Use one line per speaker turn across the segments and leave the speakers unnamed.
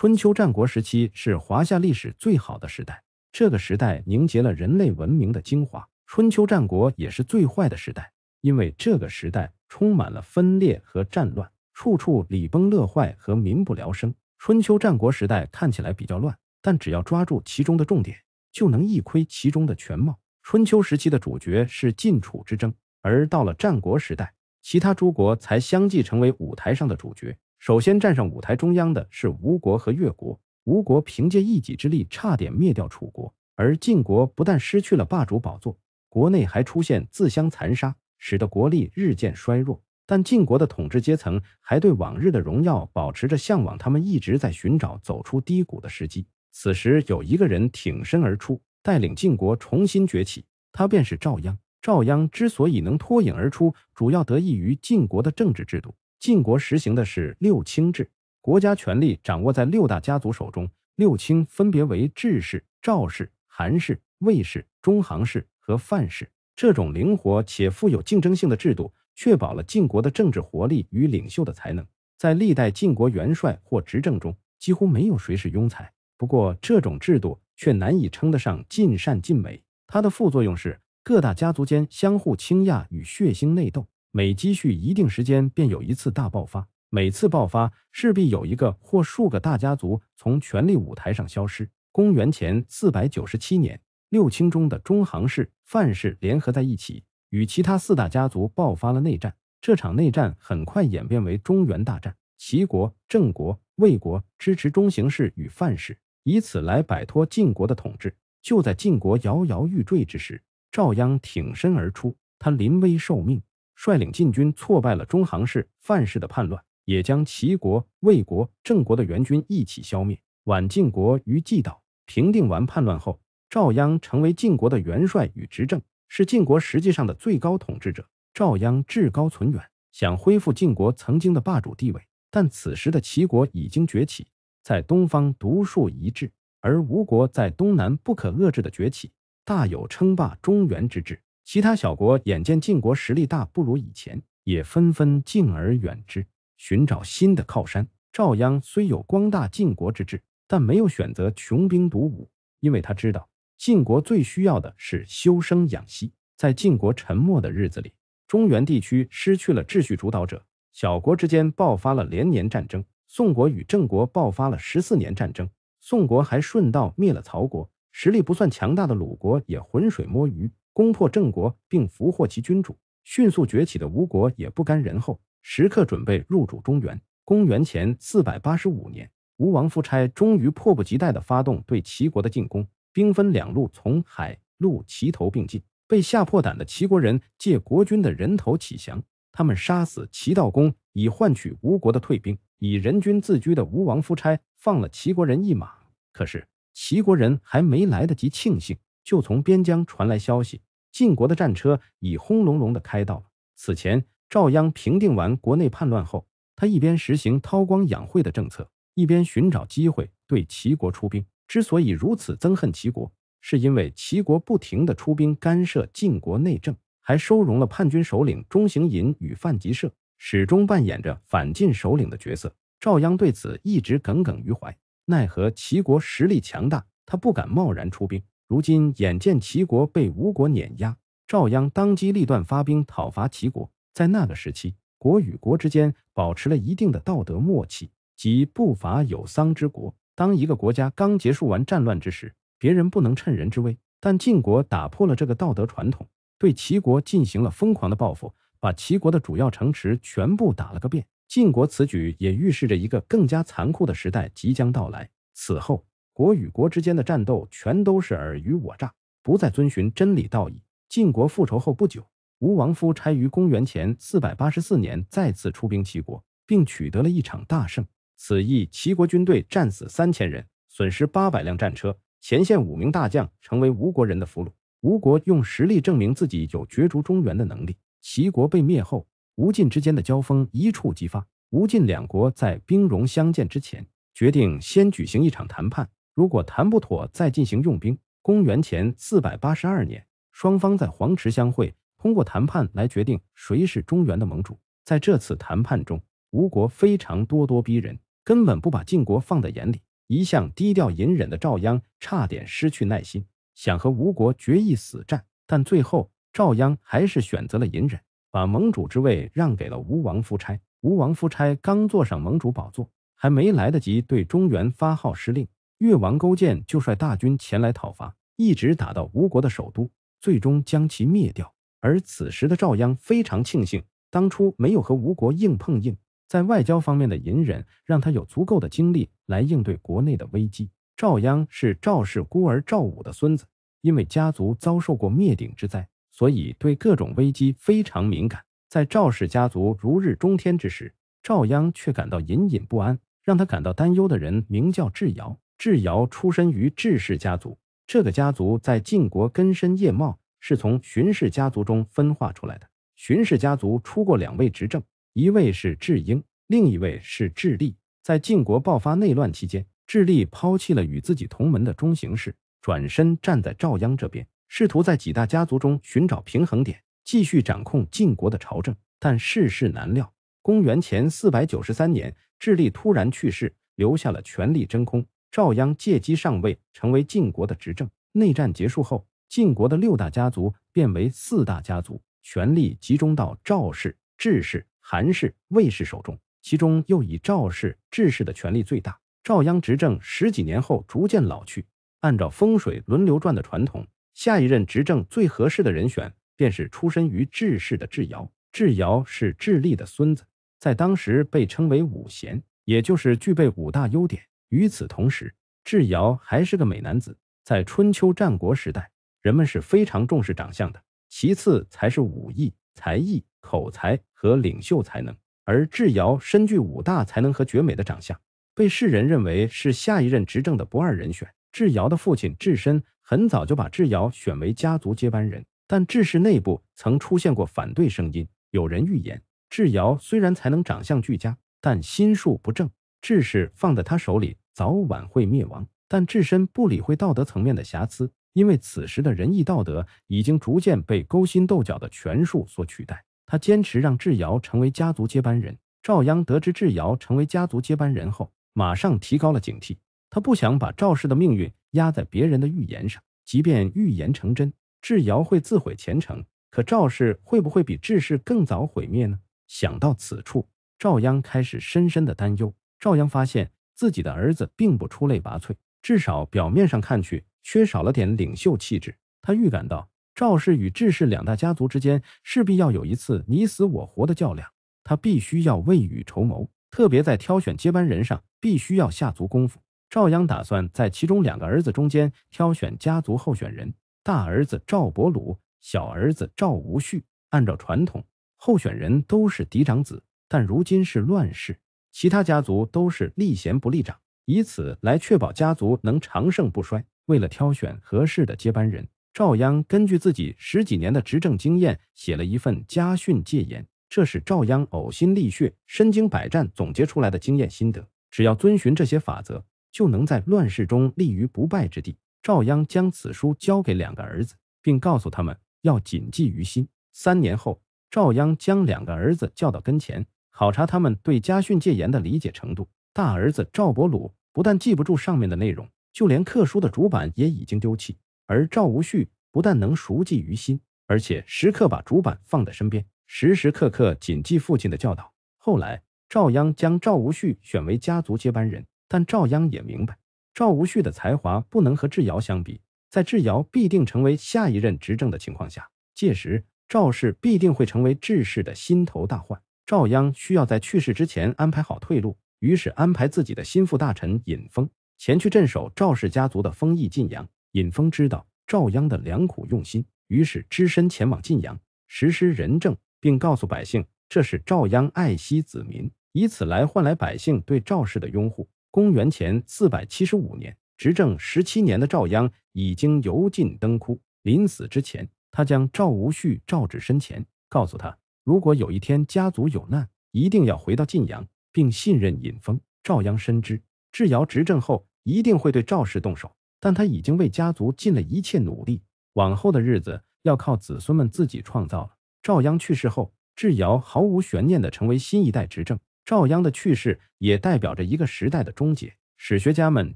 春秋战国时期是华夏历史最好的时代，这个时代凝结了人类文明的精华。春秋战国也是最坏的时代，因为这个时代充满了分裂和战乱，处处礼崩乐坏和民不聊生。春秋战国时代看起来比较乱，但只要抓住其中的重点，就能一窥其中的全貌。春秋时期的主角是晋楚之争，而到了战国时代，其他诸国才相继成为舞台上的主角。首先站上舞台中央的是吴国和越国。吴国凭借一己之力差点灭掉楚国，而晋国不但失去了霸主宝座，国内还出现自相残杀，使得国力日渐衰弱。但晋国的统治阶层还对往日的荣耀保持着向往，他们一直在寻找走出低谷的时机。此时有一个人挺身而出，带领晋国重新崛起，他便是赵鞅。赵鞅之所以能脱颖而出，主要得益于晋国的政治制度。晋国实行的是六卿制，国家权力掌握在六大家族手中。六卿分别为智氏、赵氏、韩氏、魏氏、中行氏和范氏。这种灵活且富有竞争性的制度，确保了晋国的政治活力与领袖的才能。在历代晋国元帅或执政中，几乎没有谁是庸才。不过，这种制度却难以称得上尽善尽美。它的副作用是各大家族间相互倾轧与血腥内斗。每积蓄一定时间，便有一次大爆发。每次爆发，势必有一个或数个大家族从权力舞台上消失。公元前四百九十七年，六卿中的中行氏、范氏联合在一起，与其他四大家族爆发了内战。这场内战很快演变为中原大战。齐国、郑国、魏国支持中行氏与范氏，以此来摆脱晋国的统治。就在晋国摇摇欲坠之时，赵鞅挺身而出，他临危受命。率领晋军挫败了中行氏、范氏的叛乱，也将齐国、魏国、郑国的援军一起消灭。晚晋国于济岛平定完叛乱后，赵鞅成为晋国的元帅与执政，是晋国实际上的最高统治者。赵鞅志高存远，想恢复晋国曾经的霸主地位，但此时的齐国已经崛起，在东方独树一帜；而吴国在东南不可遏制的崛起，大有称霸中原之志。其他小国眼见晋国实力大不如以前，也纷纷敬而远之，寻找新的靠山。赵鞅虽有光大晋国之志，但没有选择穷兵黩武，因为他知道晋国最需要的是修生养息。在晋国沉默的日子里，中原地区失去了秩序主导者，小国之间爆发了连年战争。宋国与郑国爆发了十四年战争，宋国还顺道灭了曹国。实力不算强大的鲁国也浑水摸鱼。攻破郑国并俘获其君主，迅速崛起的吴国也不甘人后，时刻准备入主中原。公元前四百八十五年，吴王夫差终于迫不及待地发动对齐国的进攻，兵分两路，从海陆齐头并进。被吓破胆的齐国人借国君的人头起降，他们杀死齐悼公以换取吴国的退兵。以人君自居的吴王夫差放了齐国人一马。可是齐国人还没来得及庆幸。就从边疆传来消息，晋国的战车已轰隆隆的开到了。此前，赵鞅平定完国内叛乱后，他一边实行韬光养晦的政策，一边寻找机会对齐国出兵。之所以如此憎恨齐国，是因为齐国不停的出兵干涉晋国内政，还收容了叛军首领钟行吟与范吉射，始终扮演着反晋首领的角色。赵鞅对此一直耿耿于怀，奈何齐国实力强大，他不敢贸然出兵。如今眼见齐国被吴国碾压，赵鞅当机立断发兵讨伐齐国。在那个时期，国与国之间保持了一定的道德默契，即不乏有丧之国。当一个国家刚结束完战乱之时，别人不能趁人之危。但晋国打破了这个道德传统，对齐国进行了疯狂的报复，把齐国的主要城池全部打了个遍。晋国此举也预示着一个更加残酷的时代即将到来。此后。国与国之间的战斗全都是尔虞我诈，不再遵循真理道义。晋国复仇后不久，吴王夫差于公元前四百八十四年再次出兵齐国，并取得了一场大胜。此役，齐国军队战死三千人，损失八百辆战车，前线五名大将成为吴国人的俘虏。吴国用实力证明自己有角逐中原的能力。齐国被灭后，吴晋之间的交锋一触即发。吴晋两国在兵戎相见之前，决定先举行一场谈判。如果谈不妥，再进行用兵。公元前四百八十二年，双方在黄池相会，通过谈判来决定谁是中原的盟主。在这次谈判中，吴国非常咄咄逼人，根本不把晋国放在眼里。一向低调隐忍的赵鞅差点失去耐心，想和吴国决一死战，但最后赵鞅还是选择了隐忍，把盟主之位让给了吴王夫差。吴王夫差刚坐上盟主宝座，还没来得及对中原发号施令。越王勾践就率大军前来讨伐，一直打到吴国的首都，最终将其灭掉。而此时的赵鞅非常庆幸，当初没有和吴国硬碰硬，在外交方面的隐忍，让他有足够的精力来应对国内的危机。赵鞅是赵氏孤儿赵武的孙子，因为家族遭受过灭顶之灾，所以对各种危机非常敏感。在赵氏家族如日中天之时，赵鞅却感到隐隐不安。让他感到担忧的人名叫智瑶。智瑶出身于智氏家族，这个家族在晋国根深叶茂，是从荀氏家族中分化出来的。荀氏家族出过两位执政，一位是智英，另一位是智利。在晋国爆发内乱期间，智利抛弃了与自己同门的中行氏，转身站在赵鞅这边，试图在几大家族中寻找平衡点，继续掌控晋国的朝政。但世事难料，公元前四百九十三年，智利突然去世，留下了权力真空。赵鞅借机上位，成为晋国的执政。内战结束后，晋国的六大家族变为四大家族，权力集中到赵氏、智氏、韩氏、魏氏手中。其中又以赵氏、智氏的权力最大。赵鞅执政十几年后，逐渐老去。按照风水轮流转的传统，下一任执政最合适的人选便是出身于智氏的智瑶。智瑶是智利的孙子，在当时被称为五贤，也就是具备五大优点。与此同时，智瑶还是个美男子。在春秋战国时代，人们是非常重视长相的，其次才是武艺、才艺、口才和领袖才能。而智瑶身具五大才能和绝美的长相，被世人认为是下一任执政的不二人选。智瑶的父亲智深很早就把智瑶选为家族接班人，但智氏内部曾出现过反对声音。有人预言，智瑶虽然才能、长相俱佳，但心术不正。志士放在他手里，早晚会灭亡。但智深不理会道德层面的瑕疵，因为此时的仁义道德已经逐渐被勾心斗角的权术所取代。他坚持让智瑶成为家族接班人。赵鞅得知智瑶成为家族接班人后，马上提高了警惕。他不想把赵氏的命运压在别人的预言上，即便预言成真，智瑶会自毁前程，可赵氏会不会比智氏更早毁灭呢？想到此处，赵鞅开始深深的担忧。赵鞅发现自己的儿子并不出类拔萃，至少表面上看去缺少了点领袖气质。他预感到赵氏与智氏两大家族之间势必要有一次你死我活的较量，他必须要未雨绸缪，特别在挑选接班人上必须要下足功夫。赵鞅打算在其中两个儿子中间挑选家族候选人：大儿子赵伯鲁，小儿子赵无恤。按照传统，候选人都是嫡长子，但如今是乱世。其他家族都是立贤不立长，以此来确保家族能长盛不衰。为了挑选合适的接班人，赵鞅根据自己十几年的执政经验，写了一份家训戒言。这是赵鞅呕心沥血、身经百战总结出来的经验心得。只要遵循这些法则，就能在乱世中立于不败之地。赵鞅将此书交给两个儿子，并告诉他们要谨记于心。三年后，赵鞅将两个儿子叫到跟前。考察他们对家训戒严的理解程度。大儿子赵伯鲁不但记不住上面的内容，就连刻书的主板也已经丢弃。而赵无恤不但能熟记于心，而且时刻把主板放在身边，时时刻刻谨记父亲的教导。后来，赵鞅将赵无恤选为家族接班人，但赵鞅也明白，赵无恤的才华不能和智瑶相比。在智瑶必定成为下一任执政的情况下，届时赵氏必定会成为智氏的心头大患。赵鞅需要在去世之前安排好退路，于是安排自己的心腹大臣尹封前去镇守赵氏家族的封邑晋阳。尹封知道赵鞅的良苦用心，于是只身前往晋阳，实施仁政，并告诉百姓这是赵鞅爱惜子民，以此来换来百姓对赵氏的拥护。公元前四百七十五年，执政十七年的赵鞅已经油尽灯枯，临死之前，他将赵无恤召至身前，告诉他。如果有一天家族有难，一定要回到晋阳，并信任尹封。赵鞅深知智瑶执政后一定会对赵氏动手，但他已经为家族尽了一切努力。往后的日子要靠子孙们自己创造了。赵鞅去世后，智瑶毫无悬念地成为新一代执政。赵鞅的去世也代表着一个时代的终结。史学家们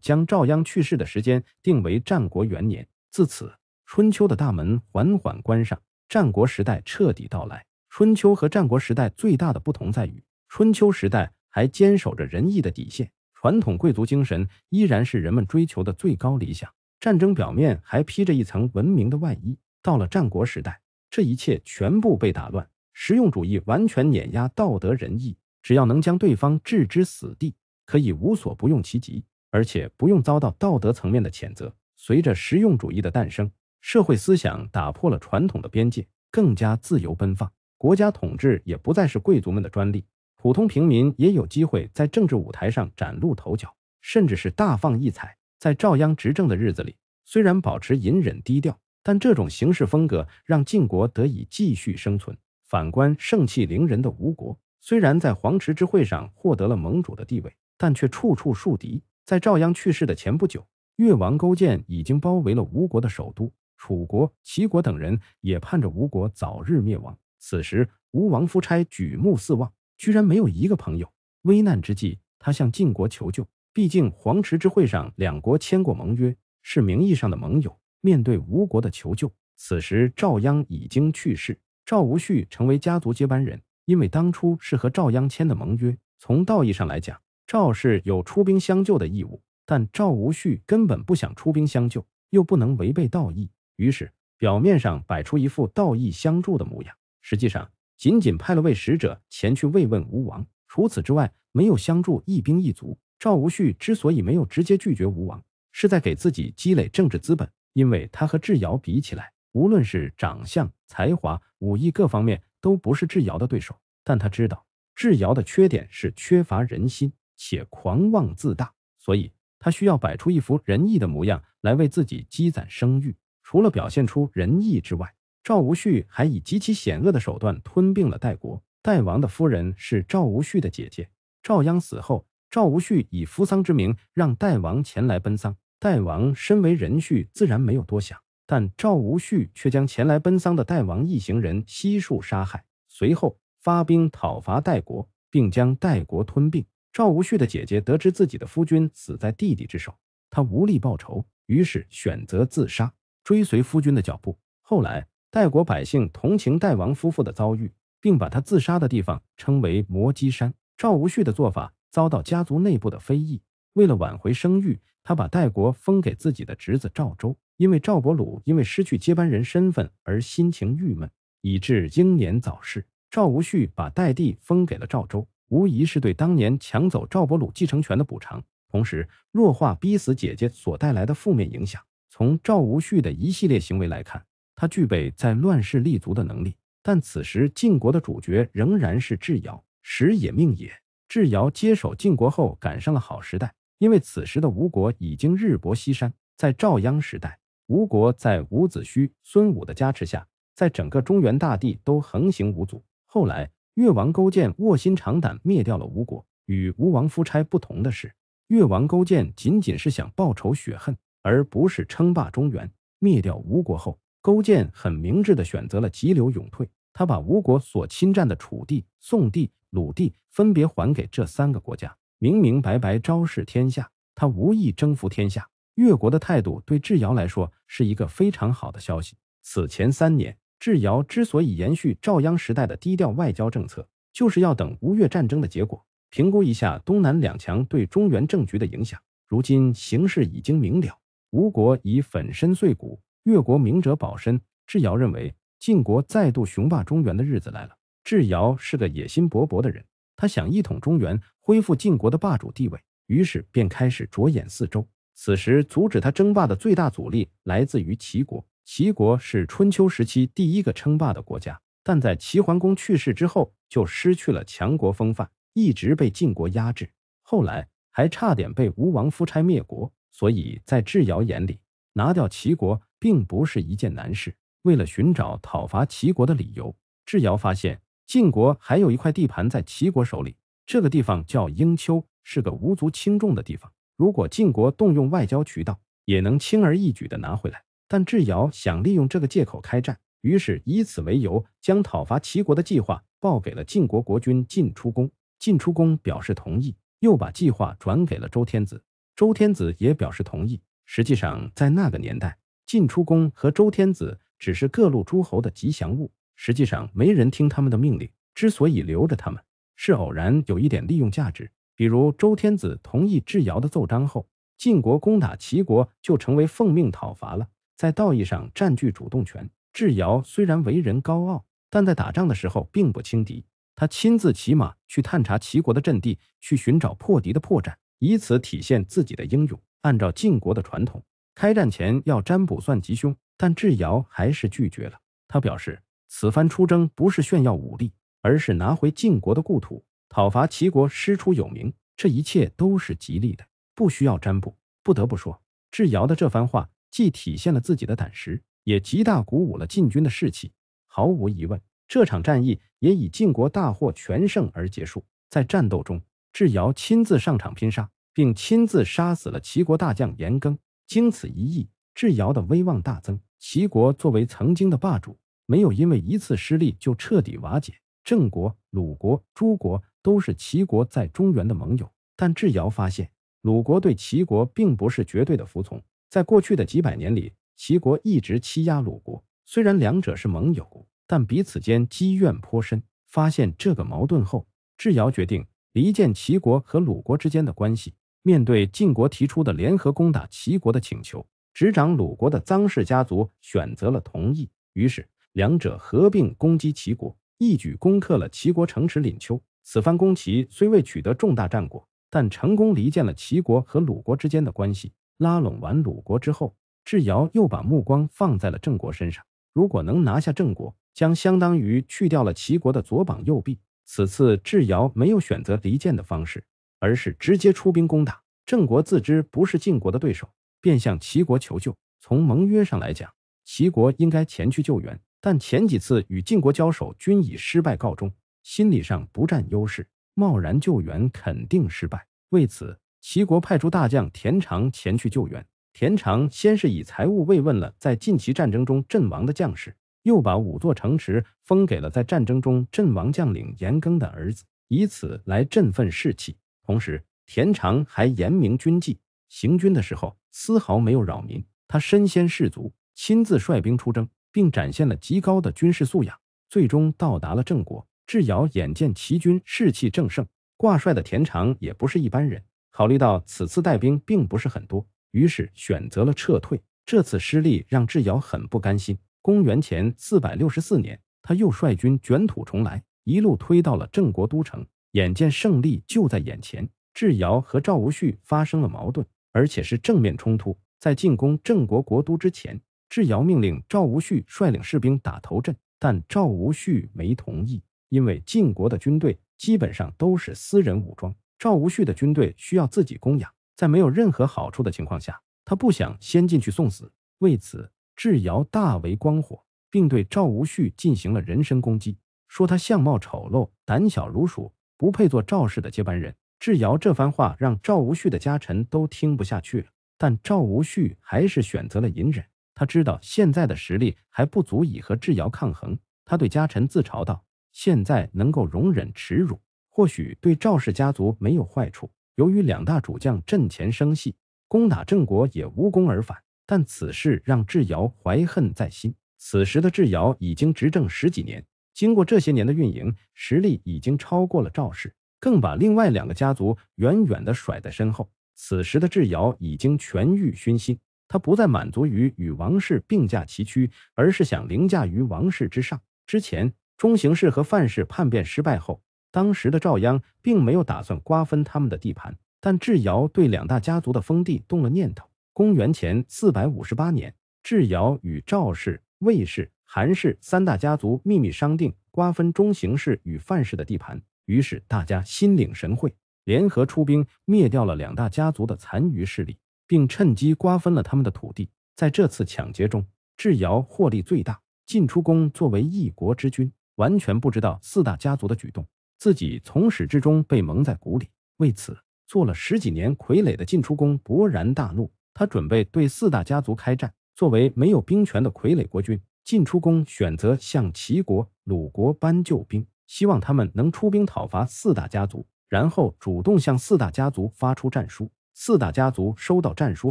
将赵鞅去世的时间定为战国元年，自此春秋的大门缓缓关上，战国时代彻底到来。春秋和战国时代最大的不同在于，春秋时代还坚守着仁义的底线，传统贵族精神依然是人们追求的最高理想，战争表面还披着一层文明的外衣。到了战国时代，这一切全部被打乱，实用主义完全碾压道德仁义，只要能将对方置之死地，可以无所不用其极，而且不用遭到道德层面的谴责。随着实用主义的诞生，社会思想打破了传统的边界，更加自由奔放。国家统治也不再是贵族们的专利，普通平民也有机会在政治舞台上崭露头角，甚至是大放异彩。在赵鞅执政的日子里，虽然保持隐忍低调，但这种行事风格让晋国得以继续生存。反观盛气凌人的吴国，虽然在黄池之会上获得了盟主的地位，但却处处树敌。在赵鞅去世的前不久，越王勾践已经包围了吴国的首都。楚国、齐国等人也盼着吴国早日灭亡。此时，吴王夫差举目四望，居然没有一个朋友。危难之际，他向晋国求救。毕竟黄池之会上，两国签过盟约，是名义上的盟友。面对吴国的求救，此时赵鞅已经去世，赵无恤成为家族接班人。因为当初是和赵鞅签的盟约，从道义上来讲，赵氏有出兵相救的义务。但赵无恤根本不想出兵相救，又不能违背道义，于是表面上摆出一副道义相助的模样。实际上，仅仅派了位使者前去慰问吴王，除此之外，没有相助一兵一卒。赵无恤之所以没有直接拒绝吴王，是在给自己积累政治资本，因为他和智瑶比起来，无论是长相、才华、武艺各方面，都不是智瑶的对手。但他知道，智瑶的缺点是缺乏人心且狂妄自大，所以他需要摆出一副仁义的模样来为自己积攒声誉。除了表现出仁义之外，赵无恤还以极其险恶的手段吞并了代国。代王的夫人是赵无恤的姐姐。赵鞅死后，赵无恤以扶丧之名让代王前来奔丧。代王身为人婿，自然没有多想，但赵无恤却将前来奔丧的代王一行人悉数杀害，随后发兵讨伐代国，并将代国吞并。赵无恤的姐姐得知自己的夫君死在弟弟之手，她无力报仇，于是选择自杀，追随夫君的脚步。后来。代国百姓同情代王夫妇的遭遇，并把他自杀的地方称为摩基山。赵无恤的做法遭到家族内部的非议。为了挽回声誉，他把代国封给自己的侄子赵州。因为赵伯鲁因为失去接班人身份而心情郁闷，以致英年早逝。赵无恤把代地封给了赵州，无疑是对当年抢走赵伯鲁继承权的补偿，同时弱化逼死姐姐所带来的负面影响。从赵无恤的一系列行为来看。他具备在乱世立足的能力，但此时晋国的主角仍然是智瑶。时也命也，智瑶接手晋国后赶上了好时代，因为此时的吴国已经日薄西山。在赵鞅时代，吴国在伍子胥、孙武的加持下，在整个中原大地都横行无阻。后来，越王勾践卧薪尝胆，灭掉了吴国。与吴王夫差不同的是，越王勾践仅仅是想报仇雪恨，而不是称霸中原。灭掉吴国后。勾践很明智的选择了急流勇退，他把吴国所侵占的楚地、宋地、鲁地分别还给这三个国家，明明白白昭示天下，他无意征服天下。越国的态度对智瑶来说是一个非常好的消息。此前三年，智瑶之所以延续赵鞅时代的低调外交政策，就是要等吴越战争的结果，评估一下东南两强对中原政局的影响。如今形势已经明了，吴国已粉身碎骨。越国明哲保身，智瑶认为晋国再度雄霸中原的日子来了。智瑶是个野心勃勃的人，他想一统中原，恢复晋国的霸主地位，于是便开始着眼四周。此时，阻止他争霸的最大阻力来自于齐国。齐国是春秋时期第一个称霸的国家，但在齐桓公去世之后，就失去了强国风范，一直被晋国压制。后来还差点被吴王夫差灭国，所以在智瑶眼里，拿掉齐国。并不是一件难事。为了寻找讨伐齐国的理由，智瑶发现晋国还有一块地盘在齐国手里，这个地方叫英丘，是个无足轻重的地方。如果晋国动用外交渠道，也能轻而易举地拿回来。但智瑶想利用这个借口开战，于是以此为由将讨伐齐国的计划报给了晋国国君晋出公。晋出公表示同意，又把计划转给了周天子，周天子也表示同意。实际上，在那个年代。晋出公和周天子只是各路诸侯的吉祥物，实际上没人听他们的命令。之所以留着他们，是偶然有一点利用价值。比如周天子同意智瑶的奏章后，晋国攻打齐国就成为奉命讨伐了，在道义上占据主动权。智瑶虽然为人高傲，但在打仗的时候并不轻敌，他亲自骑马去探查齐国的阵地，去寻找破敌的破绽，以此体现自己的英勇。按照晋国的传统。开战前要占卜算吉凶，但智瑶还是拒绝了。他表示，此番出征不是炫耀武力，而是拿回晋国的故土，讨伐齐国师出有名，这一切都是吉利的，不需要占卜。不得不说，智瑶的这番话既体现了自己的胆识，也极大鼓舞了晋军的士气。毫无疑问，这场战役也以晋国大获全胜而结束。在战斗中，智瑶亲自上场拼杀，并亲自杀死了齐国大将严庚。经此一役，智瑶的威望大增。齐国作为曾经的霸主，没有因为一次失利就彻底瓦解。郑国、鲁国、诸国都是齐国在中原的盟友。但智瑶发现，鲁国对齐国并不是绝对的服从。在过去的几百年里，齐国一直欺压鲁国。虽然两者是盟友，但彼此间积怨颇深。发现这个矛盾后，智瑶决定离间齐国和鲁国之间的关系。面对晋国提出的联合攻打齐国的请求，执掌鲁国的臧氏家族选择了同意。于是，两者合并攻击齐国，一举攻克了齐国城池廪丘。此番攻齐虽未取得重大战果，但成功离间了齐国和鲁国之间的关系。拉拢完鲁国之后，智瑶又把目光放在了郑国身上。如果能拿下郑国，将相当于去掉了齐国的左膀右臂。此次智瑶没有选择离间的方式。而是直接出兵攻打郑国，自知不是晋国的对手，便向齐国求救。从盟约上来讲，齐国应该前去救援，但前几次与晋国交手均以失败告终，心理上不占优势，贸然救援肯定失败。为此，齐国派出大将田常前去救援。田常先是以财物慰问了在晋齐战争中阵亡的将士，又把五座城池封给了在战争中阵亡将领严庚的儿子，以此来振奋士气。同时，田常还严明军纪，行军的时候丝毫没有扰民。他身先士卒，亲自率兵出征，并展现了极高的军事素养，最终到达了郑国。智瑶眼见齐军士气正盛，挂帅的田常也不是一般人。考虑到此次带兵并不是很多，于是选择了撤退。这次失利让智瑶很不甘心。公元前四百六十四年，他又率军卷土重来，一路推到了郑国都城。眼见胜利就在眼前，智瑶和赵无旭发生了矛盾，而且是正面冲突。在进攻郑国国都之前，智瑶命令赵无旭率领士兵打头阵，但赵无旭没同意，因为晋国的军队基本上都是私人武装，赵无旭的军队需要自己供养，在没有任何好处的情况下，他不想先进去送死。为此，智瑶大为光火，并对赵无旭进行了人身攻击，说他相貌丑陋，胆小如鼠。不配做赵氏的接班人，智瑶这番话让赵无恤的家臣都听不下去了，但赵无恤还是选择了隐忍。他知道现在的实力还不足以和智瑶抗衡，他对家臣自嘲道：“现在能够容忍耻辱，或许对赵氏家族没有坏处。”由于两大主将阵前生隙，攻打郑国也无功而返，但此事让智瑶怀恨在心。此时的智瑶已经执政十几年。经过这些年的运营，实力已经超过了赵氏，更把另外两个家族远远的甩在身后。此时的智瑶已经权欲熏心，他不再满足于与王氏并驾齐驱，而是想凌驾于王氏之上。之前中行氏和范氏叛变失败后，当时的赵鞅并没有打算瓜分他们的地盘，但智瑶对两大家族的封地动了念头。公元前四百五十八年，智瑶与赵氏、魏氏。韩氏三大家族秘密商定瓜分中行氏与范氏的地盘，于是大家心领神会，联合出兵灭掉了两大家族的残余势力，并趁机瓜分了他们的土地。在这次抢劫中，智瑶获利最大。晋出公作为一国之君，完全不知道四大家族的举动，自己从始至终被蒙在鼓里。为此，做了十几年傀儡的晋出公勃然大怒，他准备对四大家族开战。作为没有兵权的傀儡国君。晋出公选择向齐国、鲁国搬救兵，希望他们能出兵讨伐四大家族，然后主动向四大家族发出战书。四大家族收到战书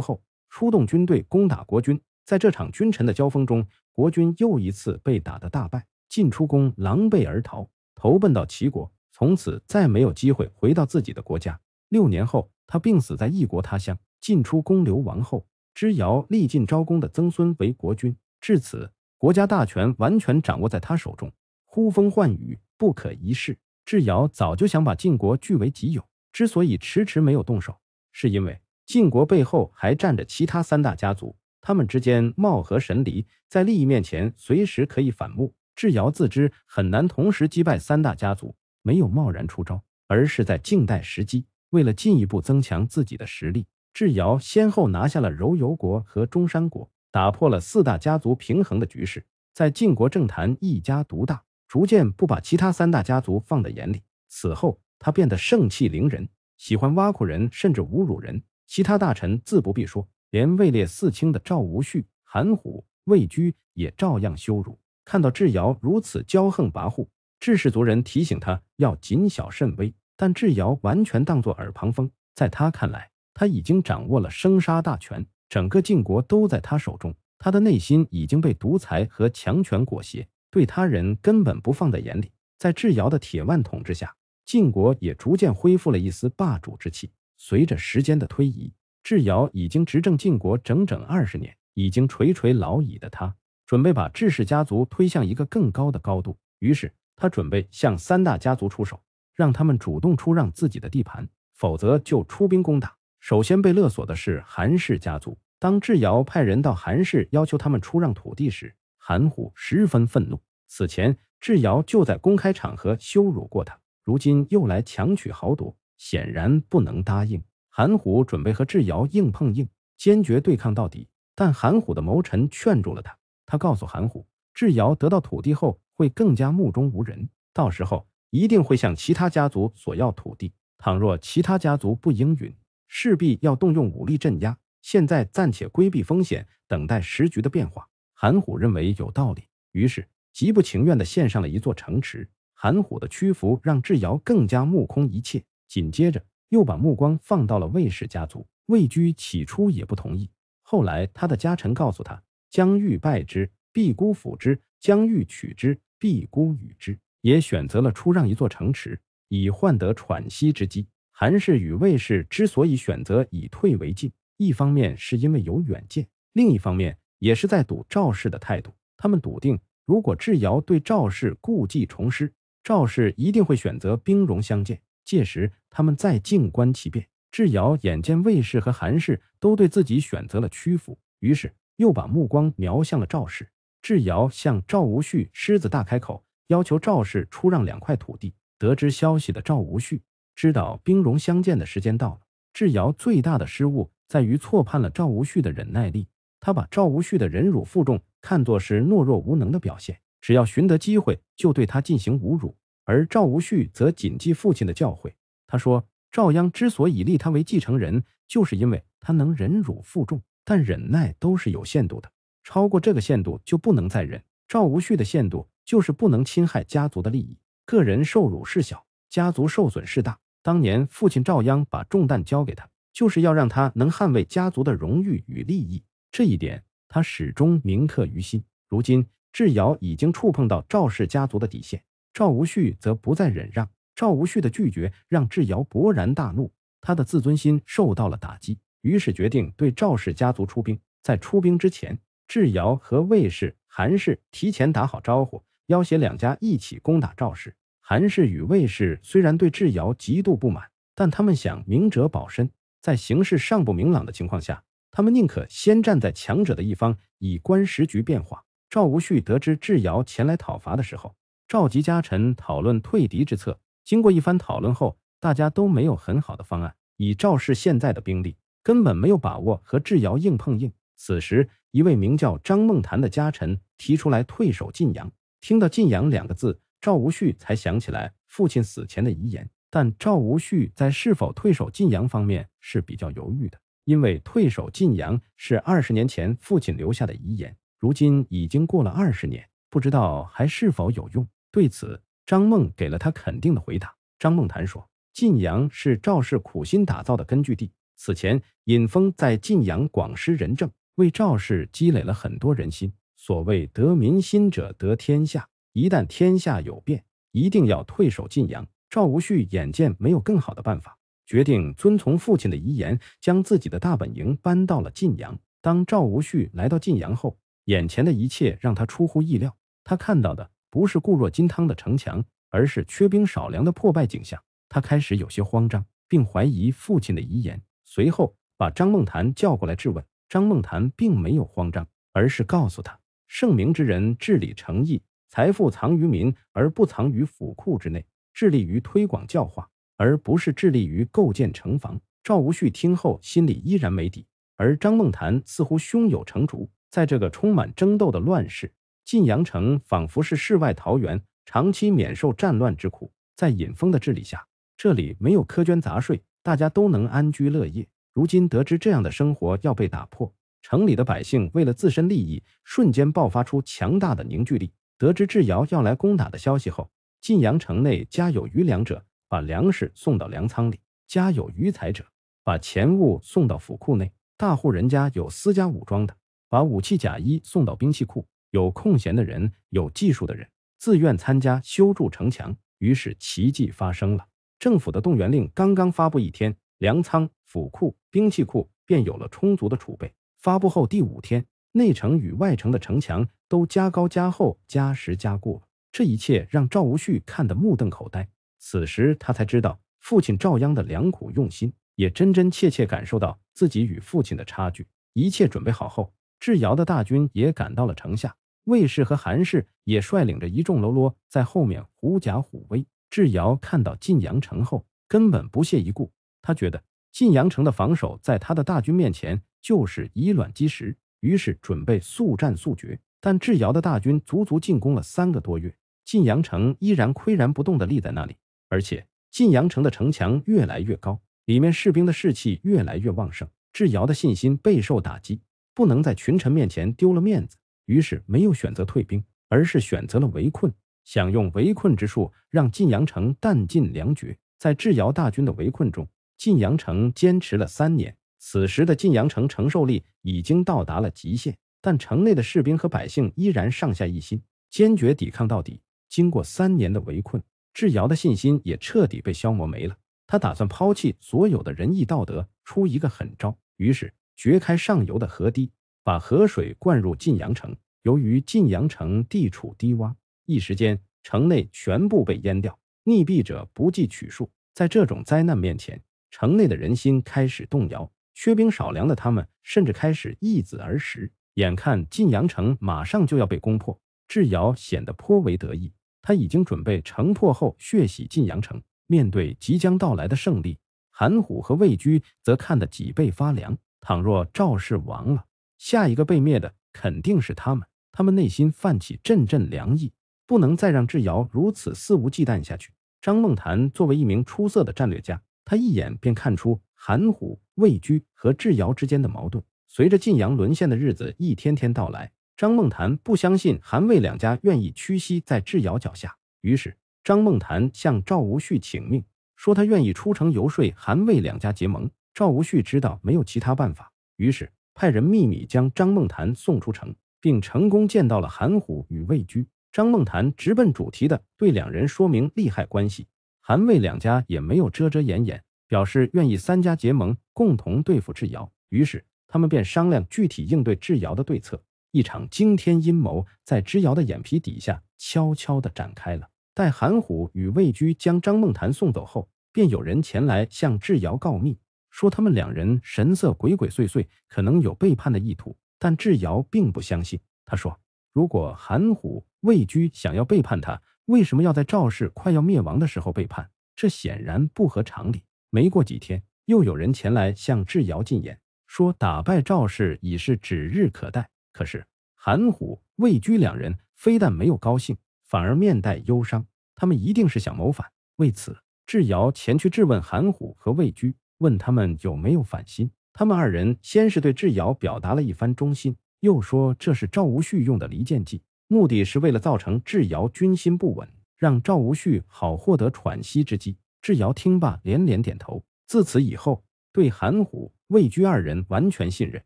后，出动军队攻打国军。在这场君臣的交锋中，国军又一次被打得大败，晋出公狼狈而逃，投奔到齐国，从此再没有机会回到自己的国家。六年后，他病死在异国他乡。晋出公流亡后，知尧立晋昭公的曾孙为国君，至此。国家大权完全掌握在他手中，呼风唤雨，不可一世。智瑶早就想把晋国据为己有，之所以迟迟没有动手，是因为晋国背后还站着其他三大家族，他们之间貌合神离，在利益面前随时可以反目。智瑶自知很难同时击败三大家族，没有贸然出招，而是在静待时机。为了进一步增强自己的实力，智瑶先后拿下了柔柔国和中山国。打破了四大家族平衡的局势，在晋国政坛一家独大，逐渐不把其他三大家族放在眼里。此后，他变得盛气凌人，喜欢挖苦人，甚至侮辱人。其他大臣自不必说，连位列四卿的赵无恤、韩虎、魏居也照样羞辱。看到智瑶如此骄横跋扈，智氏族人提醒他要谨小慎微，但智瑶完全当作耳旁风。在他看来，他已经掌握了生杀大权。整个晋国都在他手中，他的内心已经被独裁和强权裹挟，对他人根本不放在眼里。在智瑶的铁腕统治下，晋国也逐渐恢复了一丝霸主之气。随着时间的推移，智瑶已经执政晋国整整二十年，已经垂垂老矣的他，准备把智氏家族推向一个更高的高度。于是，他准备向三大家族出手，让他们主动出让自己的地盘，否则就出兵攻打。首先被勒索的是韩氏家族。当智瑶派人到韩氏要求他们出让土地时，韩虎十分愤怒。此前智瑶就在公开场合羞辱过他，如今又来强取豪夺，显然不能答应。韩虎准备和智瑶硬碰硬，坚决对抗到底。但韩虎的谋臣劝住了他。他告诉韩虎，智瑶得到土地后会更加目中无人，到时候一定会向其他家族索要土地。倘若其他家族不应允，势必要动用武力镇压，现在暂且规避风险，等待时局的变化。韩虎认为有道理，于是极不情愿的献上了一座城池。韩虎的屈服让智瑶更加目空一切，紧接着又把目光放到了魏氏家族。魏居起初也不同意，后来他的家臣告诉他：“将欲败之，必孤辅之；将欲取之，必孤与之。”也选择了出让一座城池，以换得喘息之机。韩氏与魏氏之所以选择以退为进，一方面是因为有远见，另一方面也是在赌赵氏的态度。他们笃定，如果智瑶对赵氏故伎重施，赵氏一定会选择兵戎相见。届时，他们再静观其变。智瑶眼见魏氏和韩氏都对自己选择了屈服，于是又把目光瞄向了赵氏。智瑶向赵无旭狮子大开口，要求赵氏出让两块土地。得知消息的赵无旭。知道兵戎相见的时间到了。智瑶最大的失误在于错判了赵无恤的忍耐力，他把赵无恤的忍辱负重看作是懦弱无能的表现，只要寻得机会就对他进行侮辱。而赵无恤则谨记父亲的教诲，他说：“赵鞅之所以立他为继承人，就是因为他能忍辱负重，但忍耐都是有限度的，超过这个限度就不能再忍。赵无恤的限度就是不能侵害家族的利益，个人受辱事小。”家族受损事大，当年父亲赵鞅把重担交给他，就是要让他能捍卫家族的荣誉与利益。这一点他始终铭刻于心。如今，智瑶已经触碰到赵氏家族的底线，赵无恤则不再忍让。赵无恤的拒绝让智瑶勃然大怒，他的自尊心受到了打击，于是决定对赵氏家族出兵。在出兵之前，智瑶和卫氏、韩氏提前打好招呼，要挟两家一起攻打赵氏。韩氏与魏氏虽然对智瑶极度不满，但他们想明哲保身，在形势尚不明朗的情况下，他们宁可先站在强者的一方，以观时局变化。赵无旭得知智瑶前来讨伐的时候，召集家臣讨论退敌之策。经过一番讨论后，大家都没有很好的方案。以赵氏现在的兵力，根本没有把握和智瑶硬碰硬。此时，一位名叫张梦潭的家臣提出来退守晋阳。听到“晋阳”两个字，赵无恤才想起来父亲死前的遗言，但赵无恤在是否退守晋阳方面是比较犹豫的，因为退守晋阳是二十年前父亲留下的遗言，如今已经过了二十年，不知道还是否有用。对此，张梦给了他肯定的回答。张梦谈说，晋阳是赵氏苦心打造的根据地，此前尹峰在晋阳广施仁政，为赵氏积累了很多人心。所谓得民心者得天下。一旦天下有变，一定要退守晋阳。赵无恤眼见没有更好的办法，决定遵从父亲的遗言，将自己的大本营搬到了晋阳。当赵无恤来到晋阳后，眼前的一切让他出乎意料。他看到的不是固若金汤的城墙，而是缺兵少粮的破败景象。他开始有些慌张，并怀疑父亲的遗言。随后，把张梦潭叫过来质问。张梦潭并没有慌张，而是告诉他：圣明之人治理城邑。财富藏于民而不藏于府库之内，致力于推广教化，而不是致力于构建城防。赵无旭听后心里依然没底，而张梦潭似乎胸有成竹。在这个充满争斗的乱世，晋阳城仿佛是世外桃源，长期免受战乱之苦。在尹峰的治理下，这里没有苛捐杂税，大家都能安居乐业。如今得知这样的生活要被打破，城里的百姓为了自身利益，瞬间爆发出强大的凝聚力。得知智瑶要来攻打的消息后，晋阳城内家有余粮者，把粮食送到粮仓里；家有余财者，把钱物送到府库内。大户人家有私家武装的，把武器甲衣送到兵器库。有空闲的人、有技术的人自愿参加修筑城墙。于是奇迹发生了：政府的动员令刚刚发布一天，粮仓、府库、兵器库便有了充足的储备。发布后第五天，内城与外城的城墙。都加高、加厚、加实、加固，这一切让赵无旭看得目瞪口呆。此时他才知道父亲赵鞅的良苦用心，也真真切切感受到自己与父亲的差距。一切准备好后，智瑶的大军也赶到了城下，卫氏和韩氏也率领着一众喽啰在后面狐假虎威。智瑶看到晋阳城后，根本不屑一顾，他觉得晋阳城的防守在他的大军面前就是以卵击石，于是准备速战速决。但智瑶的大军足足进攻了三个多月，晋阳城依然岿然不动地立在那里，而且晋阳城的城墙越来越高，里面士兵的士气越来越旺盛。智瑶的信心备受打击，不能在群臣面前丢了面子，于是没有选择退兵，而是选择了围困，想用围困之术让晋阳城弹尽粮绝。在智瑶大军的围困中，晋阳城坚持了三年。此时的晋阳城承受力已经到达了极限。但城内的士兵和百姓依然上下一心，坚决抵抗到底。经过三年的围困，智瑶的信心也彻底被消磨没了。他打算抛弃所有的仁义道德，出一个狠招。于是掘开上游的河堤，把河水灌入晋阳城。由于晋阳城地处低洼，一时间城内全部被淹掉，溺毙者不计取数。在这种灾难面前，城内的人心开始动摇，缺兵少粮的他们甚至开始易子而食。眼看晋阳城马上就要被攻破，智瑶显得颇为得意。他已经准备城破后血洗晋阳城。面对即将到来的胜利，韩虎和魏居则看得脊背发凉。倘若赵氏亡了，下一个被灭的肯定是他们。他们内心泛起阵阵凉意，不能再让智瑶如此肆无忌惮下去。张梦谈作为一名出色的战略家，他一眼便看出韩虎、魏居和智瑶之间的矛盾。随着晋阳沦陷的日子一天天到来，张梦谭不相信韩魏两家愿意屈膝在智瑶脚下，于是张梦谭向赵无旭请命，说他愿意出城游说韩魏两家结盟。赵无旭知道没有其他办法，于是派人秘密将张梦谭送出城，并成功见到了韩虎与魏居。张梦谭直奔主题的对两人说明利害关系，韩魏两家也没有遮遮掩掩，表示愿意三家结盟，共同对付智瑶。于是。他们便商量具体应对智瑶的对策。一场惊天阴谋在智瑶的眼皮底下悄悄地展开了。待韩虎与魏居将张梦谭送走后，便有人前来向智瑶告密，说他们两人神色鬼鬼祟祟，可能有背叛的意图。但智瑶并不相信，他说：“如果韩虎、魏居想要背叛他，为什么要在赵氏快要灭亡的时候背叛？这显然不合常理。”没过几天，又有人前来向智瑶进言。说打败赵氏已是指日可待。可是韩虎、魏居两人非但没有高兴，反而面带忧伤。他们一定是想谋反。为此，智瑶前去质问韩虎和魏居，问他们有没有反心。他们二人先是对智瑶表达了一番忠心，又说这是赵无恤用的离间计，目的是为了造成智瑶军心不稳，让赵无恤好获得喘息之机。智瑶听罢连连点头。自此以后。对韩虎、魏居二人完全信任。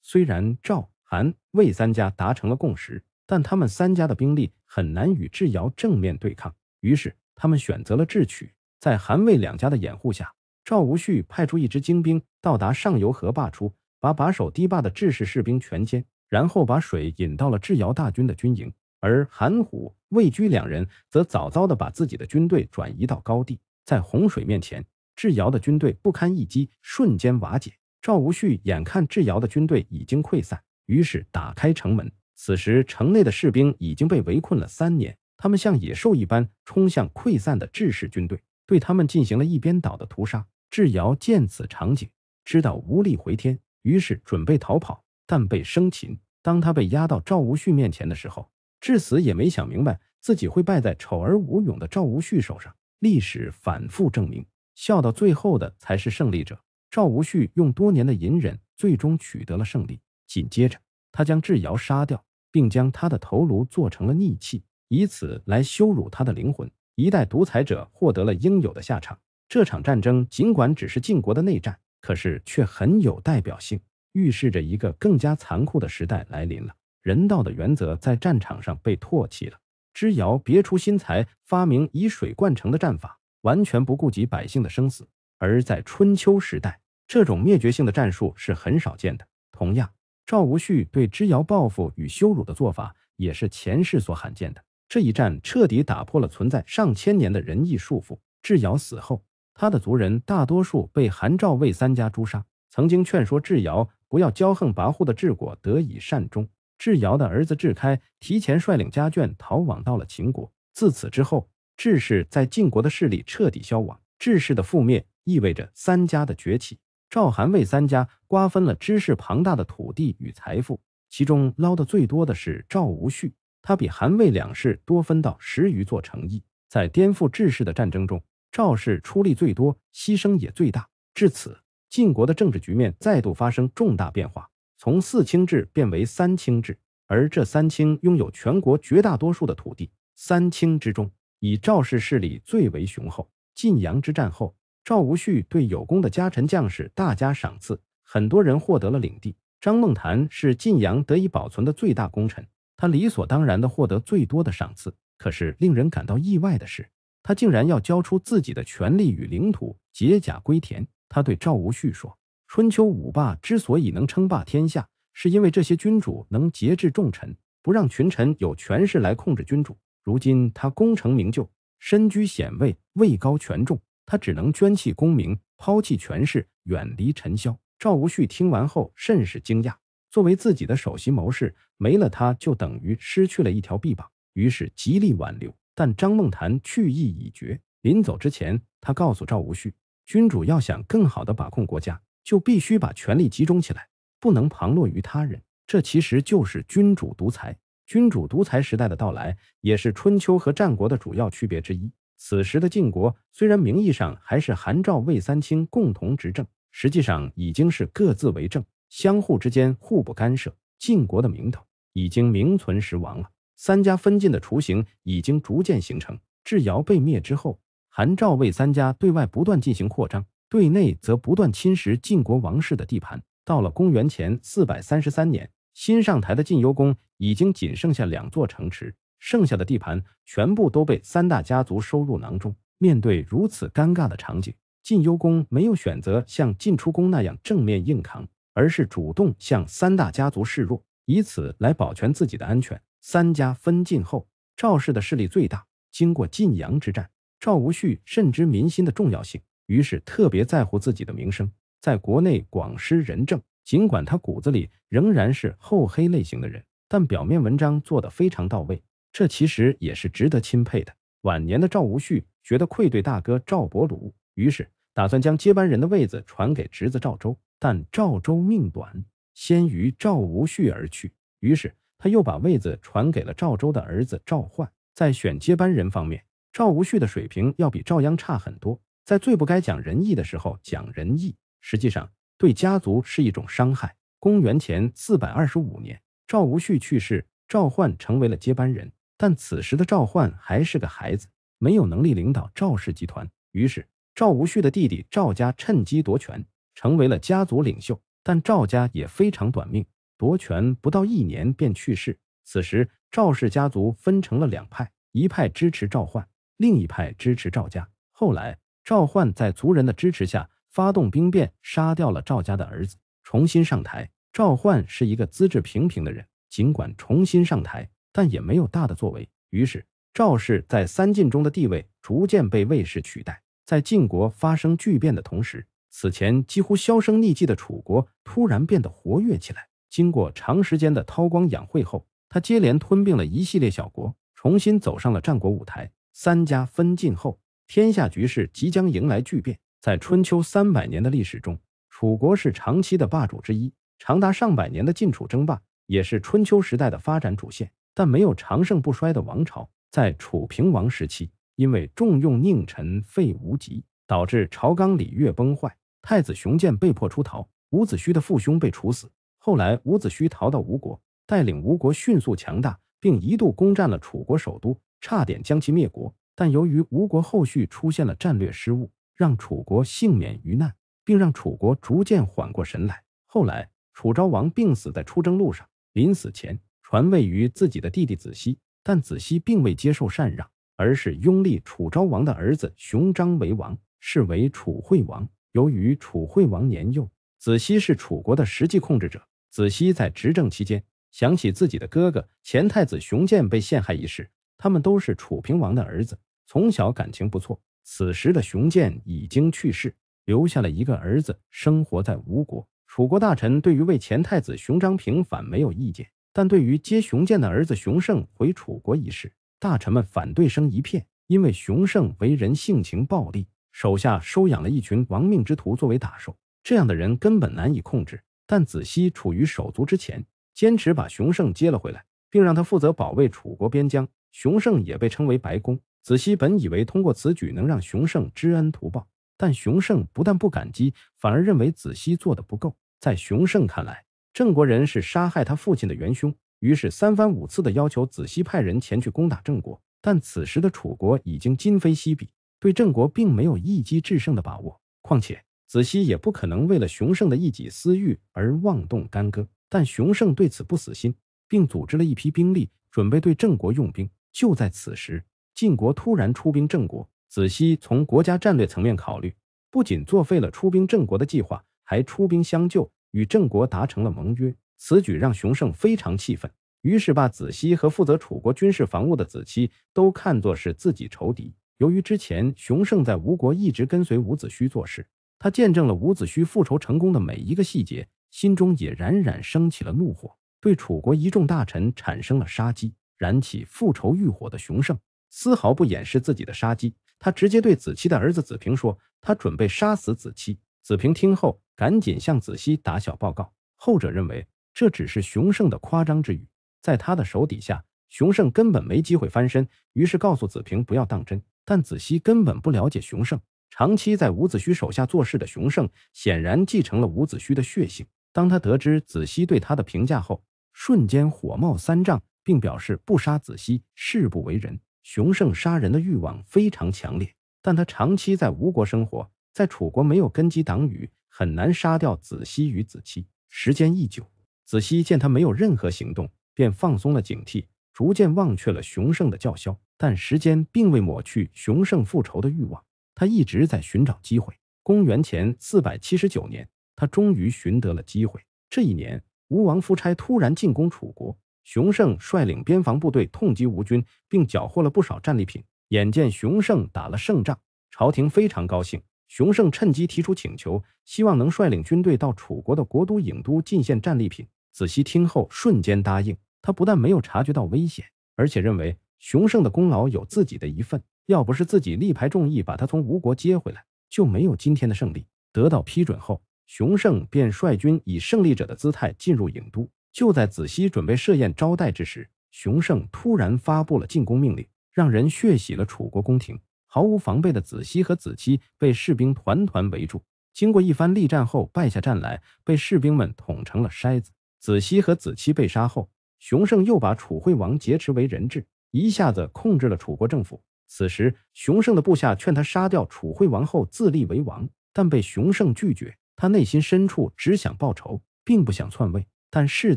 虽然赵、韩、魏三家达成了共识，但他们三家的兵力很难与智瑶正面对抗。于是，他们选择了智取。在韩、魏两家的掩护下，赵无恤派出一支精兵到达上游河坝处，把把守堤坝的智氏士兵全歼，然后把水引到了智瑶大军的军营。而韩虎、魏居两人则早早地把自己的军队转移到高地，在洪水面前。智瑶的军队不堪一击，瞬间瓦解。赵无旭眼看智瑶的军队已经溃散，于是打开城门。此时城内的士兵已经被围困了三年，他们像野兽一般冲向溃散的智氏军队，对他们进行了一边倒的屠杀。智瑶见此场景，知道无力回天，于是准备逃跑，但被生擒。当他被押到赵无旭面前的时候，至死也没想明白自己会败在丑而无勇的赵无旭手上。历史反复证明。笑到最后的才是胜利者。赵无恤用多年的隐忍，最终取得了胜利。紧接着，他将智瑶杀掉，并将他的头颅做成了逆器，以此来羞辱他的灵魂。一代独裁者获得了应有的下场。这场战争尽管只是晋国的内战，可是却很有代表性，预示着一个更加残酷的时代来临了。人道的原则在战场上被唾弃了。智瑶别出心裁，发明以水灌城的战法。完全不顾及百姓的生死，而在春秋时代，这种灭绝性的战术是很少见的。同样，赵无恤对智瑶报复与羞辱的做法也是前世所罕见的。这一战彻底打破了存在上千年的仁义束缚。智瑶死后，他的族人大多数被韩、赵、魏三家诛杀。曾经劝说智瑶不要骄横跋扈的智果得以善终。智瑶的儿子智开提前率领家眷逃亡到了秦国。自此之后。志士在晋国的势力彻底消亡，志士的覆灭意味着三家的崛起。赵、韩、魏三家瓜分了知识庞大的土地与财富，其中捞的最多的是赵无恤，他比韩、魏两氏多分到十余座城邑。在颠覆志士的战争中，赵氏出力最多，牺牲也最大。至此，晋国的政治局面再度发生重大变化，从四卿制变为三卿制，而这三卿拥有全国绝大多数的土地。三卿之中，以赵氏势力最为雄厚。晋阳之战后，赵无恤对有功的家臣将士大加赏赐，很多人获得了领地。张孟谈是晋阳得以保存的最大功臣，他理所当然地获得最多的赏赐。可是令人感到意外的是，他竟然要交出自己的权力与领土，解甲归田。他对赵无恤说：“春秋五霸之所以能称霸天下，是因为这些君主能节制重臣，不让群臣有权势来控制君主。”如今他功成名就，身居显位，位高权重，他只能捐弃功名，抛弃权势，远离尘嚣。赵无恤听完后甚是惊讶，作为自己的首席谋士，没了他就等于失去了一条臂膀，于是极力挽留。但张梦谈去意已决，临走之前，他告诉赵无恤：君主要想更好地把控国家，就必须把权力集中起来，不能旁落于他人。这其实就是君主独裁。君主独裁时代的到来，也是春秋和战国的主要区别之一。此时的晋国虽然名义上还是韩、赵、魏三卿共同执政，实际上已经是各自为政，相互之间互不干涉。晋国的名头已经名存实亡了，三家分晋的雏形已经逐渐形成。智瑶被灭之后，韩、赵、魏三家对外不断进行扩张，对内则不断侵蚀晋国王室的地盘。到了公元前四百三十三年。新上台的晋幽公已经仅剩下两座城池，剩下的地盘全部都被三大家族收入囊中。面对如此尴尬的场景，晋幽公没有选择像晋出公那样正面硬扛，而是主动向三大家族示弱，以此来保全自己的安全。三家分晋后，赵氏的势力最大。经过晋阳之战，赵无恤深知民心的重要性，于是特别在乎自己的名声，在国内广施仁政。尽管他骨子里仍然是厚黑类型的人，但表面文章做得非常到位，这其实也是值得钦佩的。晚年的赵无恤觉得愧对大哥赵伯鲁，于是打算将接班人的位子传给侄子赵州，但赵州命短，先于赵无恤而去，于是他又把位子传给了赵州的儿子赵焕。在选接班人方面，赵无恤的水平要比赵鞅差很多，在最不该讲仁义的时候讲仁义，实际上。对家族是一种伤害。公元前四百二十五年，赵无恤去世，赵焕成为了接班人。但此时的赵焕还是个孩子，没有能力领导赵氏集团。于是，赵无恤的弟弟赵家趁机夺权，成为了家族领袖。但赵家也非常短命，夺权不到一年便去世。此时，赵氏家族分成了两派，一派支持赵焕，另一派支持赵家。后来，赵焕在族人的支持下。发动兵变，杀掉了赵家的儿子，重新上台。赵焕是一个资质平平的人，尽管重新上台，但也没有大的作为。于是，赵氏在三晋中的地位逐渐被魏氏取代。在晋国发生巨变的同时，此前几乎销声匿迹的楚国突然变得活跃起来。经过长时间的韬光养晦后，他接连吞并了一系列小国，重新走上了战国舞台。三家分晋后，天下局势即将迎来巨变。在春秋三百年的历史中，楚国是长期的霸主之一，长达上百年的晋楚争霸也是春秋时代的发展主线。但没有长盛不衰的王朝。在楚平王时期，因为重用佞臣费无极，导致朝纲礼乐崩坏，太子熊建被迫出逃，伍子胥的父兄被处死。后来，伍子胥逃到吴国，带领吴国迅速强大，并一度攻占了楚国首都，差点将其灭国。但由于吴国后续出现了战略失误。让楚国幸免于难，并让楚国逐渐缓过神来。后来，楚昭王病死在出征路上，临死前传位于自己的弟弟子西，但子西并未接受禅让，而是拥立楚昭王的儿子熊章为王，是为楚惠王。由于楚惠王年幼，子西是楚国的实际控制者。子西在执政期间，想起自己的哥哥前太子熊建被陷害一事，他们都是楚平王的儿子，从小感情不错。此时的熊建已经去世，留下了一个儿子，生活在吴国。楚国大臣对于为前太子熊章平反没有意见，但对于接熊建的儿子熊胜回楚国一事，大臣们反对声一片。因为熊胜为人性情暴戾，手下收养了一群亡命之徒作为打手，这样的人根本难以控制。但子熙处于手足之前，坚持把熊胜接了回来，并让他负责保卫楚国边疆。熊胜也被称为白宫。子西本以为通过此举能让熊胜知恩图报，但熊胜不但不感激，反而认为子西做的不够。在熊胜看来，郑国人是杀害他父亲的元凶，于是三番五次的要求子西派人前去攻打郑国。但此时的楚国已经今非昔比，对郑国并没有一击制胜的把握。况且子西也不可能为了熊胜的一己私欲而妄动干戈。但熊胜对此不死心，并组织了一批兵力，准备对郑国用兵。就在此时。晋国突然出兵郑国，子西从国家战略层面考虑，不仅作废了出兵郑国的计划，还出兵相救，与郑国达成了盟约。此举让熊胜非常气愤，于是把子西和负责楚国军事防务的子期都看作是自己仇敌。由于之前熊胜在吴国一直跟随伍子胥做事，他见证了伍子胥复仇成功的每一个细节，心中也冉冉升起了怒火，对楚国一众大臣产生了杀机。燃起复仇欲火的熊胜。丝毫不掩饰自己的杀机，他直接对子期的儿子子平说：“他准备杀死子期。”子平听后，赶紧向子期打小报告。后者认为这只是熊胜的夸张之语，在他的手底下，熊胜根本没机会翻身，于是告诉子平不要当真。但子期根本不了解熊胜，长期在伍子胥手下做事的熊胜显然继承了伍子胥的血性。当他得知子期对他的评价后，瞬间火冒三丈，并表示不杀子期，誓不为人。熊胜杀人的欲望非常强烈，但他长期在吴国生活，在楚国没有根基党羽，很难杀掉子息与子期。时间一久，子息见他没有任何行动，便放松了警惕，逐渐忘却了熊胜的叫嚣。但时间并未抹去熊胜复仇的欲望，他一直在寻找机会。公元前四百七十九年，他终于寻得了机会。这一年，吴王夫差突然进攻楚国。熊胜率领边防部队痛击吴军，并缴获了不少战利品。眼见熊胜打了胜仗，朝廷非常高兴。熊胜趁机提出请求，希望能率领军队到楚国的国都郢都进献战利品。子西听后瞬间答应，他不但没有察觉到危险，而且认为熊胜的功劳有自己的一份。要不是自己力排众议把他从吴国接回来，就没有今天的胜利。得到批准后，熊胜便率军以胜利者的姿态进入郢都。就在子熙准备设宴招待之时，熊胜突然发布了进攻命令，让人血洗了楚国宫廷。毫无防备的子熙和子期被士兵团团围住，经过一番力战后败下战来，被士兵们捅成了筛子。子熙和子期被杀后，熊胜又把楚惠王劫持为人质，一下子控制了楚国政府。此时，熊胜的部下劝他杀掉楚惠王后自立为王，但被熊胜拒绝。他内心深处只想报仇，并不想篡位。但事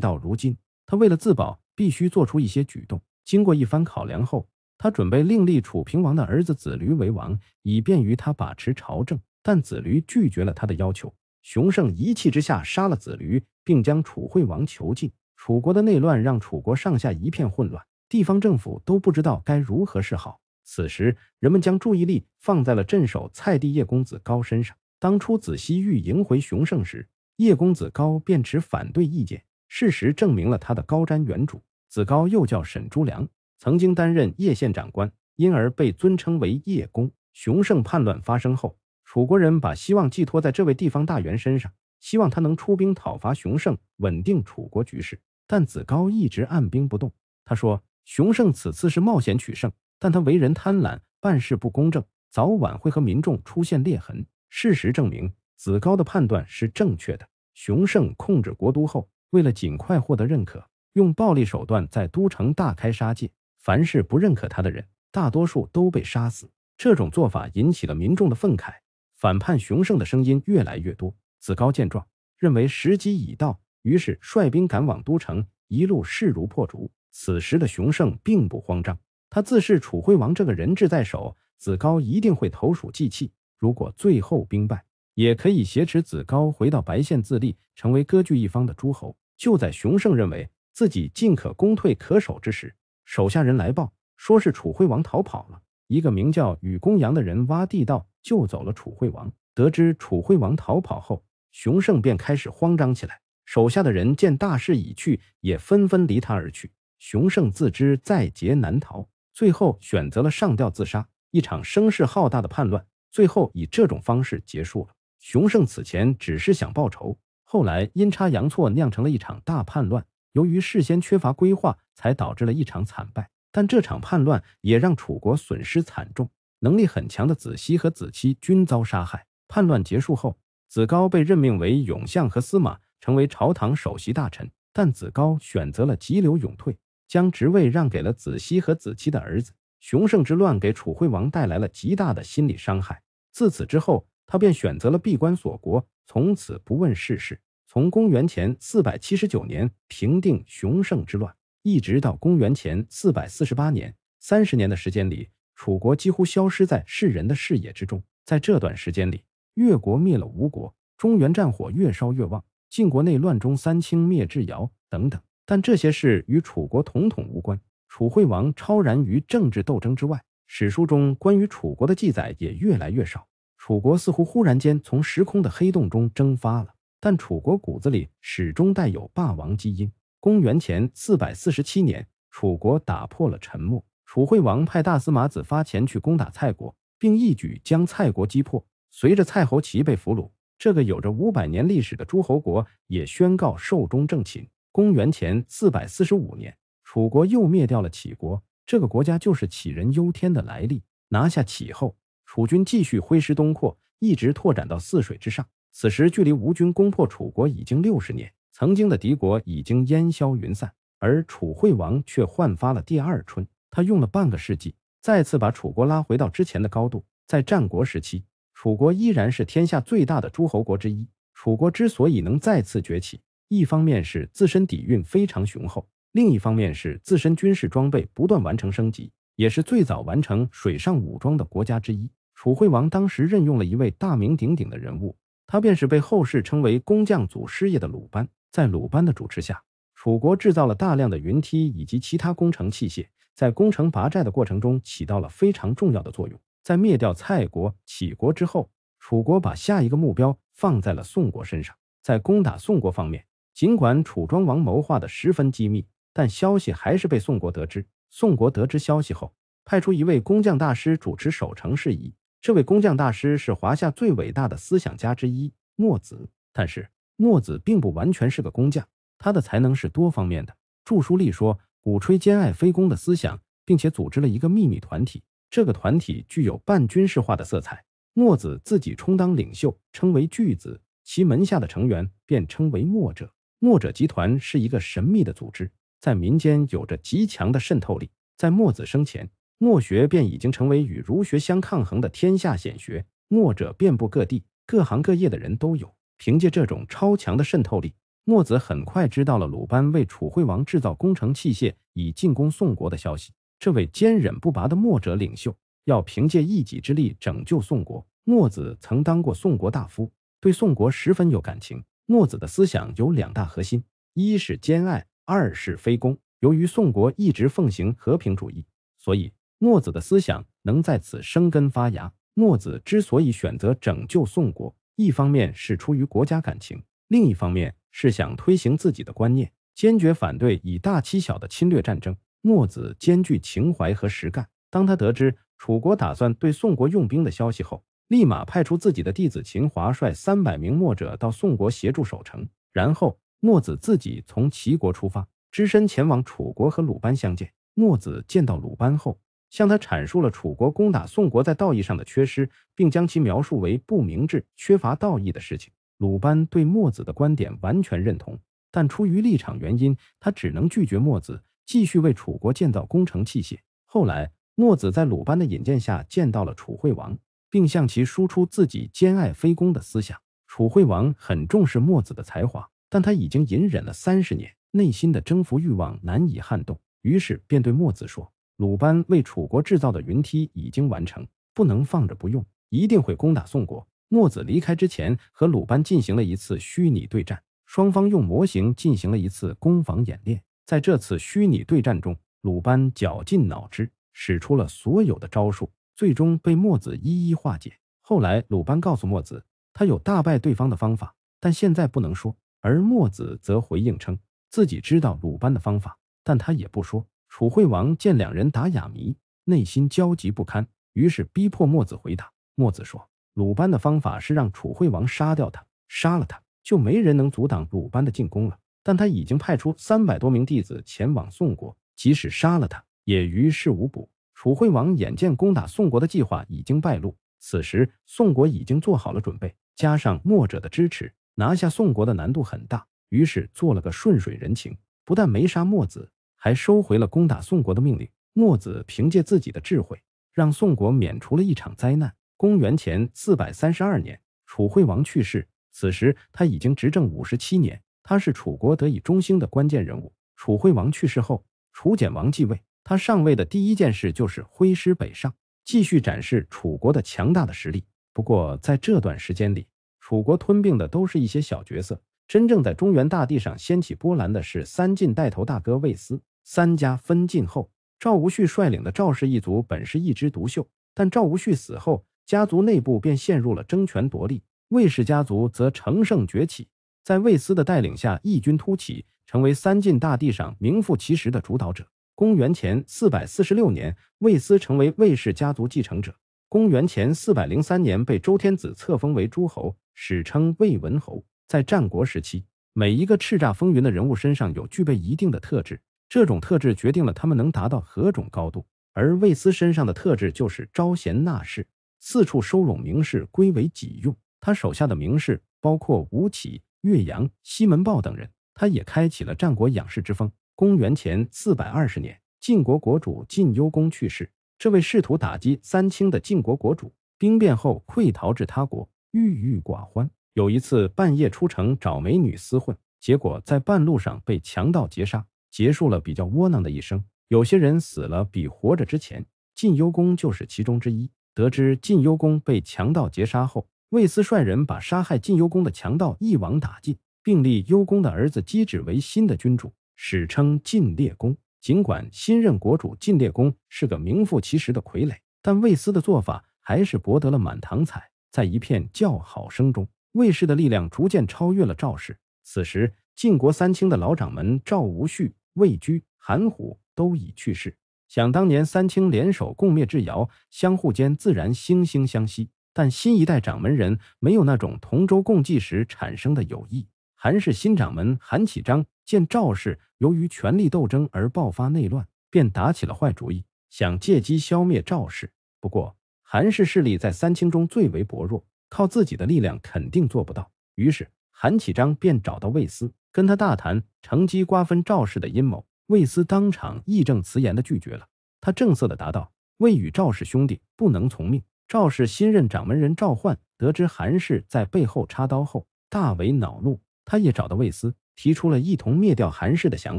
到如今，他为了自保，必须做出一些举动。经过一番考量后，他准备另立楚平王的儿子子驴为王，以便于他把持朝政。但子驴拒绝了他的要求，熊胜一气之下杀了子驴，并将楚惠王囚禁。楚国的内乱让楚国上下一片混乱，地方政府都不知道该如何是好。此时，人们将注意力放在了镇守蔡地叶公子高身上。当初子西欲迎回熊胜时，叶公子高便持反对意见。事实证明了他的高瞻远瞩。子高又叫沈朱良，曾经担任叶县长官，因而被尊称为叶公。熊胜叛乱发生后，楚国人把希望寄托在这位地方大员身上，希望他能出兵讨伐熊胜，稳定楚国局势。但子高一直按兵不动。他说：“熊胜此次是冒险取胜，但他为人贪婪，办事不公正，早晚会和民众出现裂痕。”事实证明，子高的判断是正确的。熊胜控制国都后，为了尽快获得认可，用暴力手段在都城大开杀戒，凡是不认可他的人，大多数都被杀死。这种做法引起了民众的愤慨，反叛雄胜的声音越来越多。子高见状，认为时机已到，于是率兵赶往都城，一路势如破竹。此时的熊胜并不慌张，他自恃楚惠王这个人质在手，子高一定会投鼠忌器。如果最后兵败，也可以挟持子高回到白县自立，成为割据一方的诸侯。就在熊胜认为自己进可攻退可守之时，手下人来报，说是楚惠王逃跑了。一个名叫禹公羊的人挖地道救走了楚惠王。得知楚惠王逃跑后，熊胜便开始慌张起来。手下的人见大势已去，也纷纷离他而去。熊胜自知在劫难逃，最后选择了上吊自杀。一场声势浩大的叛乱，最后以这种方式结束了。熊胜此前只是想报仇，后来阴差阳错酿成了一场大叛乱。由于事先缺乏规划，才导致了一场惨败。但这场叛乱也让楚国损失惨重，能力很强的子西和子期均遭杀害。叛乱结束后，子高被任命为勇相和司马，成为朝堂首席大臣。但子高选择了急流勇退，将职位让给了子西和子期的儿子。熊胜之乱给楚惠王带来了极大的心理伤害。自此之后。他便选择了闭关锁国，从此不问世事。从公元前四百七十九年平定雄胜之乱，一直到公元前四百四十八年，三十年的时间里，楚国几乎消失在世人的视野之中。在这段时间里，越国灭了吴国，中原战火越烧越旺，晋国内乱中三清灭智瑶等等，但这些事与楚国统统无关。楚惠王超然于政治斗争之外，史书中关于楚国的记载也越来越少。楚国似乎忽然间从时空的黑洞中蒸发了，但楚国骨子里始终带有霸王基因。公元前四百四十七年，楚国打破了沉默，楚惠王派大司马子发前去攻打蔡国，并一举将蔡国击破。随着蔡侯齐被俘虏，这个有着五百年历史的诸侯国也宣告寿终正寝。公元前四百四十五年，楚国又灭掉了杞国，这个国家就是杞人忧天的来历。拿下杞后。楚军继续挥师东扩，一直拓展到泗水之上。此时距离吴军攻破楚国已经六十年，曾经的敌国已经烟消云散，而楚惠王却焕发了第二春。他用了半个世纪，再次把楚国拉回到之前的高度。在战国时期，楚国依然是天下最大的诸侯国之一。楚国之所以能再次崛起，一方面是自身底蕴非常雄厚，另一方面是自身军事装备不断完成升级，也是最早完成水上武装的国家之一。楚惠王当时任用了一位大名鼎鼎的人物，他便是被后世称为工匠祖师爷的鲁班。在鲁班的主持下，楚国制造了大量的云梯以及其他工程器械，在攻城拔寨的过程中起到了非常重要的作用。在灭掉蔡国、杞国之后，楚国把下一个目标放在了宋国身上。在攻打宋国方面，尽管楚庄王谋划的十分机密，但消息还是被宋国得知。宋国得知消息后，派出一位工匠大师主持守城事宜。这位工匠大师是华夏最伟大的思想家之一墨子，但是墨子并不完全是个工匠，他的才能是多方面的。著书立说，鼓吹兼爱非攻的思想，并且组织了一个秘密团体。这个团体具有半军事化的色彩，墨子自己充当领袖，称为巨子，其门下的成员便称为墨者。墨者集团是一个神秘的组织，在民间有着极强的渗透力。在墨子生前。墨学便已经成为与儒学相抗衡的天下显学，墨者遍布各地，各行各业的人都有。凭借这种超强的渗透力，墨子很快知道了鲁班为楚惠王制造工程器械以进攻宋国的消息。这位坚忍不拔的墨者领袖要凭借一己之力拯救宋国。墨子曾当过宋国大夫，对宋国十分有感情。墨子的思想有两大核心：一是兼爱，二是非攻。由于宋国一直奉行和平主义，所以。墨子的思想能在此生根发芽。墨子之所以选择拯救宋国，一方面是出于国家感情，另一方面是想推行自己的观念，坚决反对以大欺小的侵略战争。墨子兼具情怀和实干。当他得知楚国打算对宋国用兵的消息后，立马派出自己的弟子秦华率三百名墨者到宋国协助守城，然后墨子自己从齐国出发，只身前往楚国和鲁班相见。墨子见到鲁班后，向他阐述了楚国攻打宋国在道义上的缺失，并将其描述为不明智、缺乏道义的事情。鲁班对墨子的观点完全认同，但出于立场原因，他只能拒绝墨子继续为楚国建造工程器械。后来，墨子在鲁班的引荐下见到了楚惠王，并向其输出自己兼爱非攻的思想。楚惠王很重视墨子的才华，但他已经隐忍了三十年，内心的征服欲望难以撼动，于是便对墨子说。鲁班为楚国制造的云梯已经完成，不能放着不用，一定会攻打宋国。墨子离开之前和鲁班进行了一次虚拟对战，双方用模型进行了一次攻防演练。在这次虚拟对战中，鲁班绞尽脑汁，使出了所有的招数，最终被墨子一一化解。后来，鲁班告诉墨子，他有大败对方的方法，但现在不能说。而墨子则回应称，自己知道鲁班的方法，但他也不说。楚惠王见两人打哑谜，内心焦急不堪，于是逼迫墨子回答。墨子说：“鲁班的方法是让楚惠王杀掉他，杀了他就没人能阻挡鲁班的进攻了。但他已经派出三百多名弟子前往宋国，即使杀了他，也于事无补。”楚惠王眼见攻打宋国的计划已经败露，此时宋国已经做好了准备，加上墨者的支持，拿下宋国的难度很大，于是做了个顺水人情，不但没杀墨子。还收回了攻打宋国的命令。墨子凭借自己的智慧，让宋国免除了一场灾难。公元前四百三十二年，楚惠王去世，此时他已经执政五十七年，他是楚国得以中兴的关键人物。楚惠王去世后，楚简王继位，他上位的第一件事就是挥师北上，继续展示楚国的强大的实力。不过在这段时间里，楚国吞并的都是一些小角色，真正在中原大地上掀起波澜的是三晋带头大哥魏斯。三家分晋后，赵无恤率领的赵氏一族本是一枝独秀，但赵无恤死后，家族内部便陷入了争权夺利。魏氏家族则乘胜崛起，在魏斯的带领下异军突起，成为三晋大地上名副其实的主导者。公元前四百四十六年，魏斯成为魏氏家族继承者。公元前四百零三年，被周天子册封为诸侯，史称魏文侯。在战国时期，每一个叱咤风云的人物身上有具备一定的特质。这种特质决定了他们能达到何种高度，而魏斯身上的特质就是招贤纳士，四处收拢名士，归为己用。他手下的名士包括吴起、岳阳、西门豹等人。他也开启了战国仰视之风。公元前四百二十年，晋国国主晋幽公去世。这位试图打击三清的晋国国主兵变后溃逃至他国，郁郁寡欢。有一次半夜出城找美女厮混，结果在半路上被强盗劫杀。结束了比较窝囊的一生。有些人死了比活着之前，晋幽公就是其中之一。得知晋幽公被强盗劫杀后，卫斯率人把杀害晋幽公的强盗一网打尽，并立幽公的儿子姬止为新的君主，史称晋烈公。尽管新任国主晋烈公是个名副其实的傀儡，但卫斯的做法还是博得了满堂彩，在一片叫好声中，卫氏的力量逐渐超越了赵氏。此时，晋国三卿的老掌门赵无恤。魏居、韩虎都已去世。想当年三清联手共灭智瑶，相互间自然惺惺相惜。但新一代掌门人没有那种同舟共济时产生的友谊。韩氏新掌门韩启章见赵氏由于权力斗争而爆发内乱，便打起了坏主意，想借机消灭赵氏。不过韩氏势力在三清中最为薄弱，靠自己的力量肯定做不到。于是韩启章便找到魏斯。跟他大谈乘机瓜分赵氏的阴谋，卫斯当场义正辞严地拒绝了他，正色地答道：“未与赵氏兄弟不能从命。”赵氏新任掌门人赵焕得知韩氏在背后插刀后，大为恼怒，他也找到卫斯，提出了一同灭掉韩氏的想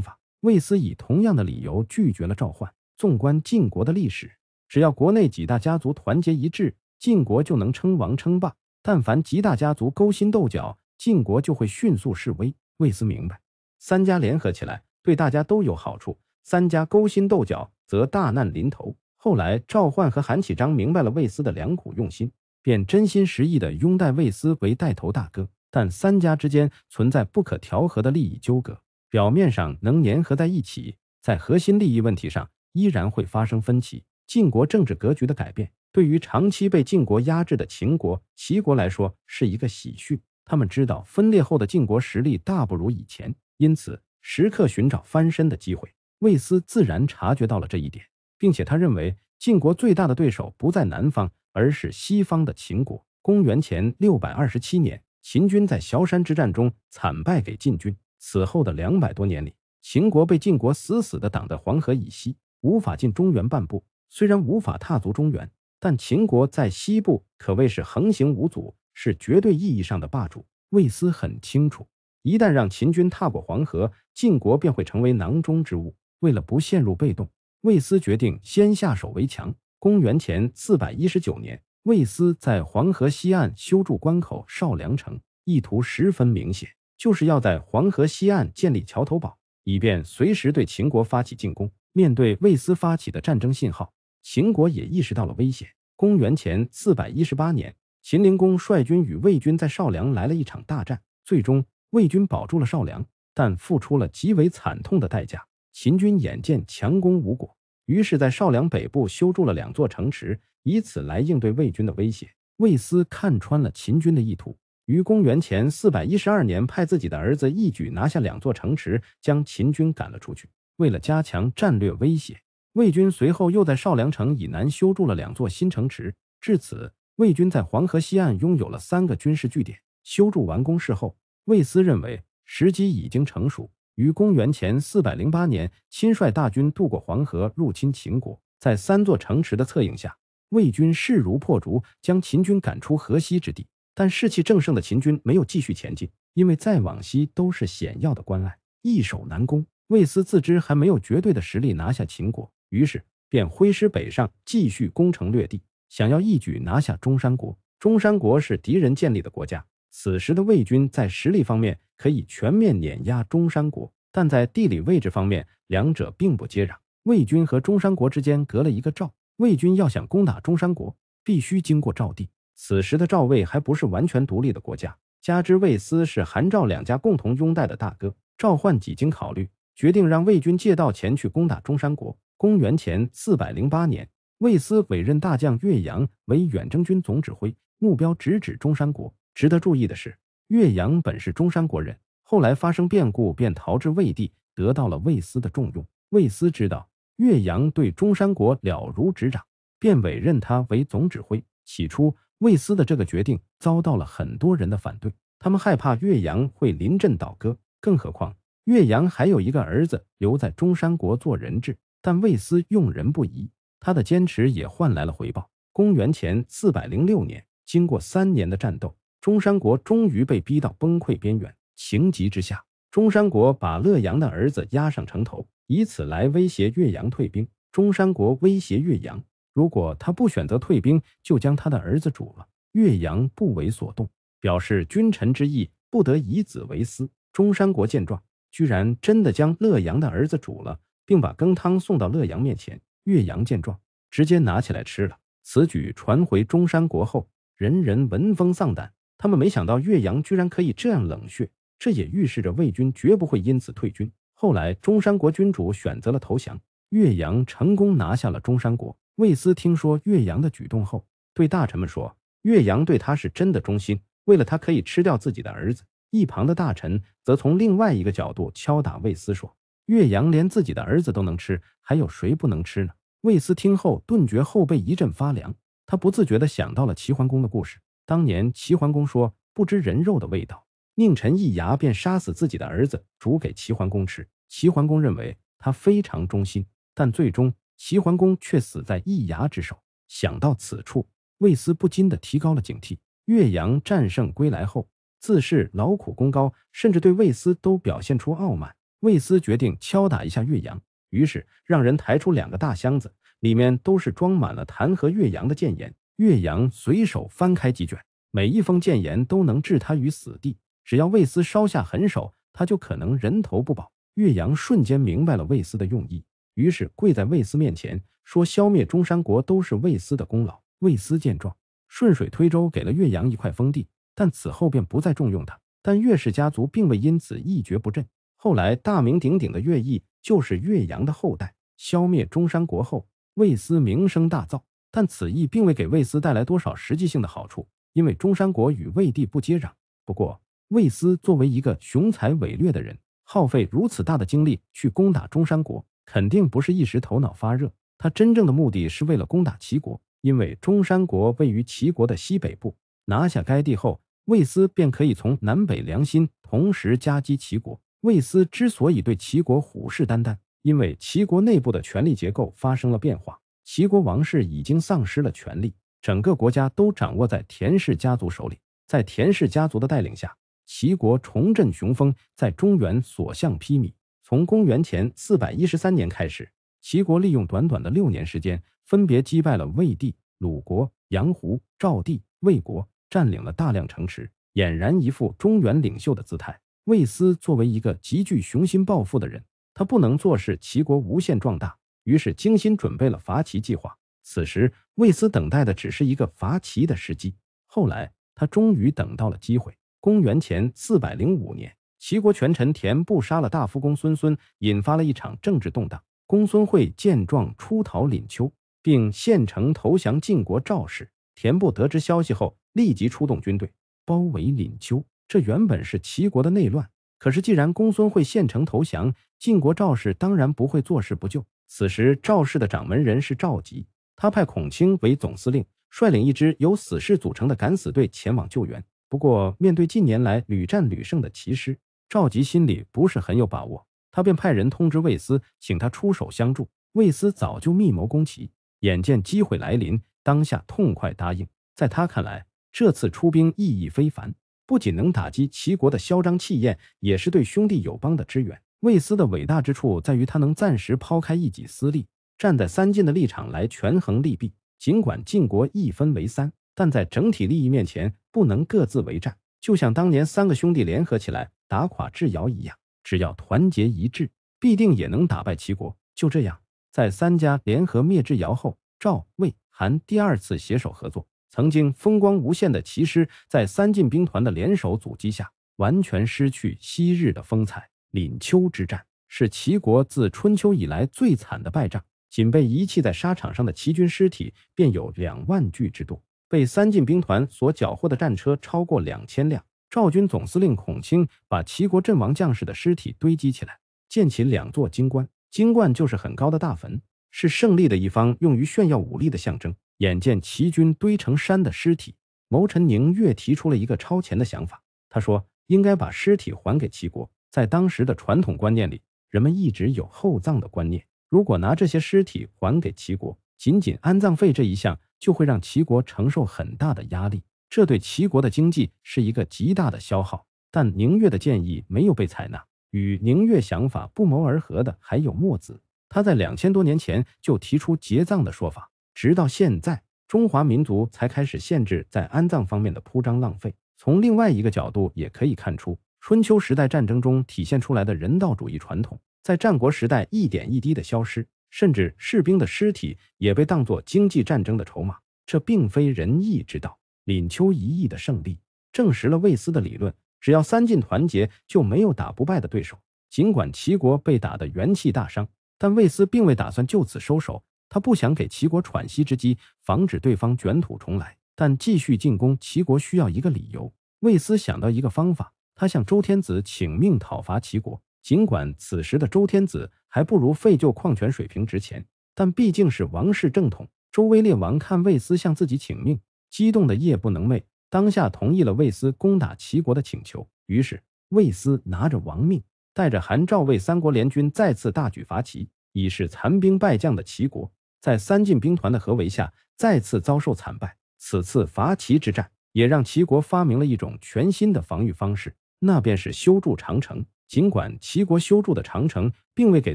法。卫斯以同样的理由拒绝了赵焕。纵观晋国的历史，只要国内几大家族团结一致，晋国就能称王称霸；但凡几大家族勾心斗角，晋国就会迅速示威。魏斯明白，三家联合起来对大家都有好处，三家勾心斗角则大难临头。后来赵焕和韩启章明白了魏斯的良苦用心，便真心实意地拥戴魏斯为带头大哥。但三家之间存在不可调和的利益纠葛，表面上能粘合在一起，在核心利益问题上依然会发生分歧。晋国政治格局的改变，对于长期被晋国压制的秦国、齐国来说，是一个喜讯。他们知道分裂后的晋国实力大不如以前，因此时刻寻找翻身的机会。魏斯自然察觉到了这一点，并且他认为晋国最大的对手不在南方，而是西方的秦国。公元前六百二十七年，秦军在崤山之战中惨败给晋军。此后的两百多年里，秦国被晋国死死地挡在黄河以西，无法进中原半步。虽然无法踏足中原，但秦国在西部可谓是横行无阻。是绝对意义上的霸主。魏斯很清楚，一旦让秦军踏过黄河，晋国便会成为囊中之物。为了不陷入被动，魏斯决定先下手为强。公元前四百一十九年，魏斯在黄河西岸修筑关口少梁城，意图十分明显，就是要在黄河西岸建立桥头堡，以便随时对秦国发起进攻。面对魏斯发起的战争信号，秦国也意识到了危险。公元前四百一十八年。秦灵公率军与魏军在少梁来了一场大战，最终魏军保住了少梁，但付出了极为惨痛的代价。秦军眼见强攻无果，于是，在少梁北部修筑了两座城池，以此来应对魏军的威胁。魏斯看穿了秦军的意图，于公元前四百一十二年派自己的儿子一举拿下两座城池，将秦军赶了出去。为了加强战略威胁，魏军随后又在少梁城以南修筑了两座新城池。至此。魏军在黄河西岸拥有了三个军事据点，修筑完工事后，魏斯认为时机已经成熟，于公元前四百零八年亲率大军渡过黄河，入侵秦国。在三座城池的策应下，魏军势如破竹，将秦军赶出河西之地。但士气正盛的秦军没有继续前进，因为再往西都是险要的关隘，易守难攻。魏斯自知还没有绝对的实力拿下秦国，于是便挥师北上，继续攻城略地。想要一举拿下中山国，中山国是敌人建立的国家。此时的魏军在实力方面可以全面碾压中山国，但在地理位置方面，两者并不接壤。魏军和中山国之间隔了一个赵。魏军要想攻打中山国，必须经过赵地。此时的赵魏还不是完全独立的国家，加之魏斯是韩赵两家共同拥戴的大哥，赵焕几经考虑，决定让魏军借道前去攻打中山国。公元前四百零八年。魏斯委任大将岳阳为远征军总指挥，目标直指中山国。值得注意的是，岳阳本是中山国人，后来发生变故，便逃至魏地，得到了魏斯的重用。魏斯知道岳阳对中山国了如指掌，便委任他为总指挥。起初，魏斯的这个决定遭到了很多人的反对，他们害怕岳阳会临阵倒戈，更何况岳阳还有一个儿子留在中山国做人质。但魏斯用人不疑。他的坚持也换来了回报。公元前四百零六年，经过三年的战斗，中山国终于被逼到崩溃边缘。情急之下，中山国把乐阳的儿子押上城头，以此来威胁乐阳退兵。中山国威胁乐阳，如果他不选择退兵，就将他的儿子煮了。乐阳不为所动，表示君臣之义，不得以子为私。中山国见状，居然真的将乐阳的儿子煮了，并把羹汤送到乐阳面前。岳阳见状，直接拿起来吃了。此举传回中山国后，人人闻风丧胆。他们没想到岳阳居然可以这样冷血，这也预示着魏军绝不会因此退军。后来，中山国君主选择了投降，岳阳成功拿下了中山国。魏斯听说岳阳的举动后，对大臣们说：“岳阳对他是真的忠心，为了他可以吃掉自己的儿子。”一旁的大臣则从另外一个角度敲打魏斯说：“岳阳连自己的儿子都能吃。”还有谁不能吃呢？卫斯听后顿觉后背一阵发凉，他不自觉地想到了齐桓公的故事。当年齐桓公说不知人肉的味道，宁臣一牙便杀死自己的儿子煮给齐桓公吃。齐桓公认为他非常忠心，但最终齐桓公却死在一牙之手。想到此处，卫斯不禁地提高了警惕。岳阳战胜归来后，自恃劳苦功高，甚至对卫斯都表现出傲慢。卫斯决定敲打一下岳阳。于是让人抬出两个大箱子，里面都是装满了弹劾岳阳的谏言。岳阳随手翻开几卷，每一封谏言都能置他于死地。只要魏斯稍下狠手，他就可能人头不保。岳阳瞬间明白了魏斯的用意，于是跪在魏斯面前说：“消灭中山国都是魏斯的功劳。”魏斯见状，顺水推舟给了岳阳一块封地，但此后便不再重用他。但岳氏家族并未因此一蹶不振。后来大名鼎鼎的乐毅就是岳阳的后代。消灭中山国后，魏斯名声大噪，但此役并未给魏斯带来多少实际性的好处，因为中山国与魏地不接壤。不过，魏斯作为一个雄才伟略的人，耗费如此大的精力去攻打中山国，肯定不是一时头脑发热。他真正的目的是为了攻打齐国，因为中山国位于齐国的西北部，拿下该地后，魏斯便可以从南北两心同时夹击齐国。魏斯之所以对齐国虎视眈眈，因为齐国内部的权力结构发生了变化，齐国王室已经丧失了权力，整个国家都掌握在田氏家族手里。在田氏家族的带领下，齐国重振雄风，在中原所向披靡。从公元前四百一十三年开始，齐国利用短短的六年时间，分别击败了魏地、鲁国、阳胡、赵地、魏国，占领了大量城池，俨然一副中原领袖的姿态。魏斯作为一个极具雄心抱负的人，他不能坐视齐国无限壮大，于是精心准备了伐齐计划。此时，魏斯等待的只是一个伐齐的时机。后来，他终于等到了机会。公元前四百零五年，齐国权臣田不杀了大夫公孙孙，引发了一场政治动荡。公孙会见状出逃廪丘，并献城投降晋国赵氏。田不得知消息后，立即出动军队包围廪丘。这原本是齐国的内乱，可是既然公孙会献城投降，晋国赵氏当然不会坐视不救。此时赵氏的掌门人是赵吉，他派孔青为总司令，率领一支由死士组成的敢死队前往救援。不过，面对近年来屡战屡胜的齐师，赵吉心里不是很有把握，他便派人通知魏斯，请他出手相助。魏斯早就密谋攻齐，眼见机会来临，当下痛快答应。在他看来，这次出兵意义非凡。不仅能打击齐国的嚣张气焰，也是对兄弟友邦的支援。魏斯的伟大之处在于，他能暂时抛开一己私利，站在三晋的立场来权衡利弊。尽管晋国一分为三，但在整体利益面前，不能各自为战。就像当年三个兄弟联合起来打垮智瑶一样，只要团结一致，必定也能打败齐国。就这样，在三家联合灭智瑶后，赵、魏、韩第二次携手合作。曾经风光无限的齐师，在三晋兵团的联手阻击下，完全失去昔日的风采。廪丘之战是齐国自春秋以来最惨的败仗，仅被遗弃在沙场上的齐军尸体便有两万具之多。被三晋兵团所缴获的战车超过两千辆。赵军总司令孔卿把齐国阵亡将士的尸体堆积起来，建起两座金棺，金棺就是很高的大坟，是胜利的一方用于炫耀武力的象征。眼见齐军堆成山的尸体，谋臣宁越提出了一个超前的想法。他说：“应该把尸体还给齐国。”在当时的传统观念里，人们一直有厚葬的观念。如果拿这些尸体还给齐国，仅仅安葬费这一项就会让齐国承受很大的压力，这对齐国的经济是一个极大的消耗。但宁越的建议没有被采纳。与宁越想法不谋而合的还有墨子，他在两千多年前就提出结葬的说法。直到现在，中华民族才开始限制在安葬方面的铺张浪费。从另外一个角度也可以看出，春秋时代战争中体现出来的人道主义传统，在战国时代一点一滴的消失，甚至士兵的尸体也被当作经济战争的筹码，这并非仁义之道。临秋一役的胜利，证实了魏斯的理论：只要三晋团结，就没有打不败的对手。尽管齐国被打得元气大伤，但魏斯并未打算就此收手。他不想给齐国喘息之机，防止对方卷土重来，但继续进攻齐国需要一个理由。魏斯想到一个方法，他向周天子请命讨伐齐国。尽管此时的周天子还不如废旧矿泉水瓶值钱，但毕竟是王室正统。周威烈王看魏斯向自己请命，激动得夜不能寐，当下同意了魏斯攻打齐国的请求。于是魏斯拿着王命，带着韩、赵、魏三国联军再次大举伐齐，以示残兵败将的齐国。在三晋兵团的合围下，再次遭受惨败。此次伐齐之战，也让齐国发明了一种全新的防御方式，那便是修筑长城。尽管齐国修筑的长城并未给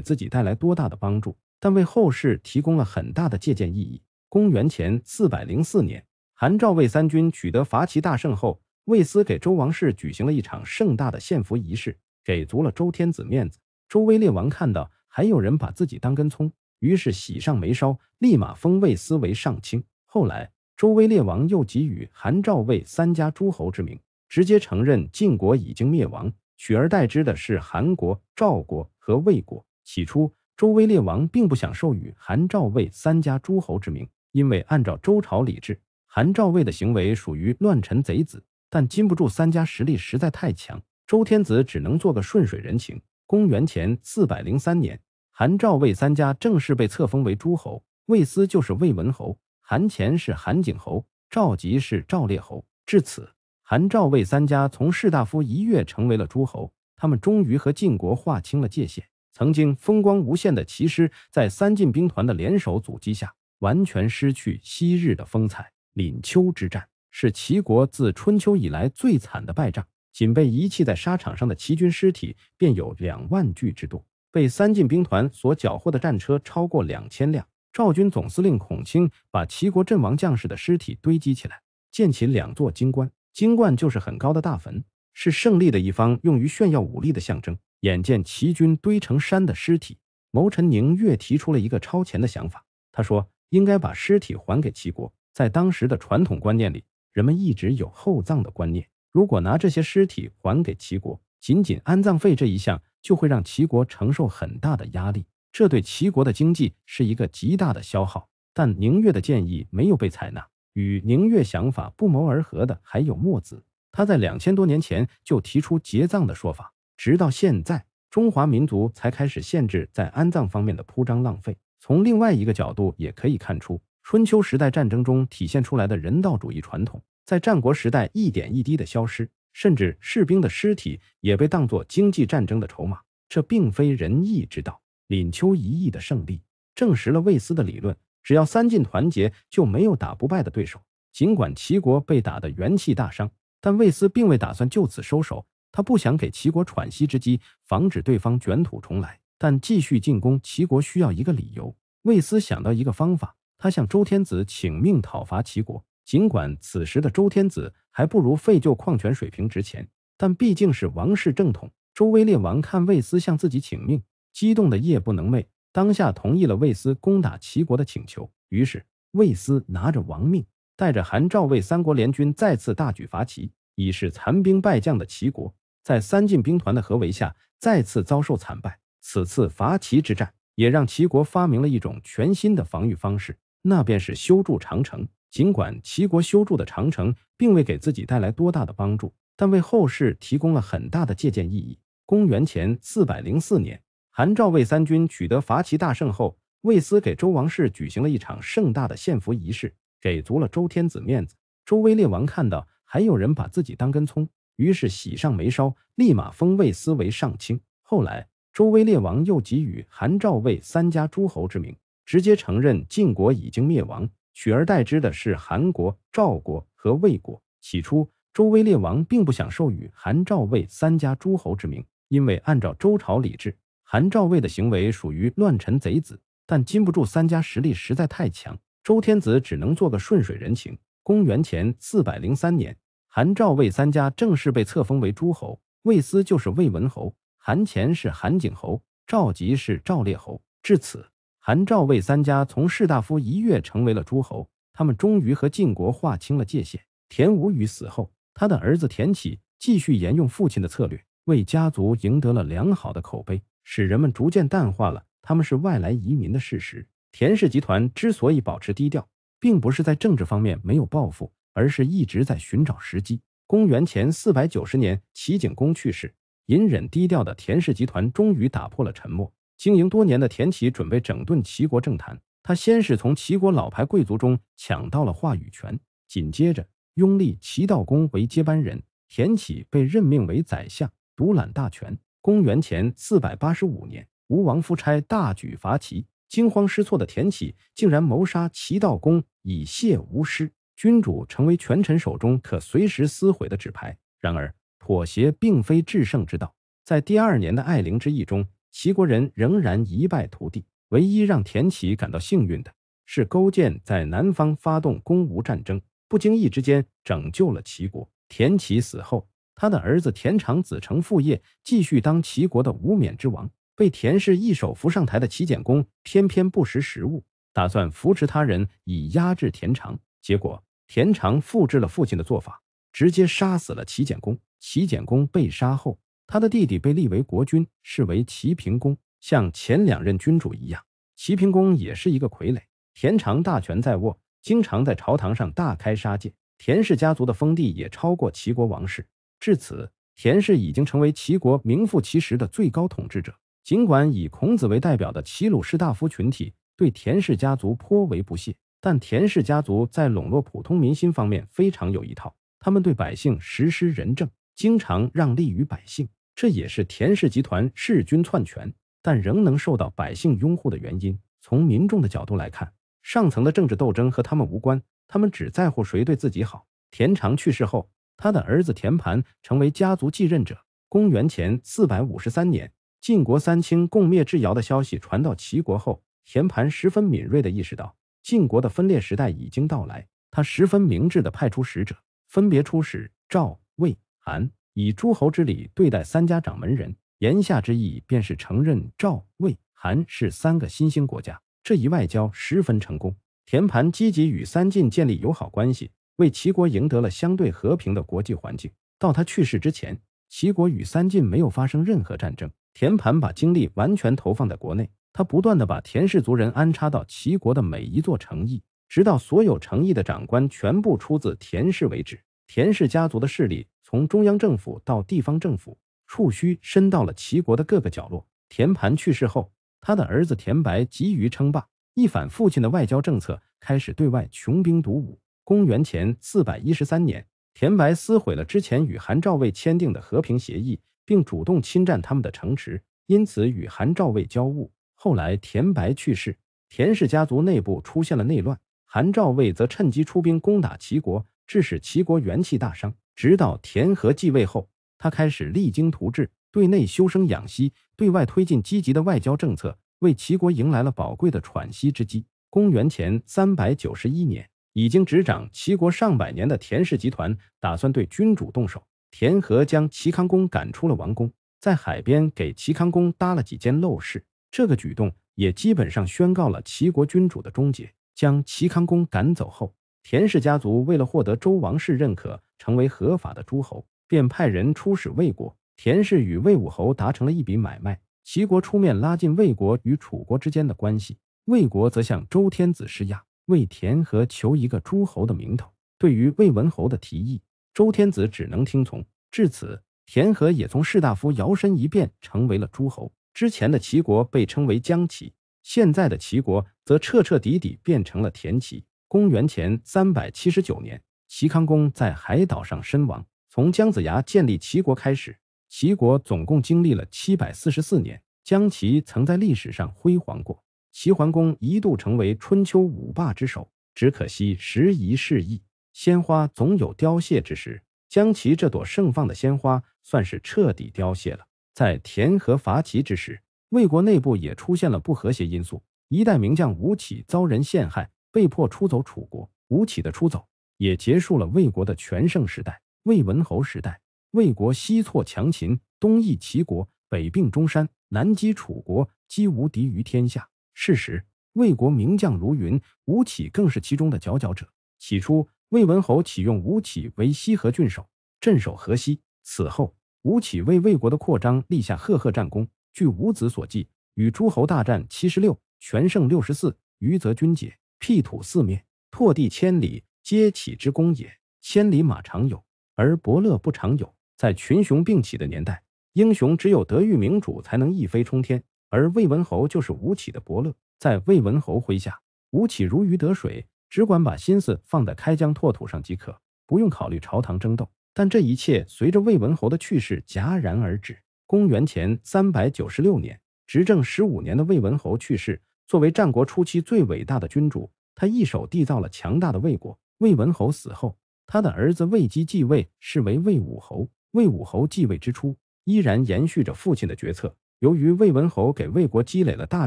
自己带来多大的帮助，但为后世提供了很大的借鉴意义。公元前四百零四年，韩赵魏三军取得伐齐大胜后，魏斯给周王室举行了一场盛大的献俘仪式，给足了周天子面子。周威烈王看到还有人把自己当根葱。于是喜上眉梢，立马封魏斯为上卿。后来，周威烈王又给予韩、赵、魏三家诸侯之名，直接承认晋国已经灭亡，取而代之的是韩国、赵国和魏国。起初，周威烈王并不想授予韩、赵、魏三家诸侯之名，因为按照周朝礼制，韩、赵、魏的行为属于乱臣贼子。但禁不住三家实力实在太强，周天子只能做个顺水人情。公元前四百零三年。韩赵魏三家正式被册封为诸侯，魏斯就是魏文侯，韩虔是韩景侯，赵佶是赵烈侯。至此，韩赵魏三家从士大夫一跃成为了诸侯，他们终于和晋国划清了界限。曾经风光无限的齐师，在三晋兵团的联手阻击下，完全失去昔日的风采。廪丘之战是齐国自春秋以来最惨的败仗，仅被遗弃在沙场上的齐军尸体便有两万具之多。被三晋兵团所缴获的战车超过两千辆。赵军总司令孔卿把齐国阵亡将士的尸体堆积起来，建起两座金冠。金冠就是很高的大坟，是胜利的一方用于炫耀武力的象征。眼见齐军堆成山的尸体，谋臣宁越提出了一个超前的想法。他说：“应该把尸体还给齐国。”在当时的传统观念里，人们一直有厚葬的观念。如果拿这些尸体还给齐国，仅仅安葬费这一项。就会让齐国承受很大的压力，这对齐国的经济是一个极大的消耗。但宁越的建议没有被采纳。与宁越想法不谋而合的还有墨子，他在两千多年前就提出结葬的说法。直到现在，中华民族才开始限制在安葬方面的铺张浪费。从另外一个角度也可以看出，春秋时代战争中体现出来的人道主义传统，在战国时代一点一滴的消失。甚至士兵的尸体也被当作经济战争的筹码，这并非仁义之道。临丘一役的胜利证实了魏斯的理论：只要三晋团结，就没有打不败的对手。尽管齐国被打得元气大伤，但魏斯并未打算就此收手。他不想给齐国喘息之机，防止对方卷土重来。但继续进攻齐国需要一个理由。魏斯想到一个方法，他向周天子请命讨伐齐国。尽管此时的周天子还不如废旧矿泉水瓶值钱，但毕竟是王室正统。周威烈王看魏斯向自己请命，激动得夜不能寐，当下同意了魏斯攻打齐国的请求。于是，魏斯拿着王命，带着韩、赵、魏三国联军再次大举伐齐。已是残兵败将的齐国，在三晋兵团的合围下，再次遭受惨败。此次伐齐之战，也让齐国发明了一种全新的防御方式，那便是修筑长城。尽管齐国修筑的长城并未给自己带来多大的帮助，但为后世提供了很大的借鉴意义。公元前四百零四年，韩赵魏三军取得伐齐大胜后，魏斯给周王室举行了一场盛大的献俘仪式，给足了周天子面子。周威烈王看到还有人把自己当根葱，于是喜上眉梢，立马封魏斯为上卿。后来，周威烈王又给予韩赵魏三家诸侯之名，直接承认晋国已经灭亡。取而代之的是韩国、赵国和魏国。起初，周威烈王并不想授予韩、赵、魏三家诸侯之名，因为按照周朝礼制，韩、赵、魏的行为属于乱臣贼子。但禁不住三家实力实在太强，周天子只能做个顺水人情。公元前四百零三年，韩、赵、魏三家正式被册封为诸侯。魏斯就是魏文侯，韩虔是韩景侯，赵吉是赵烈侯。至此。韩赵魏三家从士大夫一跃成为了诸侯，他们终于和晋国划清了界限。田无宇死后，他的儿子田启继续沿用父亲的策略，为家族赢得了良好的口碑，使人们逐渐淡化了他们是外来移民的事实。田氏集团之所以保持低调，并不是在政治方面没有抱负，而是一直在寻找时机。公元前四百九十年，齐景公去世，隐忍低调的田氏集团终于打破了沉默。经营多年的田启准备整顿齐国政坛，他先是从齐国老牌贵族中抢到了话语权，紧接着拥立齐悼公为接班人，田启被任命为宰相，独揽大权。公元前四百八十五年，吴王夫差大举伐齐，惊慌失措的田启竟然谋杀齐悼公，以谢吴师。君主成为权臣手中可随时撕毁的纸牌。然而，妥协并非制胜之道，在第二年的艾陵之役中。齐国人仍然一败涂地。唯一让田齐感到幸运的是，勾践在南方发动攻吴战争，不经意之间拯救了齐国。田齐死后，他的儿子田常子承父业，继续当齐国的无冕之王。被田氏一手扶上台的齐简公，偏偏不识时务，打算扶持他人以压制田常。结果，田常复制了父亲的做法，直接杀死了齐简公。齐简公被杀后。他的弟弟被立为国君，视为齐平公。像前两任君主一样，齐平公也是一个傀儡。田常大权在握，经常在朝堂上大开杀戒。田氏家族的封地也超过齐国王室。至此，田氏已经成为齐国名副其实的最高统治者。尽管以孔子为代表的齐鲁士大夫群体对田氏家族颇为不屑，但田氏家族在笼络普通民心方面非常有一套。他们对百姓实施仁政，经常让利于百姓。这也是田氏集团弑君篡权，但仍能受到百姓拥护的原因。从民众的角度来看，上层的政治斗争和他们无关，他们只在乎谁对自己好。田常去世后，他的儿子田盘成为家族继任者。公元前四百五十三年，晋国三卿共灭智瑶的消息传到齐国后，田盘十分敏锐地意识到晋国的分裂时代已经到来，他十分明智地派出使者，分别出使赵、魏、韩。以诸侯之礼对待三家掌门人，言下之意便是承认赵、魏、韩是三个新兴国家。这一外交十分成功。田盘积极与三晋建立友好关系，为齐国赢得了相对和平的国际环境。到他去世之前，齐国与三晋没有发生任何战争。田盘把精力完全投放在国内，他不断地把田氏族人安插到齐国的每一座城邑，直到所有城邑的长官全部出自田氏为止。田氏家族的势力。从中央政府到地方政府，触须伸到了齐国的各个角落。田盘去世后，他的儿子田白急于称霸，一反父亲的外交政策，开始对外穷兵黩武。公元前四百一十三年，田白撕毁了之前与韩、赵、魏签订的和平协议，并主动侵占他们的城池，因此与韩、赵、魏交恶。后来，田白去世，田氏家族内部出现了内乱，韩、赵、魏则趁机出兵攻打齐国，致使齐国元气大伤。直到田和继位后，他开始励精图治，对内修身养息，对外推进积极的外交政策，为齐国迎来了宝贵的喘息之机。公元前三百九十一年，已经执掌齐国上百年的田氏集团打算对君主动手。田和将齐康公赶出了王宫，在海边给齐康公搭了几间陋室。这个举动也基本上宣告了齐国君主的终结。将齐康公赶走后。田氏家族为了获得周王室认可，成为合法的诸侯，便派人出使魏国。田氏与魏武侯达成了一笔买卖，齐国出面拉近魏国与楚国之间的关系，魏国则向周天子施压，为田和求一个诸侯的名头。对于魏文侯的提议，周天子只能听从。至此，田和也从士大夫摇身一变，成为了诸侯。之前的齐国被称为姜齐，现在的齐国则彻彻底底变成了田齐。公元前三百七十九年，齐康公在海岛上身亡。从姜子牙建立齐国开始，齐国总共经历了七百四十四年。姜齐曾在历史上辉煌过，齐桓公一度成为春秋五霸之首。只可惜时移世易，鲜花总有凋谢之时。姜齐这朵盛放的鲜花算是彻底凋谢了。在田和伐齐之时，魏国内部也出现了不和谐因素，一代名将吴起遭人陷害。被迫出走楚国，吴起的出走也结束了魏国的全盛时代。魏文侯时代，魏国西挫强秦，东易齐国，北并中山，南击楚国，击无敌于天下。是时，魏国名将如云，吴起更是其中的佼佼者。起初，魏文侯启用吴起为西河郡守，镇守河西。此后，吴起为魏国的扩张立下赫赫战功。据《吴子》所记，与诸侯大战七十六，全胜六十四，余则军解。辟土四面，拓地千里，皆起之功也。千里马常有，而伯乐不常有。在群雄并起的年代，英雄只有得遇明主，才能一飞冲天。而魏文侯就是吴起的伯乐，在魏文侯麾下，吴起如鱼得水，只管把心思放在开疆拓土上即可，不用考虑朝堂争斗。但这一切随着魏文侯的去世戛然而止。公元前三百九十六年，执政十五年的魏文侯去世。作为战国初期最伟大的君主，他一手缔造了强大的魏国。魏文侯死后，他的儿子魏姬继位，是为魏武侯。魏武侯继位之初，依然延续着父亲的决策。由于魏文侯给魏国积累了大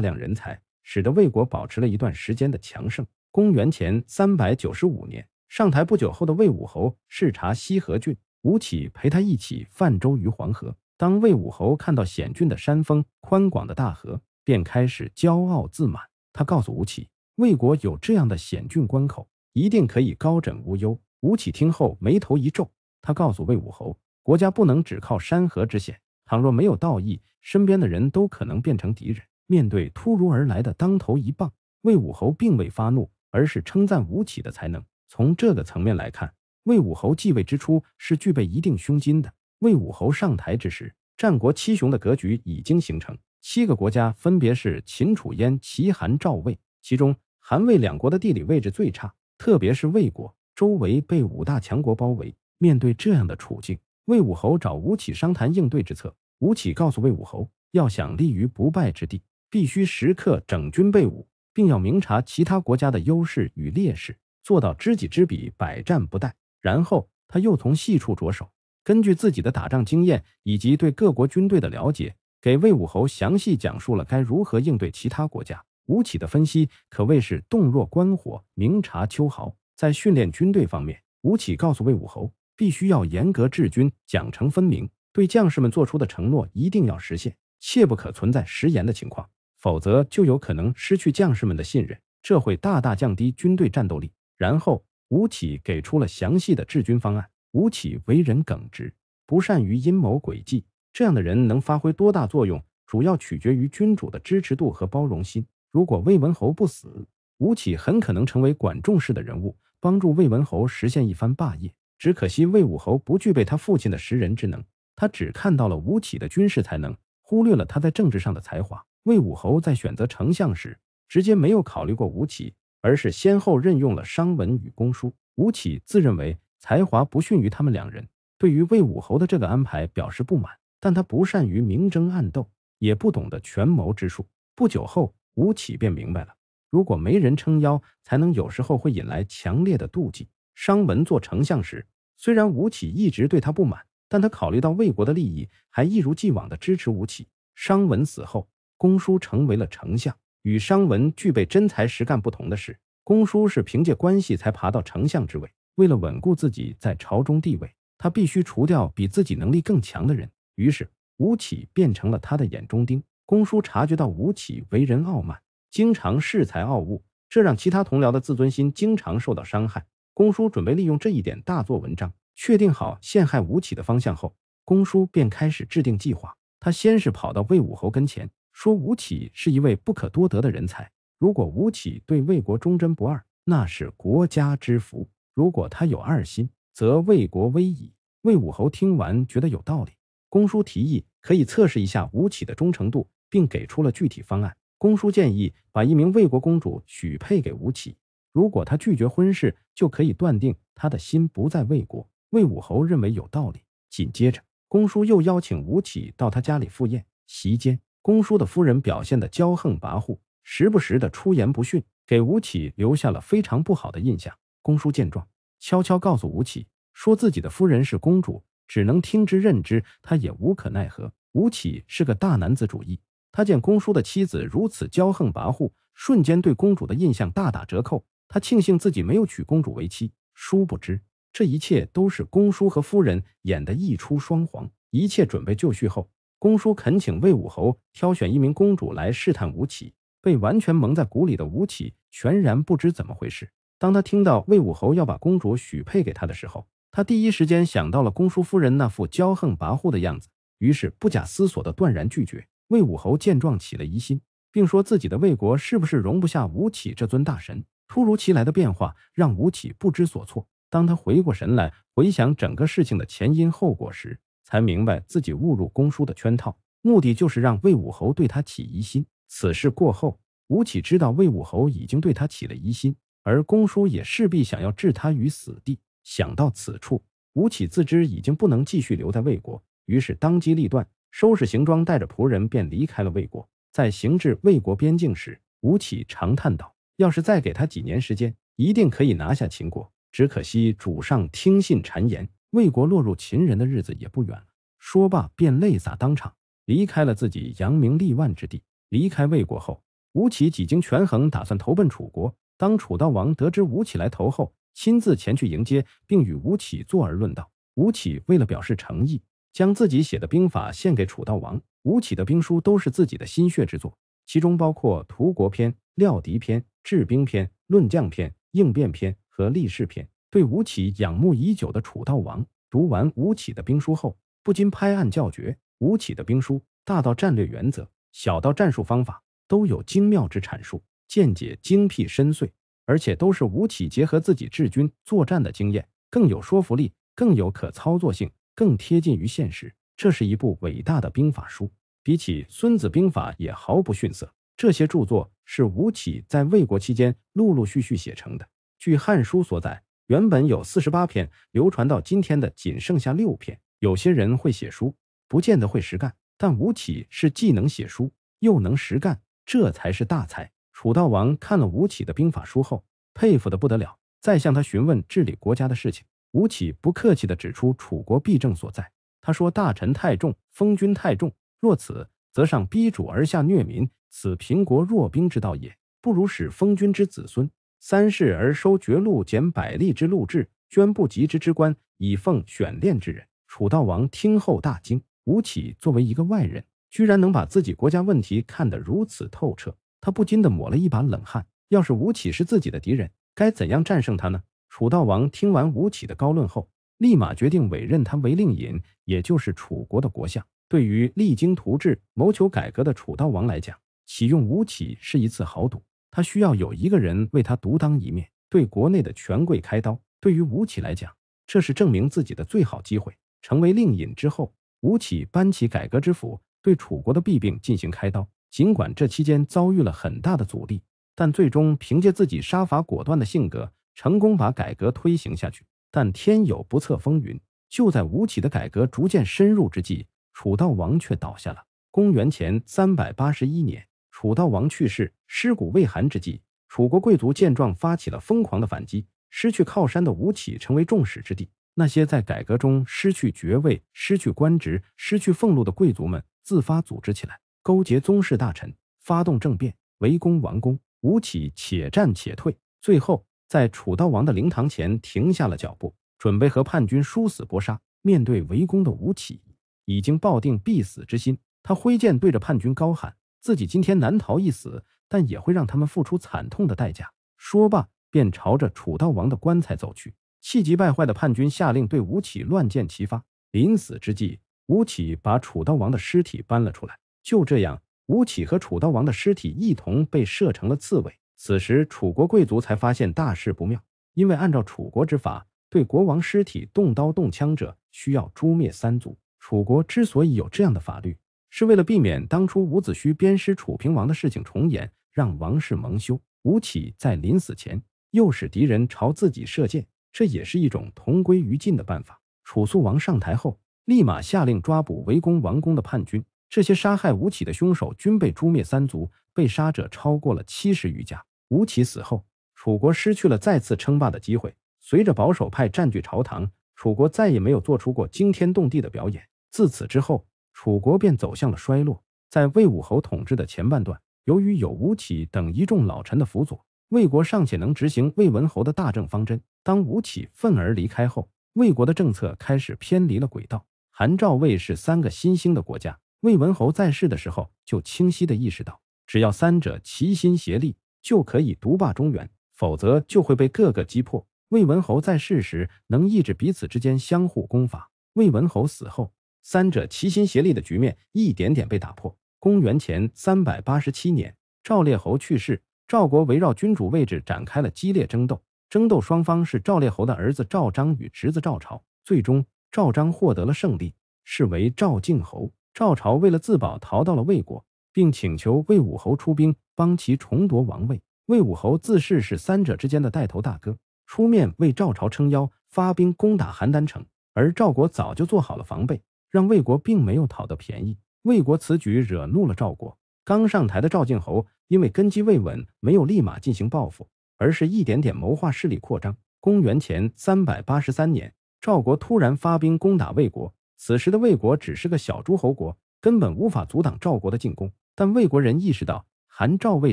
量人才，使得魏国保持了一段时间的强盛。公元前三百九十五年，上台不久后的魏武侯视察西河郡，吴起陪他一起泛舟于黄河。当魏武侯看到险峻的山峰、宽广的大河，便开始骄傲自满。他告诉吴起，魏国有这样的险峻关口，一定可以高枕无忧。吴起听后，眉头一皱。他告诉魏武侯，国家不能只靠山河之险，倘若没有道义，身边的人都可能变成敌人。面对突如而来的当头一棒，魏武侯并未发怒，而是称赞吴起的才能。从这个层面来看，魏武侯继位之初是具备一定胸襟的。魏武侯上台之时，战国七雄的格局已经形成。七个国家分别是秦、楚、燕、齐、韩、赵、魏，其中韩、魏两国的地理位置最差，特别是魏国，周围被五大强国包围。面对这样的处境，魏武侯找吴起商谈应对之策。吴起告诉魏武侯，要想立于不败之地，必须时刻整军备武，并要明察其他国家的优势与劣势，做到知己知彼，百战不殆。然后他又从细处着手，根据自己的打仗经验以及对各国军队的了解。给魏武侯详细讲述了该如何应对其他国家。吴起的分析可谓是洞若观火、明察秋毫。在训练军队方面，吴起告诉魏武侯，必须要严格治军，奖惩分明，对将士们做出的承诺一定要实现，切不可存在食言的情况，否则就有可能失去将士们的信任，这会大大降低军队战斗力。然后，吴起给出了详细的治军方案。吴起为人耿直，不善于阴谋诡计。这样的人能发挥多大作用，主要取决于君主的支持度和包容心。如果魏文侯不死，吴起很可能成为管仲式的人物，帮助魏文侯实现一番霸业。只可惜魏武侯不具备他父亲的识人之能，他只看到了吴起的军事才能，忽略了他在政治上的才华。魏武侯在选择丞相时，直接没有考虑过吴起，而是先后任用了商文与公叔。吴起自认为才华不逊于他们两人，对于魏武侯的这个安排表示不满。但他不善于明争暗斗，也不懂得权谋之术。不久后，吴起便明白了，如果没人撑腰，才能有时候会引来强烈的妒忌。商文做丞相时，虽然吴起一直对他不满，但他考虑到魏国的利益，还一如既往的支持吴起。商文死后，公叔成为了丞相。与商文具备真才实干不同的是，公叔是凭借关系才爬到丞相之位。为了稳固自己在朝中地位，他必须除掉比自己能力更强的人。于是吴起变成了他的眼中钉。公叔察觉到吴起为人傲慢，经常恃才傲物，这让其他同僚的自尊心经常受到伤害。公叔准备利用这一点大做文章。确定好陷害吴起的方向后，公叔便开始制定计划。他先是跑到魏武侯跟前，说吴起是一位不可多得的人才。如果吴起对魏国忠贞不二，那是国家之福；如果他有二心，则魏国危矣。魏武侯听完，觉得有道理。公叔提议可以测试一下吴起的忠诚度，并给出了具体方案。公叔建议把一名魏国公主许配给吴起，如果他拒绝婚事，就可以断定他的心不在魏国。魏武侯认为有道理。紧接着，公叔又邀请吴起到他家里赴宴。席间，公叔的夫人表现的骄横跋扈，时不时的出言不逊，给吴起留下了非常不好的印象。公叔见状，悄悄告诉吴起，说自己的夫人是公主。只能听之任之，他也无可奈何。吴起是个大男子主义，他见公叔的妻子如此骄横跋扈，瞬间对公主的印象大打折扣。他庆幸自己没有娶公主为妻，殊不知这一切都是公叔和夫人演的一出双簧。一切准备就绪后，公叔恳请魏武侯挑选一名公主来试探吴起。被完全蒙在鼓里的吴起，全然不知怎么回事。当他听到魏武侯要把公主许配给他的时候，他第一时间想到了公叔夫人那副骄横跋扈的样子，于是不假思索的断然拒绝。魏武侯见状起了疑心，并说自己的魏国是不是容不下吴起这尊大神？突如其来的变化让吴起不知所措。当他回过神来，回想整个事情的前因后果时，才明白自己误入公叔的圈套，目的就是让魏武侯对他起疑心。此事过后，吴起知道魏武侯已经对他起了疑心，而公叔也势必想要置他于死地。想到此处，吴起自知已经不能继续留在魏国，于是当机立断，收拾行装，带着仆人便离开了魏国。在行至魏国边境时，吴起长叹道：“要是再给他几年时间，一定可以拿下秦国。只可惜主上听信谗言，魏国落入秦人的日子也不远了。”说罢，便泪洒当场，离开了自己扬名立万之地。离开魏国后，吴起几经权衡，打算投奔楚国。当楚悼王得知吴起来投后，亲自前去迎接，并与吴起坐而论道。吴起为了表示诚意，将自己写的兵法献给楚悼王。吴起的兵书都是自己的心血之作，其中包括《图国篇》《料敌篇》《治兵篇》《论将篇》《应变篇》和《立事篇》。对吴起仰慕已久的楚悼王，读完吴起的兵书后，不禁拍案叫绝。吴起的兵书，大到战略原则，小到战术方法，都有精妙之阐述，见解精辟深邃。而且都是吴起结合自己治军作战的经验，更有说服力，更有可操作性，更贴近于现实。这是一部伟大的兵法书，比起《孙子兵法》也毫不逊色。这些著作是吴起在魏国期间陆陆续续写成的。据《汉书》所载，原本有四十八篇，流传到今天的仅剩下六篇。有些人会写书，不见得会实干，但吴起是既能写书又能实干，这才是大才。楚悼王看了吴起的兵法书后，佩服的不得了，再向他询问治理国家的事情。吴起不客气的指出楚国弊政所在。他说：“大臣太重，封君太重，若此，则上逼主而下虐民，此平国弱兵之道也。不如使封君之子孙三世而收爵禄，减百吏之禄制，捐不及之之官，以奉选练之人。”楚悼王听后大惊，吴起作为一个外人，居然能把自己国家问题看得如此透彻。他不禁的抹了一把冷汗。要是吴起是自己的敌人，该怎样战胜他呢？楚悼王听完吴起的高论后，立马决定委任他为令尹，也就是楚国的国相。对于励精图治、谋求改革的楚悼王来讲，启用吴起是一次豪赌。他需要有一个人为他独当一面，对国内的权贵开刀。对于吴起来讲，这是证明自己的最好机会。成为令尹之后，吴起搬起改革之斧，对楚国的弊病进行开刀。尽管这期间遭遇了很大的阻力，但最终凭借自己杀伐果断的性格，成功把改革推行下去。但天有不测风云，就在吴起的改革逐渐深入之际，楚悼王却倒下了。公元前三百八十一年，楚悼王去世，尸骨未寒之际，楚国贵族见状发起了疯狂的反击。失去靠山的吴起成为众矢之的。那些在改革中失去爵位、失去官职、失去俸禄的贵族们，自发组织起来。勾结宗室大臣，发动政变，围攻王宫。吴起且战且退，最后在楚悼王的灵堂前停下了脚步，准备和叛军殊死搏杀。面对围攻的吴起，已经抱定必死之心，他挥剑对着叛军高喊：“自己今天难逃一死，但也会让他们付出惨痛的代价。”说罢，便朝着楚悼王的棺材走去。气急败坏的叛军下令对吴起乱箭齐发。临死之际，吴起把楚悼王的尸体搬了出来。就这样，吴起和楚悼王的尸体一同被射成了刺猬。此时，楚国贵族才发现大事不妙，因为按照楚国之法，对国王尸体动刀动枪者需要诛灭三族。楚国之所以有这样的法律，是为了避免当初伍子胥鞭尸楚平王的事情重演，让王室蒙羞。吴起在临死前诱使敌人朝自己射箭，这也是一种同归于尽的办法。楚肃王上台后，立马下令抓捕围攻王宫的叛军。这些杀害吴起的凶手均被诛灭三族，被杀者超过了七十余家。吴起死后，楚国失去了再次称霸的机会。随着保守派占据朝堂，楚国再也没有做出过惊天动地的表演。自此之后，楚国便走向了衰落。在魏武侯统治的前半段，由于有吴起等一众老臣的辅佐，魏国尚且能执行魏文侯的大政方针。当吴起愤而离开后，魏国的政策开始偏离了轨道。韩、赵、魏是三个新兴的国家。魏文侯在世的时候，就清晰地意识到，只要三者齐心协力，就可以独霸中原；否则就会被各个击破。魏文侯在世时，能抑制彼此之间相互攻伐。魏文侯死后，三者齐心协力的局面一点点被打破。公元前三百八十七年，赵烈侯去世，赵国围绕君主位置展开了激烈争斗。争斗双方是赵烈侯的儿子赵章与侄子赵朝，最终赵章获得了胜利，是为赵敬侯。赵朝为了自保，逃到了魏国，并请求魏武侯出兵帮其重夺王位。魏武侯自恃是三者之间的带头大哥，出面为赵朝撑腰，发兵攻打邯郸城。而赵国早就做好了防备，让魏国并没有讨得便宜。魏国此举惹怒了赵国。刚上台的赵敬侯因为根基未稳，没有立马进行报复，而是一点点谋划势力扩张。公元前三百八十三年，赵国突然发兵攻打魏国。此时的魏国只是个小诸侯国，根本无法阻挡赵国的进攻。但魏国人意识到韩赵魏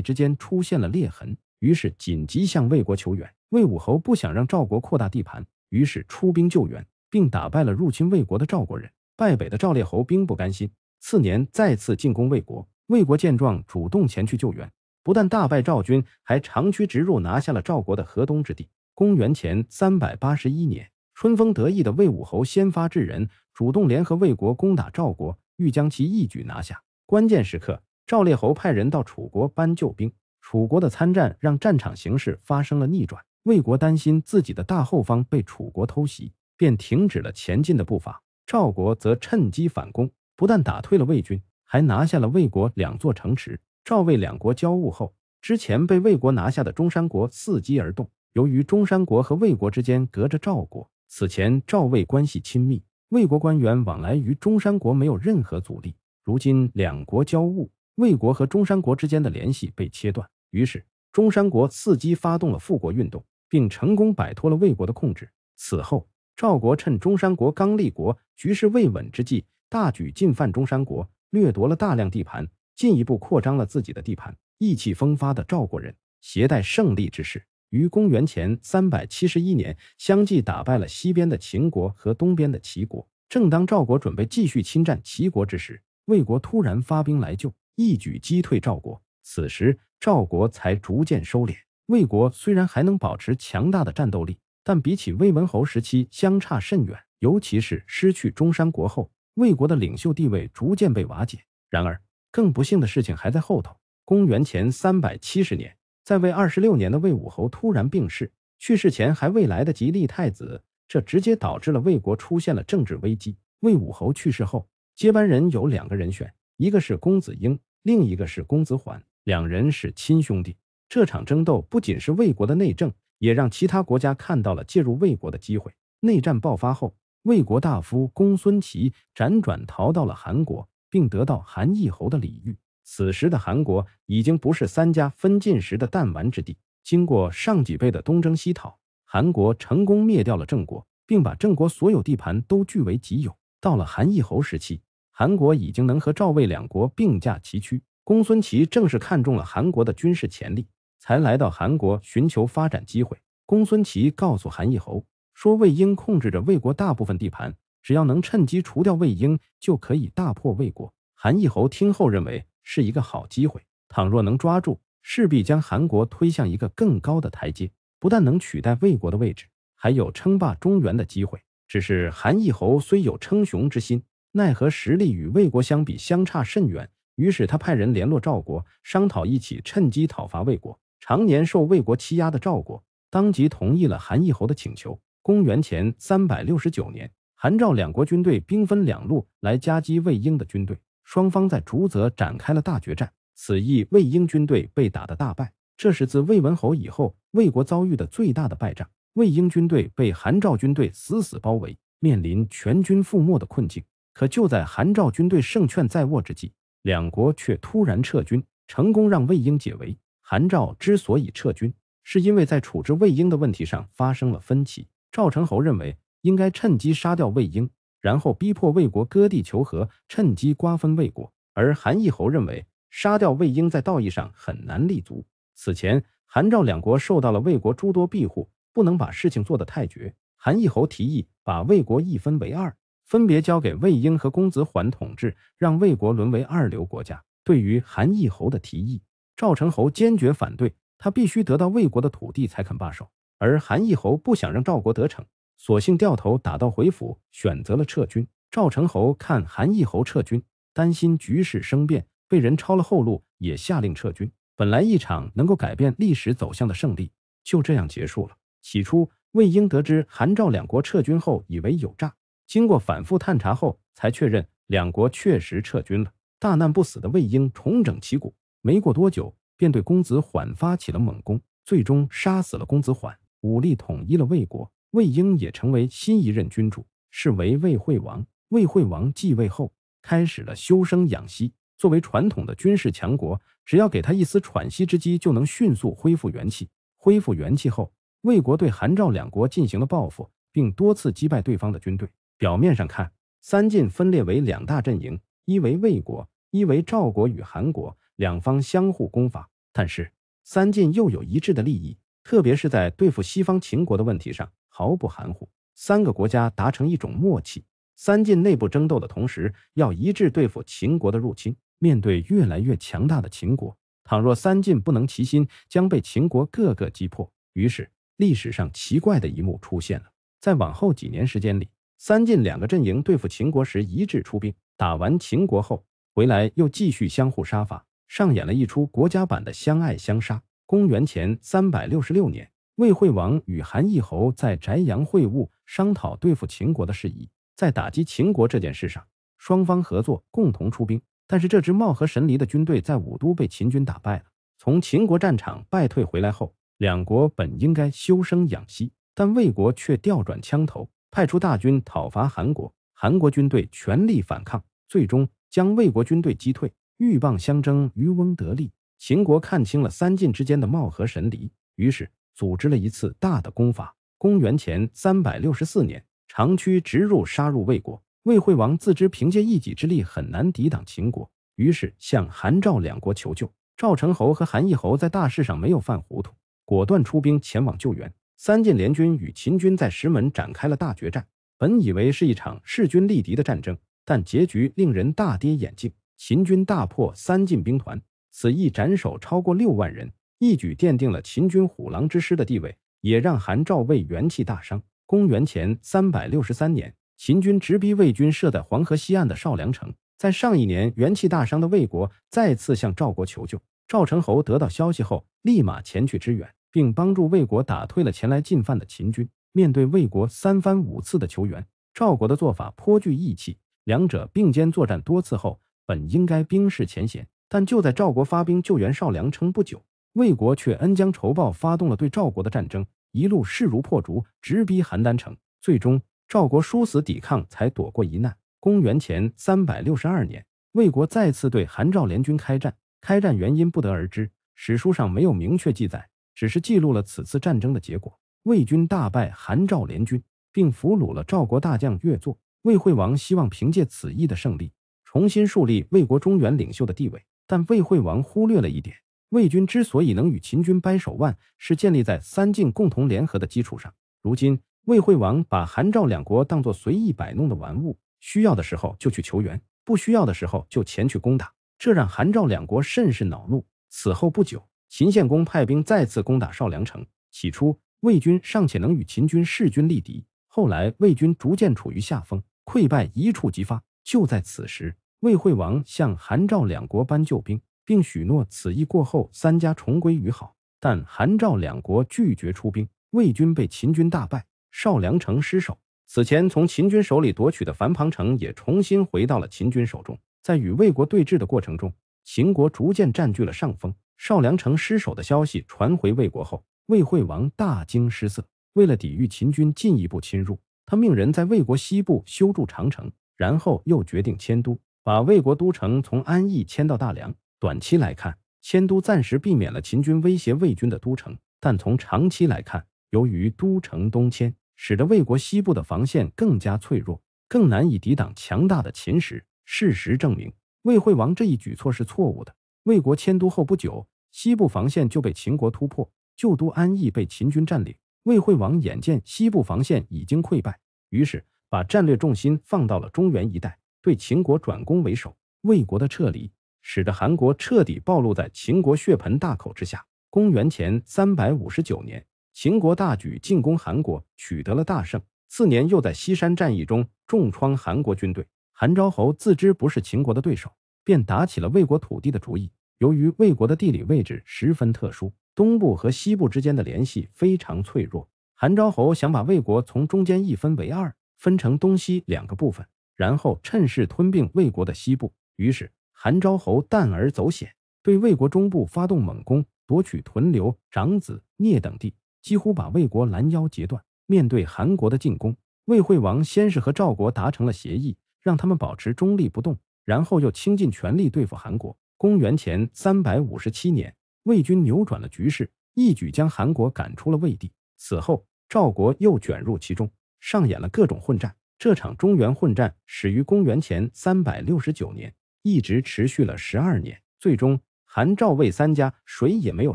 之间出现了裂痕，于是紧急向魏国求援。魏武侯不想让赵国扩大地盘，于是出兵救援，并打败了入侵魏国的赵国人。败北的赵烈侯兵不甘心，次年再次进攻魏国。魏国见状，主动前去救援，不但大败赵军，还长驱直入，拿下了赵国的河东之地。公元前三百八十一年。春风得意的魏武侯先发制人，主动联合魏国攻打赵国，欲将其一举拿下。关键时刻，赵烈侯派人到楚国搬救兵，楚国的参战让战场形势发生了逆转。魏国担心自己的大后方被楚国偷袭，便停止了前进的步伐。赵国则趁机反攻，不但打退了魏军，还拿下了魏国两座城池。赵魏两国交恶后，之前被魏国拿下的中山国伺机而动。由于中山国和魏国之间隔着赵国，此前赵魏关系亲密，魏国官员往来于中山国没有任何阻力。如今两国交恶，魏国和中山国之间的联系被切断，于是中山国伺机发动了复国运动，并成功摆脱了魏国的控制。此后，赵国趁中山国刚立国、局势未稳之际，大举进犯中山国，掠夺了大量地盘，进一步扩张了自己的地盘。意气风发的赵国人携带胜利之势。于公元前三百七十一年，相继打败了西边的秦国和东边的齐国。正当赵国准备继续侵占齐国之时，魏国突然发兵来救，一举击退赵国。此时，赵国才逐渐收敛。魏国虽然还能保持强大的战斗力，但比起魏文侯时期相差甚远，尤其是失去中山国后，魏国的领袖地位逐渐被瓦解。然而，更不幸的事情还在后头。公元前三百七十年。在位二十六年的魏武侯突然病逝，去世前还未来得及立太子，这直接导致了魏国出现了政治危机。魏武侯去世后，接班人有两个人选，一个是公子婴，另一个是公子缓，两人是亲兄弟。这场争斗不仅是魏国的内政，也让其他国家看到了介入魏国的机会。内战爆发后，魏国大夫公孙齐辗转逃到了韩国，并得到韩懿侯的礼遇。此时的韩国已经不是三家分晋时的弹丸之地，经过上几辈的东征西讨，韩国成功灭掉了郑国，并把郑国所有地盘都据为己有。到了韩义侯时期，韩国已经能和赵、魏两国并驾齐驱。公孙齐正是看中了韩国的军事潜力，才来到韩国寻求发展机会。公孙齐告诉韩义侯说：“魏婴控制着魏国大部分地盘，只要能趁机除掉魏婴，就可以大破魏国。”韩义侯听后认为。是一个好机会，倘若能抓住，势必将韩国推向一个更高的台阶，不但能取代魏国的位置，还有称霸中原的机会。只是韩懿侯虽有称雄之心，奈何实力与魏国相比相差甚远，于是他派人联络赵国，商讨一起趁机讨伐魏国。常年受魏国欺压的赵国，当即同意了韩懿侯的请求。公元前三百六十九年，韩赵两国军队兵分两路来夹击魏婴的军队。双方在竹泽展开了大决战，此役魏婴军队被打得大败，这是自魏文侯以后魏国遭遇的最大的败仗。魏婴军队被韩赵军队死死包围，面临全军覆没的困境。可就在韩赵军队胜券在握之际，两国却突然撤军，成功让魏婴解围。韩赵之所以撤军，是因为在处置魏婴的问题上发生了分歧。赵成侯认为应该趁机杀掉魏婴。然后逼迫魏国割地求和，趁机瓜分魏国。而韩懿侯认为，杀掉魏婴在道义上很难立足。此前，韩赵两国受到了魏国诸多庇护，不能把事情做得太绝。韩懿侯提议把魏国一分为二，分别交给魏婴和公子缓统治，让魏国沦为二流国家。对于韩懿侯的提议，赵成侯坚决反对，他必须得到魏国的土地才肯罢手。而韩懿侯不想让赵国得逞。索性掉头打道回府，选择了撤军。赵成侯看韩义侯撤军，担心局势生变，被人抄了后路，也下令撤军。本来一场能够改变历史走向的胜利，就这样结束了。起初，魏婴得知韩赵两国撤军后，以为有诈，经过反复探查后，才确认两国确实撤军了。大难不死的魏婴重整旗鼓，没过多久便对公子缓发起了猛攻，最终杀死了公子缓，武力统一了魏国。魏婴也成为新一任君主，是为魏惠王。魏惠王继位后，开始了修生养息。作为传统的军事强国，只要给他一丝喘息之机，就能迅速恢复元气。恢复元气后，魏国对韩赵两国进行了报复，并多次击败对方的军队。表面上看，三晋分裂为两大阵营，一为魏国，一为赵国与韩国，两方相互攻伐。但是，三晋又有一致的利益，特别是在对付西方秦国的问题上。毫不含糊，三个国家达成一种默契：三晋内部争斗的同时，要一致对付秦国的入侵。面对越来越强大的秦国，倘若三晋不能齐心，将被秦国各个击破。于是，历史上奇怪的一幕出现了：在往后几年时间里，三晋两个阵营对付秦国时一致出兵，打完秦国后回来又继续相互杀伐，上演了一出国家版的相爱相杀。公元前三百六十六年。魏惠王与韩懿侯在翟阳会晤，商讨对付秦国的事宜。在打击秦国这件事上，双方合作，共同出兵。但是这支貌合神离的军队在武都被秦军打败了。从秦国战场败退回来后，两国本应该休生养息，但魏国却调转枪头，派出大军讨伐韩国。韩国军队全力反抗，最终将魏国军队击退。鹬蚌相争，渔翁得利。秦国看清了三晋之间的貌合神离，于是。组织了一次大的攻伐。公元前三百六十四年，长驱直入，杀入魏国。魏惠王自知凭借一己之力很难抵挡秦国，于是向韩、赵两国求救。赵成侯和韩懿侯在大事上没有犯糊涂，果断出兵前往救援。三晋联军与秦军在石门展开了大决战。本以为是一场势均力敌的战争，但结局令人大跌眼镜。秦军大破三晋兵团，此役斩首超过六万人。一举奠定了秦军虎狼之师的地位，也让韩赵魏元气大伤。公元前三百六十三年，秦军直逼魏军设在黄河西岸的少梁城。在上一年元气大伤的魏国再次向赵国求救，赵成侯得到消息后，立马前去支援，并帮助魏国打退了前来进犯的秦军。面对魏国三番五次的求援，赵国的做法颇具义气。两者并肩作战多次后，本应该冰释前嫌，但就在赵国发兵救援少梁城不久，魏国却恩将仇报，发动了对赵国的战争，一路势如破竹，直逼邯郸城。最终，赵国殊死抵抗，才躲过一难。公元前三百六十二年，魏国再次对韩赵联军开战，开战原因不得而知，史书上没有明确记载，只是记录了此次战争的结果。魏军大败韩赵联军，并俘虏了赵国大将乐作。魏惠王希望凭借此役的胜利，重新树立魏国中原领袖的地位，但魏惠王忽略了一点。魏军之所以能与秦军掰手腕，是建立在三晋共同联合的基础上。如今魏惠王把韩赵两国当作随意摆弄的玩物，需要的时候就去求援，不需要的时候就前去攻打，这让韩赵两国甚是恼怒。此后不久，秦献公派兵再次攻打少梁城。起初，魏军尚且能与秦军势均力敌，后来魏军逐渐处于下风，溃败一触即发。就在此时，魏惠王向韩赵两国搬救兵。并许诺此役过后三家重归于好，但韩赵两国拒绝出兵，魏军被秦军大败，少梁城失守。此前从秦军手里夺取的樊庞城也重新回到了秦军手中。在与魏国对峙的过程中，秦国逐渐占据了上风。少梁城失守的消息传回魏国后，魏惠王大惊失色。为了抵御秦军进一步侵入，他命人在魏国西部修筑长城，然后又决定迁都，把魏国都城从安邑迁到大梁。短期来看，迁都暂时避免了秦军威胁魏军的都城，但从长期来看，由于都城东迁，使得魏国西部的防线更加脆弱，更难以抵挡强大的秦时。事实证明，魏惠王这一举措是错误的。魏国迁都后不久，西部防线就被秦国突破，旧都安邑被秦军占领。魏惠王眼见西部防线已经溃败，于是把战略重心放到了中原一带，对秦国转攻为守。魏国的撤离。使得韩国彻底暴露在秦国血盆大口之下。公元前三百五十九年，秦国大举进攻韩国，取得了大胜。次年又在西山战役中重创韩国军队。韩昭侯自知不是秦国的对手，便打起了魏国土地的主意。由于魏国的地理位置十分特殊，东部和西部之间的联系非常脆弱，韩昭侯想把魏国从中间一分为二，分成东西两个部分，然后趁势吞并魏国的西部。于是。韩昭侯淡而走险，对魏国中部发动猛攻，夺取屯留、长子、聂等地，几乎把魏国拦腰截断。面对韩国的进攻，魏惠王先是和赵国达成了协议，让他们保持中立不动，然后又倾尽全力对付韩国。公元前三百五十七年，魏军扭转了局势，一举将韩国赶出了魏地。此后，赵国又卷入其中，上演了各种混战。这场中原混战始于公元前三百六十九年。一直持续了十二年，最终韩赵魏三家谁也没有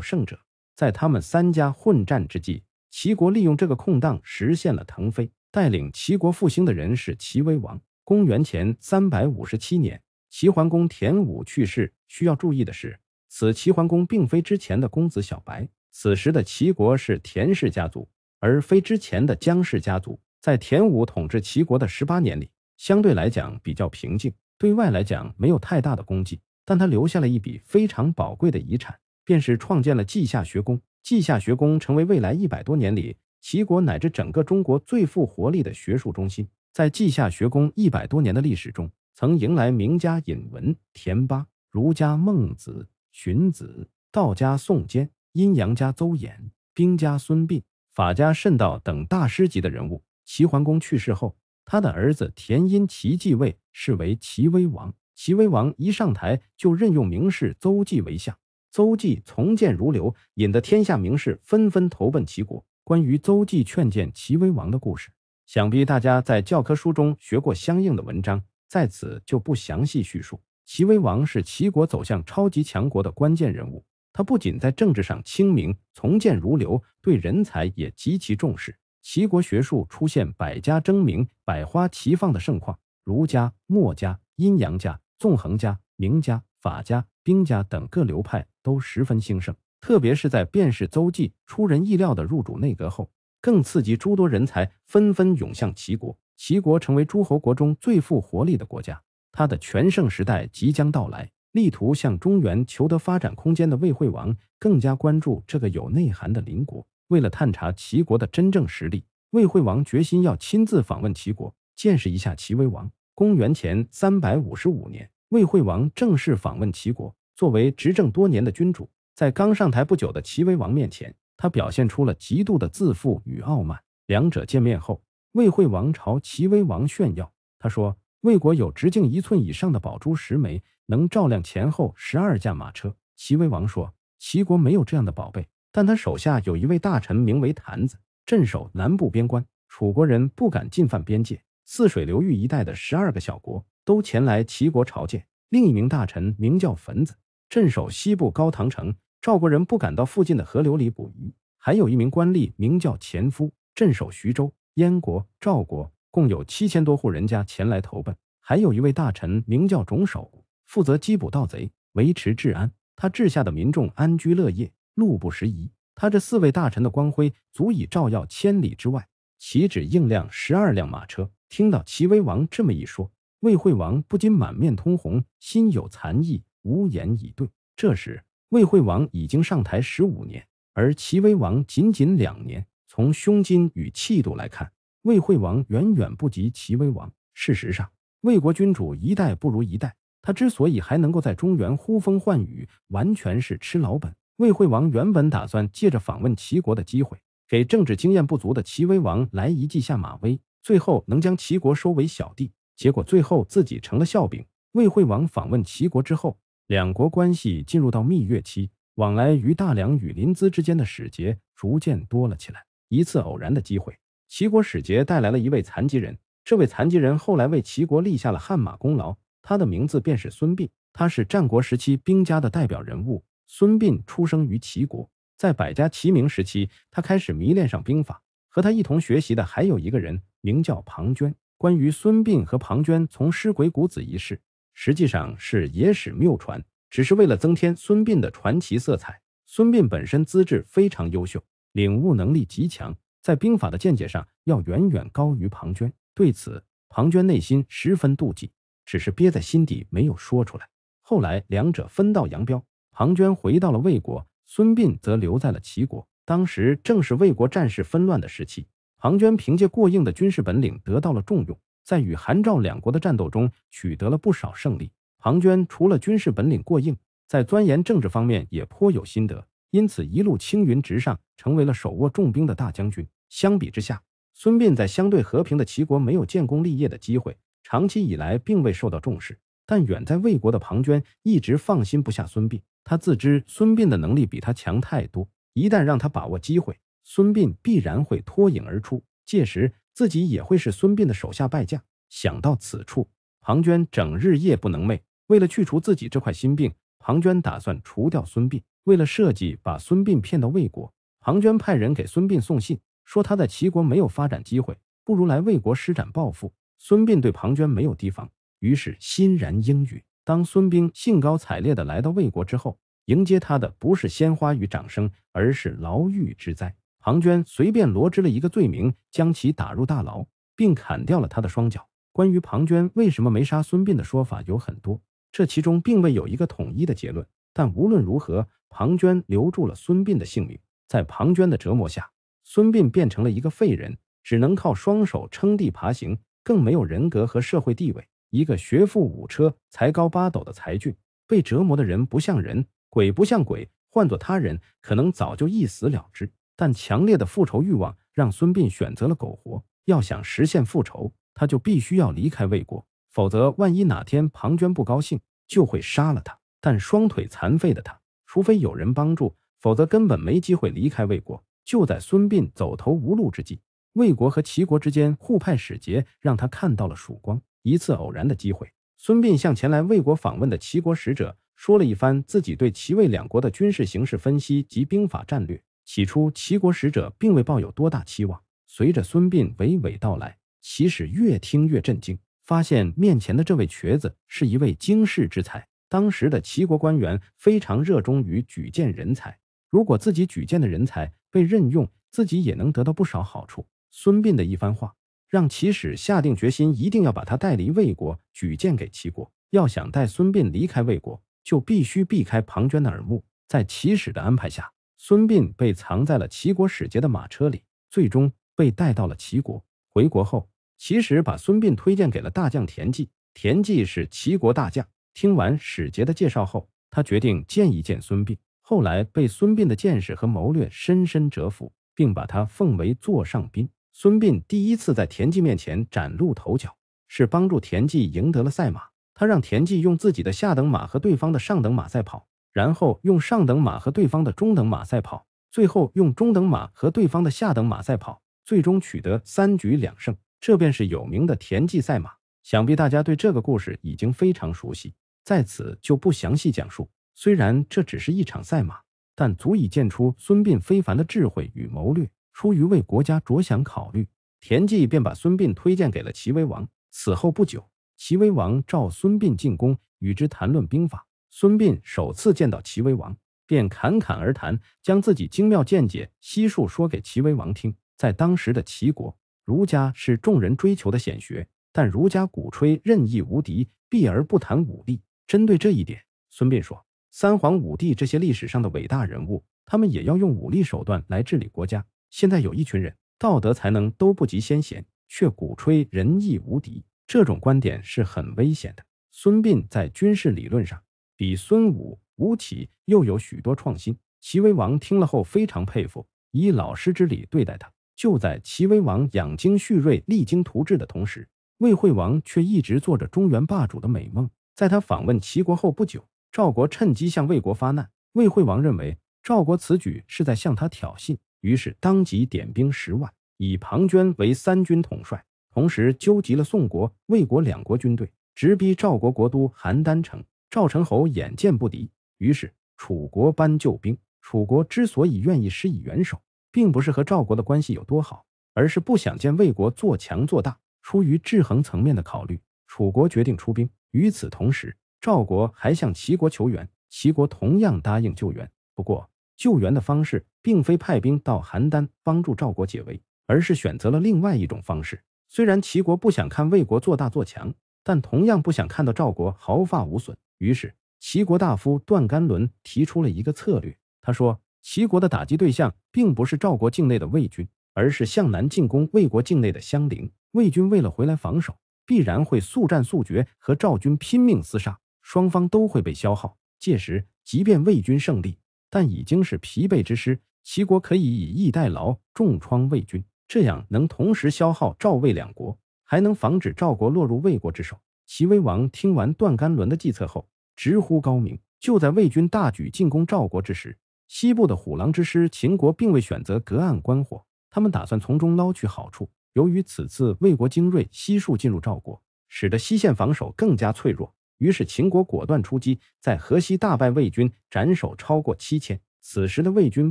胜者。在他们三家混战之际，齐国利用这个空档实现了腾飞。带领齐国复兴的人是齐威王。公元前三百五十七年，齐桓公田武去世。需要注意的是，此齐桓公并非之前的公子小白。此时的齐国是田氏家族，而非之前的姜氏家族。在田武统治齐国的十八年里，相对来讲比较平静。对外来讲没有太大的功绩，但他留下了一笔非常宝贵的遗产，便是创建了稷下学宫。稷下学宫成为未来一百多年里齐国乃至整个中国最富活力的学术中心。在稷下学宫一百多年的历史中，曾迎来名家尹文、田巴，儒家孟子、荀子，道家宋坚、阴阳家邹衍、兵家孙膑、法家慎道等大师级的人物。齐桓公去世后，他的儿子田因齐继位。是为齐威王。齐威王一上台，就任用名士邹忌为相。邹忌从谏如流，引得天下名士纷纷投奔齐国。关于邹忌劝谏齐威王的故事，想必大家在教科书中学过相应的文章，在此就不详细叙述。齐威王是齐国走向超级强国的关键人物。他不仅在政治上清明、从谏如流，对人才也极其重视。齐国学术出现百家争鸣、百花齐放的盛况。儒家、墨家、阴阳家、纵横家、名家、法家、兵家等各流派都十分兴盛，特别是在变士邹忌出人意料的入主内阁后，更刺激诸多人才纷纷涌向齐国。齐国成为诸侯国中最富活力的国家，它的全盛时代即将到来。力图向中原求得发展空间的魏惠王更加关注这个有内涵的邻国。为了探查齐国的真正实力，魏惠王决心要亲自访问齐国，见识一下齐威王。公元前三百五十五年，魏惠王正式访问齐国。作为执政多年的君主，在刚上台不久的齐威王面前，他表现出了极度的自负与傲慢。两者见面后，魏惠王朝齐威王炫耀：“他说，魏国有直径一寸以上的宝珠十枚，能照亮前后十二驾马车。”齐威王说：“齐国没有这样的宝贝，但他手下有一位大臣名为谭子，镇守南部边关，楚国人不敢进犯边界。”泗水流域一带的十二个小国都前来齐国朝见。另一名大臣名叫坟子，镇守西部高唐城。赵国人不敢到附近的河流里捕鱼。还有一名官吏名叫前夫，镇守徐州。燕国、赵国共有七千多户人家前来投奔。还有一位大臣名叫种守，负责缉捕盗贼，维持治安。他治下的民众安居乐业，路不拾遗。他这四位大臣的光辉足以照耀千里之外，岂止应辆十二辆马车？听到齐威王这么一说，魏惠王不禁满面通红，心有残意，无言以对。这时，魏惠王已经上台十五年，而齐威王仅仅两年。从胸襟与气度来看，魏惠王远远不及齐威王。事实上，魏国君主一代不如一代。他之所以还能够在中原呼风唤雨，完全是吃老本。魏惠王原本打算借着访问齐国的机会，给政治经验不足的齐威王来一记下马威。最后能将齐国收为小弟，结果最后自己成了笑柄。魏惠王访问齐国之后，两国关系进入到蜜月期，往来于大梁与临淄之间的使节逐渐多了起来。一次偶然的机会，齐国使节带来了一位残疾人。这位残疾人后来为齐国立下了汗马功劳，他的名字便是孙膑。他是战国时期兵家的代表人物。孙膑出生于齐国，在百家齐名时期，他开始迷恋上兵法。和他一同学习的还有一个人。名叫庞涓。关于孙膑和庞涓从师鬼谷子一事，实际上是野史谬传，只是为了增添孙膑的传奇色彩。孙膑本身资质非常优秀，领悟能力极强，在兵法的见解上要远远高于庞涓。对此，庞涓内心十分妒忌，只是憋在心底没有说出来。后来，两者分道扬镳，庞涓回到了魏国，孙膑则留在了齐国。当时正是魏国战事纷乱的时期。庞涓凭借过硬的军事本领得到了重用，在与韩赵两国的战斗中取得了不少胜利。庞涓除了军事本领过硬，在钻研政治方面也颇有心得，因此一路青云直上，成为了手握重兵的大将军。相比之下，孙膑在相对和平的齐国没有建功立业的机会，长期以来并未受到重视。但远在魏国的庞涓一直放心不下孙膑，他自知孙膑的能力比他强太多，一旦让他把握机会。孙膑必然会脱颖而出，届时自己也会是孙膑的手下败将。想到此处，庞涓整日夜不能寐。为了去除自己这块心病，庞涓打算除掉孙膑。为了设计把孙膑骗到魏国，庞涓派人给孙膑送信，说他在齐国没有发展机会，不如来魏国施展抱负。孙膑对庞涓没有提防，于是欣然应允。当孙膑兴高采烈地来到魏国之后，迎接他的不是鲜花与掌声，而是牢狱之灾。庞涓随便罗织了一个罪名，将其打入大牢，并砍掉了他的双脚。关于庞涓为什么没杀孙膑的说法有很多，这其中并未有一个统一的结论。但无论如何，庞涓留住了孙膑的性命。在庞涓的折磨下，孙膑变成了一个废人，只能靠双手撑地爬行，更没有人格和社会地位。一个学富五车、才高八斗的才俊，被折磨的人不像人，鬼不像鬼。换做他人，可能早就一死了之。但强烈的复仇欲望让孙膑选择了苟活。要想实现复仇，他就必须要离开魏国，否则万一哪天庞涓不高兴，就会杀了他。但双腿残废的他，除非有人帮助，否则根本没机会离开魏国。就在孙膑走投无路之际，魏国和齐国之间互派使节，让他看到了曙光。一次偶然的机会，孙膑向前来魏国访问的齐国使者说了一番自己对齐魏两国的军事形势分析及兵法战略。起初，齐国使者并未抱有多大期望。随着孙膑娓娓道来，齐使越听越震惊，发现面前的这位瘸子是一位惊世之才。当时的齐国官员非常热衷于举荐人才，如果自己举荐的人才被任用，自己也能得到不少好处。孙膑的一番话，让齐使下定决心，一定要把他带离魏国，举荐给齐国。要想带孙膑离开魏国，就必须避开庞涓的耳目。在齐使的安排下。孙膑被藏在了齐国使节的马车里，最终被带到了齐国。回国后，齐使把孙膑推荐给了大将田忌。田忌是齐国大将，听完使节的介绍后，他决定见一见孙膑。后来被孙膑的见识和谋略深深折服，并把他奉为座上宾。孙膑第一次在田忌面前崭露头角，是帮助田忌赢得了赛马。他让田忌用自己的下等马和对方的上等马赛跑。然后用上等马和对方的中等马赛跑，最后用中等马和对方的下等马赛跑，最终取得三局两胜，这便是有名的田忌赛马。想必大家对这个故事已经非常熟悉，在此就不详细讲述。虽然这只是一场赛马，但足以见出孙膑非凡的智慧与谋略。出于为国家着想考虑，田忌便把孙膑推荐给了齐威王。此后不久，齐威王召孙膑进宫，与之谈论兵法。孙膑首次见到齐威王，便侃侃而谈，将自己精妙见解悉数说给齐威王听。在当时的齐国，儒家是众人追求的显学，但儒家鼓吹任意无敌，避而不谈武力。针对这一点，孙膑说：“三皇五帝这些历史上的伟大人物，他们也要用武力手段来治理国家。现在有一群人，道德才能都不及先贤，却鼓吹仁义无敌，这种观点是很危险的。”孙膑在军事理论上。比孙武、吴起又有许多创新。齐威王听了后非常佩服，以老师之礼对待他。就在齐威王养精蓄锐、励精图治的同时，魏惠王却一直做着中原霸主的美梦。在他访问齐国后不久，赵国趁机向魏国发难。魏惠王认为赵国此举是在向他挑衅，于是当即点兵十万，以庞涓为三军统帅，同时纠集了宋国、魏国两国军队，直逼赵国国都邯郸城。赵成侯眼见不敌，于是楚国搬救兵。楚国之所以愿意施以援手，并不是和赵国的关系有多好，而是不想见魏国做强做大，出于制衡层面的考虑，楚国决定出兵。与此同时，赵国还向齐国求援，齐国同样答应救援。不过，救援的方式并非派兵到邯郸帮助赵国解围，而是选择了另外一种方式。虽然齐国不想看魏国做大做强，但同样不想看到赵国毫发无损。于是，齐国大夫段干伦提出了一个策略。他说：“齐国的打击对象并不是赵国境内的魏军，而是向南进攻魏国境内的襄陵。魏军为了回来防守，必然会速战速决，和赵军拼命厮杀。双方都会被消耗。届时，即便魏军胜利，但已经是疲惫之师。齐国可以以逸待劳，重创魏军。这样能同时消耗赵、魏两国，还能防止赵国落入魏国之手。”齐威王听完段干伦的计策后，直呼高明。就在魏军大举进攻赵国之时，西部的虎狼之师秦国并未选择隔岸观火，他们打算从中捞取好处。由于此次魏国精锐悉数进入赵国，使得西线防守更加脆弱，于是秦国果断出击，在河西大败魏军，斩首超过七千。此时的魏军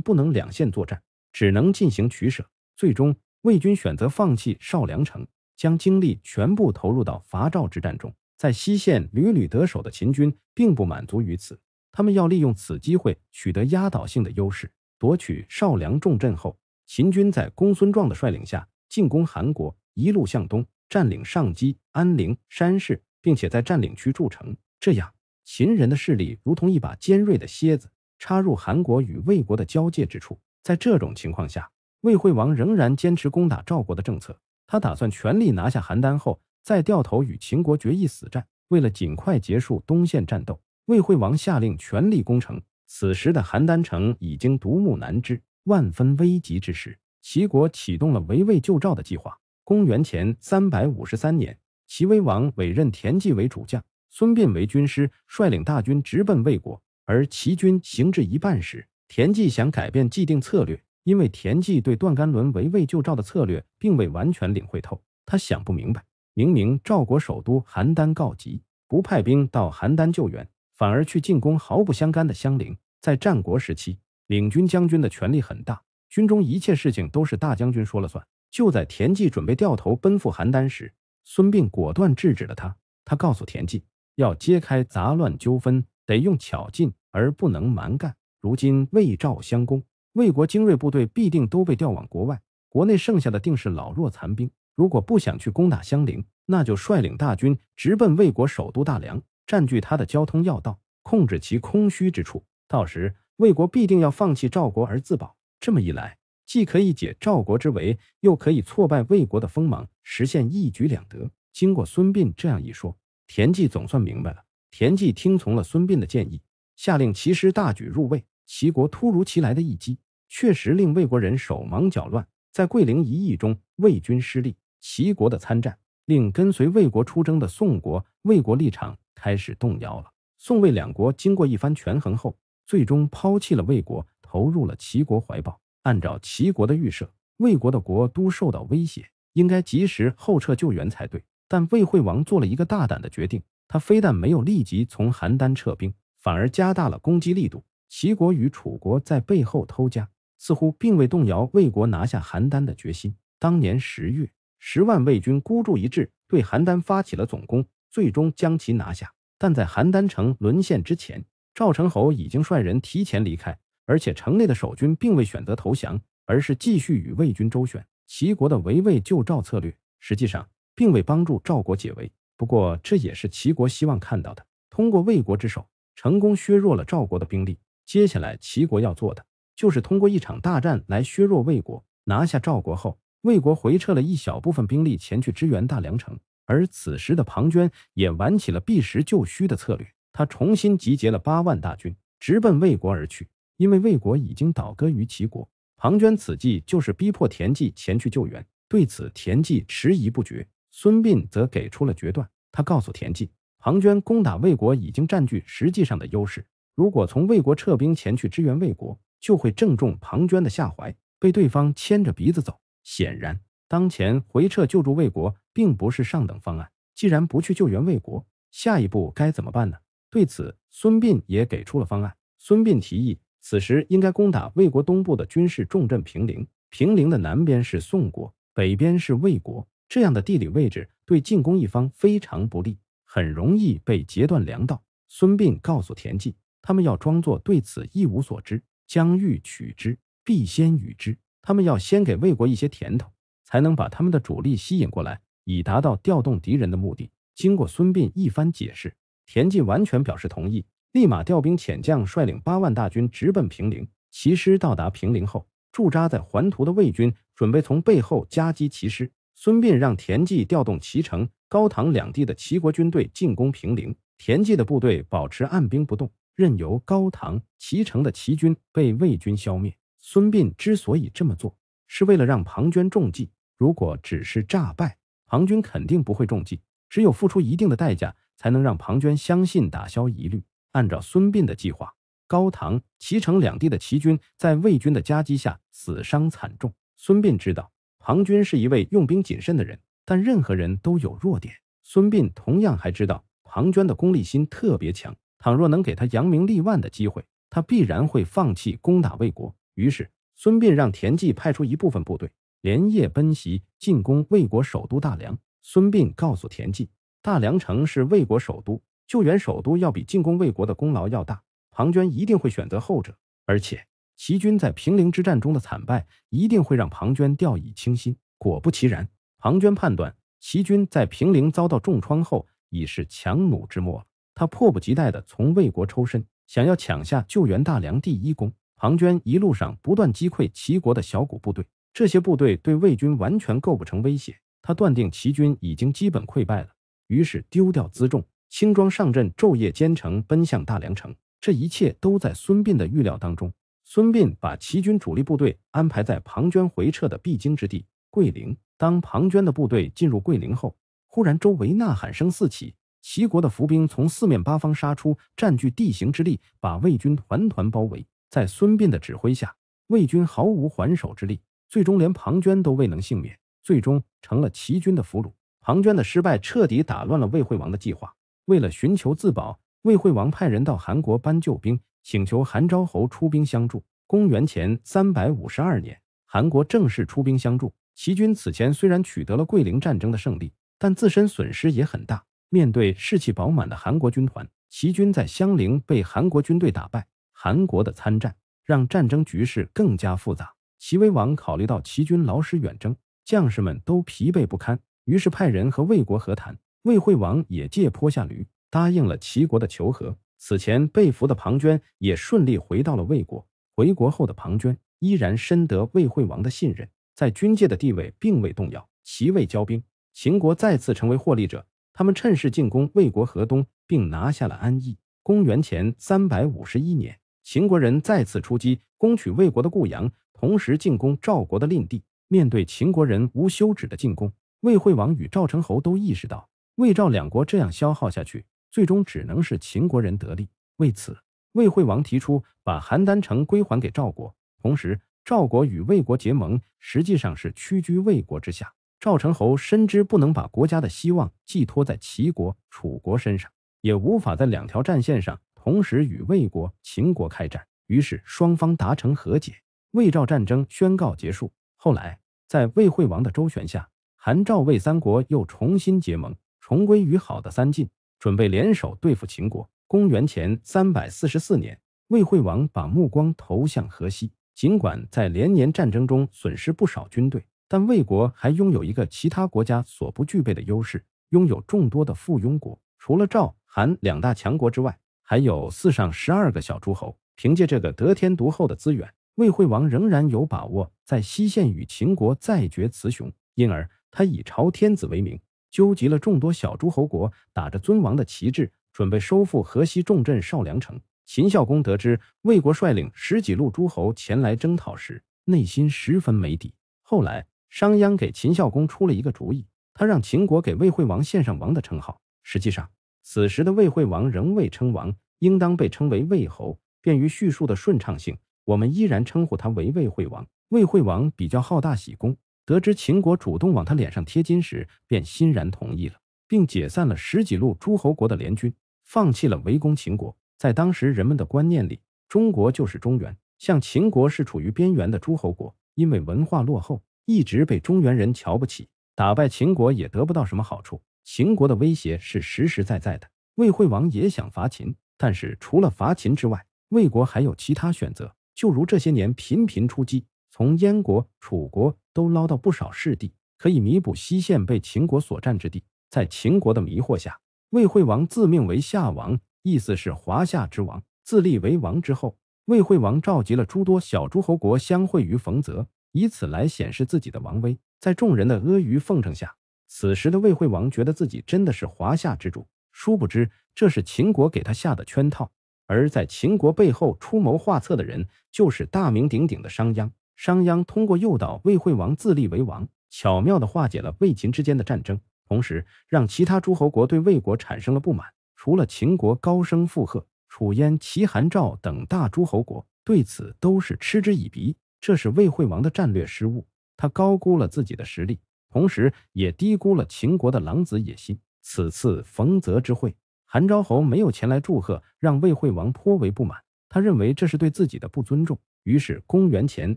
不能两线作战，只能进行取舍，最终魏军选择放弃少梁城。将精力全部投入到伐赵之战中，在西线屡屡得手的秦军并不满足于此，他们要利用此机会取得压倒性的优势，夺取少梁重镇后，秦军在公孙壮的率领下进攻韩国，一路向东占领上姬、安陵、山市，并且在占领区筑城。这样，秦人的势力如同一把尖锐的楔子，插入韩国与魏国的交界之处。在这种情况下，魏惠王仍然坚持攻打赵国的政策。他打算全力拿下邯郸后，再掉头与秦国决一死战。为了尽快结束东线战斗，魏惠王下令全力攻城。此时的邯郸城已经独木难支，万分危急之时，齐国启动了围魏救赵的计划。公元前三百五十三年，齐威王委任田忌为主将，孙膑为军师，率领大军直奔魏国。而齐军行至一半时，田忌想改变既定策略。因为田忌对段干伦围魏救赵的策略并未完全领会透，他想不明白，明明赵国首都邯郸告急，不派兵到邯郸救援，反而去进攻毫不相干的襄陵。在战国时期，领军将军的权力很大，军中一切事情都是大将军说了算。就在田忌准备掉头奔赴邯郸时，孙膑果断制止了他。他告诉田忌，要揭开杂乱纠纷，得用巧劲，而不能蛮干。如今魏赵相攻。魏国精锐部队必定都被调往国外，国内剩下的定是老弱残兵。如果不想去攻打襄陵，那就率领大军直奔魏国首都大梁，占据他的交通要道，控制其空虚之处。到时，魏国必定要放弃赵国而自保。这么一来，既可以解赵国之围，又可以挫败魏国的锋芒，实现一举两得。经过孙膑这样一说，田忌总算明白了。田忌听从了孙膑的建议，下令齐师大举入魏。齐国突如其来的一击。确实令魏国人手忙脚乱。在桂林一役中，魏军失利，齐国的参战令跟随魏国出征的宋国，魏国立场开始动摇了。宋魏两国经过一番权衡后，最终抛弃了魏国，投入了齐国怀抱。按照齐国的预设，魏国的国都受到威胁，应该及时后撤救援才对。但魏惠王做了一个大胆的决定，他非但没有立即从邯郸撤兵，反而加大了攻击力度。齐国与楚国在背后偷家，似乎并未动摇魏国拿下邯郸的决心。当年十月，十万魏军孤注一掷对邯郸发起了总攻，最终将其拿下。但在邯郸城沦陷之前，赵成侯已经率人提前离开，而且城内的守军并未选择投降，而是继续与魏军周旋。齐国的围魏救赵策略实际上并未帮助赵国解围，不过这也是齐国希望看到的，通过魏国之手成功削弱了赵国的兵力。接下来，齐国要做的。就是通过一场大战来削弱魏国。拿下赵国后，魏国回撤了一小部分兵力前去支援大梁城，而此时的庞涓也玩起了避实就虚的策略。他重新集结了八万大军，直奔魏国而去。因为魏国已经倒戈于齐国，庞涓此计就是逼迫田忌前去救援。对此，田忌迟疑不决，孙膑则给出了决断。他告诉田忌，庞涓攻打魏国已经占据实际上的优势，如果从魏国撤兵前去支援魏国。就会正中庞涓的下怀，被对方牵着鼻子走。显然，当前回撤救助魏国并不是上等方案。既然不去救援魏国，下一步该怎么办呢？对此，孙膑也给出了方案。孙膑提议，此时应该攻打魏国东部的军事重镇平陵。平陵的南边是宋国，北边是魏国，这样的地理位置对进攻一方非常不利，很容易被截断粮道。孙膑告诉田忌，他们要装作对此一无所知。将欲取之，必先与之。他们要先给魏国一些甜头，才能把他们的主力吸引过来，以达到调动敌人的目的。经过孙膑一番解释，田忌完全表示同意，立马调兵遣将，率领八万大军直奔平陵。齐师到达平陵后，驻扎在环途的魏军准备从背后夹击齐师。孙膑让田忌调动齐城、高唐两地的齐国军队进攻平陵，田忌的部队保持按兵不动。任由高唐、齐城的齐军被魏军消灭。孙膑之所以这么做，是为了让庞涓中计。如果只是诈败，庞涓肯定不会中计。只有付出一定的代价，才能让庞涓相信、打消疑虑。按照孙膑的计划，高唐、齐城两地的齐军在魏军的夹击下死伤惨重。孙膑知道，庞涓是一位用兵谨慎的人，但任何人都有弱点。孙膑同样还知道，庞涓的功利心特别强。倘若能给他扬名立万的机会，他必然会放弃攻打魏国。于是，孙膑让田忌派出一部分部队，连夜奔袭进攻魏国首都大梁。孙膑告诉田忌：“大梁城是魏国首都，救援首都要比进攻魏国的功劳要大。庞涓一定会选择后者。而且，齐军在平陵之战中的惨败，一定会让庞涓掉以轻心。”果不其然，庞涓判断齐军在平陵遭到重创后，已是强弩之末了。他迫不及待地从魏国抽身，想要抢下救援大梁第一功。庞涓一路上不断击溃齐国的小股部队，这些部队对魏军完全构不成威胁。他断定齐军已经基本溃败了，于是丢掉辎重，轻装上阵，昼夜兼程奔向大梁城。这一切都在孙膑的预料当中。孙膑把齐军主力部队安排在庞涓回撤的必经之地桂陵。当庞涓的部队进入桂陵后，忽然周围呐喊声四起。齐国的伏兵从四面八方杀出，占据地形之力，把魏军团团包围。在孙膑的指挥下，魏军毫无还手之力，最终连庞涓都未能幸免，最终成了齐军的俘虏。庞涓的失败彻底打乱了魏惠王的计划。为了寻求自保，魏惠王派人到韩国搬救兵，请求韩昭侯出兵相助。公元前三百五十二年，韩国正式出兵相助。齐军此前虽然取得了桂陵战争的胜利，但自身损失也很大。面对士气饱满的韩国军团，齐军在襄陵被韩国军队打败。韩国的参战让战争局势更加复杂。齐威王考虑到齐军劳师远征，将士们都疲惫不堪，于是派人和魏国和谈。魏惠王也借坡下驴，答应了齐国的求和。此前被俘的庞涓也顺利回到了魏国。回国后的庞涓依然深得魏惠王的信任，在军界的地位并未动摇。齐魏交兵，秦国再次成为获利者。他们趁势进攻魏国河东，并拿下了安邑。公元前三百五十一年，秦国人再次出击，攻取魏国的固阳，同时进攻赵国的蔺地。面对秦国人无休止的进攻，魏惠王与赵成侯都意识到，魏赵两国这样消耗下去，最终只能是秦国人得利。为此，魏惠王提出把邯郸城归还给赵国，同时赵国与魏国结盟，实际上是屈居魏国之下。赵成侯深知不能把国家的希望寄托在齐国、楚国身上，也无法在两条战线上同时与魏国、秦国开战，于是双方达成和解，魏赵战争宣告结束。后来，在魏惠王的周旋下，韩、赵、魏三国又重新结盟，重归于好的三晋准备联手对付秦国。公元前三百四十四年，魏惠王把目光投向河西，尽管在连年战争中损失不少军队。但魏国还拥有一个其他国家所不具备的优势，拥有众多的附庸国。除了赵、韩两大强国之外，还有四上十二个小诸侯。凭借这个得天独厚的资源，魏惠王仍然有把握在西线与秦国再决雌雄。因而，他以朝天子为名，纠集了众多小诸侯国，打着尊王的旗帜，准备收复河西重镇少梁城。秦孝公得知魏国率领十几路诸侯前来征讨时，内心十分没底。后来，商鞅给秦孝公出了一个主意，他让秦国给魏惠王献上王的称号。实际上，此时的魏惠王仍未称王，应当被称为魏侯。便于叙述的顺畅性，我们依然称呼他为魏惠王。魏惠王比较好大喜功，得知秦国主动往他脸上贴金时，便欣然同意了，并解散了十几路诸侯国的联军，放弃了围攻秦国。在当时人们的观念里，中国就是中原，像秦国是处于边缘的诸侯国，因为文化落后。一直被中原人瞧不起，打败秦国也得不到什么好处。秦国的威胁是实实在在的。魏惠王也想伐秦，但是除了伐秦之外，魏国还有其他选择。就如这些年频频出击，从燕国、楚国都捞到不少士地，可以弥补西线被秦国所占之地。在秦国的迷惑下，魏惠王自命为夏王，意思是华夏之王。自立为王之后，魏惠王召集了诸多小诸侯国相会于冯泽。以此来显示自己的王威，在众人的阿谀奉承下，此时的魏惠王觉得自己真的是华夏之主。殊不知，这是秦国给他下的圈套。而在秦国背后出谋划策的人，就是大名鼎鼎的商鞅。商鞅通过诱导魏惠王自立为王，巧妙地化解了魏秦之间的战争，同时让其他诸侯国对魏国产生了不满。除了秦国高声附和，楚、燕、齐、韩、赵等大诸侯国对此都是嗤之以鼻。这是魏惠王的战略失误，他高估了自己的实力，同时也低估了秦国的狼子野心。此次冯泽之会，韩昭侯没有前来祝贺，让魏惠王颇为不满。他认为这是对自己的不尊重，于是公元前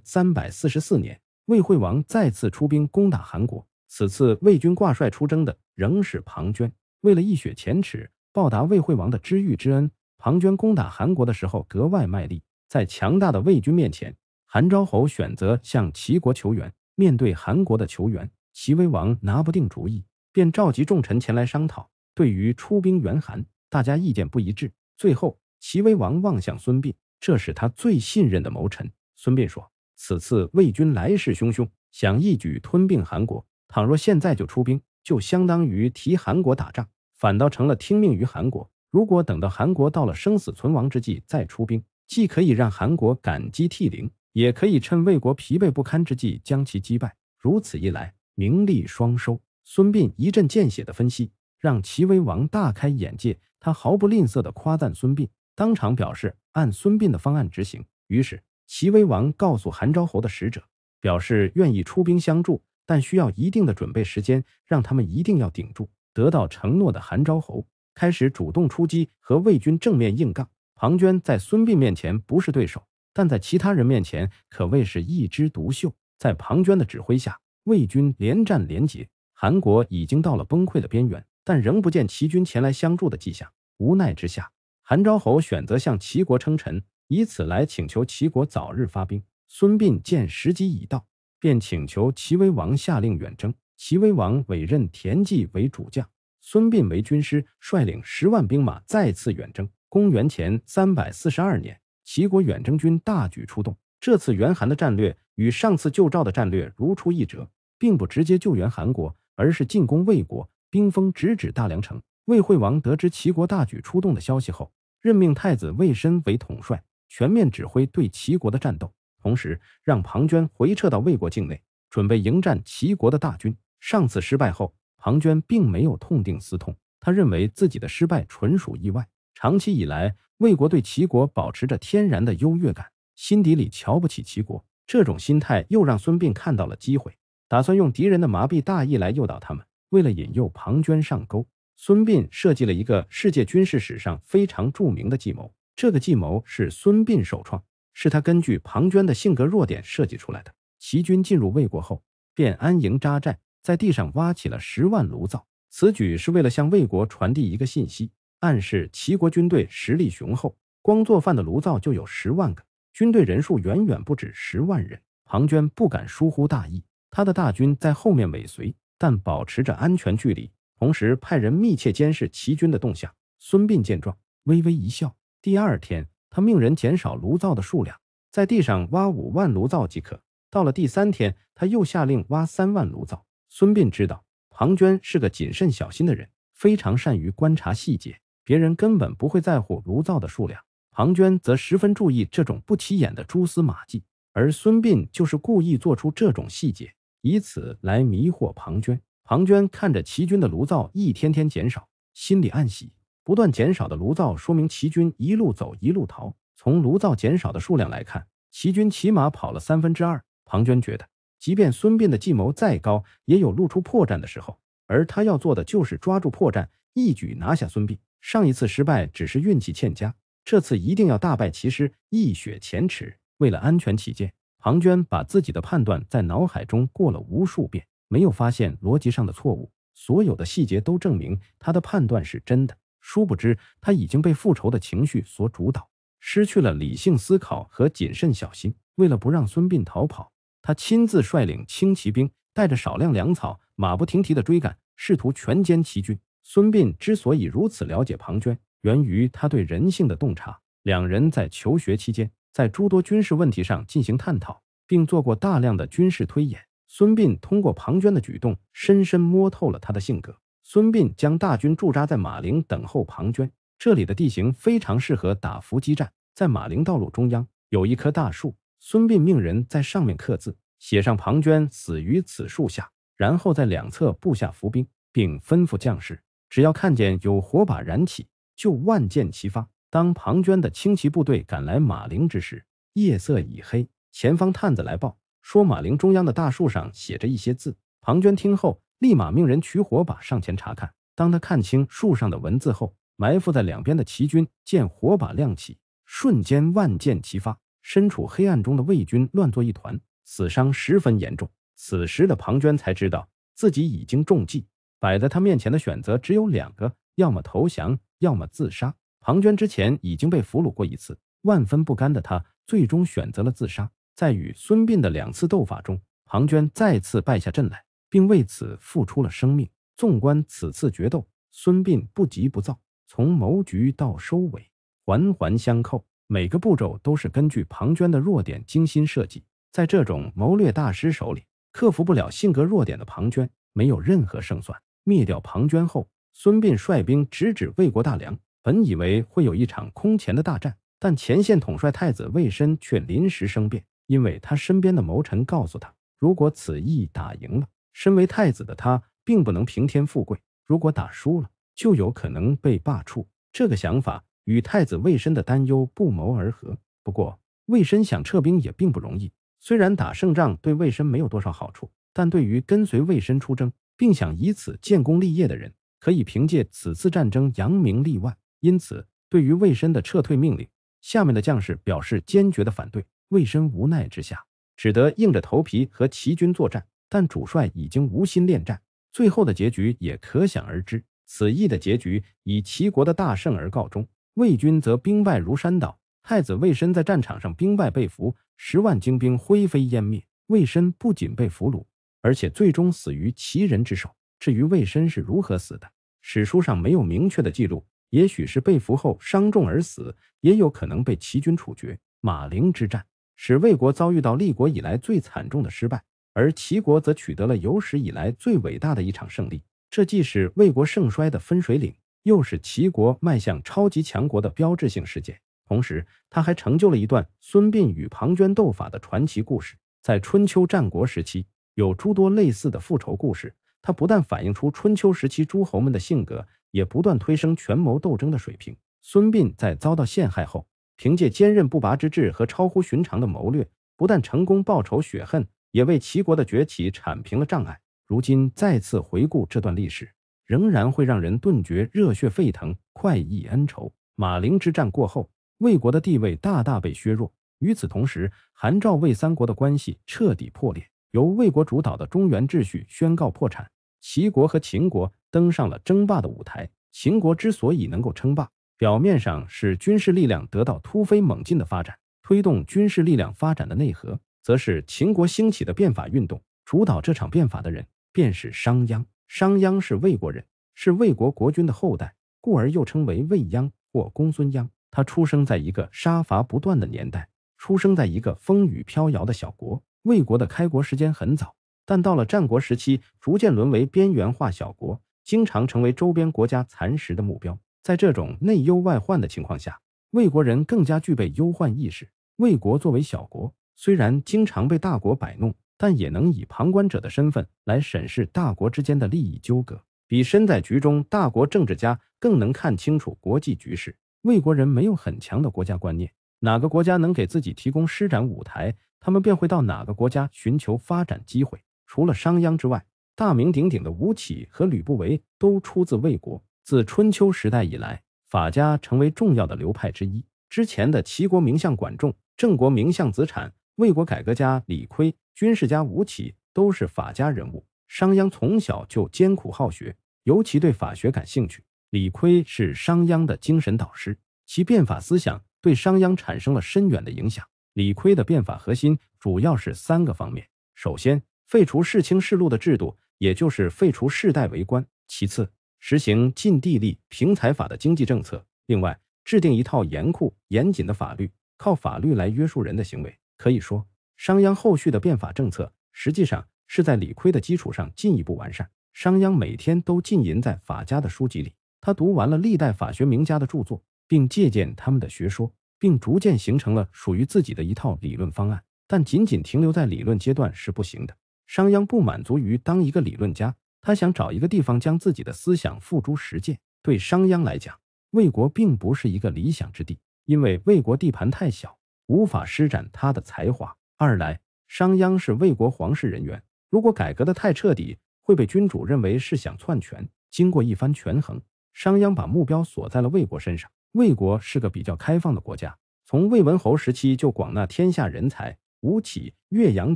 三百四十四年，魏惠王再次出兵攻打韩国。此次魏军挂帅出征的仍是庞涓。为了一雪前耻，报答魏惠王的知遇之恩，庞涓攻打韩国的时候格外卖力，在强大的魏军面前。韩昭侯选择向齐国求援。面对韩国的求援，齐威王拿不定主意，便召集众臣前来商讨。对于出兵援韩，大家意见不一致。最后，齐威王望向孙膑，这是他最信任的谋臣。孙膑说：“此次魏军来势汹汹，想一举吞并韩国。倘若现在就出兵，就相当于替韩国打仗，反倒成了听命于韩国。如果等到韩国到了生死存亡之际再出兵，既可以让韩国感激涕零。”也可以趁魏国疲惫不堪之际将其击败，如此一来，名利双收。孙膑一阵见血的分析，让齐威王大开眼界。他毫不吝啬的夸赞孙膑，当场表示按孙膑的方案执行。于是，齐威王告诉韩昭侯的使者，表示愿意出兵相助，但需要一定的准备时间，让他们一定要顶住。得到承诺的韩昭侯开始主动出击，和魏军正面硬杠。庞涓在孙膑面前不是对手。但在其他人面前，可谓是一枝独秀。在庞涓的指挥下，魏军连战连捷，韩国已经到了崩溃的边缘，但仍不见齐军前来相助的迹象。无奈之下，韩昭侯选择向齐国称臣，以此来请求齐国早日发兵。孙膑见时机已到，便请求齐威王下令远征。齐威王委任田忌为主将，孙膑为军师，率领十万兵马再次远征。公元前三百四十二年。齐国远征军大举出动。这次援韩的战略与上次救赵的战略如出一辙，并不直接救援韩国，而是进攻魏国，兵锋直指大梁城。魏惠王得知齐国大举出动的消息后，任命太子魏申为统帅，全面指挥对齐国的战斗，同时让庞涓回撤到魏国境内，准备迎战齐国的大军。上次失败后，庞涓并没有痛定思痛，他认为自己的失败纯属意外，长期以来。魏国对齐国保持着天然的优越感，心底里瞧不起齐国。这种心态又让孙膑看到了机会，打算用敌人的麻痹大意来诱导他们。为了引诱庞涓上钩，孙膑设计了一个世界军事史上非常著名的计谋。这个计谋是孙膑首创，是他根据庞涓的性格弱点设计出来的。齐军进入魏国后，便安营扎寨，在地上挖起了十万炉灶。此举是为了向魏国传递一个信息。暗示齐国军队实力雄厚，光做饭的炉灶就有十万个，军队人数远远不止十万人。庞涓不敢疏忽大意，他的大军在后面尾随，但保持着安全距离，同时派人密切监视齐军的动向。孙膑见状，微微一笑。第二天，他命人减少炉灶的数量，在地上挖五万炉灶即可。到了第三天，他又下令挖三万炉灶。孙膑知道庞涓是个谨慎小心的人，非常善于观察细节。别人根本不会在乎炉灶的数量，庞涓则十分注意这种不起眼的蛛丝马迹，而孙膑就是故意做出这种细节，以此来迷惑庞涓。庞涓看着齐军的炉灶一天天减少，心里暗喜。不断减少的炉灶说明齐军一路走一路逃。从炉灶减少的数量来看，齐军起码跑了三分之二。庞涓觉得，即便孙膑的计谋再高，也有露出破绽的时候。而他要做的就是抓住破绽，一举拿下孙膑。上一次失败只是运气欠佳，这次一定要大败其师，一雪前耻。为了安全起见，庞涓把自己的判断在脑海中过了无数遍，没有发现逻辑上的错误，所有的细节都证明他的判断是真的。殊不知，他已经被复仇的情绪所主导，失去了理性思考和谨慎小心。为了不让孙膑逃跑，他亲自率领轻骑兵，带着少量粮草，马不停蹄地追赶，试图全歼齐军。孙膑之所以如此了解庞涓，源于他对人性的洞察。两人在求学期间，在诸多军事问题上进行探讨，并做过大量的军事推演。孙膑通过庞涓的举动，深深摸透了他的性格。孙膑将大军驻扎在马陵，等候庞涓。这里的地形非常适合打伏击战。在马陵道路中央有一棵大树，孙膑命人在上面刻字，写上“庞涓死于此树下”，然后在两侧布下伏兵，并吩咐将士。只要看见有火把燃起，就万箭齐发。当庞涓的轻骑部队赶来马陵之时，夜色已黑。前方探子来报说，马陵中央的大树上写着一些字。庞涓听后，立马命人取火把上前查看。当他看清树上的文字后，埋伏在两边的齐军见火把亮起，瞬间万箭齐发。身处黑暗中的魏军乱作一团，死伤十分严重。此时的庞涓才知道自己已经中计。摆在他面前的选择只有两个，要么投降，要么自杀。庞涓之前已经被俘虏过一次，万分不甘的他最终选择了自杀。在与孙膑的两次斗法中，庞涓再次败下阵来，并为此付出了生命。纵观此次决斗，孙膑不急不躁，从谋局到收尾，环环相扣，每个步骤都是根据庞涓的弱点精心设计。在这种谋略大师手里，克服不了性格弱点的庞涓没有任何胜算。灭掉庞涓后，孙膑率兵直指魏国大梁。本以为会有一场空前的大战，但前线统帅太子魏申却临时生变，因为他身边的谋臣告诉他，如果此役打赢了，身为太子的他并不能平添富贵；如果打输了，就有可能被罢黜。这个想法与太子魏申的担忧不谋而合。不过，魏申想撤兵也并不容易。虽然打胜仗对魏申没有多少好处，但对于跟随魏申出征。并想以此建功立业的人，可以凭借此次战争扬名立万。因此，对于魏深的撤退命令，下面的将士表示坚决的反对。魏深无奈之下，只得硬着头皮和齐军作战。但主帅已经无心恋战，最后的结局也可想而知。此役的结局以齐国的大胜而告终，魏军则兵败如山倒。太子魏申在战场上兵败被俘，十万精兵灰飞烟灭。魏申不仅被俘虏。而且最终死于齐人之手。至于魏申是如何死的，史书上没有明确的记录，也许是被俘后伤重而死，也有可能被齐军处决。马陵之战使魏国遭遇到立国以来最惨重的失败，而齐国则取得了有史以来最伟大的一场胜利。这既是魏国盛衰的分水岭，又是齐国迈向超级强国的标志性事件。同时，他还成就了一段孙膑与庞涓斗法的传奇故事。在春秋战国时期。有诸多类似的复仇故事，它不但反映出春秋时期诸侯们的性格，也不断推升权谋斗争的水平。孙膑在遭到陷害后，凭借坚韧不拔之志和超乎寻常的谋略，不但成功报仇雪恨，也为齐国的崛起铲平了障碍。如今再次回顾这段历史，仍然会让人顿觉热血沸腾、快意恩仇。马陵之战过后，魏国的地位大大被削弱，与此同时，韩赵魏三国的关系彻底破裂。由魏国主导的中原秩序宣告破产，齐国和秦国登上了争霸的舞台。秦国之所以能够称霸，表面上是军事力量得到突飞猛进的发展，推动军事力量发展的内核，则是秦国兴起的变法运动。主导这场变法的人便是商鞅。商鞅是魏国人，是魏国国君的后代，故而又称为魏鞅或公孙鞅。他出生在一个杀伐不断的年代，出生在一个风雨飘摇的小国。魏国的开国时间很早，但到了战国时期，逐渐沦为边缘化小国，经常成为周边国家蚕食的目标。在这种内忧外患的情况下，魏国人更加具备忧患意识。魏国作为小国，虽然经常被大国摆弄，但也能以旁观者的身份来审视大国之间的利益纠葛，比身在局中大国政治家更能看清楚国际局势。魏国人没有很强的国家观念，哪个国家能给自己提供施展舞台？他们便会到哪个国家寻求发展机会。除了商鞅之外，大名鼎鼎的吴起和吕不韦都出自魏国。自春秋时代以来，法家成为重要的流派之一。之前的齐国名相管仲、郑国名相子产、魏国改革家李悝、军事家吴起都是法家人物。商鞅从小就艰苦好学，尤其对法学感兴趣。李悝是商鞅的精神导师，其变法思想对商鞅产生了深远的影响。李悝的变法核心主要是三个方面：首先，废除世卿世禄的制度，也就是废除世代为官；其次，实行尽地利、平财法的经济政策；另外，制定一套严酷、严谨的法律，靠法律来约束人的行为。可以说，商鞅后续的变法政策实际上是在李悝的基础上进一步完善。商鞅每天都浸淫在法家的书籍里，他读完了历代法学名家的著作，并借鉴他们的学说。并逐渐形成了属于自己的一套理论方案，但仅仅停留在理论阶段是不行的。商鞅不满足于当一个理论家，他想找一个地方将自己的思想付诸实践。对商鞅来讲，魏国并不是一个理想之地，因为魏国地盘太小，无法施展他的才华。二来，商鞅是魏国皇室人员，如果改革的太彻底，会被君主认为是想篡权。经过一番权衡，商鞅把目标锁在了魏国身上。魏国是个比较开放的国家，从魏文侯时期就广纳天下人才，吴起、岳阳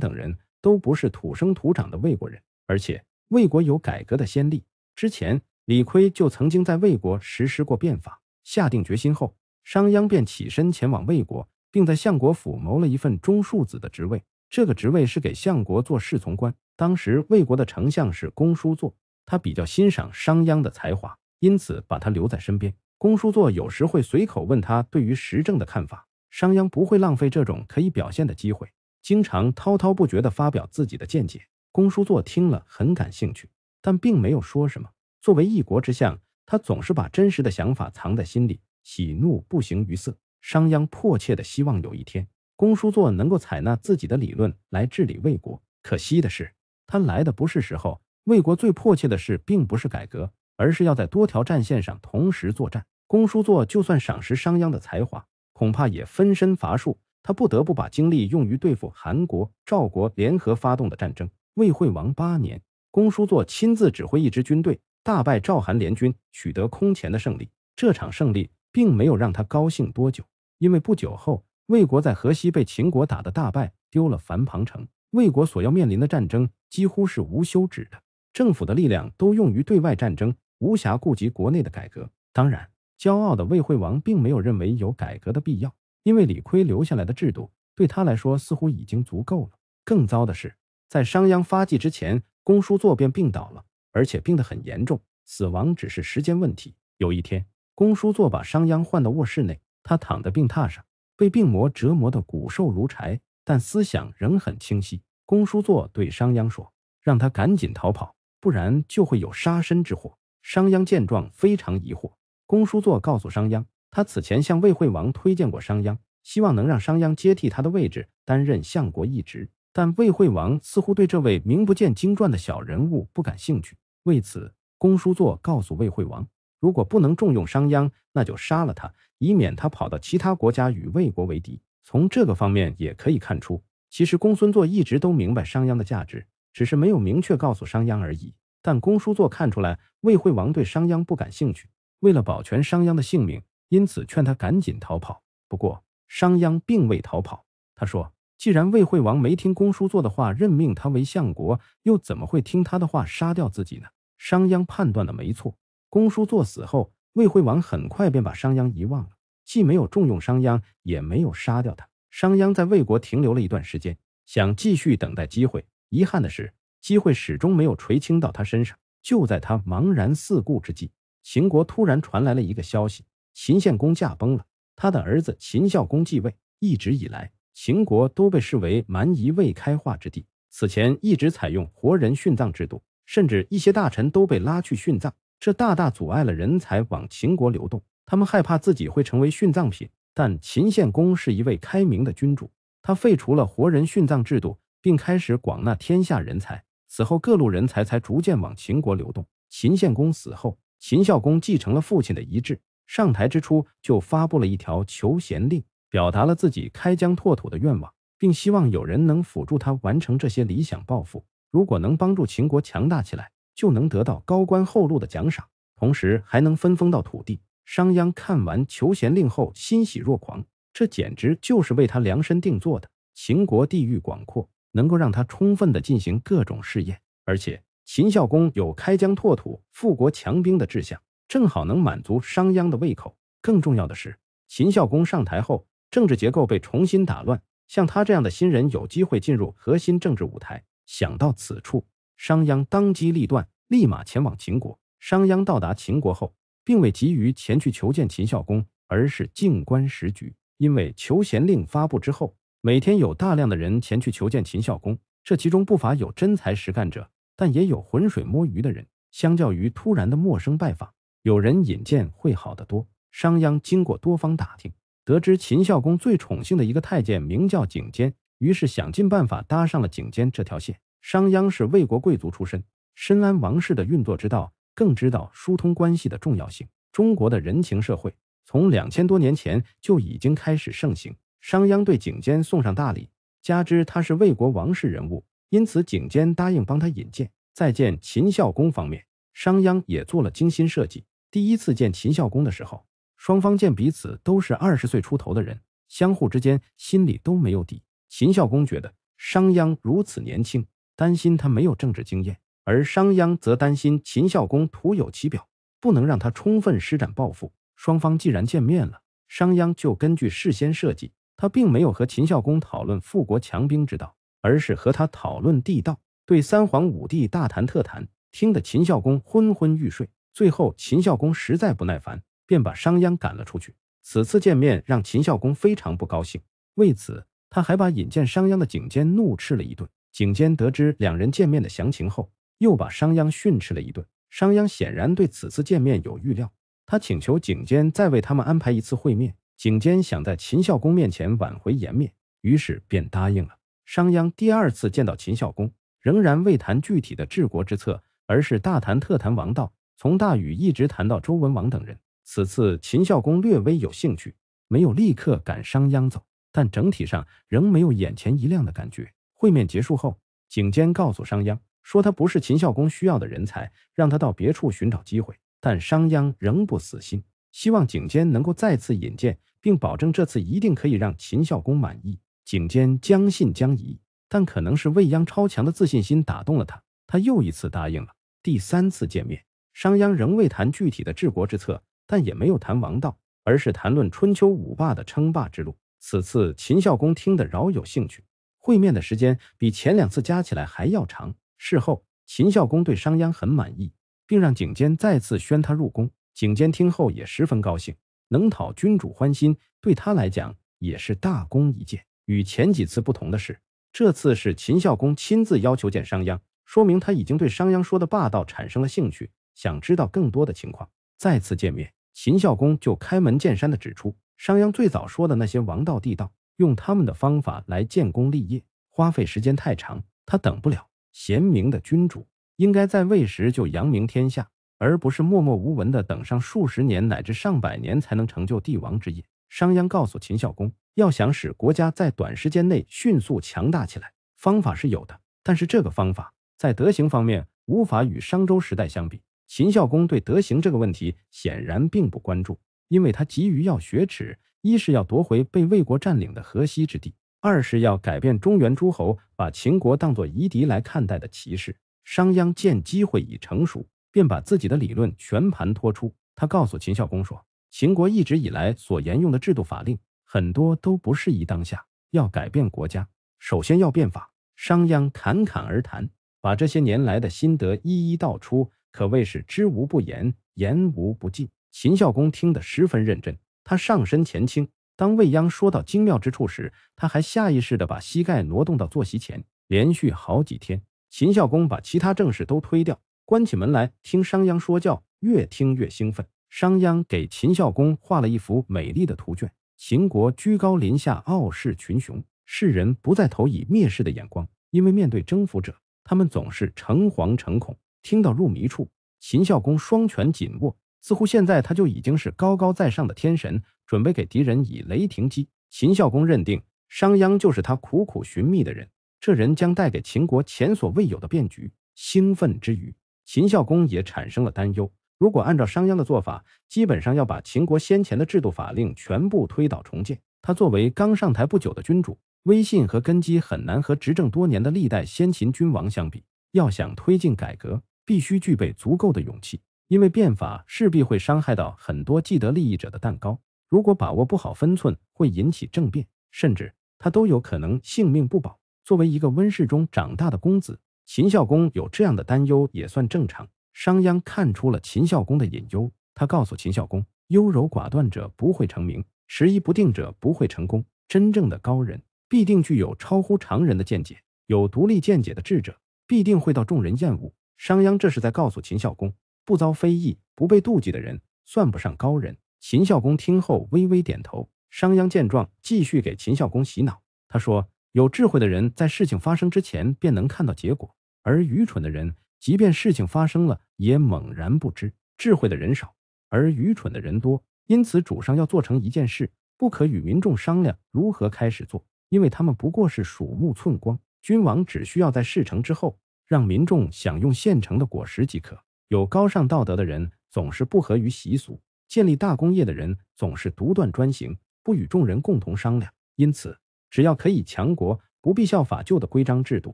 等人都不是土生土长的魏国人。而且魏国有改革的先例，之前李悝就曾经在魏国实施过变法。下定决心后，商鞅便起身前往魏国，并在相国府谋了一份中庶子的职位。这个职位是给相国做侍从官。当时魏国的丞相是公叔痤，他比较欣赏商鞅的才华，因此把他留在身边。公叔座有时会随口问他对于时政的看法，商鞅不会浪费这种可以表现的机会，经常滔滔不绝地发表自己的见解。公叔座听了很感兴趣，但并没有说什么。作为一国之相，他总是把真实的想法藏在心里，喜怒不形于色。商鞅迫切的希望有一天，公叔座能够采纳自己的理论来治理魏国。可惜的是，他来的不是时候。魏国最迫切的事并不是改革。而是要在多条战线上同时作战。公叔座就算赏识商鞅的才华，恐怕也分身乏术。他不得不把精力用于对付韩国、赵国联合发动的战争。魏惠王八年，公叔座亲自指挥一支军队，大败赵韩联军，取得空前的胜利。这场胜利并没有让他高兴多久，因为不久后，魏国在河西被秦国打得大败，丢了樊庞城。魏国所要面临的战争几乎是无休止的，政府的力量都用于对外战争。无暇顾及国内的改革，当然，骄傲的魏惠王并没有认为有改革的必要，因为李悝留下来的制度对他来说似乎已经足够了。更糟的是，在商鞅发迹之前，公叔座便病倒了，而且病得很严重，死亡只是时间问题。有一天，公叔座把商鞅唤到卧室内，他躺在病榻上，被病魔折磨得骨瘦如柴，但思想仍很清晰。公叔座对商鞅说：“让他赶紧逃跑，不然就会有杀身之祸。”商鞅见状非常疑惑，公叔座告诉商鞅，他此前向魏惠王推荐过商鞅，希望能让商鞅接替他的位置，担任相国一职。但魏惠王似乎对这位名不见经传的小人物不感兴趣。为此，公叔座告诉魏惠王，如果不能重用商鞅，那就杀了他，以免他跑到其他国家与魏国为敌。从这个方面也可以看出，其实公孙痤一直都明白商鞅的价值，只是没有明确告诉商鞅而已。但公叔座看出来，魏惠王对商鞅不感兴趣。为了保全商鞅的性命，因此劝他赶紧逃跑。不过，商鞅并未逃跑。他说：“既然魏惠王没听公叔座的话，任命他为相国，又怎么会听他的话杀掉自己呢？”商鞅判断的没错。公叔座死后，魏惠王很快便把商鞅遗忘了，既没有重用商鞅，也没有杀掉他。商鞅在魏国停留了一段时间，想继续等待机会。遗憾的是。机会始终没有垂青到他身上。就在他茫然四顾之际，秦国突然传来了一个消息：秦献公驾崩了，他的儿子秦孝公继位。一直以来，秦国都被视为蛮夷未开化之地，此前一直采用活人殉葬制度，甚至一些大臣都被拉去殉葬，这大大阻碍了人才往秦国流动。他们害怕自己会成为殉葬品，但秦献公是一位开明的君主，他废除了活人殉葬制度，并开始广纳天下人才。此后，各路人才才逐渐往秦国流动。秦献公死后，秦孝公继承了父亲的遗志，上台之初就发布了一条求贤令，表达了自己开疆拓土的愿望，并希望有人能辅助他完成这些理想抱负。如果能帮助秦国强大起来，就能得到高官厚禄的奖赏，同时还能分封到土地。商鞅看完求贤令后，欣喜若狂，这简直就是为他量身定做的。秦国地域广阔。能够让他充分的进行各种试验，而且秦孝公有开疆拓土、富国强兵的志向，正好能满足商鞅的胃口。更重要的是，秦孝公上台后，政治结构被重新打乱，像他这样的新人有机会进入核心政治舞台。想到此处，商鞅当机立断，立马前往秦国。商鞅到达秦国后，并未急于前去求见秦孝公，而是静观时局，因为求贤令发布之后。每天有大量的人前去求见秦孝公，这其中不乏有真才实干者，但也有浑水摸鱼的人。相较于突然的陌生拜访，有人引荐会好得多。商鞅经过多方打听，得知秦孝公最宠幸的一个太监名叫景监，于是想尽办法搭上了景监这条线。商鞅是魏国贵族出身，深谙王室的运作之道，更知道疏通关系的重要性。中国的人情社会从两千多年前就已经开始盛行。商鞅对景监送上大礼，加之他是魏国王室人物，因此景监答应帮他引荐。再见秦孝公方面，商鞅也做了精心设计。第一次见秦孝公的时候，双方见彼此都是二十岁出头的人，相互之间心里都没有底。秦孝公觉得商鞅如此年轻，担心他没有政治经验；而商鞅则担心秦孝公徒有其表，不能让他充分施展抱负。双方既然见面了，商鞅就根据事先设计。他并没有和秦孝公讨论富国强兵之道，而是和他讨论地道，对三皇五帝大谈特谈，听得秦孝公昏昏欲睡。最后，秦孝公实在不耐烦，便把商鞅赶了出去。此次见面让秦孝公非常不高兴，为此他还把引荐商鞅的景监怒斥了一顿。景监得知两人见面的详情后，又把商鞅训斥了一顿。商鞅显然对此次见面有预料，他请求景监再为他们安排一次会面。景监想在秦孝公面前挽回颜面，于是便答应了商鞅。第二次见到秦孝公，仍然未谈具体的治国之策，而是大谈特谈王道，从大禹一直谈到周文王等人。此次秦孝公略微有兴趣，没有立刻赶商鞅走，但整体上仍没有眼前一亮的感觉。会面结束后，景监告诉商鞅，说他不是秦孝公需要的人才，让他到别处寻找机会。但商鞅仍不死心。希望景监能够再次引荐，并保证这次一定可以让秦孝公满意。景监将信将疑，但可能是未央超强的自信心打动了他，他又一次答应了。第三次见面，商鞅仍未谈具体的治国之策，但也没有谈王道，而是谈论春秋五霸的称霸之路。此次秦孝公听得饶有兴趣，会面的时间比前两次加起来还要长。事后，秦孝公对商鞅很满意，并让景监再次宣他入宫。景监听后也十分高兴，能讨君主欢心，对他来讲也是大功一件。与前几次不同的是，这次是秦孝公亲自要求见商鞅，说明他已经对商鞅说的霸道产生了兴趣，想知道更多的情况。再次见面，秦孝公就开门见山的指出，商鞅最早说的那些王道、地道，用他们的方法来建功立业，花费时间太长，他等不了。贤明的君主应该在位时就扬名天下。而不是默默无闻的等上数十年乃至上百年才能成就帝王之业。商鞅告诉秦孝公，要想使国家在短时间内迅速强大起来，方法是有的，但是这个方法在德行方面无法与商周时代相比。秦孝公对德行这个问题显然并不关注，因为他急于要雪耻：一是要夺回被魏国占领的河西之地；二是要改变中原诸侯把秦国当作夷狄来看待的歧视。商鞅见机会已成熟。便把自己的理论全盘托出。他告诉秦孝公说：“秦国一直以来所沿用的制度法令，很多都不适宜当下。要改变国家，首先要变法。”商鞅侃侃而谈，把这些年来的心得一一道出，可谓是知无不言，言无不尽。秦孝公听得十分认真，他上身前倾。当未央说到精妙之处时，他还下意识的把膝盖挪动到坐席前。连续好几天，秦孝公把其他政事都推掉。关起门来听商鞅说教，越听越兴奋。商鞅给秦孝公画了一幅美丽的图卷，秦国居高临下，傲视群雄，世人不再投以蔑视的眼光，因为面对征服者，他们总是诚惶诚恐。听到入迷处，秦孝公双拳紧握，似乎现在他就已经是高高在上的天神，准备给敌人以雷霆击。秦孝公认定商鞅就是他苦苦寻觅的人，这人将带给秦国前所未有的变局。兴奋之余，秦孝公也产生了担忧，如果按照商鞅的做法，基本上要把秦国先前的制度法令全部推倒重建。他作为刚上台不久的君主，威信和根基很难和执政多年的历代先秦君王相比。要想推进改革，必须具备足够的勇气，因为变法势必会伤害到很多既得利益者的蛋糕。如果把握不好分寸，会引起政变，甚至他都有可能性命不保。作为一个温室中长大的公子。秦孝公有这样的担忧也算正常。商鞅看出了秦孝公的隐忧，他告诉秦孝公：“优柔寡断者不会成名，迟疑不定者不会成功。真正的高人必定具有超乎常人的见解，有独立见解的智者必定会遭众人厌恶。”商鞅这是在告诉秦孝公：不遭非议、不被妒忌的人算不上高人。秦孝公听后微微点头。商鞅见状，继续给秦孝公洗脑。他说。有智慧的人在事情发生之前便能看到结果，而愚蠢的人即便事情发生了也猛然不知。智慧的人少，而愚蠢的人多，因此主上要做成一件事，不可与民众商量如何开始做，因为他们不过是鼠目寸光。君王只需要在事成之后让民众享用现成的果实即可。有高尚道德的人总是不合于习俗，建立大工业的人总是独断专行，不与众人共同商量，因此。只要可以强国，不必效法旧的规章制度；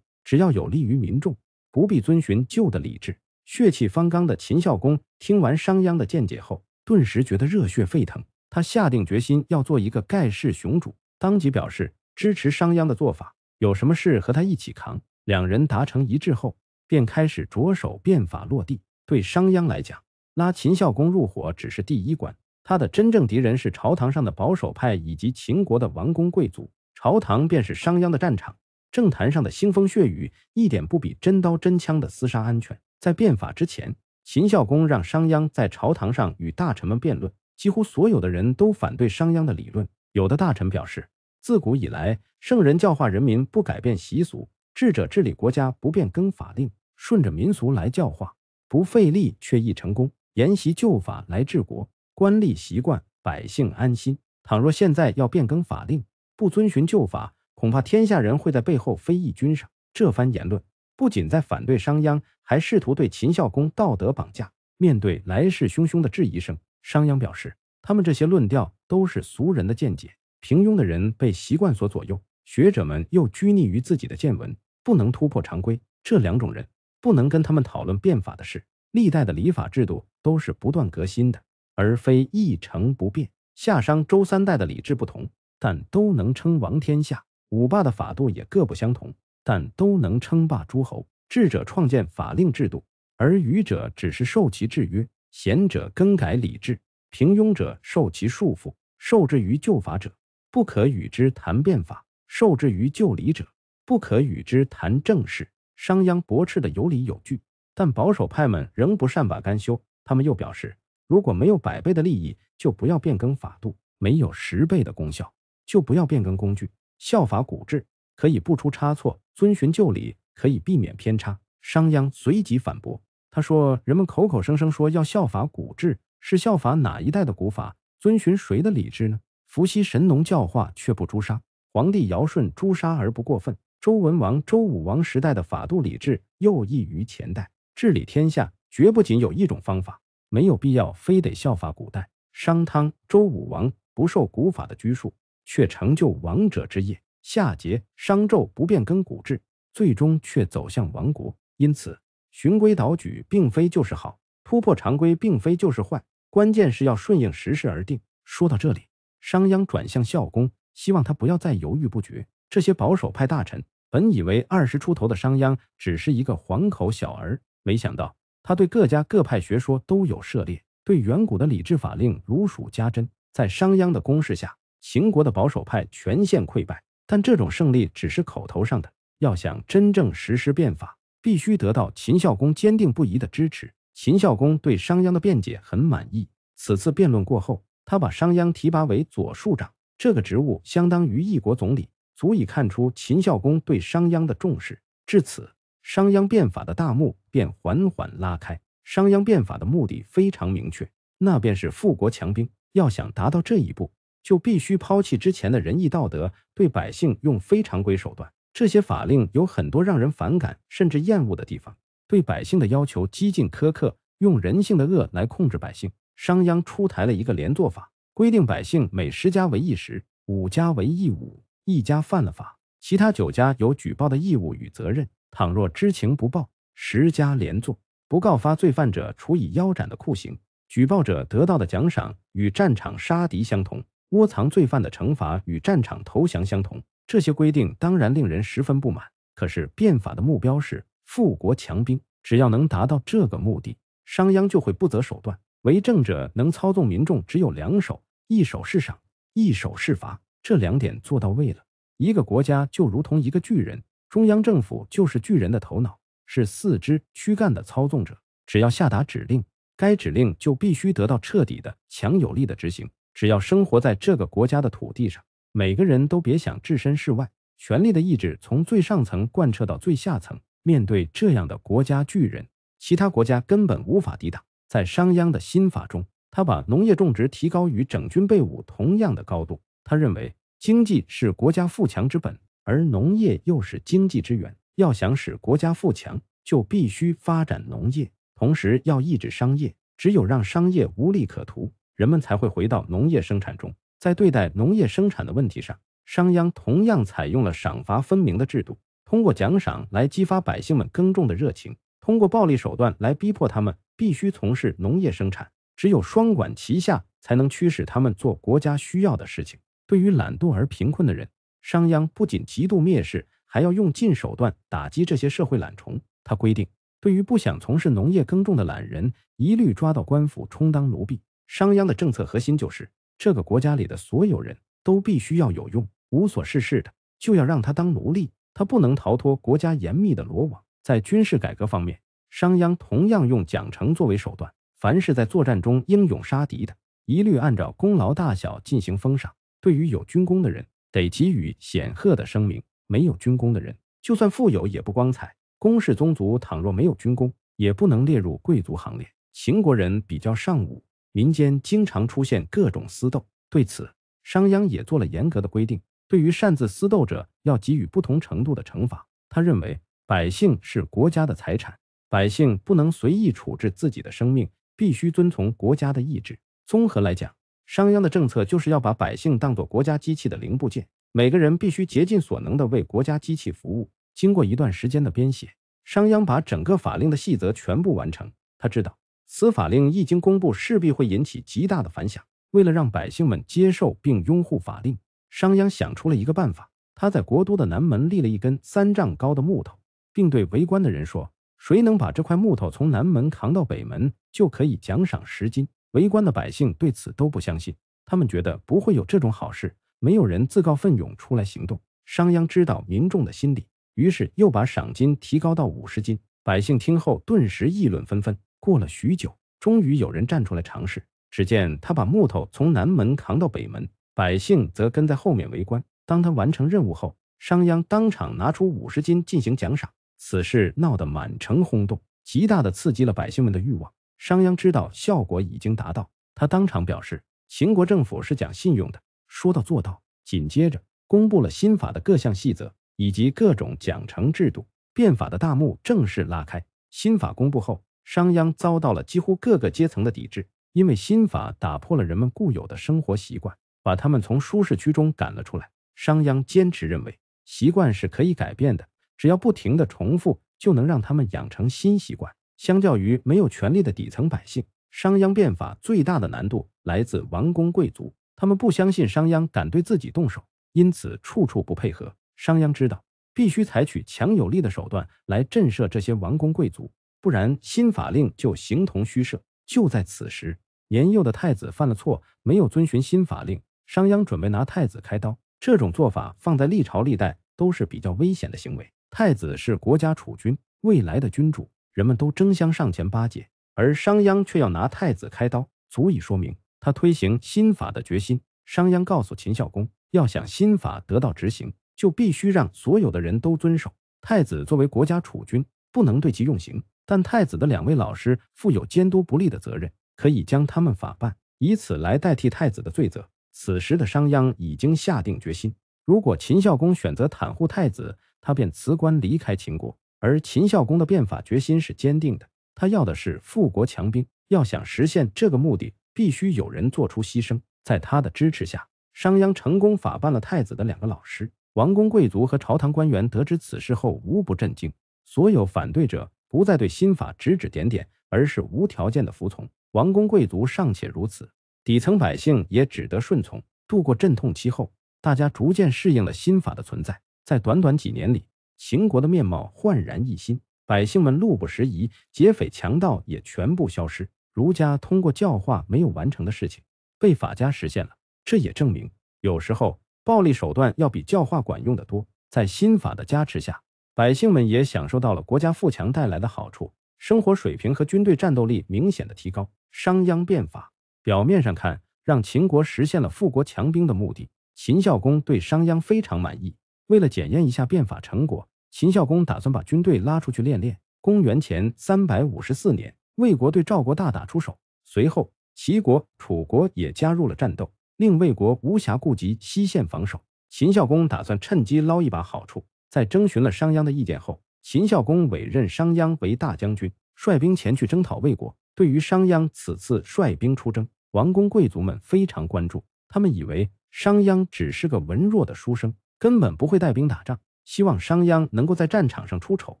只要有利于民众，不必遵循旧的礼制。血气方刚的秦孝公听完商鞅的见解后，顿时觉得热血沸腾。他下定决心要做一个盖世雄主，当即表示支持商鞅的做法，有什么事和他一起扛。两人达成一致后，便开始着手变法落地。对商鞅来讲，拉秦孝公入伙只是第一关，他的真正敌人是朝堂上的保守派以及秦国的王公贵族。朝堂便是商鞅的战场，政坛上的腥风血雨一点不比真刀真枪的厮杀安全。在变法之前，秦孝公让商鞅在朝堂上与大臣们辩论，几乎所有的人都反对商鞅的理论。有的大臣表示，自古以来，圣人教化人民不改变习俗，智者治理国家不变更法令，顺着民俗来教化，不费力却易成功。沿袭旧法来治国，官吏习惯，百姓安心。倘若现在要变更法令，不遵循旧法，恐怕天下人会在背后非议君上。这番言论不仅在反对商鞅，还试图对秦孝公道德绑架。面对来势汹汹的质疑声，商鞅表示，他们这些论调都是俗人的见解，平庸的人被习惯所左右，学者们又拘泥于自己的见闻，不能突破常规。这两种人不能跟他们讨论变法的事。历代的礼法制度都是不断革新的，而非一成不变。夏商周三代的礼制不同。但都能称王天下，五霸的法度也各不相同，但都能称霸诸侯。智者创建法令制度，而愚者只是受其制约；贤者更改礼制，平庸者受其束缚；受制于旧法者，不可与之谈变法；受制于旧礼者，不可与之谈政事。商鞅驳斥的有理有据，但保守派们仍不善罢甘休。他们又表示，如果没有百倍的利益，就不要变更法度；没有十倍的功效。就不要变更工具，效法古制，可以不出差错；遵循旧礼，可以避免偏差。商鞅随即反驳，他说：“人们口口声声说要效法古制，是效法哪一代的古法？遵循谁的礼制呢？伏羲、神农教化却不诛杀，皇帝尧舜诛杀而不过分，周文王、周武王时代的法度礼制又异于前代。治理天下绝不仅有一种方法，没有必要非得效法古代。商汤、周武王不受古法的拘束。”却成就王者之业。夏桀、商纣不变更古制，最终却走向亡国。因此，循规蹈矩并非就是好，突破常规并非就是坏，关键是要顺应时势而定。说到这里，商鞅转向孝公，希望他不要再犹豫不决。这些保守派大臣本以为二十出头的商鞅只是一个黄口小儿，没想到他对各家各派学说都有涉猎，对远古的礼制法令如数家珍。在商鞅的攻势下，秦国的保守派全线溃败，但这种胜利只是口头上的。要想真正实施变法，必须得到秦孝公坚定不移的支持。秦孝公对商鞅的辩解很满意。此次辩论过后，他把商鞅提拔为左庶长，这个职务相当于一国总理，足以看出秦孝公对商鞅的重视。至此，商鞅变法的大幕便缓缓拉开。商鞅变法的目的非常明确，那便是富国强兵。要想达到这一步，就必须抛弃之前的仁义道德，对百姓用非常规手段。这些法令有很多让人反感甚至厌恶的地方，对百姓的要求激进苛刻，用人性的恶来控制百姓。商鞅出台了一个连坐法，规定百姓每十家为一十，五家为一伍，一家犯了法，其他九家有举报的义务与责任。倘若知情不报，十家连坐；不告发罪犯者，处以腰斩的酷刑。举报者得到的奖赏与战场杀敌相同。窝藏罪犯的惩罚与战场投降相同，这些规定当然令人十分不满。可是变法的目标是富国强兵，只要能达到这个目的，商鞅就会不择手段。为政者能操纵民众只有两手：一手是赏，一手是罚。这两点做到位了，一个国家就如同一个巨人，中央政府就是巨人的头脑，是四肢躯干的操纵者。只要下达指令，该指令就必须得到彻底的、强有力的执行。只要生活在这个国家的土地上，每个人都别想置身事外。权力的意志从最上层贯彻到最下层。面对这样的国家巨人，其他国家根本无法抵挡。在商鞅的新法中，他把农业种植提高与整军备武同样的高度。他认为，经济是国家富强之本，而农业又是经济之源。要想使国家富强，就必须发展农业，同时要抑制商业。只有让商业无利可图。人们才会回到农业生产中。在对待农业生产的问题上，商鞅同样采用了赏罚分明的制度，通过奖赏来激发百姓们耕种的热情，通过暴力手段来逼迫他们必须从事农业生产。只有双管齐下，才能驱使他们做国家需要的事情。对于懒惰而贫困的人，商鞅不仅极度蔑视，还要用尽手段打击这些社会懒虫。他规定，对于不想从事农业耕种的懒人，一律抓到官府充当奴婢。商鞅的政策核心就是，这个国家里的所有人都必须要有用，无所事事的就要让他当奴隶，他不能逃脱国家严密的罗网。在军事改革方面，商鞅同样用奖惩作为手段，凡是在作战中英勇杀敌的，一律按照功劳大小进行封赏；对于有军功的人，得给予显赫的声明；没有军功的人，就算富有也不光彩。公室宗族倘若没有军功，也不能列入贵族行列。秦国人比较尚武。民间经常出现各种私斗，对此，商鞅也做了严格的规定。对于擅自私斗者，要给予不同程度的惩罚。他认为，百姓是国家的财产，百姓不能随意处置自己的生命，必须遵从国家的意志。综合来讲，商鞅的政策就是要把百姓当作国家机器的零部件，每个人必须竭尽所能地为国家机器服务。经过一段时间的编写，商鞅把整个法令的细则全部完成。他知道。此法令一经公布，势必会引起极大的反响。为了让百姓们接受并拥护法令，商鞅想出了一个办法。他在国都的南门立了一根三丈高的木头，并对围观的人说：“谁能把这块木头从南门扛到北门，就可以奖赏十金。”围观的百姓对此都不相信，他们觉得不会有这种好事，没有人自告奋勇出来行动。商鞅知道民众的心理，于是又把赏金提高到五十金。百姓听后，顿时议论纷纷。过了许久，终于有人站出来尝试。只见他把木头从南门扛到北门，百姓则跟在后面围观。当他完成任务后，商鞅当场拿出五十金进行奖赏。此事闹得满城轰动，极大的刺激了百姓们的欲望。商鞅知道效果已经达到，他当场表示：“秦国政府是讲信用的，说到做到。”紧接着，公布了新法的各项细则以及各种奖惩制度。变法的大幕正式拉开。新法公布后。商鞅遭到了几乎各个阶层的抵制，因为新法打破了人们固有的生活习惯，把他们从舒适区中赶了出来。商鞅坚持认为，习惯是可以改变的，只要不停的重复，就能让他们养成新习惯。相较于没有权力的底层百姓，商鞅变法最大的难度来自王公贵族，他们不相信商鞅敢对自己动手，因此处处不配合。商鞅知道，必须采取强有力的手段来震慑这些王公贵族。不然新法令就形同虚设。就在此时，年幼的太子犯了错，没有遵循新法令，商鞅准备拿太子开刀。这种做法放在历朝历代都是比较危险的行为。太子是国家储君，未来的君主，人们都争相上前巴结，而商鞅却要拿太子开刀，足以说明他推行新法的决心。商鞅告诉秦孝公，要想新法得到执行，就必须让所有的人都遵守。太子作为国家储君，不能对其用刑。但太子的两位老师负有监督不力的责任，可以将他们法办，以此来代替太子的罪责。此时的商鞅已经下定决心，如果秦孝公选择袒护太子，他便辞官离开秦国。而秦孝公的变法决心是坚定的，他要的是富国强兵。要想实现这个目的，必须有人做出牺牲。在他的支持下，商鞅成功法办了太子的两个老师。王公贵族和朝堂官员得知此事后，无不震惊。所有反对者。不再对新法指指点点，而是无条件的服从。王公贵族尚且如此，底层百姓也只得顺从。度过阵痛期后，大家逐渐适应了新法的存在。在短短几年里，秦国的面貌焕然一新，百姓们路不拾遗，劫匪强盗也全部消失。儒家通过教化没有完成的事情，被法家实现了。这也证明，有时候暴力手段要比教化管用的多。在新法的加持下。百姓们也享受到了国家富强带来的好处，生活水平和军队战斗力明显的提高。商鞅变法表面上看，让秦国实现了富国强兵的目的。秦孝公对商鞅非常满意，为了检验一下变法成果，秦孝公打算把军队拉出去练练。公元前三百五十四年，魏国对赵国大打出手，随后齐国、楚国也加入了战斗，令魏国无暇顾及西线防守。秦孝公打算趁机捞一把好处。在征询了商鞅的意见后，秦孝公委任商鞅为大将军，率兵前去征讨魏国。对于商鞅此次率兵出征，王公贵族们非常关注，他们以为商鞅只是个文弱的书生，根本不会带兵打仗，希望商鞅能够在战场上出丑，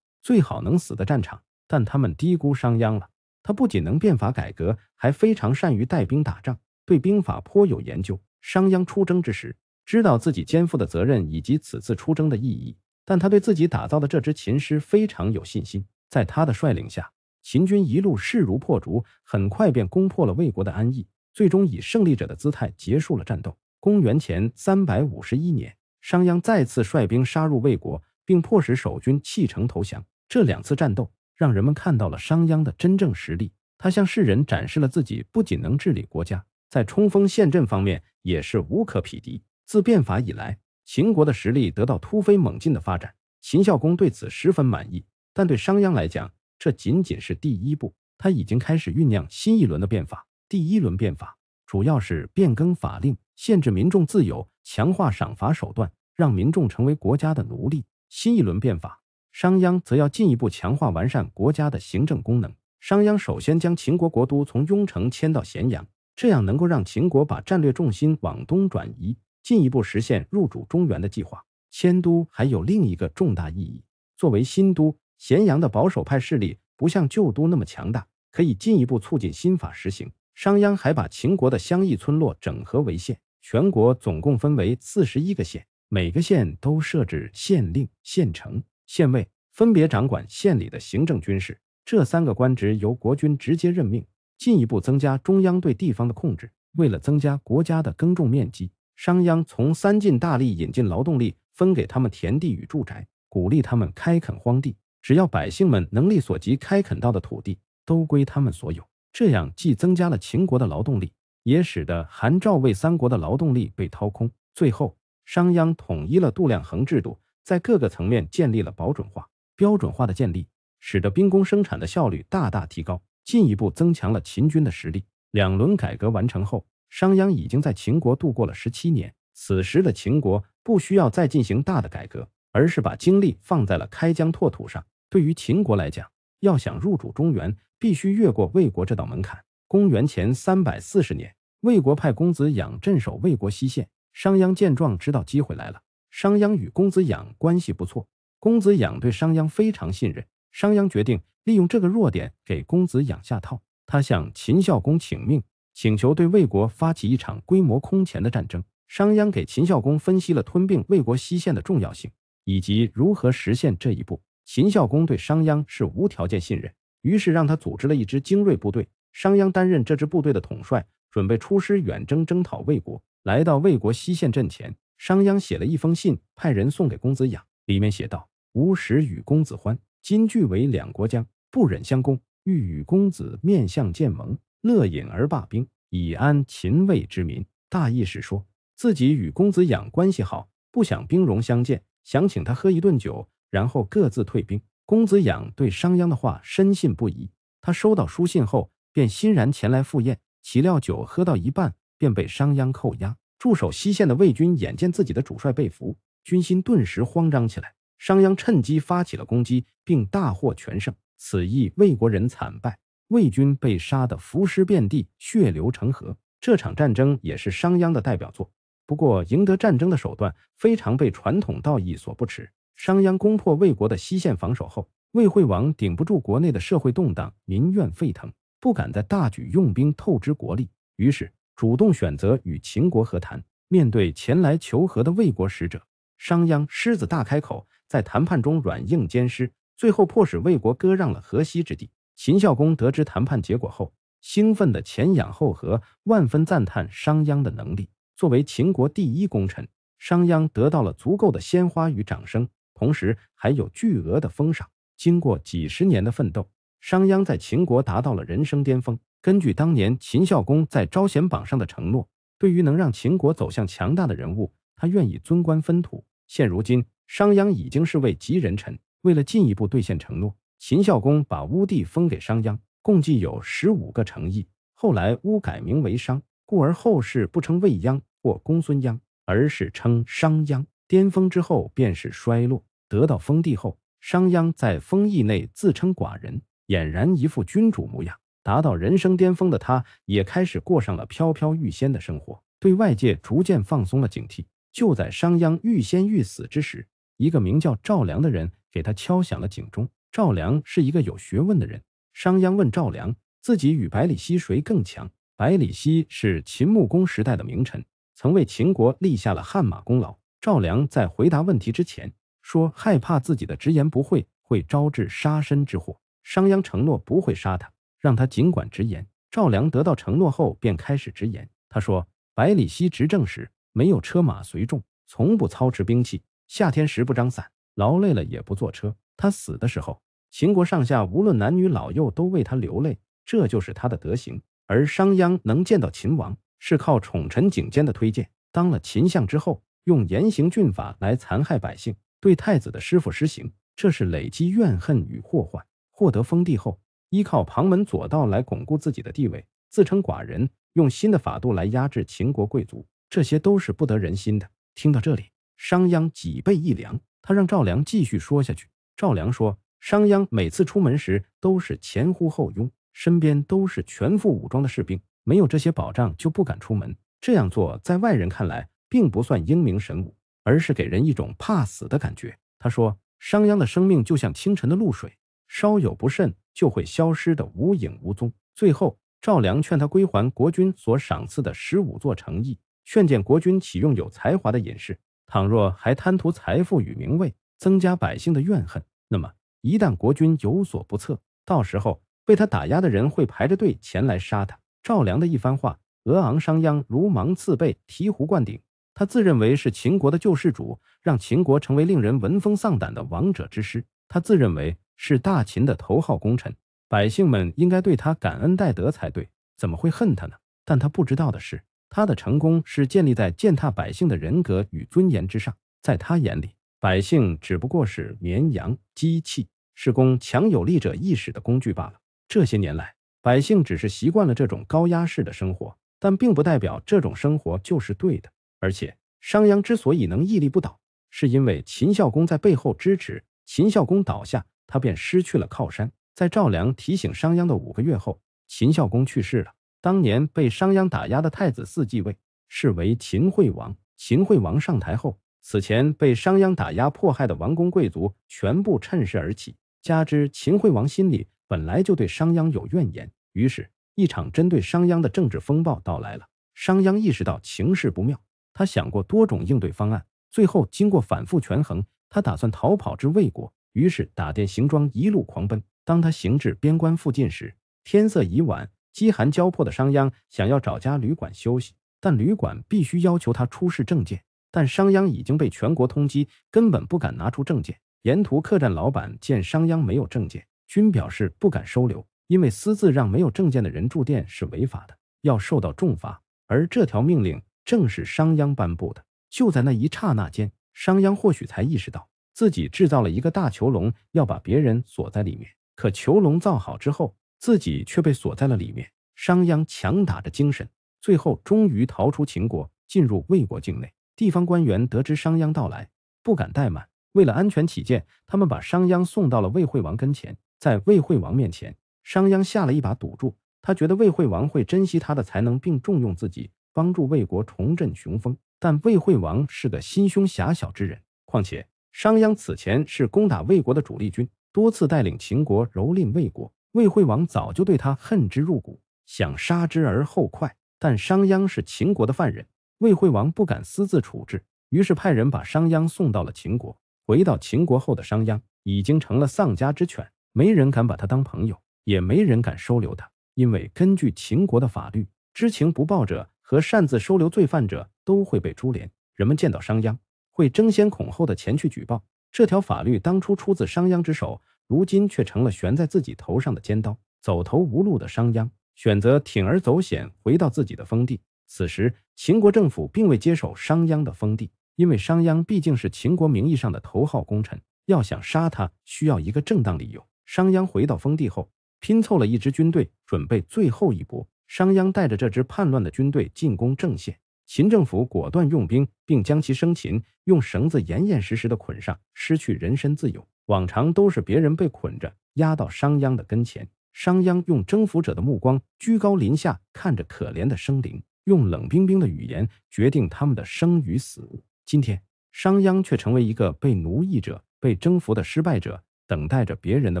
最好能死在战场。但他们低估商鞅了，他不仅能变法改革，还非常善于带兵打仗，对兵法颇有研究。商鞅出征之时，知道自己肩负的责任以及此次出征的意义。但他对自己打造的这支秦师非常有信心，在他的率领下，秦军一路势如破竹，很快便攻破了魏国的安邑，最终以胜利者的姿态结束了战斗。公元前三百五十一年，商鞅再次率兵杀入魏国，并迫使守军弃城投降。这两次战斗让人们看到了商鞅的真正实力，他向世人展示了自己不仅能治理国家，在冲锋陷阵方面也是无可匹敌。自变法以来，秦国的实力得到突飞猛进的发展，秦孝公对此十分满意。但对商鞅来讲，这仅仅是第一步。他已经开始酝酿新一轮的变法。第一轮变法主要是变更法令，限制民众自由，强化赏罚手段，让民众成为国家的奴隶。新一轮变法，商鞅则要进一步强化完善国家的行政功能。商鞅首先将秦国国都从雍城迁到咸阳，这样能够让秦国把战略重心往东转移。进一步实现入主中原的计划，迁都还有另一个重大意义。作为新都咸阳的保守派势力不像旧都那么强大，可以进一步促进新法实行。商鞅还把秦国的乡邑村落整合为县，全国总共分为四十一个县，每个县都设置县令、县城、县尉，分别掌管县里的行政、军事。这三个官职由国君直接任命，进一步增加中央对地方的控制。为了增加国家的耕种面积。商鞅从三晋大力引进劳动力，分给他们田地与住宅，鼓励他们开垦荒地。只要百姓们能力所及，开垦到的土地都归他们所有。这样既增加了秦国的劳动力，也使得韩、赵、魏三国的劳动力被掏空。最后，商鞅统一了度量衡制度，在各个层面建立了保准化、标准化的建立，使得兵工生产的效率大大提高，进一步增强了秦军的实力。两轮改革完成后。商鞅已经在秦国度过了十七年，此时的秦国不需要再进行大的改革，而是把精力放在了开疆拓土上。对于秦国来讲，要想入主中原，必须越过魏国这道门槛。公元前三百四十年，魏国派公子养镇守魏国西线。商鞅见状，知道机会来了。商鞅与公子养关系不错，公子养对商鞅非常信任。商鞅决定利用这个弱点给公子养下套。他向秦孝公请命。请求对魏国发起一场规模空前的战争。商鞅给秦孝公分析了吞并魏国西线的重要性，以及如何实现这一步。秦孝公对商鞅是无条件信任，于是让他组织了一支精锐部队。商鞅担任这支部队的统帅，准备出师远征征讨魏国。来到魏国西线阵前，商鞅写了一封信，派人送给公子养，里面写道：“吾时与公子欢，今俱为两国将，不忍相攻，欲与公子面相见盟。”乐饮而罢兵，以安秦魏之民。大意是说，自己与公子养关系好，不想兵戎相见，想请他喝一顿酒，然后各自退兵。公子养对商鞅的话深信不疑，他收到书信后便欣然前来赴宴。岂料酒喝到一半，便被商鞅扣押。驻守西线的魏军眼见自己的主帅被俘，军心顿时慌张起来。商鞅趁机发起了攻击，并大获全胜。此役魏国人惨败。魏军被杀得浮尸遍地，血流成河。这场战争也是商鞅的代表作，不过赢得战争的手段非常被传统道义所不齿。商鞅攻破魏国的西线防守后，魏惠王顶不住国内的社会动荡，民怨沸腾，不敢再大举用兵，透支国力，于是主动选择与秦国和谈。面对前来求和的魏国使者，商鞅狮子大开口，在谈判中软硬兼施，最后迫使魏国割让了河西之地。秦孝公得知谈判结果后，兴奋的前仰后合，万分赞叹商鞅的能力。作为秦国第一功臣，商鞅得到了足够的鲜花与掌声，同时还有巨额的封赏。经过几十年的奋斗，商鞅在秦国达到了人生巅峰。根据当年秦孝公在招贤榜上的承诺，对于能让秦国走向强大的人物，他愿意尊官分土。现如今，商鞅已经是位极人臣，为了进一步兑现承诺。秦孝公把乌地封给商鞅，共计有十五个城邑。后来乌改名为商，故而后世不称未鞅或公孙鞅，而是称商鞅。巅峰之后便是衰落。得到封地后，商鞅在封邑内自称寡人，俨然一副君主模样。达到人生巅峰的他，也开始过上了飘飘欲仙的生活，对外界逐渐放松了警惕。就在商鞅欲仙欲死之时，一个名叫赵良的人给他敲响了警钟。赵良是一个有学问的人。商鞅问赵良，自己与百里奚谁更强？百里奚是秦穆公时代的名臣，曾为秦国立下了汗马功劳。赵良在回答问题之前，说害怕自己的直言不讳会招致杀身之祸。商鞅承诺不会杀他，让他尽管直言。赵良得到承诺后，便开始直言。他说，百里奚执政时没有车马随众，从不操持兵器，夏天时不张伞，劳累了也不坐车。他死的时候。秦国上下无论男女老幼都为他流泪，这就是他的德行。而商鞅能见到秦王，是靠宠臣景监的推荐。当了秦相之后，用严刑峻法来残害百姓，对太子的师傅施行，这是累积怨恨与祸患。获得封地后，依靠旁门左道来巩固自己的地位，自称寡人，用新的法度来压制秦国贵族，这些都是不得人心的。听到这里，商鞅脊背一凉，他让赵良继续说下去。赵良说。商鞅每次出门时都是前呼后拥，身边都是全副武装的士兵，没有这些保障就不敢出门。这样做在外人看来并不算英明神武，而是给人一种怕死的感觉。他说：“商鞅的生命就像清晨的露水，稍有不慎就会消失得无影无踪。”最后，赵良劝他归还国君所赏赐的十五座城邑，劝谏国君启用有才华的隐士。倘若还贪图财富与名位，增加百姓的怨恨，那么。一旦国君有所不测，到时候被他打压的人会排着队前来杀他。赵良的一番话，俄昂商鞅如芒刺背，醍醐灌顶。他自认为是秦国的救世主，让秦国成为令人闻风丧胆的王者之师。他自认为是大秦的头号功臣，百姓们应该对他感恩戴德才对，怎么会恨他呢？但他不知道的是，他的成功是建立在践踏百姓的人格与尊严之上。在他眼里，百姓只不过是绵羊、机器。是供强有力者意识的工具罢了。这些年来，百姓只是习惯了这种高压式的生活，但并不代表这种生活就是对的。而且，商鞅之所以能屹立不倒，是因为秦孝公在背后支持。秦孝公倒下，他便失去了靠山。在赵良提醒商鞅的五个月后，秦孝公去世了。当年被商鞅打压的太子嗣继位，是为秦惠王。秦惠王上台后，此前被商鞅打压迫害的王公贵族全部趁势而起。加之秦惠王心里本来就对商鞅有怨言，于是，一场针对商鞅的政治风暴到来了。商鞅意识到情势不妙，他想过多种应对方案，最后经过反复权衡，他打算逃跑至魏国。于是，打点行装，一路狂奔。当他行至边关附近时，天色已晚，饥寒交迫的商鞅想要找家旅馆休息，但旅馆必须要求他出示证件。但商鞅已经被全国通缉，根本不敢拿出证件。沿途客栈老板见商鞅没有证件，均表示不敢收留，因为私自让没有证件的人住店是违法的，要受到重罚。而这条命令正是商鞅颁布的。就在那一刹那间，商鞅或许才意识到自己制造了一个大囚笼，要把别人锁在里面。可囚笼造好之后，自己却被锁在了里面。商鞅强打着精神，最后终于逃出秦国，进入魏国境内。地方官员得知商鞅到来，不敢怠慢。为了安全起见，他们把商鞅送到了魏惠王跟前。在魏惠王面前，商鞅下了一把赌注，他觉得魏惠王会珍惜他的才能并重用自己，帮助魏国重振雄风。但魏惠王是个心胸狭小之人，况且商鞅此前是攻打魏国的主力军，多次带领秦国蹂躏魏国，魏惠王早就对他恨之入骨，想杀之而后快。但商鞅是秦国的犯人，魏惠王不敢私自处置，于是派人把商鞅送到了秦国。回到秦国后的商鞅已经成了丧家之犬，没人敢把他当朋友，也没人敢收留他。因为根据秦国的法律，知情不报者和擅自收留罪犯者都会被株连。人们见到商鞅，会争先恐后的前去举报。这条法律当初出自商鞅之手，如今却成了悬在自己头上的尖刀。走投无路的商鞅选择铤而走险，回到自己的封地。此时，秦国政府并未接手商鞅的封地。因为商鞅毕竟是秦国名义上的头号功臣，要想杀他，需要一个正当理由。商鞅回到封地后，拼凑了一支军队，准备最后一搏。商鞅带着这支叛乱的军队进攻郑县，秦政府果断用兵，并将其生擒，用绳子严严实实的捆上，失去人身自由。往常都是别人被捆着压到商鞅的跟前，商鞅用征服者的目光居高临下看着可怜的生灵，用冷冰冰的语言决定他们的生与死。今天，商鞅却成为一个被奴役者、被征服的失败者，等待着别人的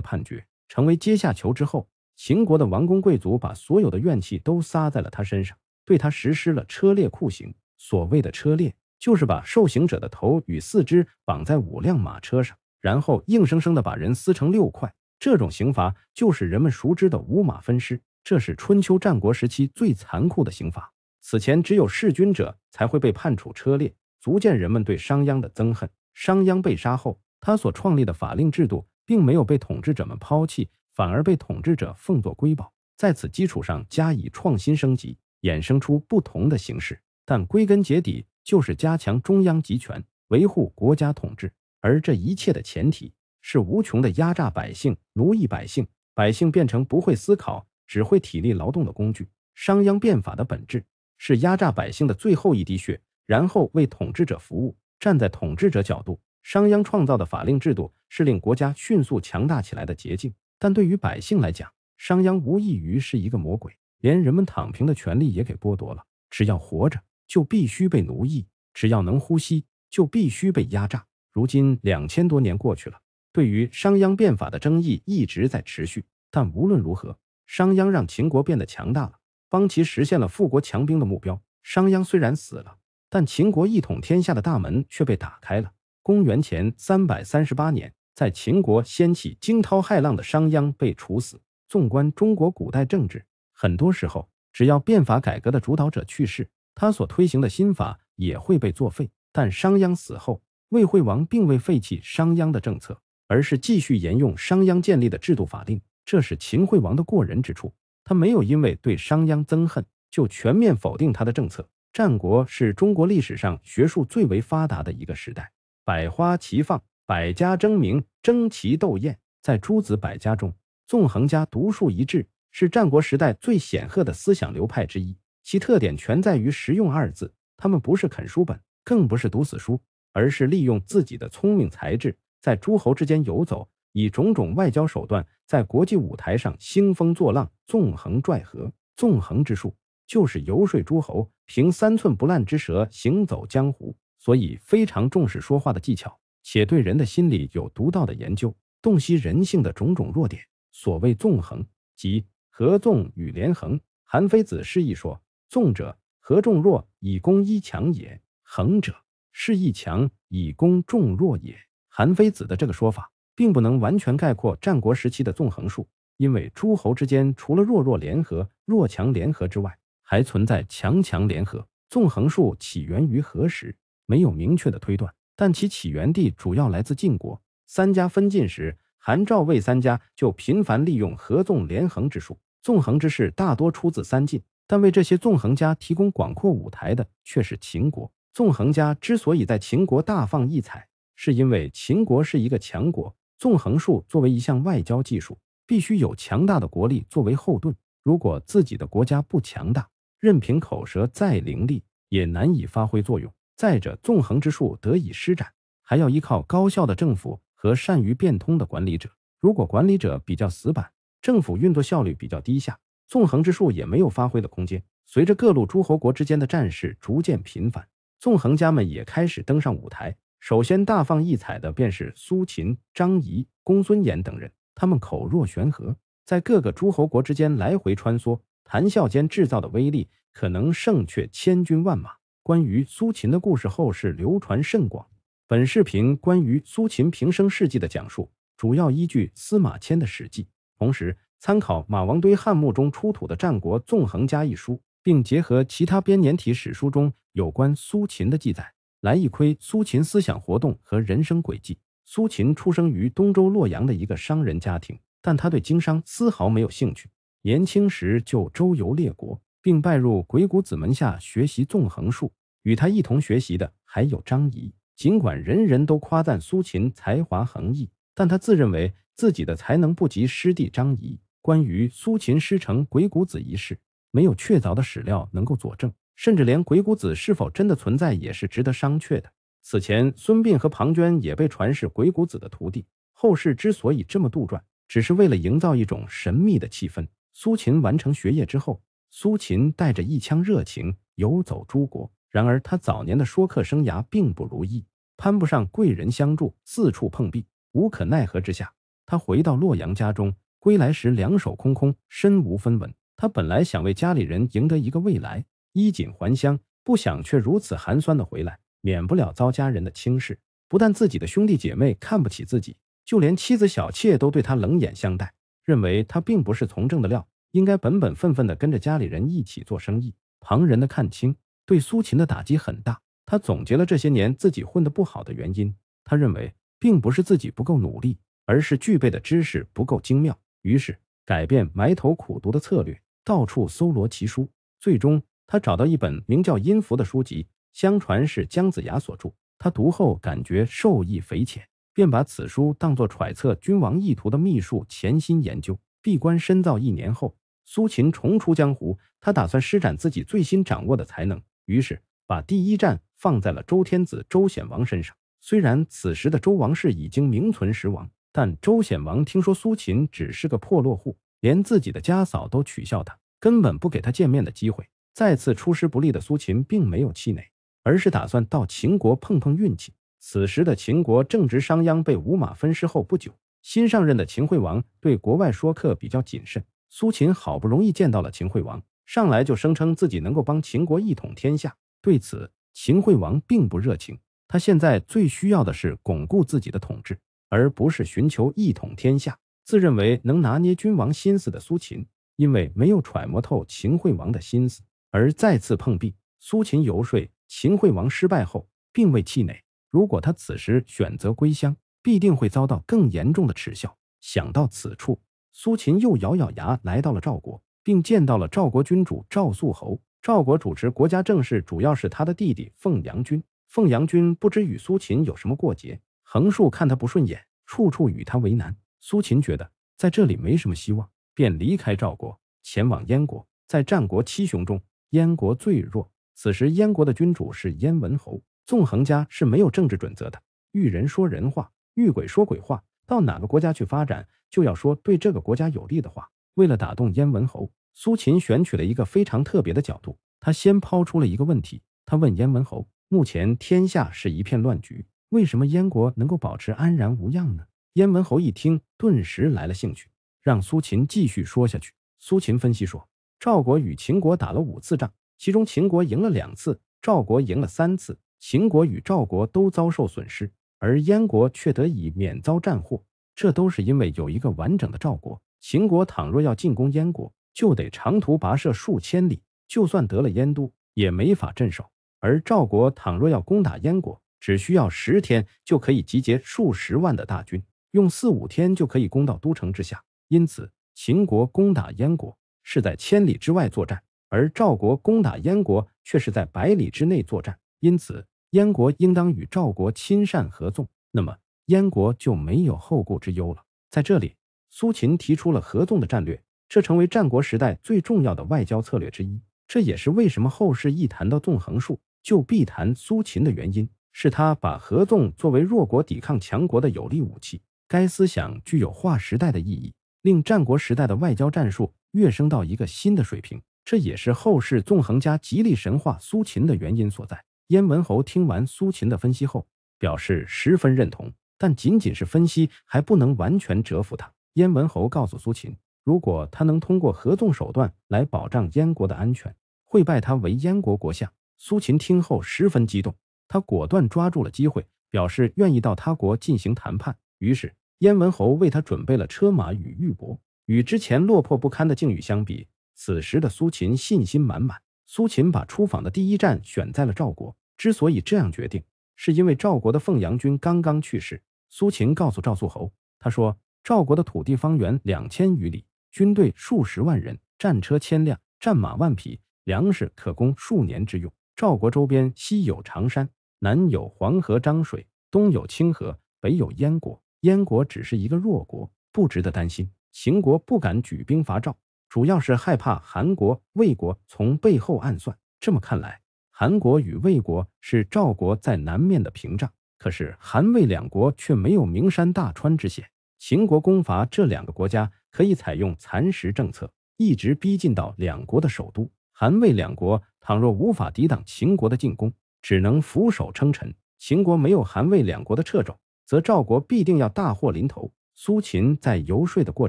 判决。成为阶下囚之后，秦国的王公贵族把所有的怨气都撒在了他身上，对他实施了车裂酷刑。所谓的车裂，就是把受刑者的头与四肢绑在五辆马车上，然后硬生生的把人撕成六块。这种刑罚就是人们熟知的五马分尸，这是春秋战国时期最残酷的刑罚。此前，只有弑君者才会被判处车裂。足见人们对商鞅的憎恨。商鞅被杀后，他所创立的法令制度并没有被统治者们抛弃，反而被统治者奉作瑰宝，在此基础上加以创新升级，衍生出不同的形式。但归根结底，就是加强中央集权，维护国家统治。而这一切的前提是无穷的压榨百姓、奴役百姓，百姓变成不会思考、只会体力劳动的工具。商鞅变法的本质是压榨百姓的最后一滴血。然后为统治者服务，站在统治者角度，商鞅创造的法令制度是令国家迅速强大起来的捷径。但对于百姓来讲，商鞅无异于是一个魔鬼，连人们躺平的权利也给剥夺了。只要活着，就必须被奴役；只要能呼吸，就必须被压榨。如今两千多年过去了，对于商鞅变法的争议一直在持续。但无论如何，商鞅让秦国变得强大了，帮其实现了富国强兵的目标。商鞅虽然死了。但秦国一统天下的大门却被打开了。公元前三百三十八年，在秦国掀起惊涛骇浪的商鞅被处死。纵观中国古代政治，很多时候，只要变法改革的主导者去世，他所推行的新法也会被作废。但商鞅死后，魏惠王并未废弃商鞅的政策，而是继续沿用商鞅建立的制度法令。这是秦惠王的过人之处，他没有因为对商鞅憎恨就全面否定他的政策。战国是中国历史上学术最为发达的一个时代，百花齐放，百家争鸣，争奇斗艳。在诸子百家中，纵横家独树一帜，是战国时代最显赫的思想流派之一。其特点全在于“实用”二字。他们不是啃书本，更不是读死书，而是利用自己的聪明才智，在诸侯之间游走，以种种外交手段，在国际舞台上兴风作浪，纵横拽阖。纵横之术，就是游说诸侯。凭三寸不烂之舌行走江湖，所以非常重视说话的技巧，且对人的心理有独到的研究，洞悉人性的种种弱点。所谓纵横，即合纵与连横。韩非子释义说：“纵者合众弱以攻一强也，横者是义强以攻众弱也。”韩非子的这个说法并不能完全概括战国时期的纵横术，因为诸侯之间除了弱弱联合、弱强联合之外，还存在强强联合。纵横术起源于何时？没有明确的推断，但其起源地主要来自晋国。三家分晋时，韩、赵、魏三家就频繁利用合纵连横之术。纵横之势大多出自三晋，但为这些纵横家提供广阔舞台的却是秦国。纵横家之所以在秦国大放异彩，是因为秦国是一个强国。纵横术作为一项外交技术，必须有强大的国力作为后盾。如果自己的国家不强大，任凭口舌再伶俐，也难以发挥作用。再者，纵横之术得以施展，还要依靠高效的政府和善于变通的管理者。如果管理者比较死板，政府运作效率比较低下，纵横之术也没有发挥的空间。随着各路诸侯国之间的战事逐渐频繁，纵横家们也开始登上舞台。首先大放异彩的便是苏秦、张仪、公孙衍等人，他们口若悬河，在各个诸侯国之间来回穿梭。谈笑间制造的威力，可能胜却千军万马。关于苏秦的故事，后世流传甚广。本视频关于苏秦平生事迹的讲述，主要依据司马迁的《史记》，同时参考马王堆汉墓中出土的《战国纵横家一书》，并结合其他编年体史书中有关苏秦的记载，来一窥苏秦思想活动和人生轨迹。苏秦出生于东周洛阳的一个商人家庭，但他对经商丝毫没有兴趣。年轻时就周游列国，并拜入鬼谷子门下学习纵横术。与他一同学习的还有张仪。尽管人人都夸赞苏秦才华横溢，但他自认为自己的才能不及师弟张仪。关于苏秦师承鬼谷子一事，没有确凿的史料能够佐证，甚至连鬼谷子是否真的存在也是值得商榷的。此前，孙膑和庞涓也被传是鬼谷子的徒弟。后世之所以这么杜撰，只是为了营造一种神秘的气氛。苏秦完成学业之后，苏秦带着一腔热情游走诸国。然而，他早年的说客生涯并不如意，攀不上贵人相助，四处碰壁，无可奈何之下，他回到洛阳家中。归来时两手空空，身无分文。他本来想为家里人赢得一个未来，衣锦还乡，不想却如此寒酸的回来，免不了遭家人的轻视。不但自己的兄弟姐妹看不起自己，就连妻子小妾都对他冷眼相待。认为他并不是从政的料，应该本本分分的跟着家里人一起做生意。旁人的看轻对苏秦的打击很大，他总结了这些年自己混得不好的原因。他认为并不是自己不够努力，而是具备的知识不够精妙。于是改变埋头苦读的策略，到处搜罗奇书。最终他找到一本名叫《音符》的书籍，相传是姜子牙所著。他读后感觉受益匪浅。便把此书当作揣测君王意图的秘术，潜心研究。闭关深造一年后，苏秦重出江湖。他打算施展自己最新掌握的才能，于是把第一战放在了周天子周显王身上。虽然此时的周王室已经名存实亡，但周显王听说苏秦只是个破落户，连自己的家嫂都取笑他，根本不给他见面的机会。再次出师不利的苏秦并没有气馁，而是打算到秦国碰碰运气。此时的秦国正值商鞅被五马分尸后不久，新上任的秦惠王对国外说客比较谨慎。苏秦好不容易见到了秦惠王，上来就声称自己能够帮秦国一统天下。对此，秦惠王并不热情。他现在最需要的是巩固自己的统治，而不是寻求一统天下。自认为能拿捏君王心思的苏秦，因为没有揣摩透秦惠王的心思，而再次碰壁。苏秦游说秦惠王失败后，并未气馁。如果他此时选择归乡，必定会遭到更严重的耻笑。想到此处，苏秦又咬咬牙，来到了赵国，并见到了赵国君主赵肃侯。赵国主持国家政事，主要是他的弟弟奉阳君。奉阳君不知与苏秦有什么过节，横竖看他不顺眼，处处与他为难。苏秦觉得在这里没什么希望，便离开赵国，前往燕国。在战国七雄中，燕国最弱。此时，燕国的君主是燕文侯。纵横家是没有政治准则的，遇人说人话，遇鬼说鬼话。到哪个国家去发展，就要说对这个国家有利的话。为了打动燕文侯，苏秦选取了一个非常特别的角度。他先抛出了一个问题，他问燕文侯：“目前天下是一片乱局，为什么燕国能够保持安然无恙呢？”燕文侯一听，顿时来了兴趣，让苏秦继续说下去。苏秦分析说：“赵国与秦国打了五次仗，其中秦国赢了两次，赵国赢了三次。”秦国与赵国都遭受损失，而燕国却得以免遭战祸。这都是因为有一个完整的赵国。秦国倘若要进攻燕国，就得长途跋涉数千里，就算得了燕都，也没法镇守。而赵国倘若要攻打燕国，只需要十天就可以集结数十万的大军，用四五天就可以攻到都城之下。因此，秦国攻打燕国是在千里之外作战，而赵国攻打燕国却是在百里之内作战。因此，燕国应当与赵国亲善合纵，那么燕国就没有后顾之忧了。在这里，苏秦提出了合纵的战略，这成为战国时代最重要的外交策略之一。这也是为什么后世一谈到纵横术，就必谈苏秦的原因。是他把合纵作为弱国抵抗强国的有力武器。该思想具有划时代的意义，令战国时代的外交战术跃升到一个新的水平。这也是后世纵横家极力神话苏秦的原因所在。燕文侯听完苏秦的分析后，表示十分认同，但仅仅是分析还不能完全折服他。燕文侯告诉苏秦，如果他能通过合纵手段来保障燕国的安全，会拜他为燕国国相。苏秦听后十分激动，他果断抓住了机会，表示愿意到他国进行谈判。于是，燕文侯为他准备了车马与玉帛。与之前落魄不堪的境遇相比，此时的苏秦信心满满。苏秦把出访的第一站选在了赵国，之所以这样决定，是因为赵国的凤阳君刚刚去世。苏秦告诉赵肃侯，他说：“赵国的土地方圆两千余里，军队数十万人，战车千辆，战马万匹，粮食可供数年之用。赵国周边西有常山，南有黄河、漳水，东有清河，北有燕国。燕国只是一个弱国，不值得担心。秦国不敢举兵伐赵。”主要是害怕韩国、魏国从背后暗算。这么看来，韩国与魏国是赵国在南面的屏障。可是韩魏两国却没有名山大川之险，秦国攻伐这两个国家，可以采用蚕食政策，一直逼近到两国的首都。韩魏两国倘若无法抵挡秦国的进攻，只能俯首称臣。秦国没有韩魏两国的掣肘，则赵国必定要大祸临头。苏秦在游说的过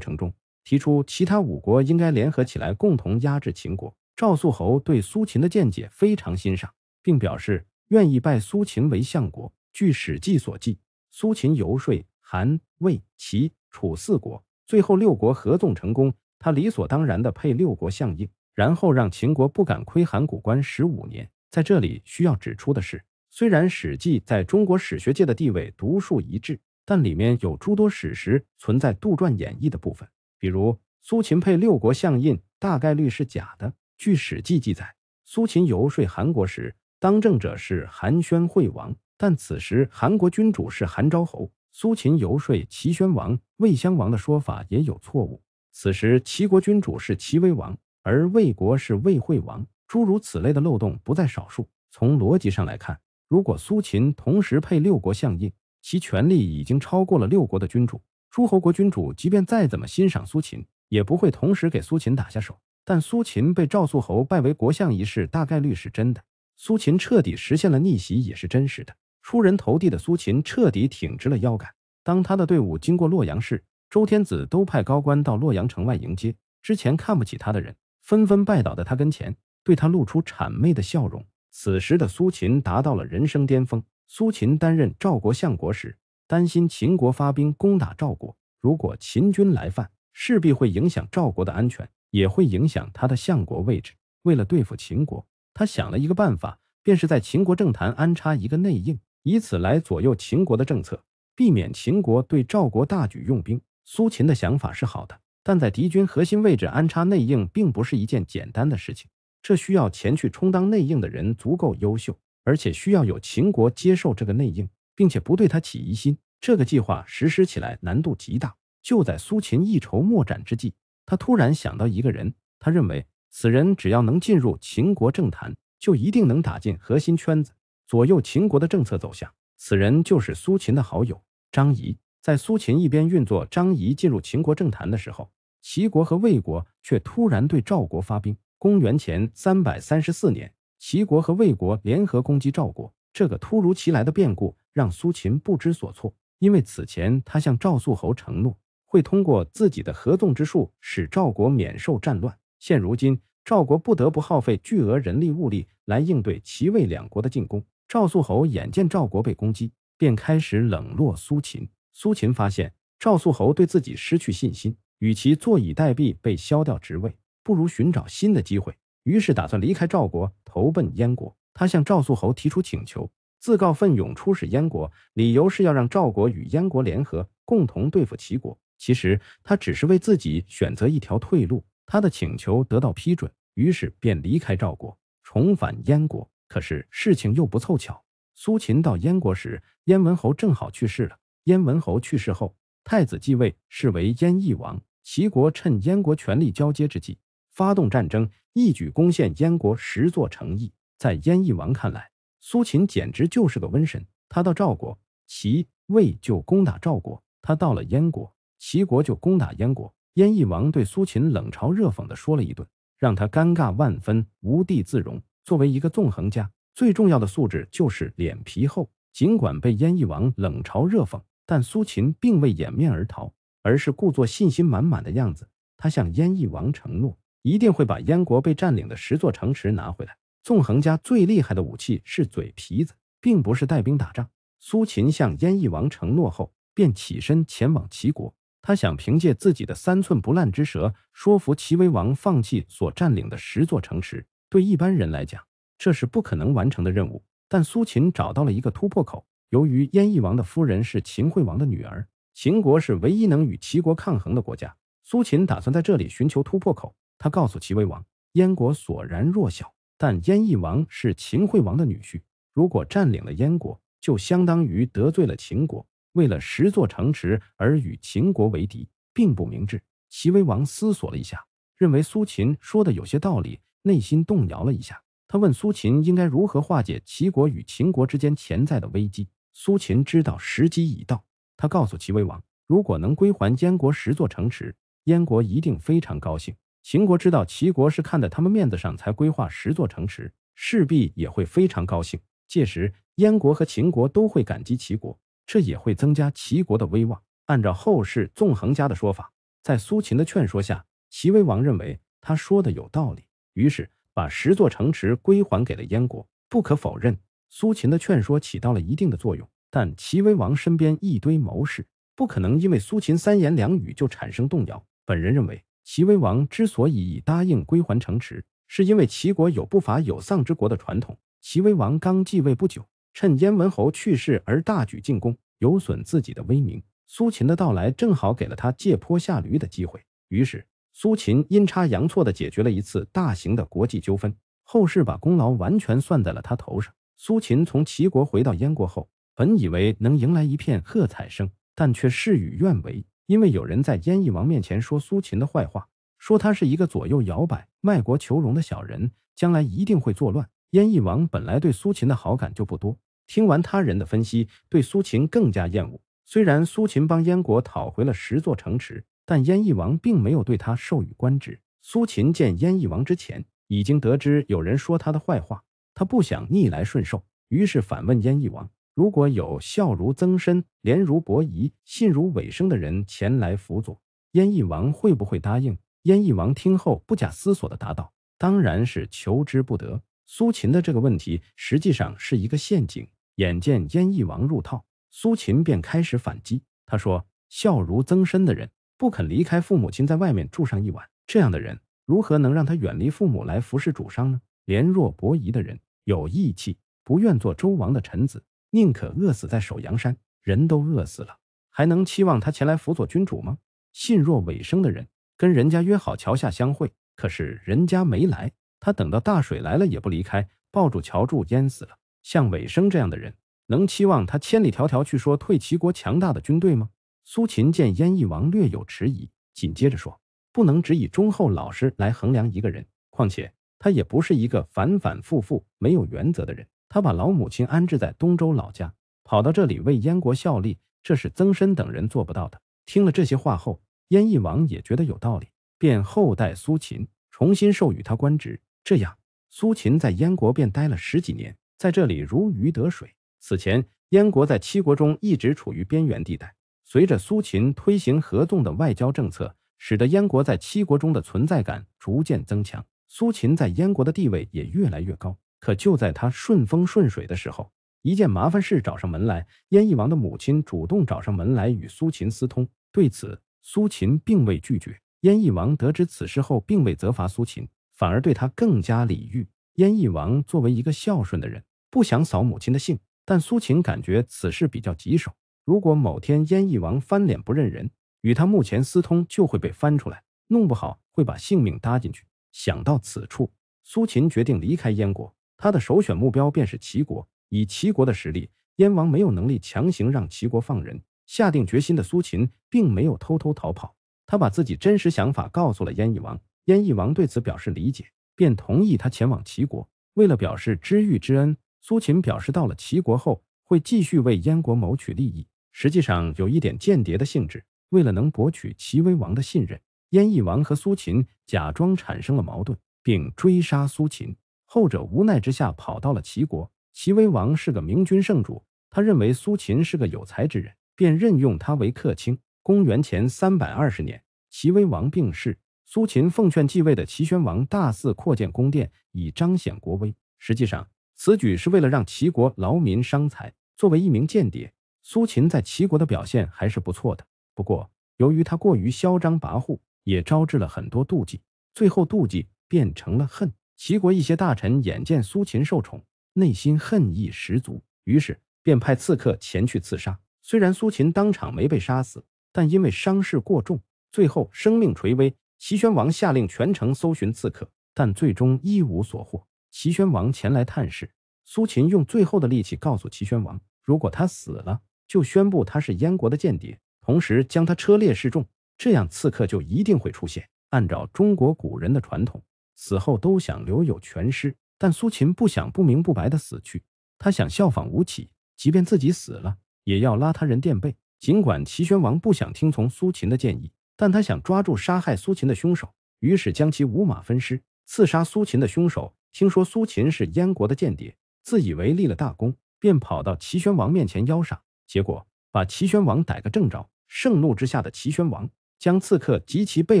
程中。提出其他五国应该联合起来，共同压制秦国。赵肃侯对苏秦的见解非常欣赏，并表示愿意拜苏秦为相国。据《史记》所记，苏秦游说韩、魏、齐、楚四国，最后六国合纵成功。他理所当然的配六国相印，然后让秦国不敢窥函谷关十五年。在这里需要指出的是，虽然《史记》在中国史学界的地位独树一帜，但里面有诸多史实存在杜撰演绎的部分。比如苏秦配六国相印，大概率是假的。据《史记》记载，苏秦游说韩国时，当政者是韩宣惠王，但此时韩国君主是韩昭侯。苏秦游说齐宣王、魏襄王的说法也有错误，此时齐国君主是齐威王，而魏国是魏惠王。诸如此类的漏洞不在少数。从逻辑上来看，如果苏秦同时配六国相印，其权力已经超过了六国的君主。诸侯国君主即便再怎么欣赏苏秦，也不会同时给苏秦打下手。但苏秦被赵肃侯拜为国相一事，大概率是真的。苏秦彻底实现了逆袭，也是真实的。出人头地的苏秦彻底挺直了腰杆。当他的队伍经过洛阳时，周天子都派高官到洛阳城外迎接。之前看不起他的人，纷纷拜倒在他跟前，对他露出谄媚的笑容。此时的苏秦达到了人生巅峰。苏秦担任赵国相国时。担心秦国发兵攻打赵国，如果秦军来犯，势必会影响赵国的安全，也会影响他的相国位置。为了对付秦国，他想了一个办法，便是在秦国政坛安插一个内应，以此来左右秦国的政策，避免秦国对赵国大举用兵。苏秦的想法是好的，但在敌军核心位置安插内应，并不是一件简单的事情。这需要前去充当内应的人足够优秀，而且需要有秦国接受这个内应。并且不对他起疑心，这个计划实施起来难度极大。就在苏秦一筹莫展之际，他突然想到一个人，他认为此人只要能进入秦国政坛，就一定能打进核心圈子，左右秦国的政策走向。此人就是苏秦的好友张仪。在苏秦一边运作张仪进入秦国政坛的时候，齐国和魏国却突然对赵国发兵。公元前三百三十四年，齐国和魏国联合攻击赵国，这个突如其来的变故。让苏秦不知所措，因为此前他向赵肃侯承诺，会通过自己的合纵之术使赵国免受战乱。现如今，赵国不得不耗费巨额人力物力来应对齐、魏两国的进攻。赵肃侯眼见赵国被攻击，便开始冷落苏秦。苏秦发现赵肃侯对自己失去信心，与其坐以待毙被削掉职位，不如寻找新的机会。于是，打算离开赵国投奔燕国。他向赵肃侯提出请求。自告奋勇出使燕国，理由是要让赵国与燕国联合，共同对付齐国。其实他只是为自己选择一条退路。他的请求得到批准，于是便离开赵国，重返燕国。可是事情又不凑巧，苏秦到燕国时，燕文侯正好去世了。燕文侯去世后，太子继位，是为燕易王。齐国趁燕国权力交接之际，发动战争，一举攻陷燕国十座城邑。在燕易王看来，苏秦简直就是个瘟神。他到赵国，齐、魏就攻打赵国；他到了燕国，齐国就攻打燕国。燕翼王对苏秦冷嘲热讽地说了一顿，让他尴尬万分，无地自容。作为一个纵横家，最重要的素质就是脸皮厚。尽管被燕翼王冷嘲热讽，但苏秦并未掩面而逃，而是故作信心满满的样子。他向燕翼王承诺，一定会把燕国被占领的十座城池拿回来。纵横家最厉害的武器是嘴皮子，并不是带兵打仗。苏秦向燕翼王承诺后，便起身前往齐国。他想凭借自己的三寸不烂之舌，说服齐威王放弃所占领的十座城池。对一般人来讲，这是不可能完成的任务。但苏秦找到了一个突破口。由于燕翼王的夫人是秦惠王的女儿，秦国是唯一能与齐国抗衡的国家。苏秦打算在这里寻求突破口。他告诉齐威王，燕国索然弱小。但燕翼王是秦惠王的女婿，如果占领了燕国，就相当于得罪了秦国。为了十座城池而与秦国为敌，并不明智。齐威王思索了一下，认为苏秦说的有些道理，内心动摇了一下。他问苏秦应该如何化解齐国与秦国之间潜在的危机。苏秦知道时机已到，他告诉齐威王，如果能归还燕国十座城池，燕国一定非常高兴。秦国知道齐国是看在他们面子上才规划十座城池，势必也会非常高兴。届时，燕国和秦国都会感激齐国，这也会增加齐国的威望。按照后世纵横家的说法，在苏秦的劝说下，齐威王认为他说的有道理，于是把十座城池归还给了燕国。不可否认，苏秦的劝说起到了一定的作用，但齐威王身边一堆谋士不可能因为苏秦三言两语就产生动摇。本人认为。齐威王之所以答应归还城池，是因为齐国有不伐有丧之国的传统。齐威王刚继位不久，趁燕文侯去世而大举进攻，有损自己的威名。苏秦的到来正好给了他借坡下驴的机会，于是苏秦阴差阳错地解决了一次大型的国际纠纷，后世把功劳完全算在了他头上。苏秦从齐国回到燕国后，本以为能迎来一片喝彩声，但却事与愿违。因为有人在燕翼王面前说苏秦的坏话，说他是一个左右摇摆、卖国求荣的小人，将来一定会作乱。燕翼王本来对苏秦的好感就不多，听完他人的分析，对苏秦更加厌恶。虽然苏秦帮燕国讨回了十座城池，但燕翼王并没有对他授予官职。苏秦见燕翼王之前已经得知有人说他的坏话，他不想逆来顺受，于是反问燕翼王。如果有笑如曾深，廉如伯夷、信如尾生的人前来辅佐燕翼王，会不会答应？燕翼王听后不假思索地答道：“当然是求之不得。”苏秦的这个问题实际上是一个陷阱。眼见燕翼王入套，苏秦便开始反击。他说：“笑如曾深的人不肯离开父母亲，在外面住上一晚，这样的人如何能让他远离父母来服侍主上呢？廉若伯夷的人有义气，不愿做周王的臣子。”宁可饿死在首阳山，人都饿死了，还能期望他前来辅佐君主吗？信若尾生的人，跟人家约好桥下相会，可是人家没来，他等到大水来了也不离开，抱住桥柱淹死了。像尾生这样的人，能期望他千里迢迢去说退齐国强大的军队吗？苏秦见燕翼王略有迟疑，紧接着说：“不能只以忠厚老实来衡量一个人，况且他也不是一个反反复复没有原则的人。”他把老母亲安置在东周老家，跑到这里为燕国效力，这是曾参等人做不到的。听了这些话后，燕翼王也觉得有道理，便厚待苏秦，重新授予他官职。这样，苏秦在燕国便待了十几年，在这里如鱼得水。此前，燕国在七国中一直处于边缘地带，随着苏秦推行合纵的外交政策，使得燕国在七国中的存在感逐渐增强，苏秦在燕国的地位也越来越高。可就在他顺风顺水的时候，一件麻烦事找上门来。燕翼王的母亲主动找上门来与苏秦私通，对此苏秦并未拒绝。燕翼王得知此事后，并未责罚苏秦，反而对他更加礼遇。燕翼王作为一个孝顺的人，不想扫母亲的兴，但苏秦感觉此事比较棘手。如果某天燕翼王翻脸不认人，与他目前私通就会被翻出来，弄不好会把性命搭进去。想到此处，苏秦决定离开燕国。他的首选目标便是齐国。以齐国的实力，燕王没有能力强行让齐国放人。下定决心的苏秦并没有偷偷逃跑，他把自己真实想法告诉了燕翼王。燕翼王对此表示理解，便同意他前往齐国。为了表示知遇之恩，苏秦表示到了齐国后会继续为燕国谋取利益，实际上有一点间谍的性质。为了能博取齐威王的信任，燕翼王和苏秦假装产生了矛盾，并追杀苏秦。后者无奈之下，跑到了齐国。齐威王是个明君圣主，他认为苏秦是个有才之人，便任用他为客卿。公元前三百二十年，齐威王病逝，苏秦奉劝继位的齐宣王大肆扩建宫殿，以彰显国威。实际上，此举是为了让齐国劳民伤财。作为一名间谍，苏秦在齐国的表现还是不错的。不过，由于他过于嚣张跋扈，也招致了很多妒忌。最后，妒忌变成了恨。齐国一些大臣眼见苏秦受宠，内心恨意十足，于是便派刺客前去刺杀。虽然苏秦当场没被杀死，但因为伤势过重，最后生命垂危。齐宣王下令全城搜寻刺客，但最终一无所获。齐宣王前来探视，苏秦用最后的力气告诉齐宣王：“如果他死了，就宣布他是燕国的间谍，同时将他车裂示众，这样刺客就一定会出现。”按照中国古人的传统。死后都想留有全尸，但苏秦不想不明不白的死去，他想效仿吴起，即便自己死了，也要拉他人垫背。尽管齐宣王不想听从苏秦的建议，但他想抓住杀害苏秦的凶手，于是将其五马分尸。刺杀苏秦的凶手听说苏秦是燕国的间谍，自以为立了大功，便跑到齐宣王面前邀赏，结果把齐宣王逮个正着。盛怒之下的齐宣王将刺客及其背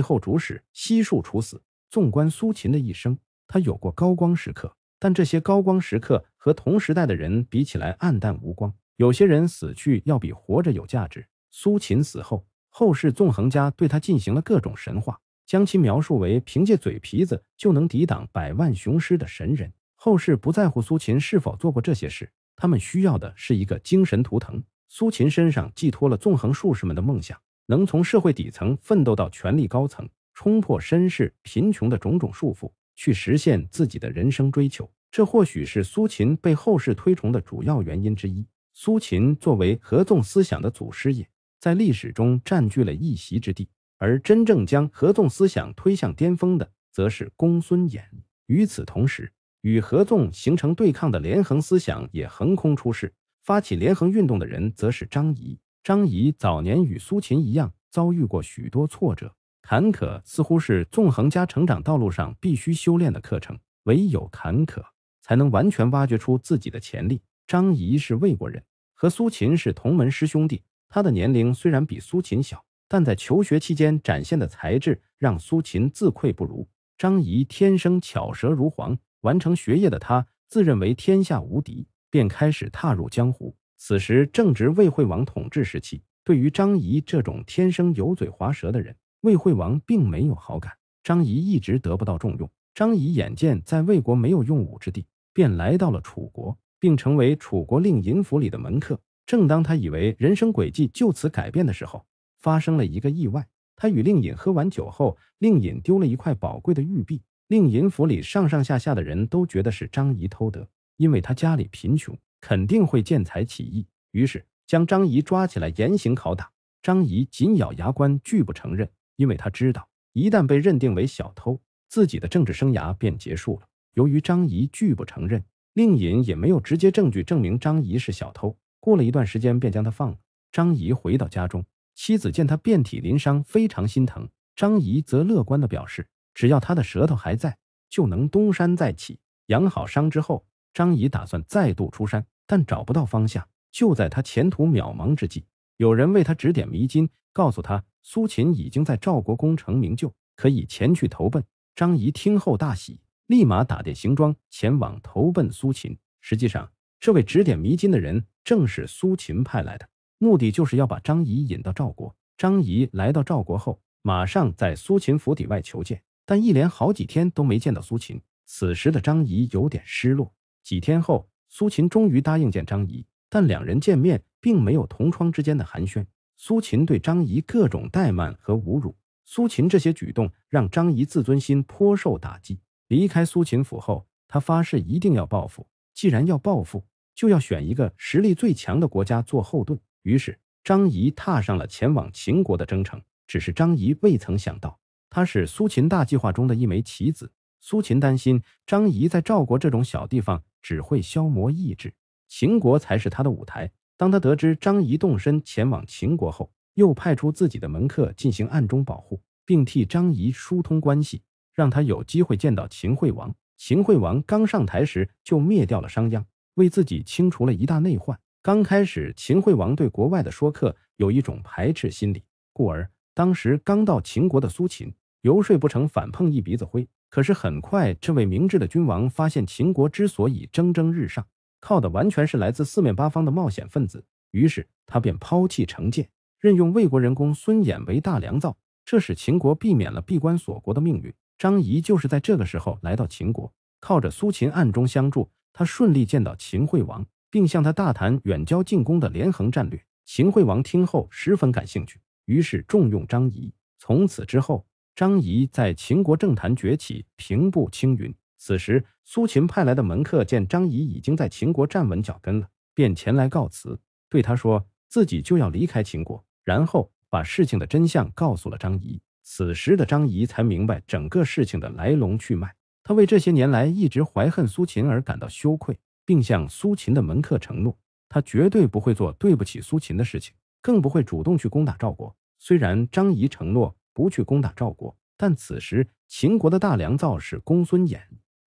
后主使悉数处死。纵观苏秦的一生，他有过高光时刻，但这些高光时刻和同时代的人比起来暗淡无光。有些人死去要比活着有价值。苏秦死后，后世纵横家对他进行了各种神话，将其描述为凭借嘴皮子就能抵挡百万雄师的神人。后世不在乎苏秦是否做过这些事，他们需要的是一个精神图腾。苏秦身上寄托了纵横术士们的梦想，能从社会底层奋斗到权力高层。冲破身世贫穷的种种束缚，去实现自己的人生追求，这或许是苏秦被后世推崇的主要原因之一。苏秦作为合纵思想的祖师爷，在历史中占据了一席之地。而真正将合纵思想推向巅峰的，则是公孙衍。与此同时，与合纵形成对抗的连横思想也横空出世。发起连横运动的人，则是张仪。张仪早年与苏秦一样，遭遇过许多挫折。坎坷似乎是纵横家成长道路上必须修炼的课程，唯有坎坷才能完全挖掘出自己的潜力。张仪是魏国人，和苏秦是同门师兄弟。他的年龄虽然比苏秦小，但在求学期间展现的才智让苏秦自愧不如。张仪天生巧舌如簧，完成学业的他自认为天下无敌，便开始踏入江湖。此时正值魏惠王统治时期，对于张仪这种天生油嘴滑舌的人。魏惠王并没有好感，张仪一直得不到重用。张仪眼见在魏国没有用武之地，便来到了楚国，并成为楚国令尹府里的门客。正当他以为人生轨迹就此改变的时候，发生了一个意外。他与令尹喝完酒后，令尹丢了一块宝贵的玉璧，令尹府里上上下下的人都觉得是张仪偷得，因为他家里贫穷，肯定会见财起意。于是将张仪抓起来严刑拷打。张仪紧咬牙关，拒不承认。因为他知道，一旦被认定为小偷，自己的政治生涯便结束了。由于张仪拒不承认，令尹也没有直接证据证明张仪是小偷，过了一段时间便将他放了。张仪回到家中，妻子见他遍体鳞伤，非常心疼。张仪则乐观地表示，只要他的舌头还在，就能东山再起。养好伤之后，张仪打算再度出山，但找不到方向。就在他前途渺茫之际，有人为他指点迷津，告诉他。苏秦已经在赵国功成名就，可以前去投奔。张仪听后大喜，立马打点行装前往投奔苏秦。实际上，这位指点迷津的人正是苏秦派来的，目的就是要把张仪引到赵国。张仪来到赵国后，马上在苏秦府邸外求见，但一连好几天都没见到苏秦。此时的张仪有点失落。几天后，苏秦终于答应见张仪，但两人见面并没有同窗之间的寒暄。苏秦对张仪各种怠慢和侮辱，苏秦这些举动让张仪自尊心颇受打击。离开苏秦府后，他发誓一定要报复。既然要报复，就要选一个实力最强的国家做后盾。于是，张仪踏上了前往秦国的征程。只是张仪未曾想到，他是苏秦大计划中的一枚棋子。苏秦担心张仪在赵国这种小地方只会消磨意志，秦国才是他的舞台。当他得知张仪动身前往秦国后，又派出自己的门客进行暗中保护，并替张仪疏通关系，让他有机会见到秦惠王。秦惠王刚上台时就灭掉了商鞅，为自己清除了一大内患。刚开始，秦惠王对国外的说客有一种排斥心理，故而当时刚到秦国的苏秦游说不成，反碰一鼻子灰。可是很快，这位明智的君王发现，秦国之所以蒸蒸日上。靠的完全是来自四面八方的冒险分子，于是他便抛弃成见，任用魏国人公孙衍为大良造，这使秦国避免了闭关锁国的命运。张仪就是在这个时候来到秦国，靠着苏秦暗中相助，他顺利见到秦惠王，并向他大谈远交近攻的连横战略。秦惠王听后十分感兴趣，于是重用张仪。从此之后，张仪在秦国政坛崛起，平步青云。此时，苏秦派来的门客见张仪已经在秦国站稳脚跟了，便前来告辞，对他说自己就要离开秦国，然后把事情的真相告诉了张仪。此时的张仪才明白整个事情的来龙去脉，他为这些年来一直怀恨苏秦而感到羞愧，并向苏秦的门客承诺，他绝对不会做对不起苏秦的事情，更不会主动去攻打赵国。虽然张仪承诺不去攻打赵国，但此时秦国的大良造是公孙衍。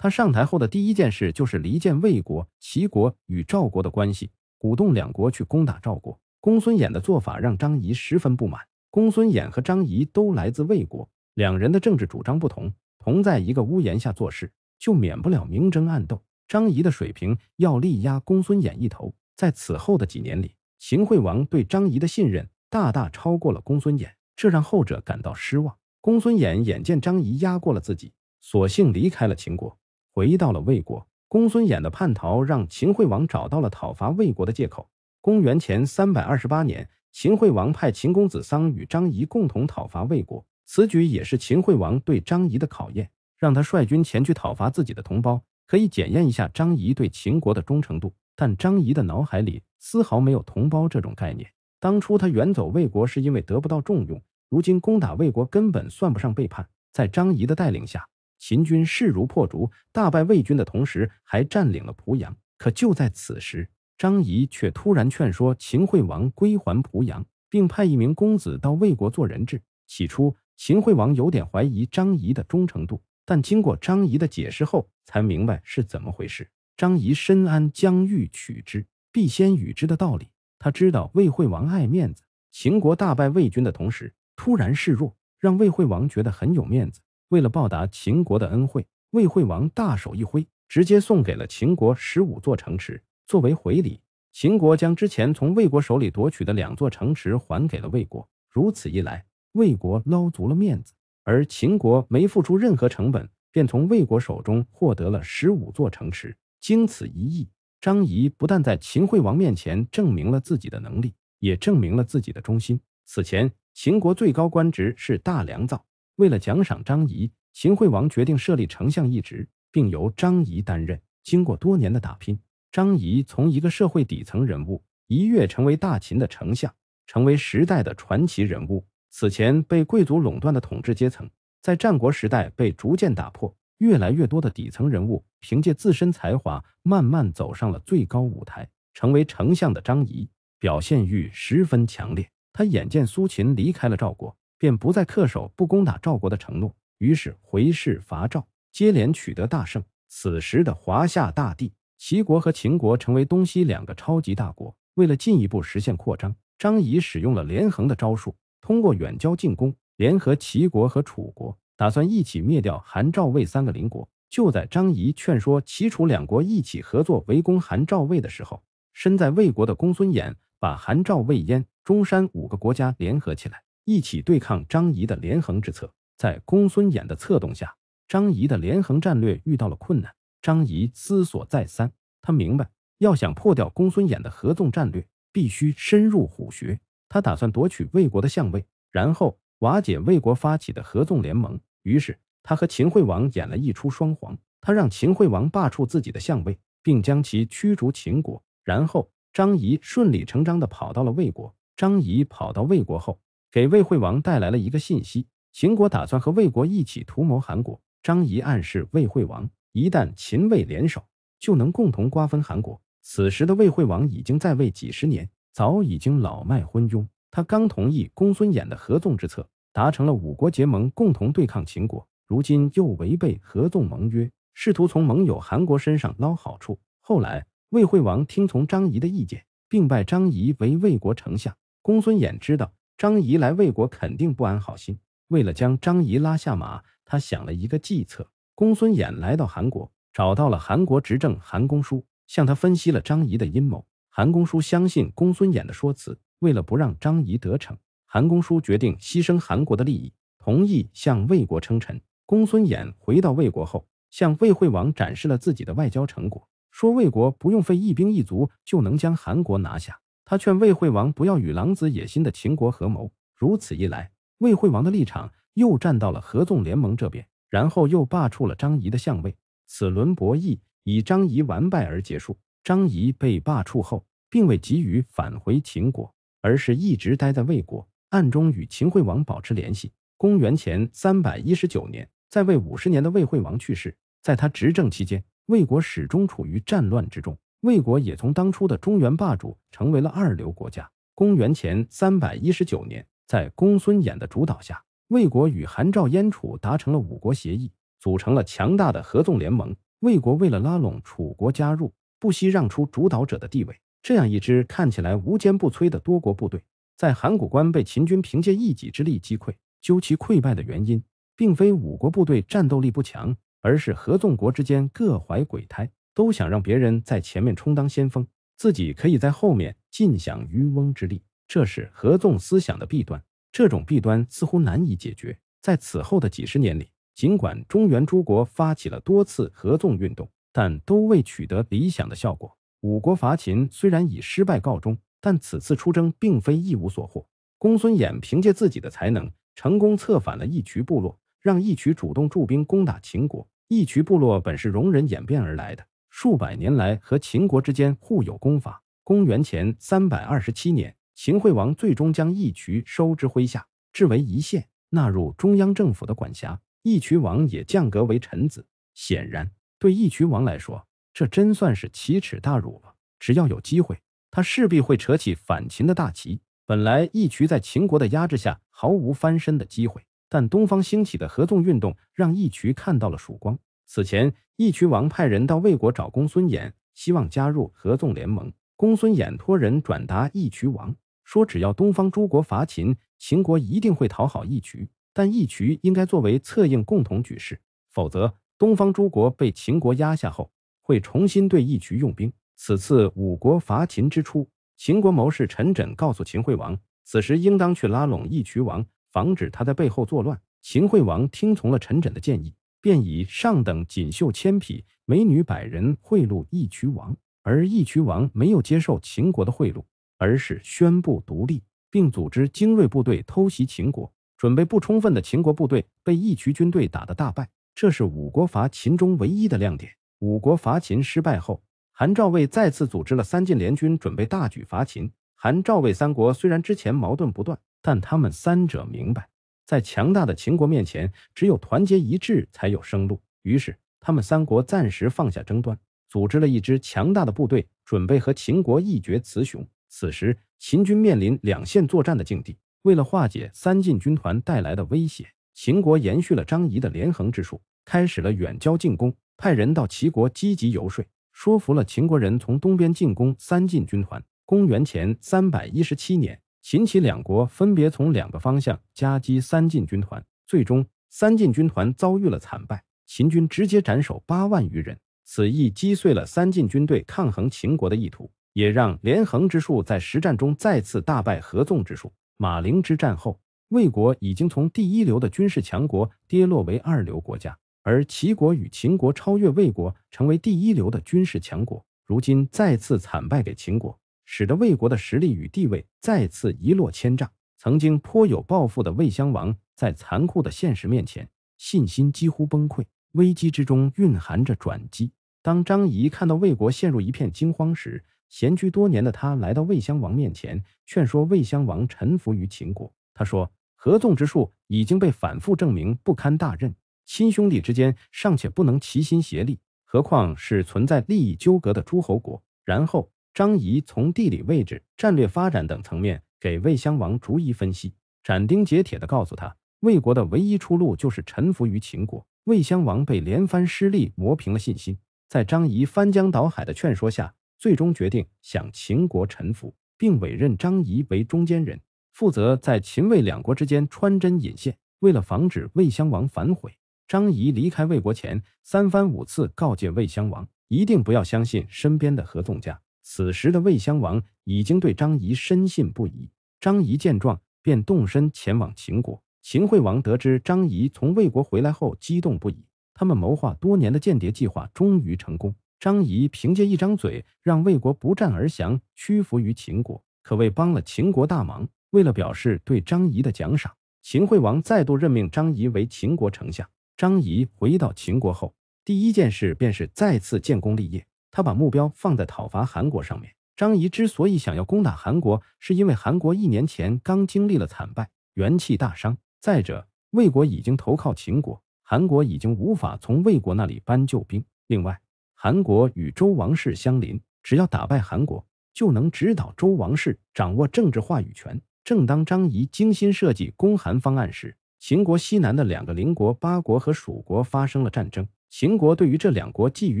他上台后的第一件事就是离间魏国、齐国与赵国的关系，鼓动两国去攻打赵国。公孙衍的做法让张仪十分不满。公孙衍和张仪都来自魏国，两人的政治主张不同，同在一个屋檐下做事，就免不了明争暗斗。张仪的水平要力压公孙衍一头。在此后的几年里，秦惠王对张仪的信任大大超过了公孙衍，这让后者感到失望。公孙衍眼见张仪压过了自己，索性离开了秦国。回到了魏国，公孙衍的叛逃让秦惠王找到了讨伐魏国的借口。公元前三百二十八年，秦惠王派秦公子桑与张仪共同讨伐魏国。此举也是秦惠王对张仪的考验，让他率军前去讨伐自己的同胞，可以检验一下张仪对秦国的忠诚度。但张仪的脑海里丝毫没有同胞这种概念。当初他远走魏国是因为得不到重用，如今攻打魏国根本算不上背叛。在张仪的带领下。秦军势如破竹，大败魏军的同时，还占领了濮阳。可就在此时，张仪却突然劝说秦惠王归还濮阳，并派一名公子到魏国做人质。起初，秦惠王有点怀疑张仪的忠诚度，但经过张仪的解释后，才明白是怎么回事。张仪深谙“将欲取之，必先与之”的道理，他知道魏惠王爱面子，秦国大败魏军的同时，突然示弱，让魏惠王觉得很有面子。为了报答秦国的恩惠，魏惠王大手一挥，直接送给了秦国十五座城池作为回礼。秦国将之前从魏国手里夺取的两座城池还给了魏国。如此一来，魏国捞足了面子，而秦国没付出任何成本，便从魏国手中获得了十五座城池。经此一役，张仪不但在秦惠王面前证明了自己的能力，也证明了自己的忠心。此前，秦国最高官职是大良造。为了奖赏张仪，秦惠王决定设立丞相一职，并由张仪担任。经过多年的打拼，张仪从一个社会底层人物一跃成为大秦的丞相，成为时代的传奇人物。此前被贵族垄断的统治阶层，在战国时代被逐渐打破，越来越多的底层人物凭借自身才华慢慢走上了最高舞台。成为丞相的张仪表现欲十分强烈，他眼见苏秦离开了赵国。便不再恪守不攻打赵国的承诺，于是回师伐赵，接连取得大胜。此时的华夏大地，齐国和秦国成为东西两个超级大国。为了进一步实现扩张，张仪使用了连横的招数，通过远交近攻，联合齐国和楚国，打算一起灭掉韩、赵、魏三个邻国。就在张仪劝说齐楚两国一起合作围攻韩、赵、魏的时候，身在魏国的公孙衍把韩、赵、魏、燕、中山五个国家联合起来。一起对抗张仪的连横之策，在公孙衍的策动下，张仪的连横战略遇到了困难。张仪思索再三，他明白要想破掉公孙衍的合纵战略，必须深入虎穴。他打算夺取魏国的相位，然后瓦解魏国发起的合纵联盟。于是，他和秦惠王演了一出双簧。他让秦惠王罢黜自己的相位，并将其驱逐秦国。然后，张仪顺理成章地跑到了魏国。张仪跑到魏国后。给魏惠王带来了一个信息：秦国打算和魏国一起图谋韩国。张仪暗示魏惠王，一旦秦魏联手，就能共同瓜分韩国。此时的魏惠王已经在位几十年，早已经老迈昏庸。他刚同意公孙衍的合纵之策，达成了五国结盟，共同对抗秦国。如今又违背合纵盟约，试图从盟友韩国身上捞好处。后来，魏惠王听从张仪的意见，并拜张仪为魏国丞相。公孙衍知道。张仪来魏国肯定不安好心，为了将张仪拉下马，他想了一个计策。公孙衍来到韩国，找到了韩国执政韩公叔，向他分析了张仪的阴谋。韩公叔相信公孙衍的说辞，为了不让张仪得逞，韩公叔决定牺牲韩国的利益，同意向魏国称臣。公孙衍回到魏国后，向魏惠王展示了自己的外交成果，说魏国不用费一兵一卒就能将韩国拿下。他劝魏惠王不要与狼子野心的秦国合谋，如此一来，魏惠王的立场又站到了合纵联盟这边，然后又罢黜了张仪的相位。此轮博弈以张仪完败而结束。张仪被罢黜后，并未急于返回秦国，而是一直待在魏国，暗中与秦惠王保持联系。公元前三百一十九年，在位五十年的魏惠王去世，在他执政期间，魏国始终处于战乱之中。魏国也从当初的中原霸主成为了二流国家。公元前三百一十九年，在公孙衍的主导下，魏国与韩、赵、燕、楚达成了五国协议，组成了强大的合纵联盟。魏国为了拉拢楚国加入，不惜让出主导者的地位。这样一支看起来无坚不摧的多国部队，在函谷关被秦军凭借一己之力击溃。究其溃败的原因，并非五国部队战斗力不强，而是合纵国之间各怀鬼胎。都想让别人在前面充当先锋，自己可以在后面尽享渔翁之利。这是合纵思想的弊端，这种弊端似乎难以解决。在此后的几十年里，尽管中原诸国发起了多次合纵运动，但都未取得理想的效果。五国伐秦虽然以失败告终，但此次出征并非一无所获。公孙衍凭借自己的才能，成功策反了义渠部落，让义渠主动驻兵攻打秦国。义渠部落本是容忍演变而来的。数百年来，和秦国之间互有攻伐。公元前三百二十七年，秦惠王最终将义渠收之麾下，置为一县，纳入中央政府的管辖。义渠王也降格为臣子。显然，对义渠王来说，这真算是奇耻大辱了。只要有机会，他势必会扯起反秦的大旗。本来，义渠在秦国的压制下毫无翻身的机会，但东方兴起的合纵运动让义渠看到了曙光。此前。义渠王派人到魏国找公孙衍，希望加入合纵联盟。公孙衍托人转达义渠王说：“只要东方诸国伐秦，秦国一定会讨好义渠，但义渠应该作为策应，共同举事。否则，东方诸国被秦国压下后，会重新对义渠用兵。”此次五国伐秦之初，秦国谋士陈轸告诉秦惠王：“此时应当去拉拢义渠王，防止他在背后作乱。”秦惠王听从了陈轸的建议。便以上等锦绣千匹、美女百人贿赂义渠王，而义渠王没有接受秦国的贿赂，而是宣布独立，并组织精锐部队偷袭秦国。准备不充分的秦国部队被义渠军队打得大败。这是五国伐秦中唯一的亮点。五国伐秦失败后，韩赵魏再次组织了三晋联军，准备大举伐秦。韩赵魏三国虽然之前矛盾不断，但他们三者明白。在强大的秦国面前，只有团结一致才有生路。于是，他们三国暂时放下争端，组织了一支强大的部队，准备和秦国一决雌雄。此时，秦军面临两线作战的境地。为了化解三晋军团带来的威胁，秦国延续了张仪的连横之术，开始了远交近攻，派人到齐国积极游说，说服了秦国人从东边进攻三晋军团。公元前三百一十七年。秦齐两国分别从两个方向夹击三晋军团，最终三晋军团遭遇了惨败，秦军直接斩首八万余人。此役击碎了三晋军队抗衡秦国的意图，也让连横之术在实战中再次大败合纵之术。马陵之战后，魏国已经从第一流的军事强国跌落为二流国家，而齐国与秦国超越魏国成为第一流的军事强国，如今再次惨败给秦国。使得魏国的实力与地位再次一落千丈。曾经颇有抱负的魏襄王，在残酷的现实面前，信心几乎崩溃。危机之中蕴含着转机。当张仪看到魏国陷入一片惊慌时，闲居多年的他来到魏襄王面前，劝说魏襄王臣服于秦国。他说：“合纵之术已经被反复证明不堪大任，亲兄弟之间尚且不能齐心协力，何况是存在利益纠葛的诸侯国？”然后。张仪从地理位置、战略发展等层面给魏襄王逐一分析，斩钉截铁地告诉他，魏国的唯一出路就是臣服于秦国。魏襄王被连番失利磨平了信心，在张仪翻江倒海的劝说下，最终决定向秦国臣服，并委任张仪为中间人，负责在秦魏两国之间穿针引线。为了防止魏襄王反悔，张仪离开魏国前三番五次告诫魏襄王，一定不要相信身边的合纵家。此时的魏襄王已经对张仪深信不疑。张仪见状，便动身前往秦国。秦惠王得知张仪从魏国回来后，激动不已。他们谋划多年的间谍计划终于成功。张仪凭借一张嘴，让魏国不战而降，屈服于秦国，可谓帮了秦国大忙。为了表示对张仪的奖赏，秦惠王再度任命张仪为秦国丞相。张仪回到秦国后，第一件事便是再次建功立业。他把目标放在讨伐韩国上面。张仪之所以想要攻打韩国，是因为韩国一年前刚经历了惨败，元气大伤。再者，魏国已经投靠秦国，韩国已经无法从魏国那里搬救兵。另外，韩国与周王室相邻，只要打败韩国，就能指导周王室掌握政治话语权。正当张仪精心设计攻韩方案时，秦国西南的两个邻国巴国和蜀国发生了战争。秦国对于这两国觊觎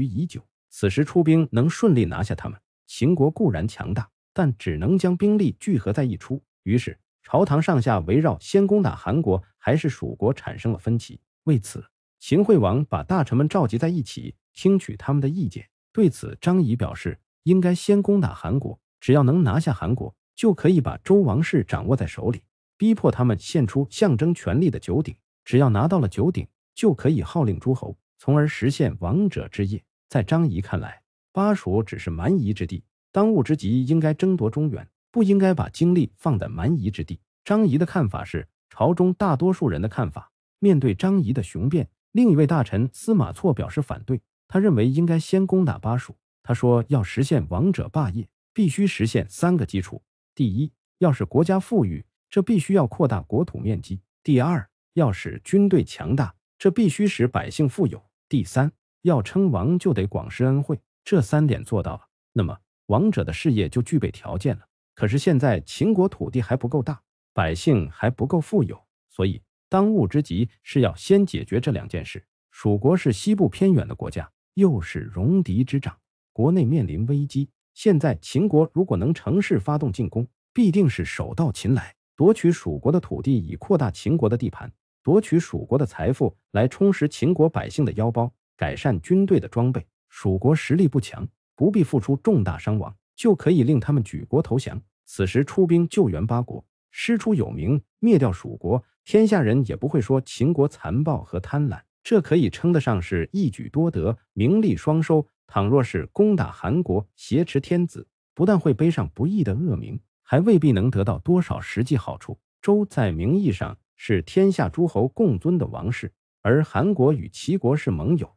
已久。此时出兵能顺利拿下他们。秦国固然强大，但只能将兵力聚合在一处。于是朝堂上下围绕先攻打韩国还是蜀国产生了分歧。为此，秦惠王把大臣们召集在一起，听取他们的意见。对此，张仪表示，应该先攻打韩国。只要能拿下韩国，就可以把周王室掌握在手里，逼迫他们献出象征权力的九鼎。只要拿到了九鼎，就可以号令诸侯，从而实现王者之业。在张仪看来，巴蜀只是蛮夷之地，当务之急应该争夺中原，不应该把精力放在蛮夷之地。张仪的看法是朝中大多数人的看法。面对张仪的雄辩，另一位大臣司马错表示反对。他认为应该先攻打巴蜀。他说：“要实现王者霸业，必须实现三个基础：第一，要使国家富裕，这必须要扩大国土面积；第二，要使军队强大，这必须使百姓富有；第三。”要称王就得广施恩惠，这三点做到了，那么王者的事业就具备条件了。可是现在秦国土地还不够大，百姓还不够富有，所以当务之急是要先解决这两件事。蜀国是西部偏远的国家，又是戎狄之长，国内面临危机。现在秦国如果能乘势发动进攻，必定是手到擒来，夺取蜀国的土地以扩大秦国的地盘，夺取蜀国的财富来充实秦国百姓的腰包。改善军队的装备，蜀国实力不强，不必付出重大伤亡就可以令他们举国投降。此时出兵救援八国，师出有名，灭掉蜀国，天下人也不会说秦国残暴和贪婪。这可以称得上是一举多得，名利双收。倘若是攻打韩国，挟持天子，不但会背上不义的恶名，还未必能得到多少实际好处。周在名义上是天下诸侯共尊的王室，而韩国与齐国是盟友。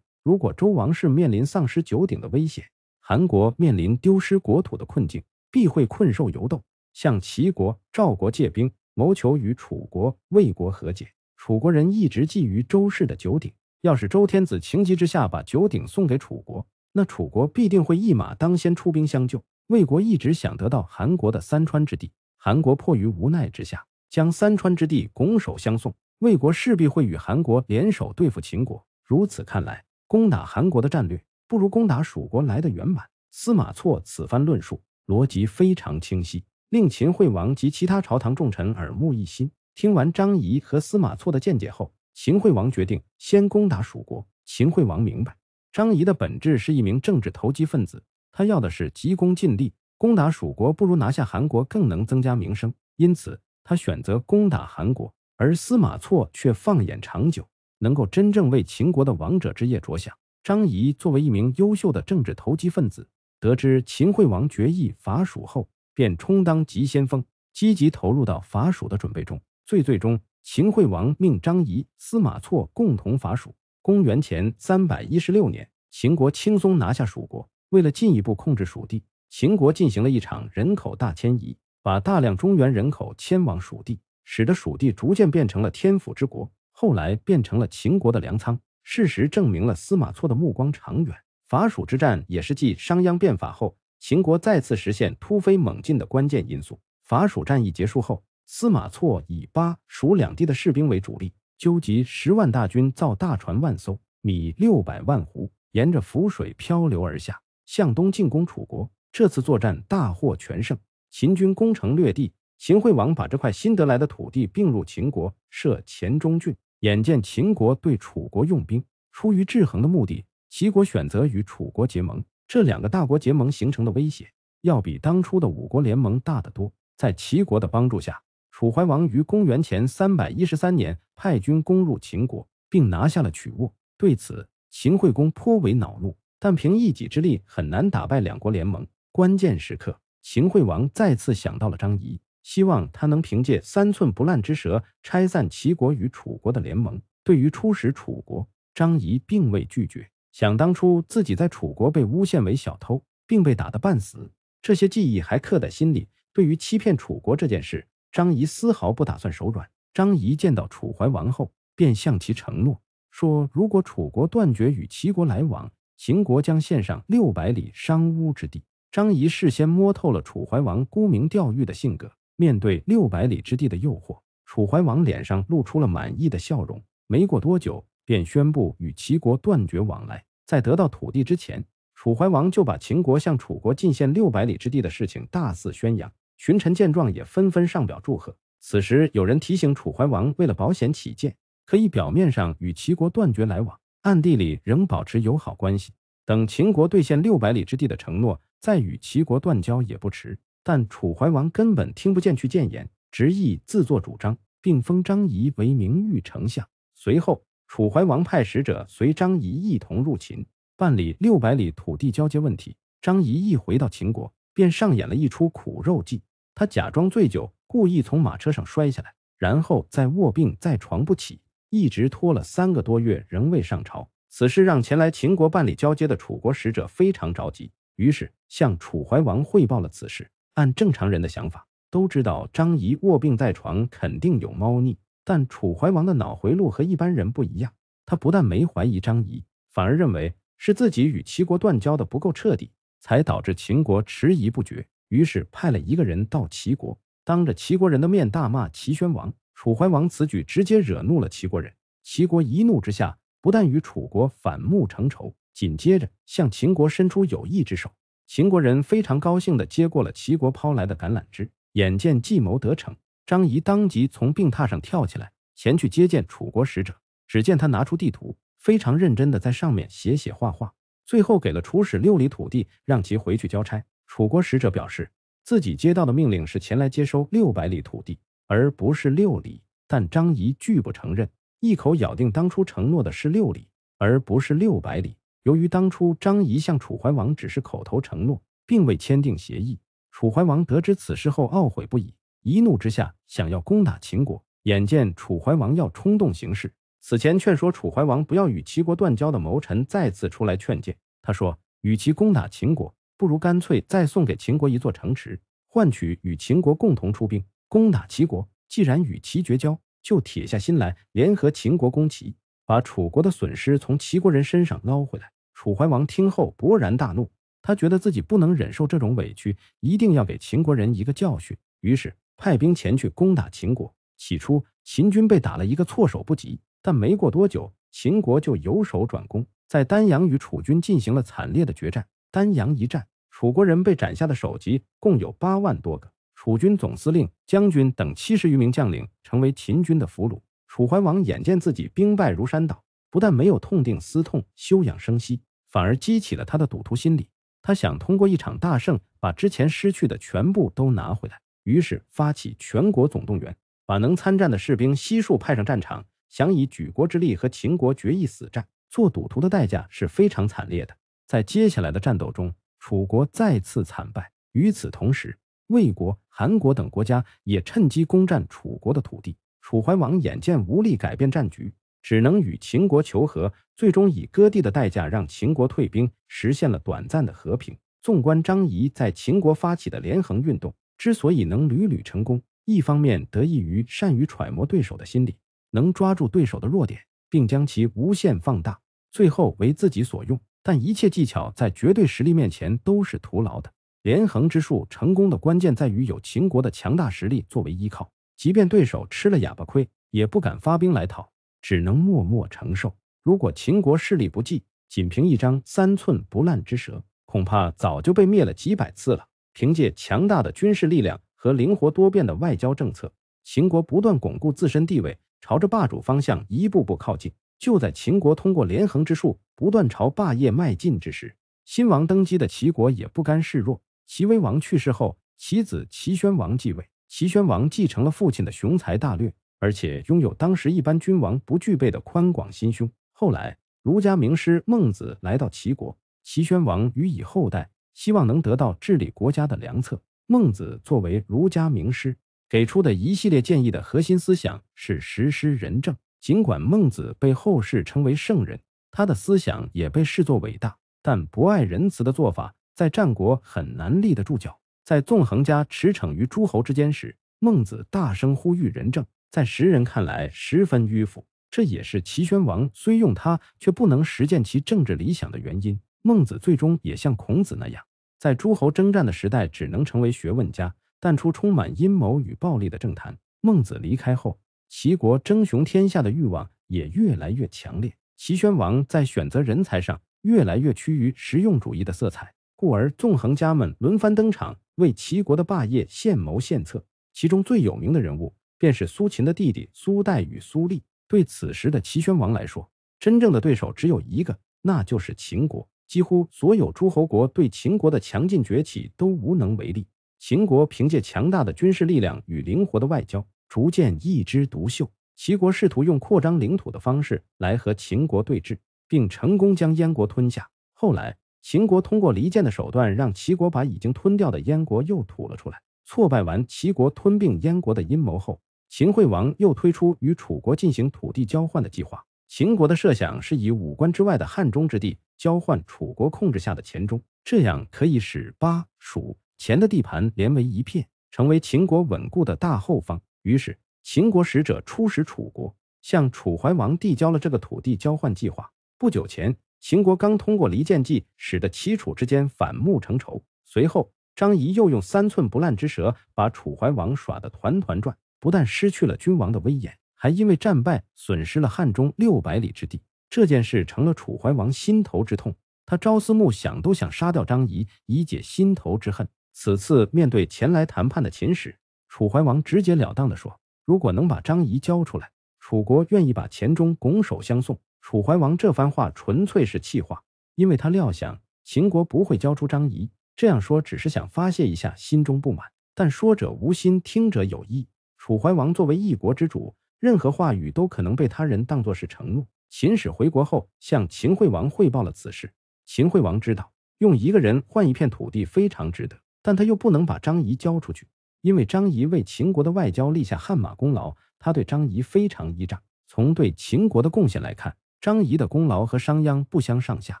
如果周王室面临丧失九鼎的危险，韩国面临丢失国土的困境，必会困兽犹斗，向齐国、赵国借兵，谋求与楚国、魏国和解。楚国人一直觊觎周氏的九鼎，要是周天子情急之下把九鼎送给楚国，那楚国必定会一马当先出兵相救。魏国一直想得到韩国的三川之地，韩国迫于无奈之下将三川之地拱手相送，魏国势必会与韩国联手对付秦国。如此看来。攻打韩国的战略不如攻打蜀国来得圆满。司马错此番论述逻辑非常清晰，令秦惠王及其他朝堂重臣耳目一新。听完张仪和司马错的见解后，秦惠王决定先攻打蜀国。秦惠王明白张仪的本质是一名政治投机分子，他要的是急功近利。攻打蜀国不如拿下韩国更能增加名声，因此他选择攻打韩国，而司马错却放眼长久。能够真正为秦国的王者之业着想。张仪作为一名优秀的政治投机分子，得知秦惠王决议伐蜀后，便充当急先锋，积极投入到伐蜀的准备中。最最终，秦惠王命张仪、司马错共同伐蜀。公元前三百一十六年，秦国轻松拿下蜀国。为了进一步控制蜀地，秦国进行了一场人口大迁移，把大量中原人口迁往蜀地，使得蜀地逐渐变成了天府之国。后来变成了秦国的粮仓。事实证明了司马错的目光长远。伐蜀之战也是继商鞅变法后，秦国再次实现突飞猛进的关键因素。伐蜀战役结束后，司马错以巴蜀两地的士兵为主力，纠集十万大军，造大船万艘，米六百万斛，沿着涪水漂流而下，向东进攻楚国。这次作战大获全胜，秦军攻城略地。秦惠王把这块新得来的土地并入秦国，设黔中郡。眼见秦国对楚国用兵，出于制衡的目的，齐国选择与楚国结盟。这两个大国结盟形成的威胁，要比当初的五国联盟大得多。在齐国的帮助下，楚怀王于公元前三百一十三年派军攻入秦国，并拿下了曲沃。对此，秦惠公颇为恼怒，但凭一己之力很难打败两国联盟。关键时刻，秦惠王再次想到了张仪。希望他能凭借三寸不烂之舌拆散齐国与楚国的联盟。对于出使楚国，张仪并未拒绝。想当初自己在楚国被诬陷为小偷，并被打得半死，这些记忆还刻在心里。对于欺骗楚国这件事，张仪丝毫不打算手软。张仪见到楚怀王后，便向其承诺说，如果楚国断绝与齐国来往，秦国将献上六百里商於之地。张仪事先摸透了楚怀王沽名钓誉的性格。面对六百里之地的诱惑，楚怀王脸上露出了满意的笑容。没过多久，便宣布与齐国断绝往来。在得到土地之前，楚怀王就把秦国向楚国进献六百里之地的事情大肆宣扬。群臣见状，也纷纷上表祝贺。此时，有人提醒楚怀王，为了保险起见，可以表面上与齐国断绝来往，暗地里仍保持友好关系。等秦国兑现六百里之地的承诺，再与齐国断交也不迟。但楚怀王根本听不见去谏言，执意自作主张，并封张仪为名誉丞相。随后，楚怀王派使者随张仪一同入秦，办理六百里土地交接问题。张仪一回到秦国，便上演了一出苦肉计。他假装醉酒，故意从马车上摔下来，然后再卧病在床不起，一直拖了三个多月，仍未上朝。此事让前来秦国办理交接的楚国使者非常着急，于是向楚怀王汇报了此事。按正常人的想法，都知道张仪卧病在床，肯定有猫腻。但楚怀王的脑回路和一般人不一样，他不但没怀疑张仪，反而认为是自己与齐国断交的不够彻底，才导致秦国迟疑不决。于是派了一个人到齐国，当着齐国人的面大骂齐宣王。楚怀王此举直接惹怒了齐国人，齐国一怒之下，不但与楚国反目成仇，紧接着向秦国伸出友谊之手。秦国人非常高兴地接过了齐国抛来的橄榄枝，眼见计谋得逞，张仪当即从病榻上跳起来，前去接见楚国使者。只见他拿出地图，非常认真地在上面写写画画，最后给了楚使六里土地，让其回去交差。楚国使者表示，自己接到的命令是前来接收六百里土地，而不是六里。但张仪拒不承认，一口咬定当初承诺的是六里，而不是六百里。由于当初张仪向楚怀王只是口头承诺，并未签订协议，楚怀王得知此事后懊悔不已，一怒之下想要攻打秦国。眼见楚怀王要冲动行事，此前劝说楚怀王不要与齐国断交的谋臣再次出来劝谏。他说：“与其攻打秦国，不如干脆再送给秦国一座城池，换取与秦国共同出兵攻打齐国。既然与齐绝交，就铁下心来联合秦国攻齐，把楚国的损失从齐国人身上捞回来。”楚怀王听后勃然大怒，他觉得自己不能忍受这种委屈，一定要给秦国人一个教训。于是派兵前去攻打秦国。起初，秦军被打了一个措手不及，但没过多久，秦国就由守转攻，在丹阳与楚军进行了惨烈的决战。丹阳一战，楚国人被斩下的首级共有八万多个，楚军总司令、将军等七十余名将领成为秦军的俘虏。楚怀王眼见自己兵败如山倒。不但没有痛定思痛、休养生息，反而激起了他的赌徒心理。他想通过一场大胜，把之前失去的全部都拿回来。于是发起全国总动员，把能参战的士兵悉数派上战场，想以举国之力和秦国决一死战。做赌徒的代价是非常惨烈的。在接下来的战斗中，楚国再次惨败。与此同时，魏国、韩国等国家也趁机攻占楚国的土地。楚怀王眼见无力改变战局。只能与秦国求和，最终以割地的代价让秦国退兵，实现了短暂的和平。纵观张仪在秦国发起的连横运动，之所以能屡屡成功，一方面得益于善于揣摩对手的心理，能抓住对手的弱点，并将其无限放大，最后为自己所用。但一切技巧在绝对实力面前都是徒劳的。连横之术成功的关键在于有秦国的强大实力作为依靠，即便对手吃了哑巴亏，也不敢发兵来讨。只能默默承受。如果秦国势力不济，仅凭一张三寸不烂之舌，恐怕早就被灭了几百次了。凭借强大的军事力量和灵活多变的外交政策，秦国不断巩固自身地位，朝着霸主方向一步步靠近。就在秦国通过连横之术不断朝霸业迈进之时，新王登基的齐国也不甘示弱。齐威王去世后，其子齐宣王继位。齐宣王继承了父亲的雄才大略。而且拥有当时一般君王不具备的宽广心胸。后来，儒家名师孟子来到齐国，齐宣王予以厚待，希望能得到治理国家的良策。孟子作为儒家名师，给出的一系列建议的核心思想是实施仁政。尽管孟子被后世称为圣人，他的思想也被视作伟大，但博爱仁慈的做法在战国很难立得住脚。在纵横家驰骋于诸侯之间时，孟子大声呼吁仁政。在时人看来十分迂腐，这也是齐宣王虽用他却不能实践其政治理想的原因。孟子最终也像孔子那样，在诸侯征战的时代，只能成为学问家。淡出充满阴谋与暴力的政坛，孟子离开后，齐国争雄天下的欲望也越来越强烈。齐宣王在选择人才上越来越趋于实用主义的色彩，故而纵横家们轮番登场，为齐国的霸业献谋献策。其中最有名的人物。便是苏秦的弟弟苏代与苏立。对此时的齐宣王来说，真正的对手只有一个，那就是秦国。几乎所有诸侯国对秦国的强劲崛起都无能为力。秦国凭借强大的军事力量与灵活的外交，逐渐一枝独秀。齐国试图用扩张领土的方式来和秦国对峙，并成功将燕国吞下。后来，秦国通过离间的手段，让齐国把已经吞掉的燕国又吐了出来。挫败完齐国吞并燕国的阴谋后，秦惠王又推出与楚国进行土地交换的计划。秦国的设想是以五关之外的汉中之地交换楚国控制下的黔中，这样可以使巴、蜀、黔的地盘连为一片，成为秦国稳固的大后方。于是，秦国使者出使楚国，向楚怀王递交了这个土地交换计划。不久前，秦国刚通过离间计使得齐楚之间反目成仇，随后张仪又用三寸不烂之舌把楚怀王耍得团团转。不但失去了君王的威严，还因为战败损失了汉中六百里之地。这件事成了楚怀王心头之痛，他朝思暮想都想杀掉张仪，以解心头之恨。此次面对前来谈判的秦使，楚怀王直截了当地说：“如果能把张仪交出来，楚国愿意把钱中拱手相送。”楚怀王这番话纯粹是气话，因为他料想秦国不会交出张仪，这样说只是想发泄一下心中不满。但说者无心，听者有意。楚怀王作为一国之主，任何话语都可能被他人当作是承诺。秦始回国后，向秦惠王汇报了此事。秦惠王知道，用一个人换一片土地非常值得，但他又不能把张仪交出去，因为张仪为秦国的外交立下汗马功劳，他对张仪非常依仗。从对秦国的贡献来看，张仪的功劳和商鞅不相上下。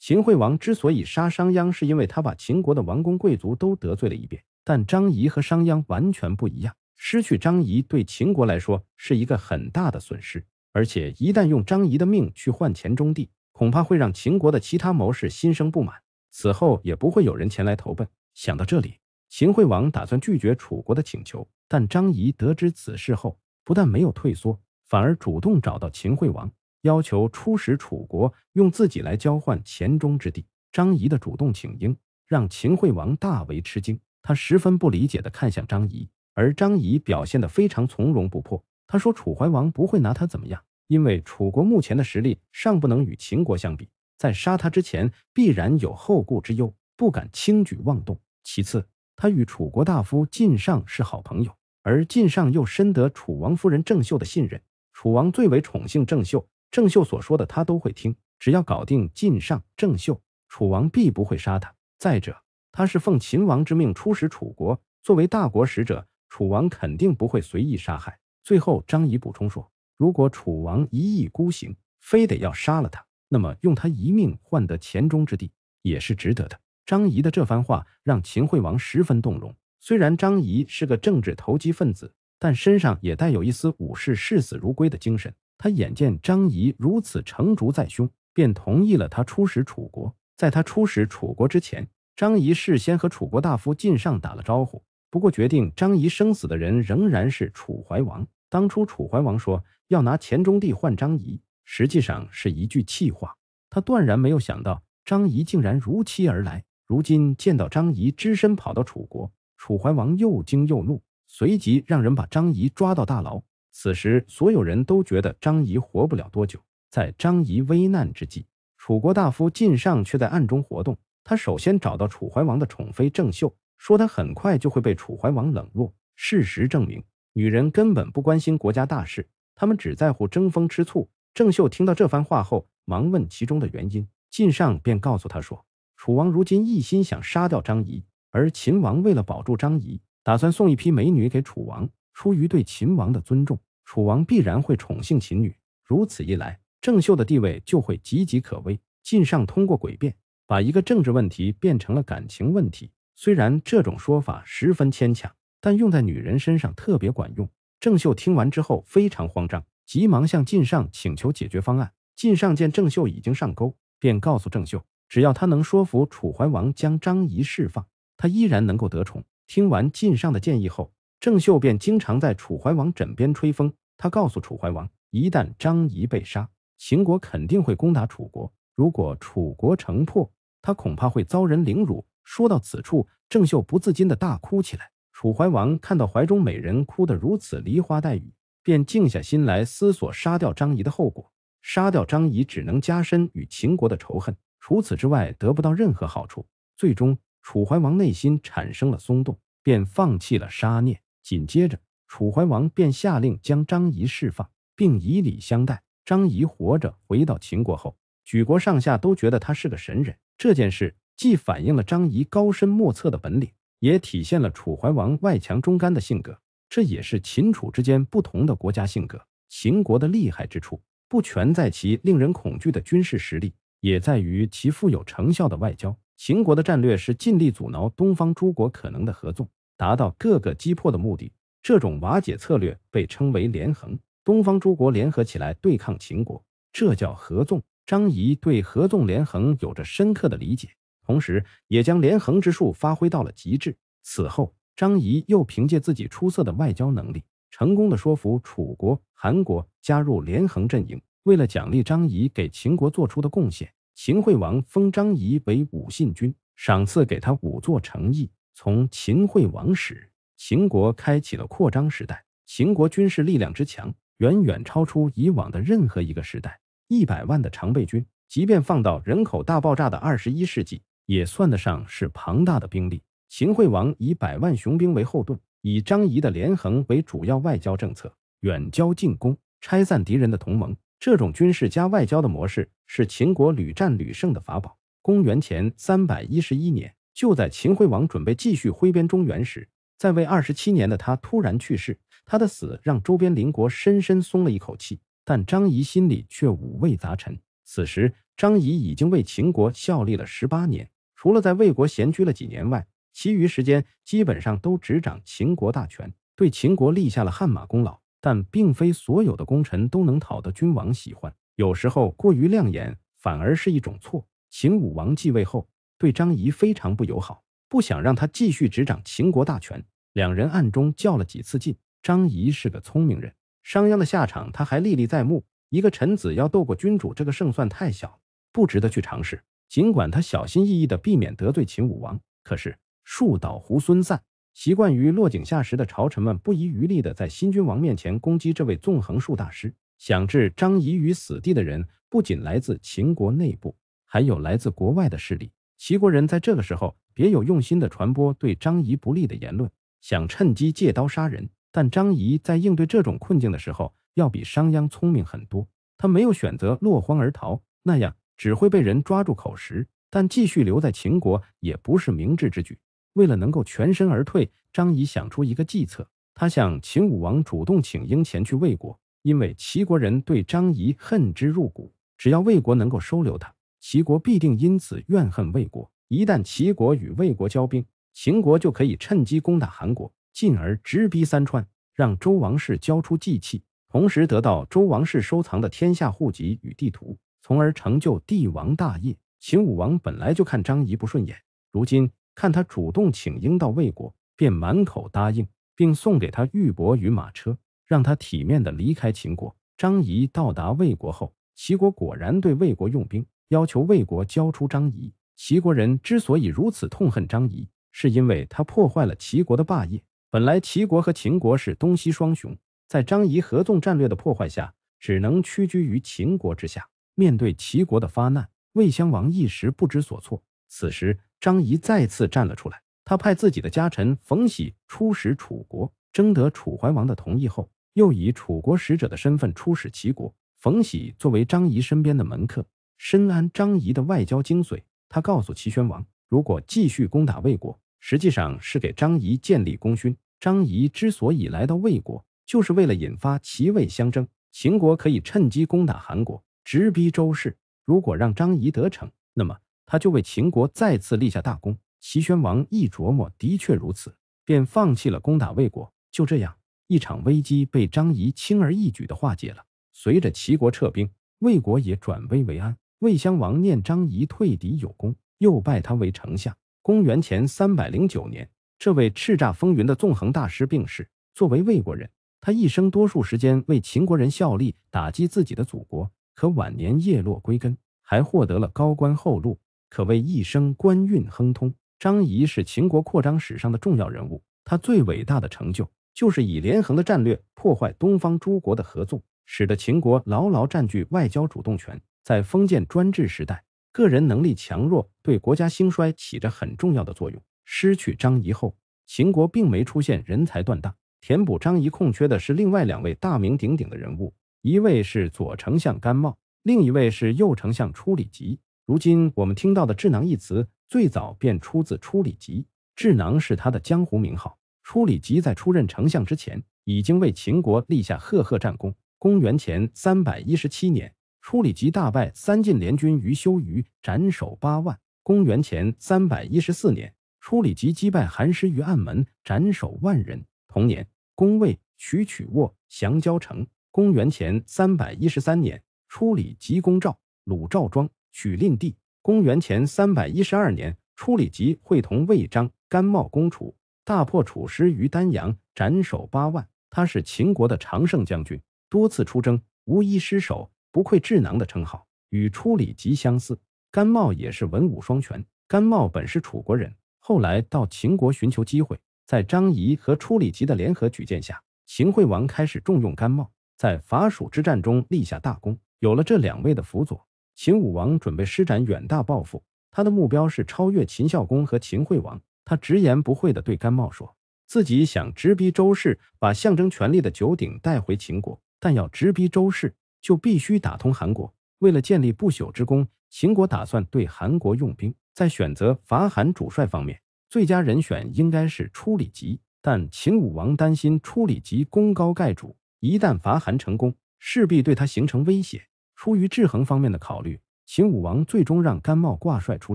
秦惠王之所以杀商鞅，是因为他把秦国的王公贵族都得罪了一遍。但张仪和商鞅完全不一样。失去张仪对秦国来说是一个很大的损失，而且一旦用张仪的命去换钱中地，恐怕会让秦国的其他谋士心生不满，此后也不会有人前来投奔。想到这里，秦惠王打算拒绝楚国的请求。但张仪得知此事后，不但没有退缩，反而主动找到秦惠王，要求出使楚国，用自己来交换黔中之地。张仪的主动请缨让秦惠王大为吃惊，他十分不理解地看向张仪。而张仪表现得非常从容不迫。他说：“楚怀王不会拿他怎么样，因为楚国目前的实力尚不能与秦国相比，在杀他之前必然有后顾之忧，不敢轻举妄动。其次，他与楚国大夫靳尚是好朋友，而靳尚又深得楚王夫人郑袖的信任。楚王最为宠幸郑袖，郑袖所说的他都会听。只要搞定靳尚、郑袖，楚王必不会杀他。再者，他是奉秦王之命出使楚国，作为大国使者。”楚王肯定不会随意杀害。最后，张仪补充说：“如果楚王一意孤行，非得要杀了他，那么用他一命换得黔中之地，也是值得的。”张仪的这番话让秦惠王十分动容。虽然张仪是个政治投机分子，但身上也带有一丝武士视死如归的精神。他眼见张仪如此成竹在胸，便同意了他出使楚国。在他出使楚国之前，张仪事先和楚国大夫靳尚打了招呼。不过，决定张仪生死的人仍然是楚怀王。当初楚怀王说要拿钱中地换张仪，实际上是一句气话。他断然没有想到张仪竟然如期而来。如今见到张仪只身跑到楚国，楚怀王又惊又怒，随即让人把张仪抓到大牢。此时，所有人都觉得张仪活不了多久。在张仪危难之际，楚国大夫靳尚却在暗中活动。他首先找到楚怀王的宠妃郑袖。说他很快就会被楚怀王冷落。事实证明，女人根本不关心国家大事，她们只在乎争风吃醋。郑秀听到这番话后，忙问其中的原因。晋尚便告诉他说，楚王如今一心想杀掉张仪，而秦王为了保住张仪，打算送一批美女给楚王。出于对秦王的尊重，楚王必然会宠幸秦女。如此一来，郑秀的地位就会岌岌可危。晋尚通过诡辩，把一个政治问题变成了感情问题。虽然这种说法十分牵强，但用在女人身上特别管用。郑秀听完之后非常慌张，急忙向晋上请求解决方案。晋上见郑秀已经上钩，便告诉郑秀，只要他能说服楚怀王将张仪释放，他依然能够得宠。听完晋上的建议后，郑秀便经常在楚怀王枕边吹风。他告诉楚怀王，一旦张仪被杀，秦国肯定会攻打楚国。如果楚国城破，他恐怕会遭人凌辱。说到此处，郑袖不自禁的大哭起来。楚怀王看到怀中美人哭得如此梨花带雨，便静下心来思索杀掉张仪的后果。杀掉张仪只能加深与秦国的仇恨，除此之外得不到任何好处。最终，楚怀王内心产生了松动，便放弃了杀念。紧接着，楚怀王便下令将张仪释放，并以礼相待。张仪活着回到秦国后，举国上下都觉得他是个神人。这件事。既反映了张仪高深莫测的本领，也体现了楚怀王外强中干的性格。这也是秦楚之间不同的国家性格。秦国的厉害之处，不全在其令人恐惧的军事实力，也在于其富有成效的外交。秦国的战略是尽力阻挠东方诸国可能的合纵，达到各个击破的目的。这种瓦解策略被称为连横。东方诸国联合起来对抗秦国，这叫合纵。张仪对合纵连横有着深刻的理解。同时，也将连横之术发挥到了极致。此后，张仪又凭借自己出色的外交能力，成功的说服楚国、韩国加入连横阵营。为了奖励张仪给秦国做出的贡献，秦惠王封张仪为武信君，赏赐给他五座城邑。从秦惠王始，秦国开启了扩张时代。秦国军事力量之强，远远超出以往的任何一个时代。一百万的常备军，即便放到人口大爆炸的二十一世纪，也算得上是庞大的兵力。秦惠王以百万雄兵为后盾，以张仪的连横为主要外交政策，远交近攻，拆散敌人的同盟。这种军事加外交的模式是秦国屡战屡胜的法宝。公元前三百一十一年，就在秦惠王准备继续挥鞭中原时，在位二十七年的他突然去世。他的死让周边邻国深深松了一口气，但张仪心里却五味杂陈。此时，张仪已经为秦国效力了十八年。除了在魏国闲居了几年外，其余时间基本上都执掌秦国大权，对秦国立下了汗马功劳。但并非所有的功臣都能讨得君王喜欢，有时候过于亮眼反而是一种错。秦武王继位后，对张仪非常不友好，不想让他继续执掌秦国大权。两人暗中较了几次劲。张仪是个聪明人，商鞅的下场他还历历在目。一个臣子要斗过君主，这个胜算太小，不值得去尝试。尽管他小心翼翼地避免得罪秦武王，可是树倒猢狲散，习惯于落井下石的朝臣们不遗余力地在新君王面前攻击这位纵横术大师。想置张仪于死地的人不仅来自秦国内部，还有来自国外的势力。齐国人在这个时候别有用心地传播对张仪不利的言论，想趁机借刀杀人。但张仪在应对这种困境的时候，要比商鞅聪明很多。他没有选择落荒而逃，那样。只会被人抓住口实，但继续留在秦国也不是明智之举。为了能够全身而退，张仪想出一个计策，他向秦武王主动请缨前去魏国，因为齐国人对张仪恨之入骨，只要魏国能够收留他，齐国必定因此怨恨魏国。一旦齐国与魏国交兵，秦国就可以趁机攻打韩国，进而直逼三川，让周王室交出祭器，同时得到周王室收藏的天下户籍与地图。从而成就帝王大业。秦武王本来就看张仪不顺眼，如今看他主动请缨到魏国，便满口答应，并送给他玉帛与马车，让他体面的离开秦国。张仪到达魏国后，齐国果然对魏国用兵，要求魏国交出张仪。齐国人之所以如此痛恨张仪，是因为他破坏了齐国的霸业。本来齐国和秦国是东西双雄，在张仪合纵战略的破坏下，只能屈居于秦国之下。面对齐国的发难，魏襄王一时不知所措。此时，张仪再次站了出来。他派自己的家臣冯喜出使楚国，征得楚怀王的同意后，又以楚国使者的身份出使齐国。冯喜作为张仪身边的门客，深谙张仪的外交精髓。他告诉齐宣王，如果继续攻打魏国，实际上是给张仪建立功勋。张仪之所以来到魏国，就是为了引发齐魏相争，秦国可以趁机攻打韩国。直逼周氏。如果让张仪得逞，那么他就为秦国再次立下大功。齐宣王一琢磨，的确如此，便放弃了攻打魏国。就这样，一场危机被张仪轻而易举地化解了。随着齐国撤兵，魏国也转危为安。魏襄王念张仪退敌有功，又拜他为丞相。公元前三百零九年，这位叱咤风云的纵横大师病逝。作为魏国人，他一生多数时间为秦国人效力，打击自己的祖国。可晚年叶落归根，还获得了高官厚禄，可谓一生官运亨通。张仪是秦国扩张史上的重要人物，他最伟大的成就就是以连横的战略破坏东方诸国的合作，使得秦国牢牢占据外交主动权。在封建专制时代，个人能力强弱对国家兴衰起着很重要的作用。失去张仪后，秦国并没出现人才断档，填补张仪空缺的是另外两位大名鼎鼎的人物。一位是左丞相甘茂，另一位是右丞相初里吉。如今我们听到的“智囊”一词，最早便出自初里吉。智囊是他的江湖名号。初里吉在出任丞相之前，已经为秦国立下赫赫战功。公元前三百一十七年，初里吉大败三晋联军于修于，斩首八万。公元前三百一十四年，初里吉击败韩师于暗门，斩首万人。同年，攻魏取曲沃，降交城。公元前三百一十三年，出李吉攻赵，鲁赵庄、许令地。公元前三百一十二年，出李吉会同魏章、甘茂攻楚，大破楚师于丹阳，斩首八万。他是秦国的常胜将军，多次出征，无一失手，不愧智囊的称号。与出李吉相似，甘茂也是文武双全。甘茂本是楚国人，后来到秦国寻求机会，在张仪和出李吉的联合举荐下，秦惠王开始重用甘茂。在伐蜀之战中立下大功，有了这两位的辅佐，秦武王准备施展远大抱负。他的目标是超越秦孝公和秦惠王。他直言不讳地对甘茂说：“自己想直逼周室，把象征权力的九鼎带回秦国。但要直逼周室，就必须打通韩国。为了建立不朽之功，秦国打算对韩国用兵。在选择伐韩主帅方面，最佳人选应该是初里疾，但秦武王担心初里疾功高盖主。”一旦伐韩成功，势必对他形成威胁。出于制衡方面的考虑，秦武王最终让甘茂挂帅出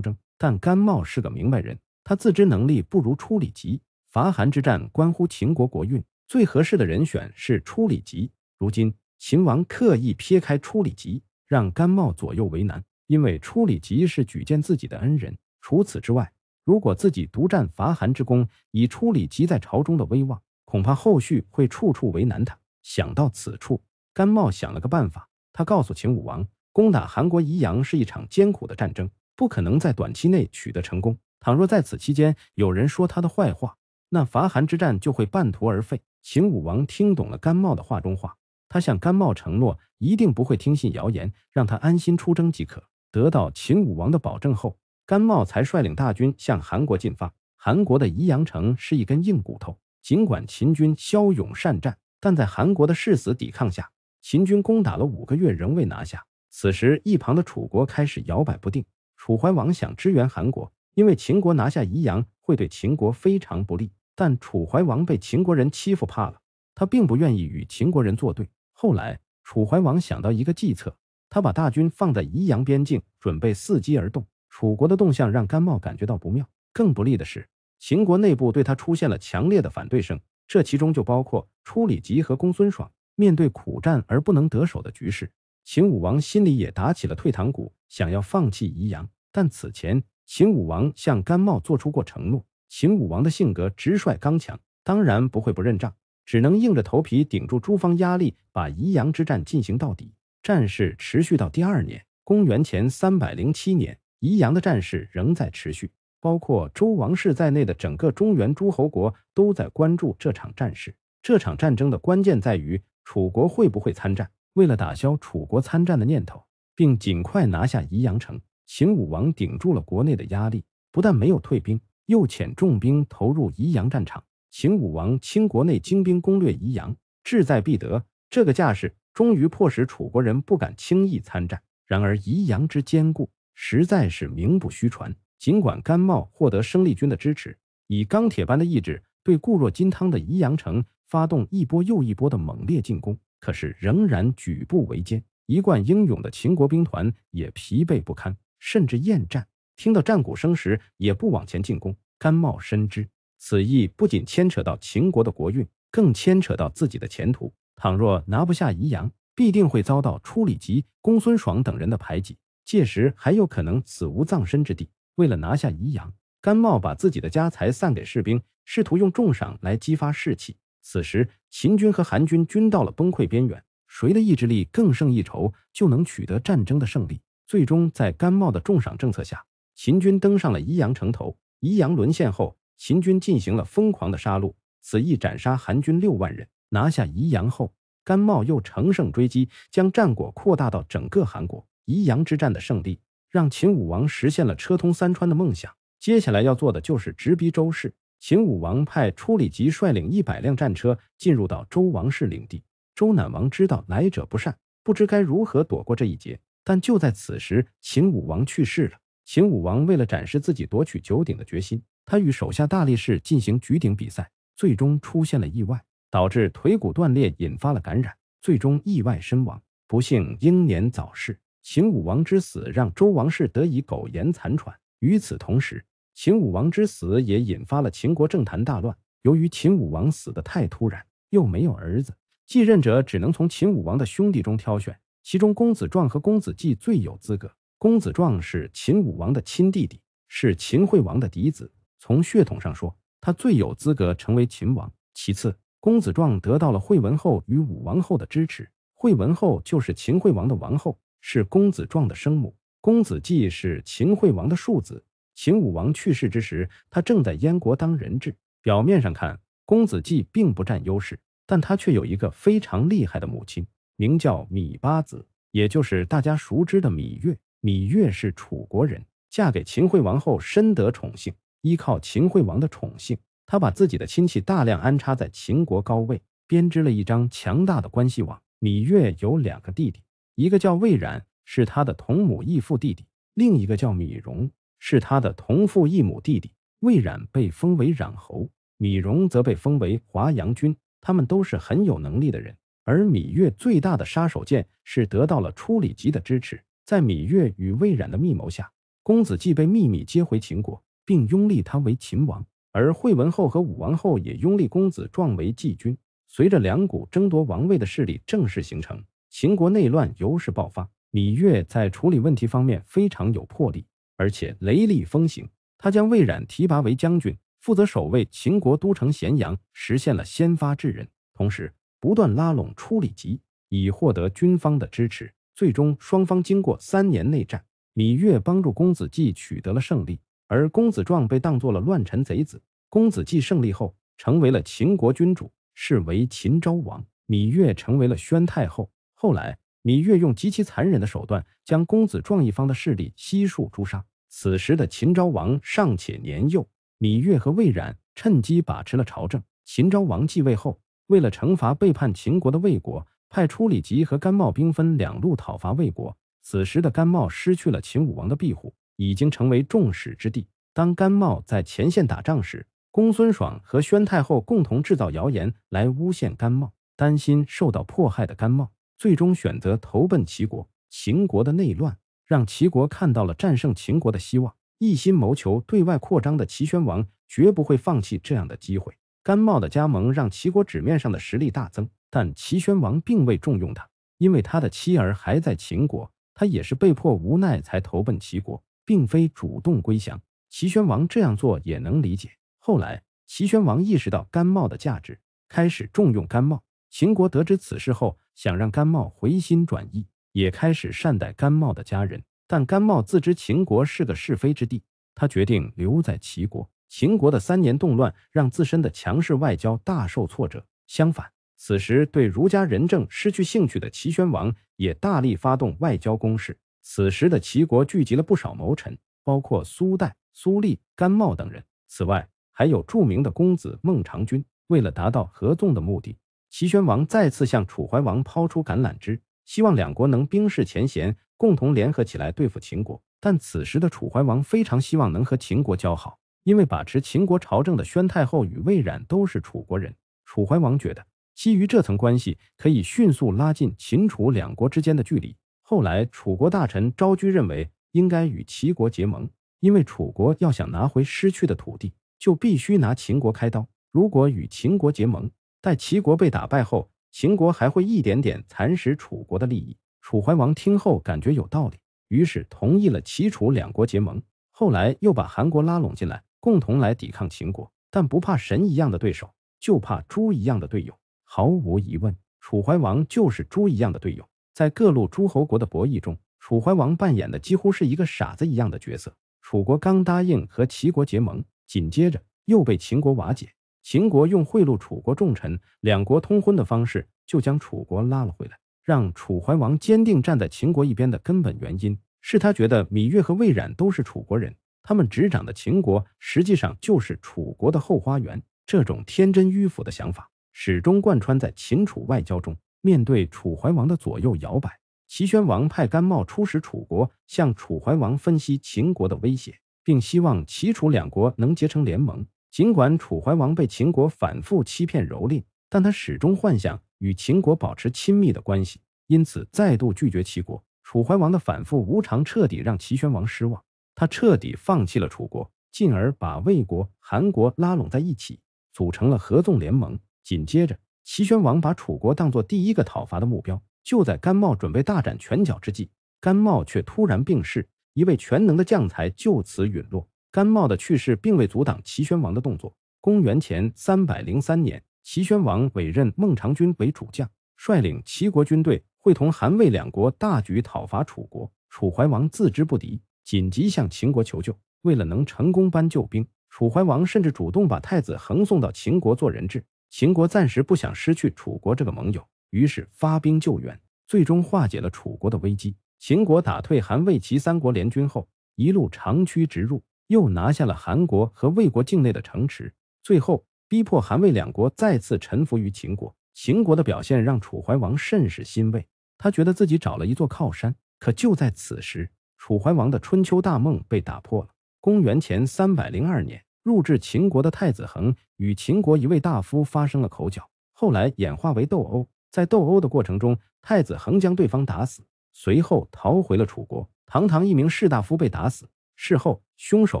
征。但甘茂是个明白人，他自知能力不如初里吉。伐韩之战关乎秦国国运，最合适的人选是初里吉。如今秦王刻意撇开初里吉，让甘茂左右为难，因为初里吉是举荐自己的恩人。除此之外，如果自己独占伐韩之功，以初里吉在朝中的威望，恐怕后续会处处为难他。想到此处，甘茂想了个办法。他告诉秦武王，攻打韩国宜阳是一场艰苦的战争，不可能在短期内取得成功。倘若在此期间有人说他的坏话，那伐韩之战就会半途而废。秦武王听懂了甘茂的话中话，他向甘茂承诺，一定不会听信谣言，让他安心出征即可。得到秦武王的保证后，甘茂才率领大军向韩国进发。韩国的宜阳城是一根硬骨头，尽管秦军骁勇善战。但在韩国的誓死抵抗下，秦军攻打了五个月，仍未拿下。此时，一旁的楚国开始摇摆不定。楚怀王想支援韩国，因为秦国拿下宜阳会对秦国非常不利。但楚怀王被秦国人欺负怕了，他并不愿意与秦国人作对。后来，楚怀王想到一个计策，他把大军放在宜阳边境，准备伺机而动。楚国的动向让甘茂感觉到不妙。更不利的是，秦国内部对他出现了强烈的反对声。这其中就包括初里吉和公孙爽，面对苦战而不能得手的局势，秦武王心里也打起了退堂鼓，想要放弃宜阳。但此前秦武王向甘茂做出过承诺，秦武王的性格直率刚强，当然不会不认账，只能硬着头皮顶住诸方压力，把宜阳之战进行到底。战事持续到第二年，公元前三百零七年，宜阳的战事仍在持续。包括周王室在内的整个中原诸侯国都在关注这场战事。这场战争的关键在于楚国会不会参战。为了打消楚国参战的念头，并尽快拿下宜阳城，秦武王顶住了国内的压力，不但没有退兵，又遣重兵投入宜阳战场。秦武王倾国内精兵攻略宜阳，志在必得。这个架势，终于迫使楚国人不敢轻易参战。然而，宜阳之坚固，实在是名不虚传。尽管甘茂获得生力军的支持，以钢铁般的意志对固若金汤的宜阳城发动一波又一波的猛烈进攻，可是仍然举步维艰。一贯英勇的秦国兵团也疲惫不堪，甚至厌战，听到战鼓声时也不往前进攻。甘茂深知，此役不仅牵扯到秦国的国运，更牵扯到自己的前途。倘若拿不下宜阳，必定会遭到初里吉、公孙爽等人的排挤，届时还有可能死无葬身之地。为了拿下宜阳，甘茂把自己的家财散给士兵，试图用重赏来激发士气。此时，秦军和韩军均到了崩溃边缘，谁的意志力更胜一筹，就能取得战争的胜利。最终，在甘茂的重赏政策下，秦军登上了宜阳城头。宜阳沦陷后，秦军进行了疯狂的杀戮，此役斩杀韩军六万人。拿下宜阳后，甘茂又乘胜追击，将战果扩大到整个韩国。宜阳之战的胜利。让秦武王实现了车通三川的梦想。接下来要做的就是直逼周氏。秦武王派出里吉率领一百辆战车进入到周王室领地。周赧王知道来者不善，不知该如何躲过这一劫。但就在此时，秦武王去世了。秦武王为了展示自己夺取九鼎的决心，他与手下大力士进行举鼎比赛，最终出现了意外，导致腿骨断裂，引发了感染，最终意外身亡，不幸英年早逝。秦武王之死让周王室得以苟延残喘。与此同时，秦武王之死也引发了秦国政坛大乱。由于秦武王死得太突然，又没有儿子，继任者只能从秦武王的兄弟中挑选。其中，公子壮和公子季最有资格。公子壮是秦武王的亲弟弟，是秦惠王的嫡子，从血统上说，他最有资格成为秦王。其次，公子壮得到了惠文后与武王后的支持。惠文后就是秦惠王的王后。是公子壮的生母。公子稷是秦惠王的庶子。秦武王去世之时，他正在燕国当人质。表面上看，公子稷并不占优势，但他却有一个非常厉害的母亲，名叫芈八子，也就是大家熟知的芈月。芈月是楚国人，嫁给秦惠王后深得宠幸。依靠秦惠王的宠幸，她把自己的亲戚大量安插在秦国高位，编织了一张强大的关系网。芈月有两个弟弟。一个叫魏冉，是他的同母异父弟弟；另一个叫芈戎，是他的同父异母弟弟。魏冉被封为冉侯，芈戎则被封为华阳君。他们都是很有能力的人。而芈月最大的杀手锏是得到了初里疾的支持。在芈月与魏冉的密谋下，公子季被秘密接回秦国，并拥立他为秦王。而惠文后和武王后也拥立公子壮为季君。随着两股争夺王位的势力正式形成。秦国内乱由是爆发，芈月在处理问题方面非常有魄力，而且雷厉风行。他将魏冉提拔为将军，负责守卫秦国都城咸阳，实现了先发制人。同时，不断拉拢出里吉，以获得军方的支持。最终，双方经过三年内战，芈月帮助公子季取得了胜利，而公子壮被当做了乱臣贼子。公子季胜利后，成为了秦国君主，是为秦昭王。芈月成为了宣太后。后来，芈月用极其残忍的手段将公子壮一方的势力悉数诛杀。此时的秦昭王尚且年幼，芈月和魏冉趁机把持了朝政。秦昭王继位后，为了惩罚背叛秦国的魏国，派出李吉和甘茂兵分两路讨伐魏国。此时的甘茂失去了秦武王的庇护，已经成为众矢之的。当甘茂在前线打仗时，公孙爽和宣太后共同制造谣言来诬陷甘茂，担心受到迫害的甘茂。最终选择投奔齐国。秦国的内乱让齐国看到了战胜秦国的希望，一心谋求对外扩张的齐宣王绝不会放弃这样的机会。甘茂的加盟让齐国纸面上的实力大增，但齐宣王并未重用他，因为他的妻儿还在秦国，他也是被迫无奈才投奔齐国，并非主动归降。齐宣王这样做也能理解。后来，齐宣王意识到甘茂的价值，开始重用甘茂。秦国得知此事后。想让甘茂回心转意，也开始善待甘茂的家人。但甘茂自知秦国是个是非之地，他决定留在齐国。秦国的三年动乱让自身的强势外交大受挫折。相反，此时对儒家仁政失去兴趣的齐宣王也大力发动外交攻势。此时的齐国聚集了不少谋臣，包括苏代、苏厉、甘茂等人。此外，还有著名的公子孟尝君。为了达到合纵的目的。齐宣王再次向楚怀王抛出橄榄枝，希望两国能冰释前嫌，共同联合起来对付秦国。但此时的楚怀王非常希望能和秦国交好，因为把持秦国朝政的宣太后与魏冉都是楚国人。楚怀王觉得，基于这层关系，可以迅速拉近秦楚两国之间的距离。后来，楚国大臣昭居认为，应该与齐国结盟，因为楚国要想拿回失去的土地，就必须拿秦国开刀。如果与秦国结盟，待齐国被打败后，秦国还会一点点蚕食楚国的利益。楚怀王听后感觉有道理，于是同意了齐楚两国结盟。后来又把韩国拉拢进来，共同来抵抗秦国。但不怕神一样的对手，就怕猪一样的队友。毫无疑问，楚怀王就是猪一样的队友。在各路诸侯国的博弈中，楚怀王扮演的几乎是一个傻子一样的角色。楚国刚答应和齐国结盟，紧接着又被秦国瓦解。秦国用贿赂楚国重臣、两国通婚的方式，就将楚国拉了回来，让楚怀王坚定站在秦国一边的根本原因，是他觉得芈月和魏冉都是楚国人，他们执掌的秦国实际上就是楚国的后花园。这种天真迂腐的想法，始终贯穿在秦楚外交中。面对楚怀王的左右摇摆，齐宣王派甘茂出使楚国，向楚怀王分析秦国的威胁，并希望齐楚两国能结成联盟。尽管楚怀王被秦国反复欺骗、蹂躏，但他始终幻想与秦国保持亲密的关系，因此再度拒绝齐国。楚怀王的反复无常彻底让齐宣王失望，他彻底放弃了楚国，进而把魏国、韩国拉拢在一起，组成了合纵联盟。紧接着，齐宣王把楚国当作第一个讨伐的目标。就在甘茂准备大展拳脚之际，甘茂却突然病逝，一位全能的将才就此陨落。甘茂的去世并未阻挡齐宣王的动作。公元前三百零三年，齐宣王委任孟尝君为主将，率领齐国军队，会同韩魏两国大举讨伐楚国。楚怀王自知不敌，紧急向秦国求救。为了能成功搬救兵，楚怀王甚至主动把太子横送到秦国做人质。秦国暂时不想失去楚国这个盟友，于是发兵救援，最终化解了楚国的危机。秦国打退韩魏齐三国联军后，一路长驱直入。又拿下了韩国和魏国境内的城池，最后逼迫韩魏两国再次臣服于秦国。秦国的表现让楚怀王甚是欣慰，他觉得自己找了一座靠山。可就在此时，楚怀王的春秋大梦被打破了。公元前三百零二年，入至秦国的太子恒与秦国一位大夫发生了口角，后来演化为斗殴。在斗殴的过程中，太子恒将对方打死，随后逃回了楚国。堂堂一名士大夫被打死。事后，凶手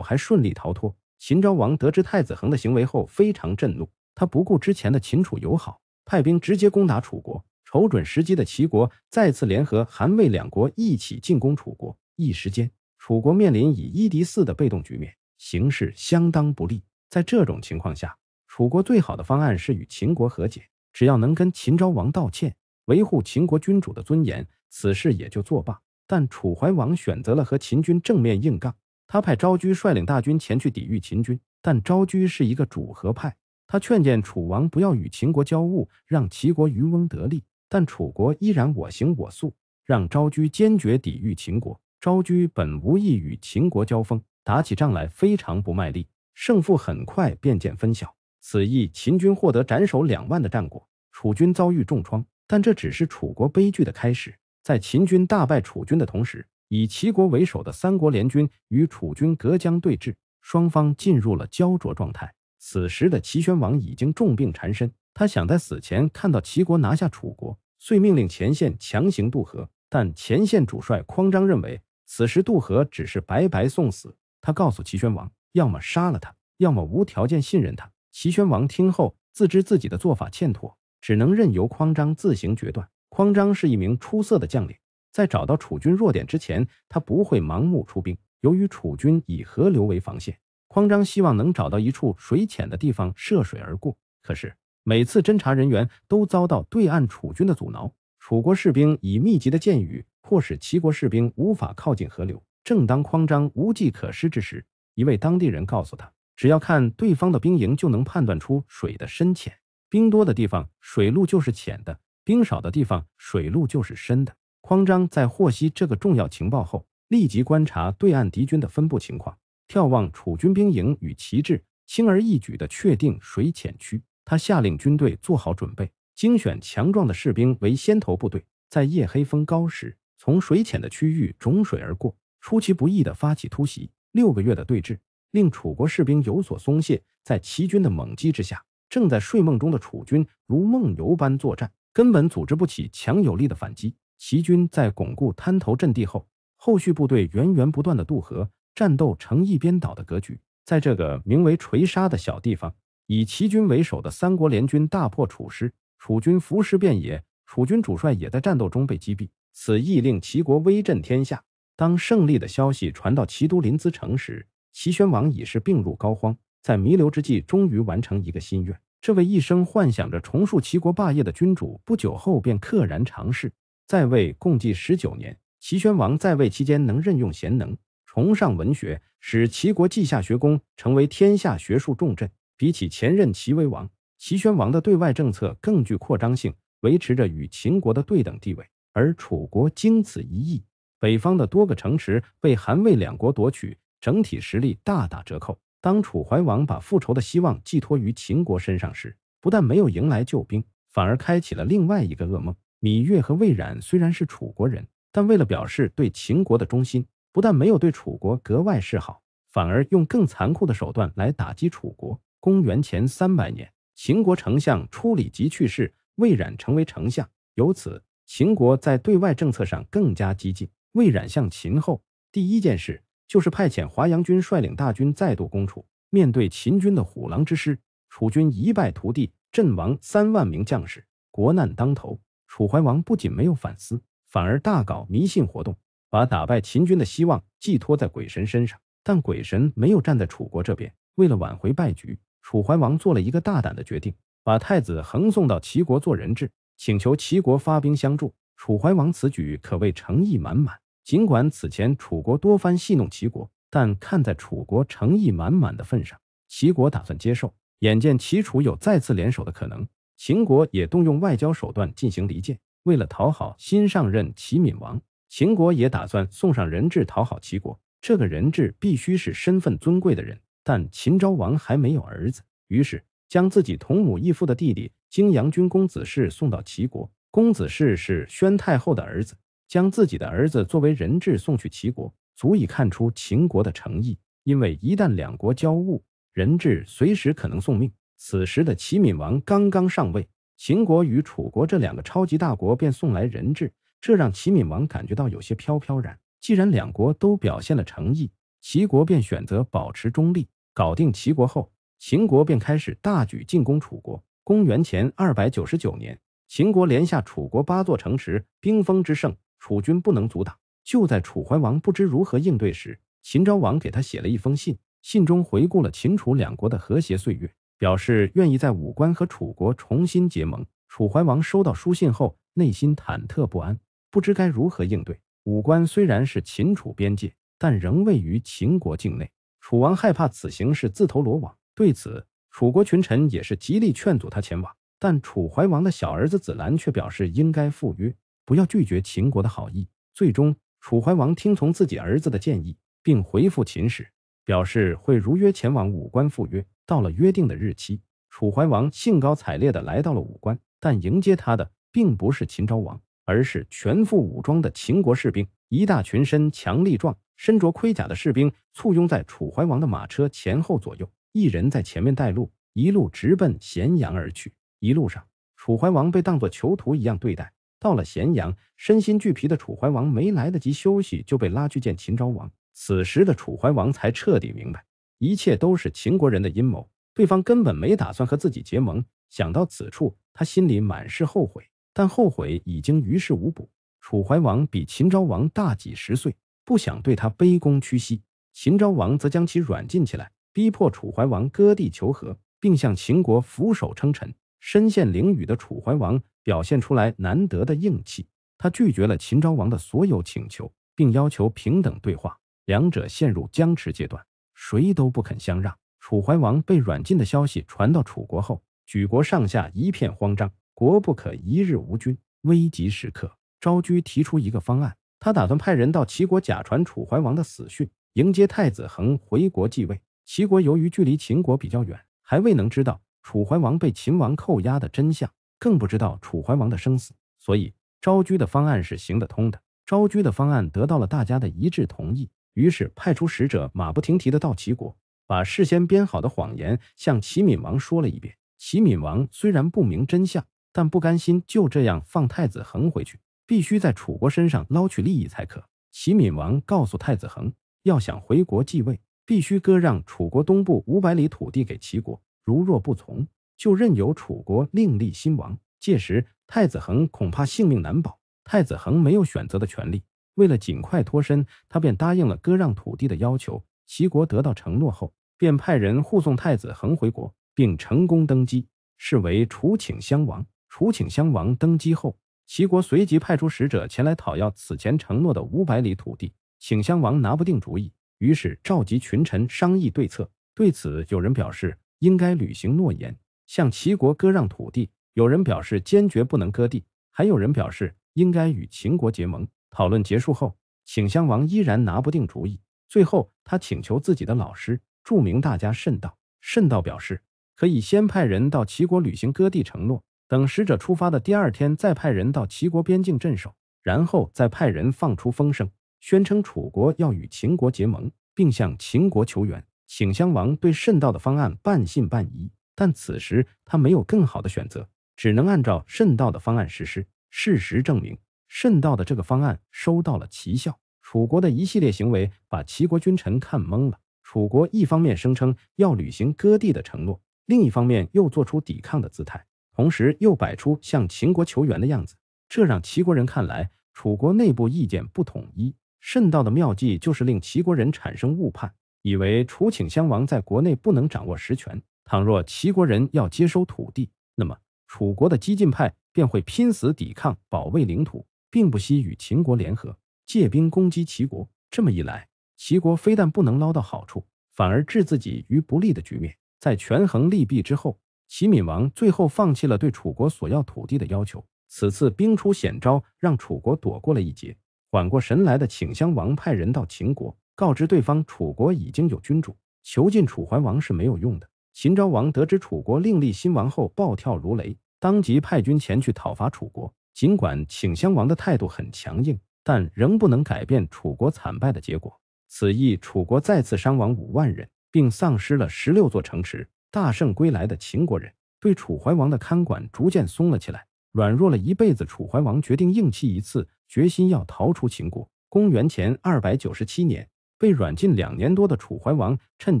还顺利逃脱。秦昭王得知太子恒的行为后，非常震怒。他不顾之前的秦楚友好，派兵直接攻打楚国。瞅准时机的齐国再次联合韩魏两国一起进攻楚国，一时间，楚国面临以一敌四的被动局面，形势相当不利。在这种情况下，楚国最好的方案是与秦国和解，只要能跟秦昭王道歉，维护秦国君主的尊严，此事也就作罢。但楚怀王选择了和秦军正面硬杠。他派昭雎率领大军前去抵御秦军，但昭雎是一个主和派，他劝谏楚王不要与秦国交恶，让齐国渔翁得利。但楚国依然我行我素，让昭雎坚决抵御秦国。昭雎本无意与秦国交锋，打起仗来非常不卖力，胜负很快便见分晓。此役，秦军获得斩首两万的战果，楚军遭遇重创。但这只是楚国悲剧的开始。在秦军大败楚军的同时，以齐国为首的三国联军与楚军隔江对峙，双方进入了焦灼状态。此时的齐宣王已经重病缠身，他想在死前看到齐国拿下楚国，遂命令前线强行渡河。但前线主帅匡章认为，此时渡河只是白白送死。他告诉齐宣王，要么杀了他，要么无条件信任他。齐宣王听后自知自己的做法欠妥，只能任由匡章自行决断。匡章是一名出色的将领。在找到楚军弱点之前，他不会盲目出兵。由于楚军以河流为防线，匡章希望能找到一处水浅的地方涉水而过。可是每次侦查人员都遭到对岸楚军的阻挠，楚国士兵以密集的箭雨迫使齐国士兵无法靠近河流。正当匡章无计可施之时，一位当地人告诉他，只要看对方的兵营就能判断出水的深浅，兵多的地方水路就是浅的，兵少的地方水路就是深的。匡张在获悉这个重要情报后，立即观察对岸敌军的分布情况，眺望楚军兵营与旗帜，轻而易举地确定水浅区。他下令军队做好准备，精选强壮的士兵为先头部队，在夜黑风高时从水浅的区域种水而过，出其不意地发起突袭。六个月的对峙令楚国士兵有所松懈，在齐军的猛击之下，正在睡梦中的楚军如梦游般作战，根本组织不起强有力的反击。齐军在巩固滩头阵地后，后续部队源源不断的渡河，战斗成一边倒的格局。在这个名为垂沙的小地方，以齐军为首的三国联军大破楚师，楚军伏尸遍野，楚军主帅也在战斗中被击毙。此役令齐国威震天下。当胜利的消息传到齐都临淄城时，齐宣王已是病入膏肓，在弥留之际，终于完成一个心愿。这位一生幻想着重塑齐国霸业的君主，不久后便溘然长逝。在位共计十九年，齐宣王在位期间能任用贤能，崇尚文学，使齐国稷下学宫成为天下学术重镇。比起前任齐威王，齐宣王的对外政策更具扩张性，维持着与秦国的对等地位。而楚国经此一役，北方的多个城池被韩魏两国夺取，整体实力大打折扣。当楚怀王把复仇的希望寄托于秦国身上时，不但没有迎来救兵，反而开启了另外一个噩梦。芈月和魏冉虽然是楚国人，但为了表示对秦国的忠心，不但没有对楚国格外示好，反而用更残酷的手段来打击楚国。公元前三百年，秦国丞相初里吉去世，魏冉成为丞相。由此，秦国在对外政策上更加激进。魏冉向秦后第一件事就是派遣华阳军率领大军再度攻楚。面对秦军的虎狼之师，楚军一败涂地，阵亡三万名将士，国难当头。楚怀王不仅没有反思，反而大搞迷信活动，把打败秦军的希望寄托在鬼神身上。但鬼神没有站在楚国这边。为了挽回败局，楚怀王做了一个大胆的决定，把太子横送到齐国做人质，请求齐国发兵相助。楚怀王此举可谓诚意满满。尽管此前楚国多番戏弄齐国，但看在楚国诚意满满的份上，齐国打算接受。眼见齐楚有再次联手的可能。秦国也动用外交手段进行离间，为了讨好新上任齐闵王，秦国也打算送上人质讨好齐国。这个人质必须是身份尊贵的人，但秦昭王还没有儿子，于是将自己同母异父的弟弟泾阳君公子氏送到齐国。公子氏是宣太后的儿子，将自己的儿子作为人质送去齐国，足以看出秦国的诚意。因为一旦两国交恶，人质随时可能送命。此时的齐闵王刚刚上位，秦国与楚国这两个超级大国便送来人质，这让齐闵王感觉到有些飘飘然。既然两国都表现了诚意，齐国便选择保持中立。搞定齐国后，秦国便开始大举进攻楚国。公元前二百九十九年，秦国连下楚国八座城池，兵锋之盛，楚军不能阻挡。就在楚怀王不知如何应对时，秦昭王给他写了一封信，信中回顾了秦楚两国的和谐岁月。表示愿意在武关和楚国重新结盟。楚怀王收到书信后，内心忐忑不安，不知该如何应对。武关虽然是秦楚边界，但仍位于秦国境内。楚王害怕此行是自投罗网，对此，楚国群臣也是极力劝阻他前往。但楚怀王的小儿子子兰却表示应该赴约，不要拒绝秦国的好意。最终，楚怀王听从自己儿子的建议，并回复秦使，表示会如约前往武关赴约。到了约定的日期，楚怀王兴高采烈地来到了武关，但迎接他的并不是秦昭王，而是全副武装的秦国士兵。一大群身强力壮、身着盔甲的士兵簇拥在楚怀王的马车前后左右，一人在前面带路，一路直奔咸阳而去。一路上，楚怀王被当作囚徒一样对待。到了咸阳，身心俱疲的楚怀王没来得及休息，就被拉去见秦昭王。此时的楚怀王才彻底明白。一切都是秦国人的阴谋，对方根本没打算和自己结盟。想到此处，他心里满是后悔，但后悔已经于事无补。楚怀王比秦昭王大几十岁，不想对他卑躬屈膝。秦昭王则将其软禁起来，逼迫楚怀王割地求和，并向秦国俯首称臣。身陷囹圄的楚怀王表现出来难得的硬气，他拒绝了秦昭王的所有请求，并要求平等对话。两者陷入僵持阶段。谁都不肯相让。楚怀王被软禁的消息传到楚国后，举国上下一片慌张。国不可一日无君，危急时刻，昭雎提出一个方案，他打算派人到齐国假传楚怀王的死讯，迎接太子恒回国继位。齐国由于距离秦国比较远，还未能知道楚怀王被秦王扣押的真相，更不知道楚怀王的生死，所以昭雎的方案是行得通的。昭雎的方案得到了大家的一致同意。于是派出使者，马不停蹄地到齐国，把事先编好的谎言向齐闵王说了一遍。齐闵王虽然不明真相，但不甘心就这样放太子恒回去，必须在楚国身上捞取利益才可。齐闵王告诉太子恒，要想回国继位，必须割让楚国东部五百里土地给齐国。如若不从，就任由楚国另立新王，届时太子恒恐怕性命难保。太子恒没有选择的权利。为了尽快脱身，他便答应了割让土地的要求。齐国得到承诺后，便派人护送太子恒回国，并成功登基，是为楚顷襄王。楚顷襄王登基后，齐国随即派出使者前来讨要此前承诺的五百里土地。顷襄王拿不定主意，于是召集群臣商议对策。对此，有人表示应该履行诺言，向齐国割让土地；有人表示坚决不能割地；还有人表示应该与秦国结盟。讨论结束后，顷襄王依然拿不定主意。最后，他请求自己的老师著名大家慎道。慎道表示，可以先派人到齐国履行割地承诺，等使者出发的第二天再派人到齐国边境镇守，然后再派人放出风声，宣称楚国要与秦国结盟，并向秦国求援。顷襄王对慎道的方案半信半疑，但此时他没有更好的选择，只能按照慎道的方案实施。事实证明。慎道的这个方案收到了奇效，楚国的一系列行为把齐国君臣看懵了。楚国一方面声称要履行割地的承诺，另一方面又做出抵抗的姿态，同时又摆出向秦国求援的样子，这让齐国人看来楚国内部意见不统一。慎道的妙计就是令齐国人产生误判，以为楚顷襄王在国内不能掌握实权。倘若齐国人要接收土地，那么楚国的激进派便会拼死抵抗，保卫领土。并不惜与秦国联合，借兵攻击齐国。这么一来，齐国非但不能捞到好处，反而置自己于不利的局面。在权衡利弊之后，齐闵王最后放弃了对楚国索要土地的要求。此次兵出险招，让楚国躲过了一劫。缓过神来的顷襄王派人到秦国，告知对方楚国已经有君主，囚禁楚怀王是没有用的。秦昭王得知楚国另立新王后，暴跳如雷，当即派军前去讨伐楚国。尽管请襄王的态度很强硬，但仍不能改变楚国惨败的结果。此役，楚国再次伤亡五万人，并丧失了十六座城池。大胜归来的秦国人对楚怀王的看管逐渐松了起来。软弱了一辈子，楚怀王决定硬气一次，决心要逃出秦国。公元前二百九十七年，被软禁两年多的楚怀王趁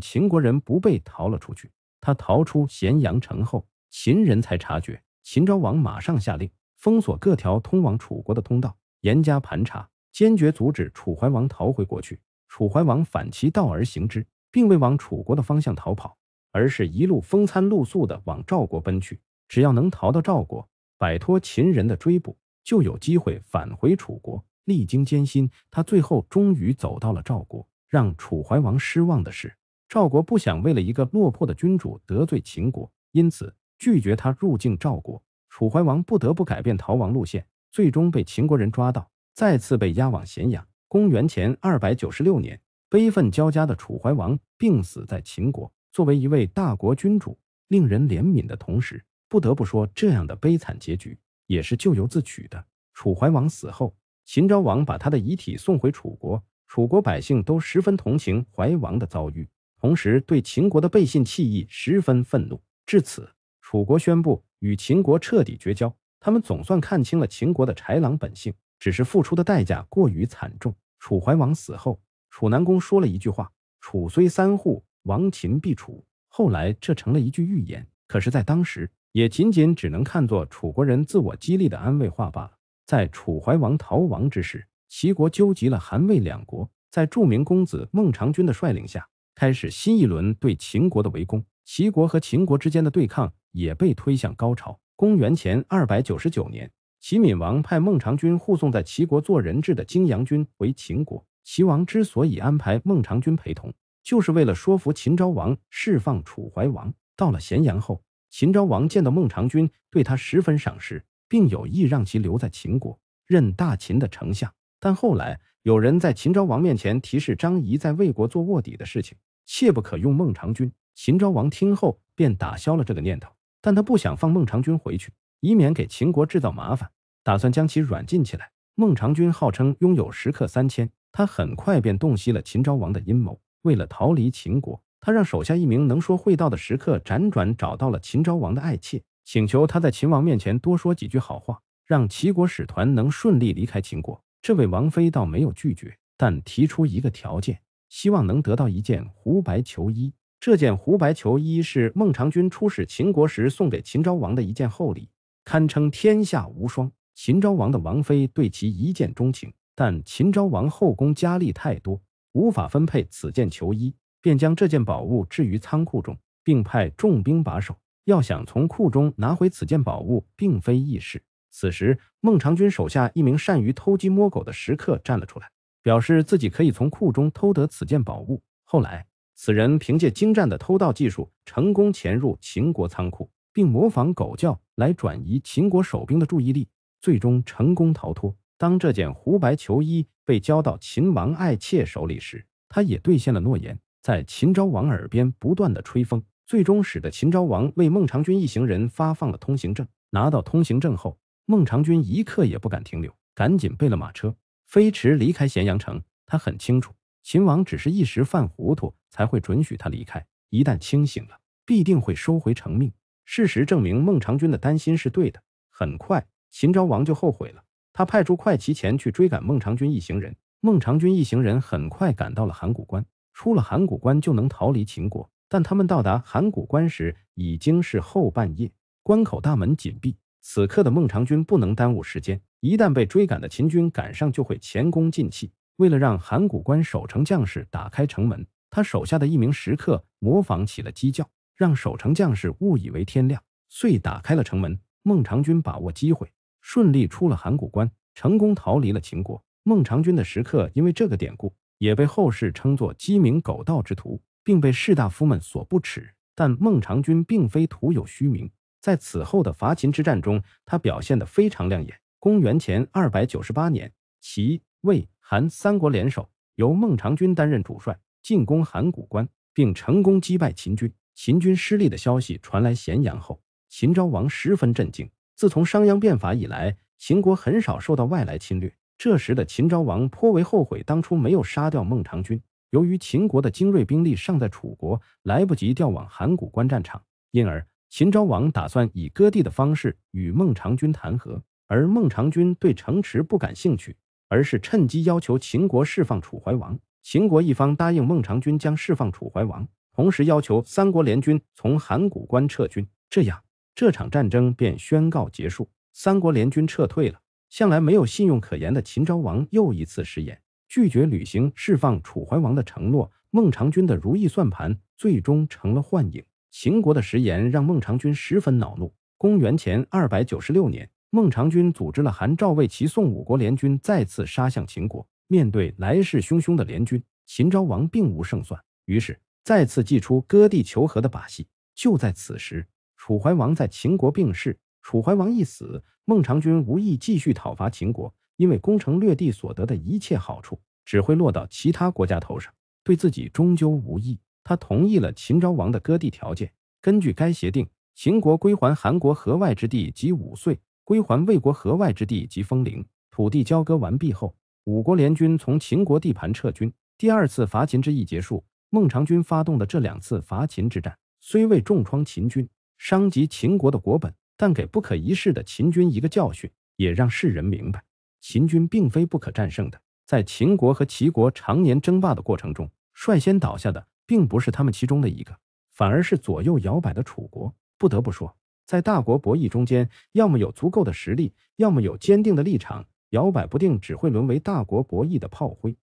秦国人不备逃了出去。他逃出咸阳城后，秦人才察觉。秦昭王马上下令。封锁各条通往楚国的通道，严加盘查，坚决阻止楚怀王逃回国去。楚怀王反其道而行之，并未往楚国的方向逃跑，而是一路风餐露宿的往赵国奔去。只要能逃到赵国，摆脱秦人的追捕，就有机会返回楚国。历经艰辛，他最后终于走到了赵国。让楚怀王失望的是，赵国不想为了一个落魄的君主得罪秦国，因此拒绝他入境赵国。楚怀王不得不改变逃亡路线，最终被秦国人抓到，再次被押往咸阳。公元前二百九十六年，悲愤交加的楚怀王病死在秦国。作为一位大国君主，令人怜悯的同时，不得不说这样的悲惨结局也是咎由自取的。楚怀王死后，秦昭王把他的遗体送回楚国，楚国百姓都十分同情怀王的遭遇，同时对秦国的背信弃义十分愤怒。至此，楚国宣布。与秦国彻底绝交，他们总算看清了秦国的豺狼本性，只是付出的代价过于惨重。楚怀王死后，楚南公说了一句话：“楚虽三户，亡秦必楚。”后来这成了一句预言，可是，在当时也仅仅只能看作楚国人自我激励的安慰话罢了。在楚怀王逃亡之时，齐国纠集了韩、魏两国，在著名公子孟尝君的率领下，开始新一轮对秦国的围攻。齐国和秦国之间的对抗。也被推向高潮。公元前二百九十九年，齐闵王派孟尝君护送在齐国做人质的荆阳君回秦国。齐王之所以安排孟尝君陪同，就是为了说服秦昭王释放楚怀王。到了咸阳后，秦昭王见到孟尝君，对他十分赏识，并有意让其留在秦国任大秦的丞相。但后来有人在秦昭王面前提示张仪在魏国做卧底的事情，切不可用孟尝君。秦昭王听后便打消了这个念头。但他不想放孟尝君回去，以免给秦国制造麻烦，打算将其软禁起来。孟尝君号称拥有食客三千，他很快便洞悉了秦昭王的阴谋。为了逃离秦国，他让手下一名能说会道的食客辗转找到了秦昭王的爱妾，请求他在秦王面前多说几句好话，让齐国使团能顺利离开秦国。这位王妃倒没有拒绝，但提出一个条件，希望能得到一件狐白裘衣。这件狐白裘衣是孟尝君出使秦国时送给秦昭王的一件厚礼，堪称天下无双。秦昭王的王妃对其一见钟情，但秦昭王后宫佳丽太多，无法分配此件裘衣，便将这件宝物置于仓库中，并派重兵把守。要想从库中拿回此件宝物，并非易事。此时，孟尝君手下一名善于偷鸡摸狗的食客站了出来，表示自己可以从库中偷得此件宝物。后来，此人凭借精湛的偷盗技术，成功潜入秦国仓库，并模仿狗叫来转移秦国守兵的注意力，最终成功逃脱。当这件狐白裘衣被交到秦王爱妾手里时，他也兑现了诺言，在秦昭王耳边不断的吹风，最终使得秦昭王为孟尝君一行人发放了通行证。拿到通行证后，孟尝君一刻也不敢停留，赶紧备了马车，飞驰离开咸阳城。他很清楚。秦王只是一时犯糊涂，才会准许他离开。一旦清醒了，必定会收回成命。事实证明，孟尝君的担心是对的。很快，秦昭王就后悔了，他派出快骑前去追赶孟尝君一行人。孟尝君一行人很快赶到了函谷关，出了函谷关就能逃离秦国。但他们到达函谷关时已经是后半夜，关口大门紧闭。此刻的孟尝君不能耽误时间，一旦被追赶的秦军赶上，就会前功尽弃。为了让函谷关守城将士打开城门，他手下的一名食客模仿起了鸡叫，让守城将士误以为天亮，遂打开了城门。孟尝君把握机会，顺利出了函谷关，成功逃离了秦国。孟尝君的食客因为这个典故，也被后世称作“鸡鸣狗盗之徒”，并被士大夫们所不耻。但孟尝君并非徒有虚名，在此后的伐秦之战中，他表现得非常亮眼。公元前二百九十八年，齐、魏。韩三国联手，由孟尝君担任主帅，进攻函谷关，并成功击败秦军。秦军失利的消息传来咸阳后，秦昭王十分震惊。自从商鞅变法以来，秦国很少受到外来侵略。这时的秦昭王颇为后悔，当初没有杀掉孟尝君。由于秦国的精锐兵力尚在楚国，来不及调往函谷关战场，因而秦昭王打算以割地的方式与孟尝君谈和。而孟尝君对城池不感兴趣。而是趁机要求秦国释放楚怀王，秦国一方答应孟尝君将释放楚怀王，同时要求三国联军从函谷关撤军，这样这场战争便宣告结束。三国联军撤退了，向来没有信用可言的秦昭王又一次食言，拒绝履行释放楚怀王的承诺。孟尝君的如意算盘最终成了幻影，秦国的食言让孟尝君十分恼怒。公元前二百九十六年。孟尝君组织了韩、赵、魏、齐、宋五国联军，再次杀向秦国。面对来势汹汹的联军，秦昭王并无胜算，于是再次祭出割地求和的把戏。就在此时，楚怀王在秦国病逝。楚怀王一死，孟尝君无意继续讨伐秦国，因为攻城略地所得的一切好处只会落到其他国家头上，对自己终究无益。他同意了秦昭王的割地条件。根据该协定，秦国归还韩国河外之地及五岁。归还魏国河外之地及封陵土地，交割完毕后，五国联军从秦国地盘撤军。第二次伐秦之役结束。孟尝君发动的这两次伐秦之战，虽未重创秦军，伤及秦国的国本，但给不可一世的秦军一个教训，也让世人明白，秦军并非不可战胜的。在秦国和齐国常年争霸的过程中，率先倒下的并不是他们其中的一个，反而是左右摇摆的楚国。不得不说。在大国博弈中间，要么有足够的实力，要么有坚定的立场，摇摆不定只会沦为大国博弈的炮灰。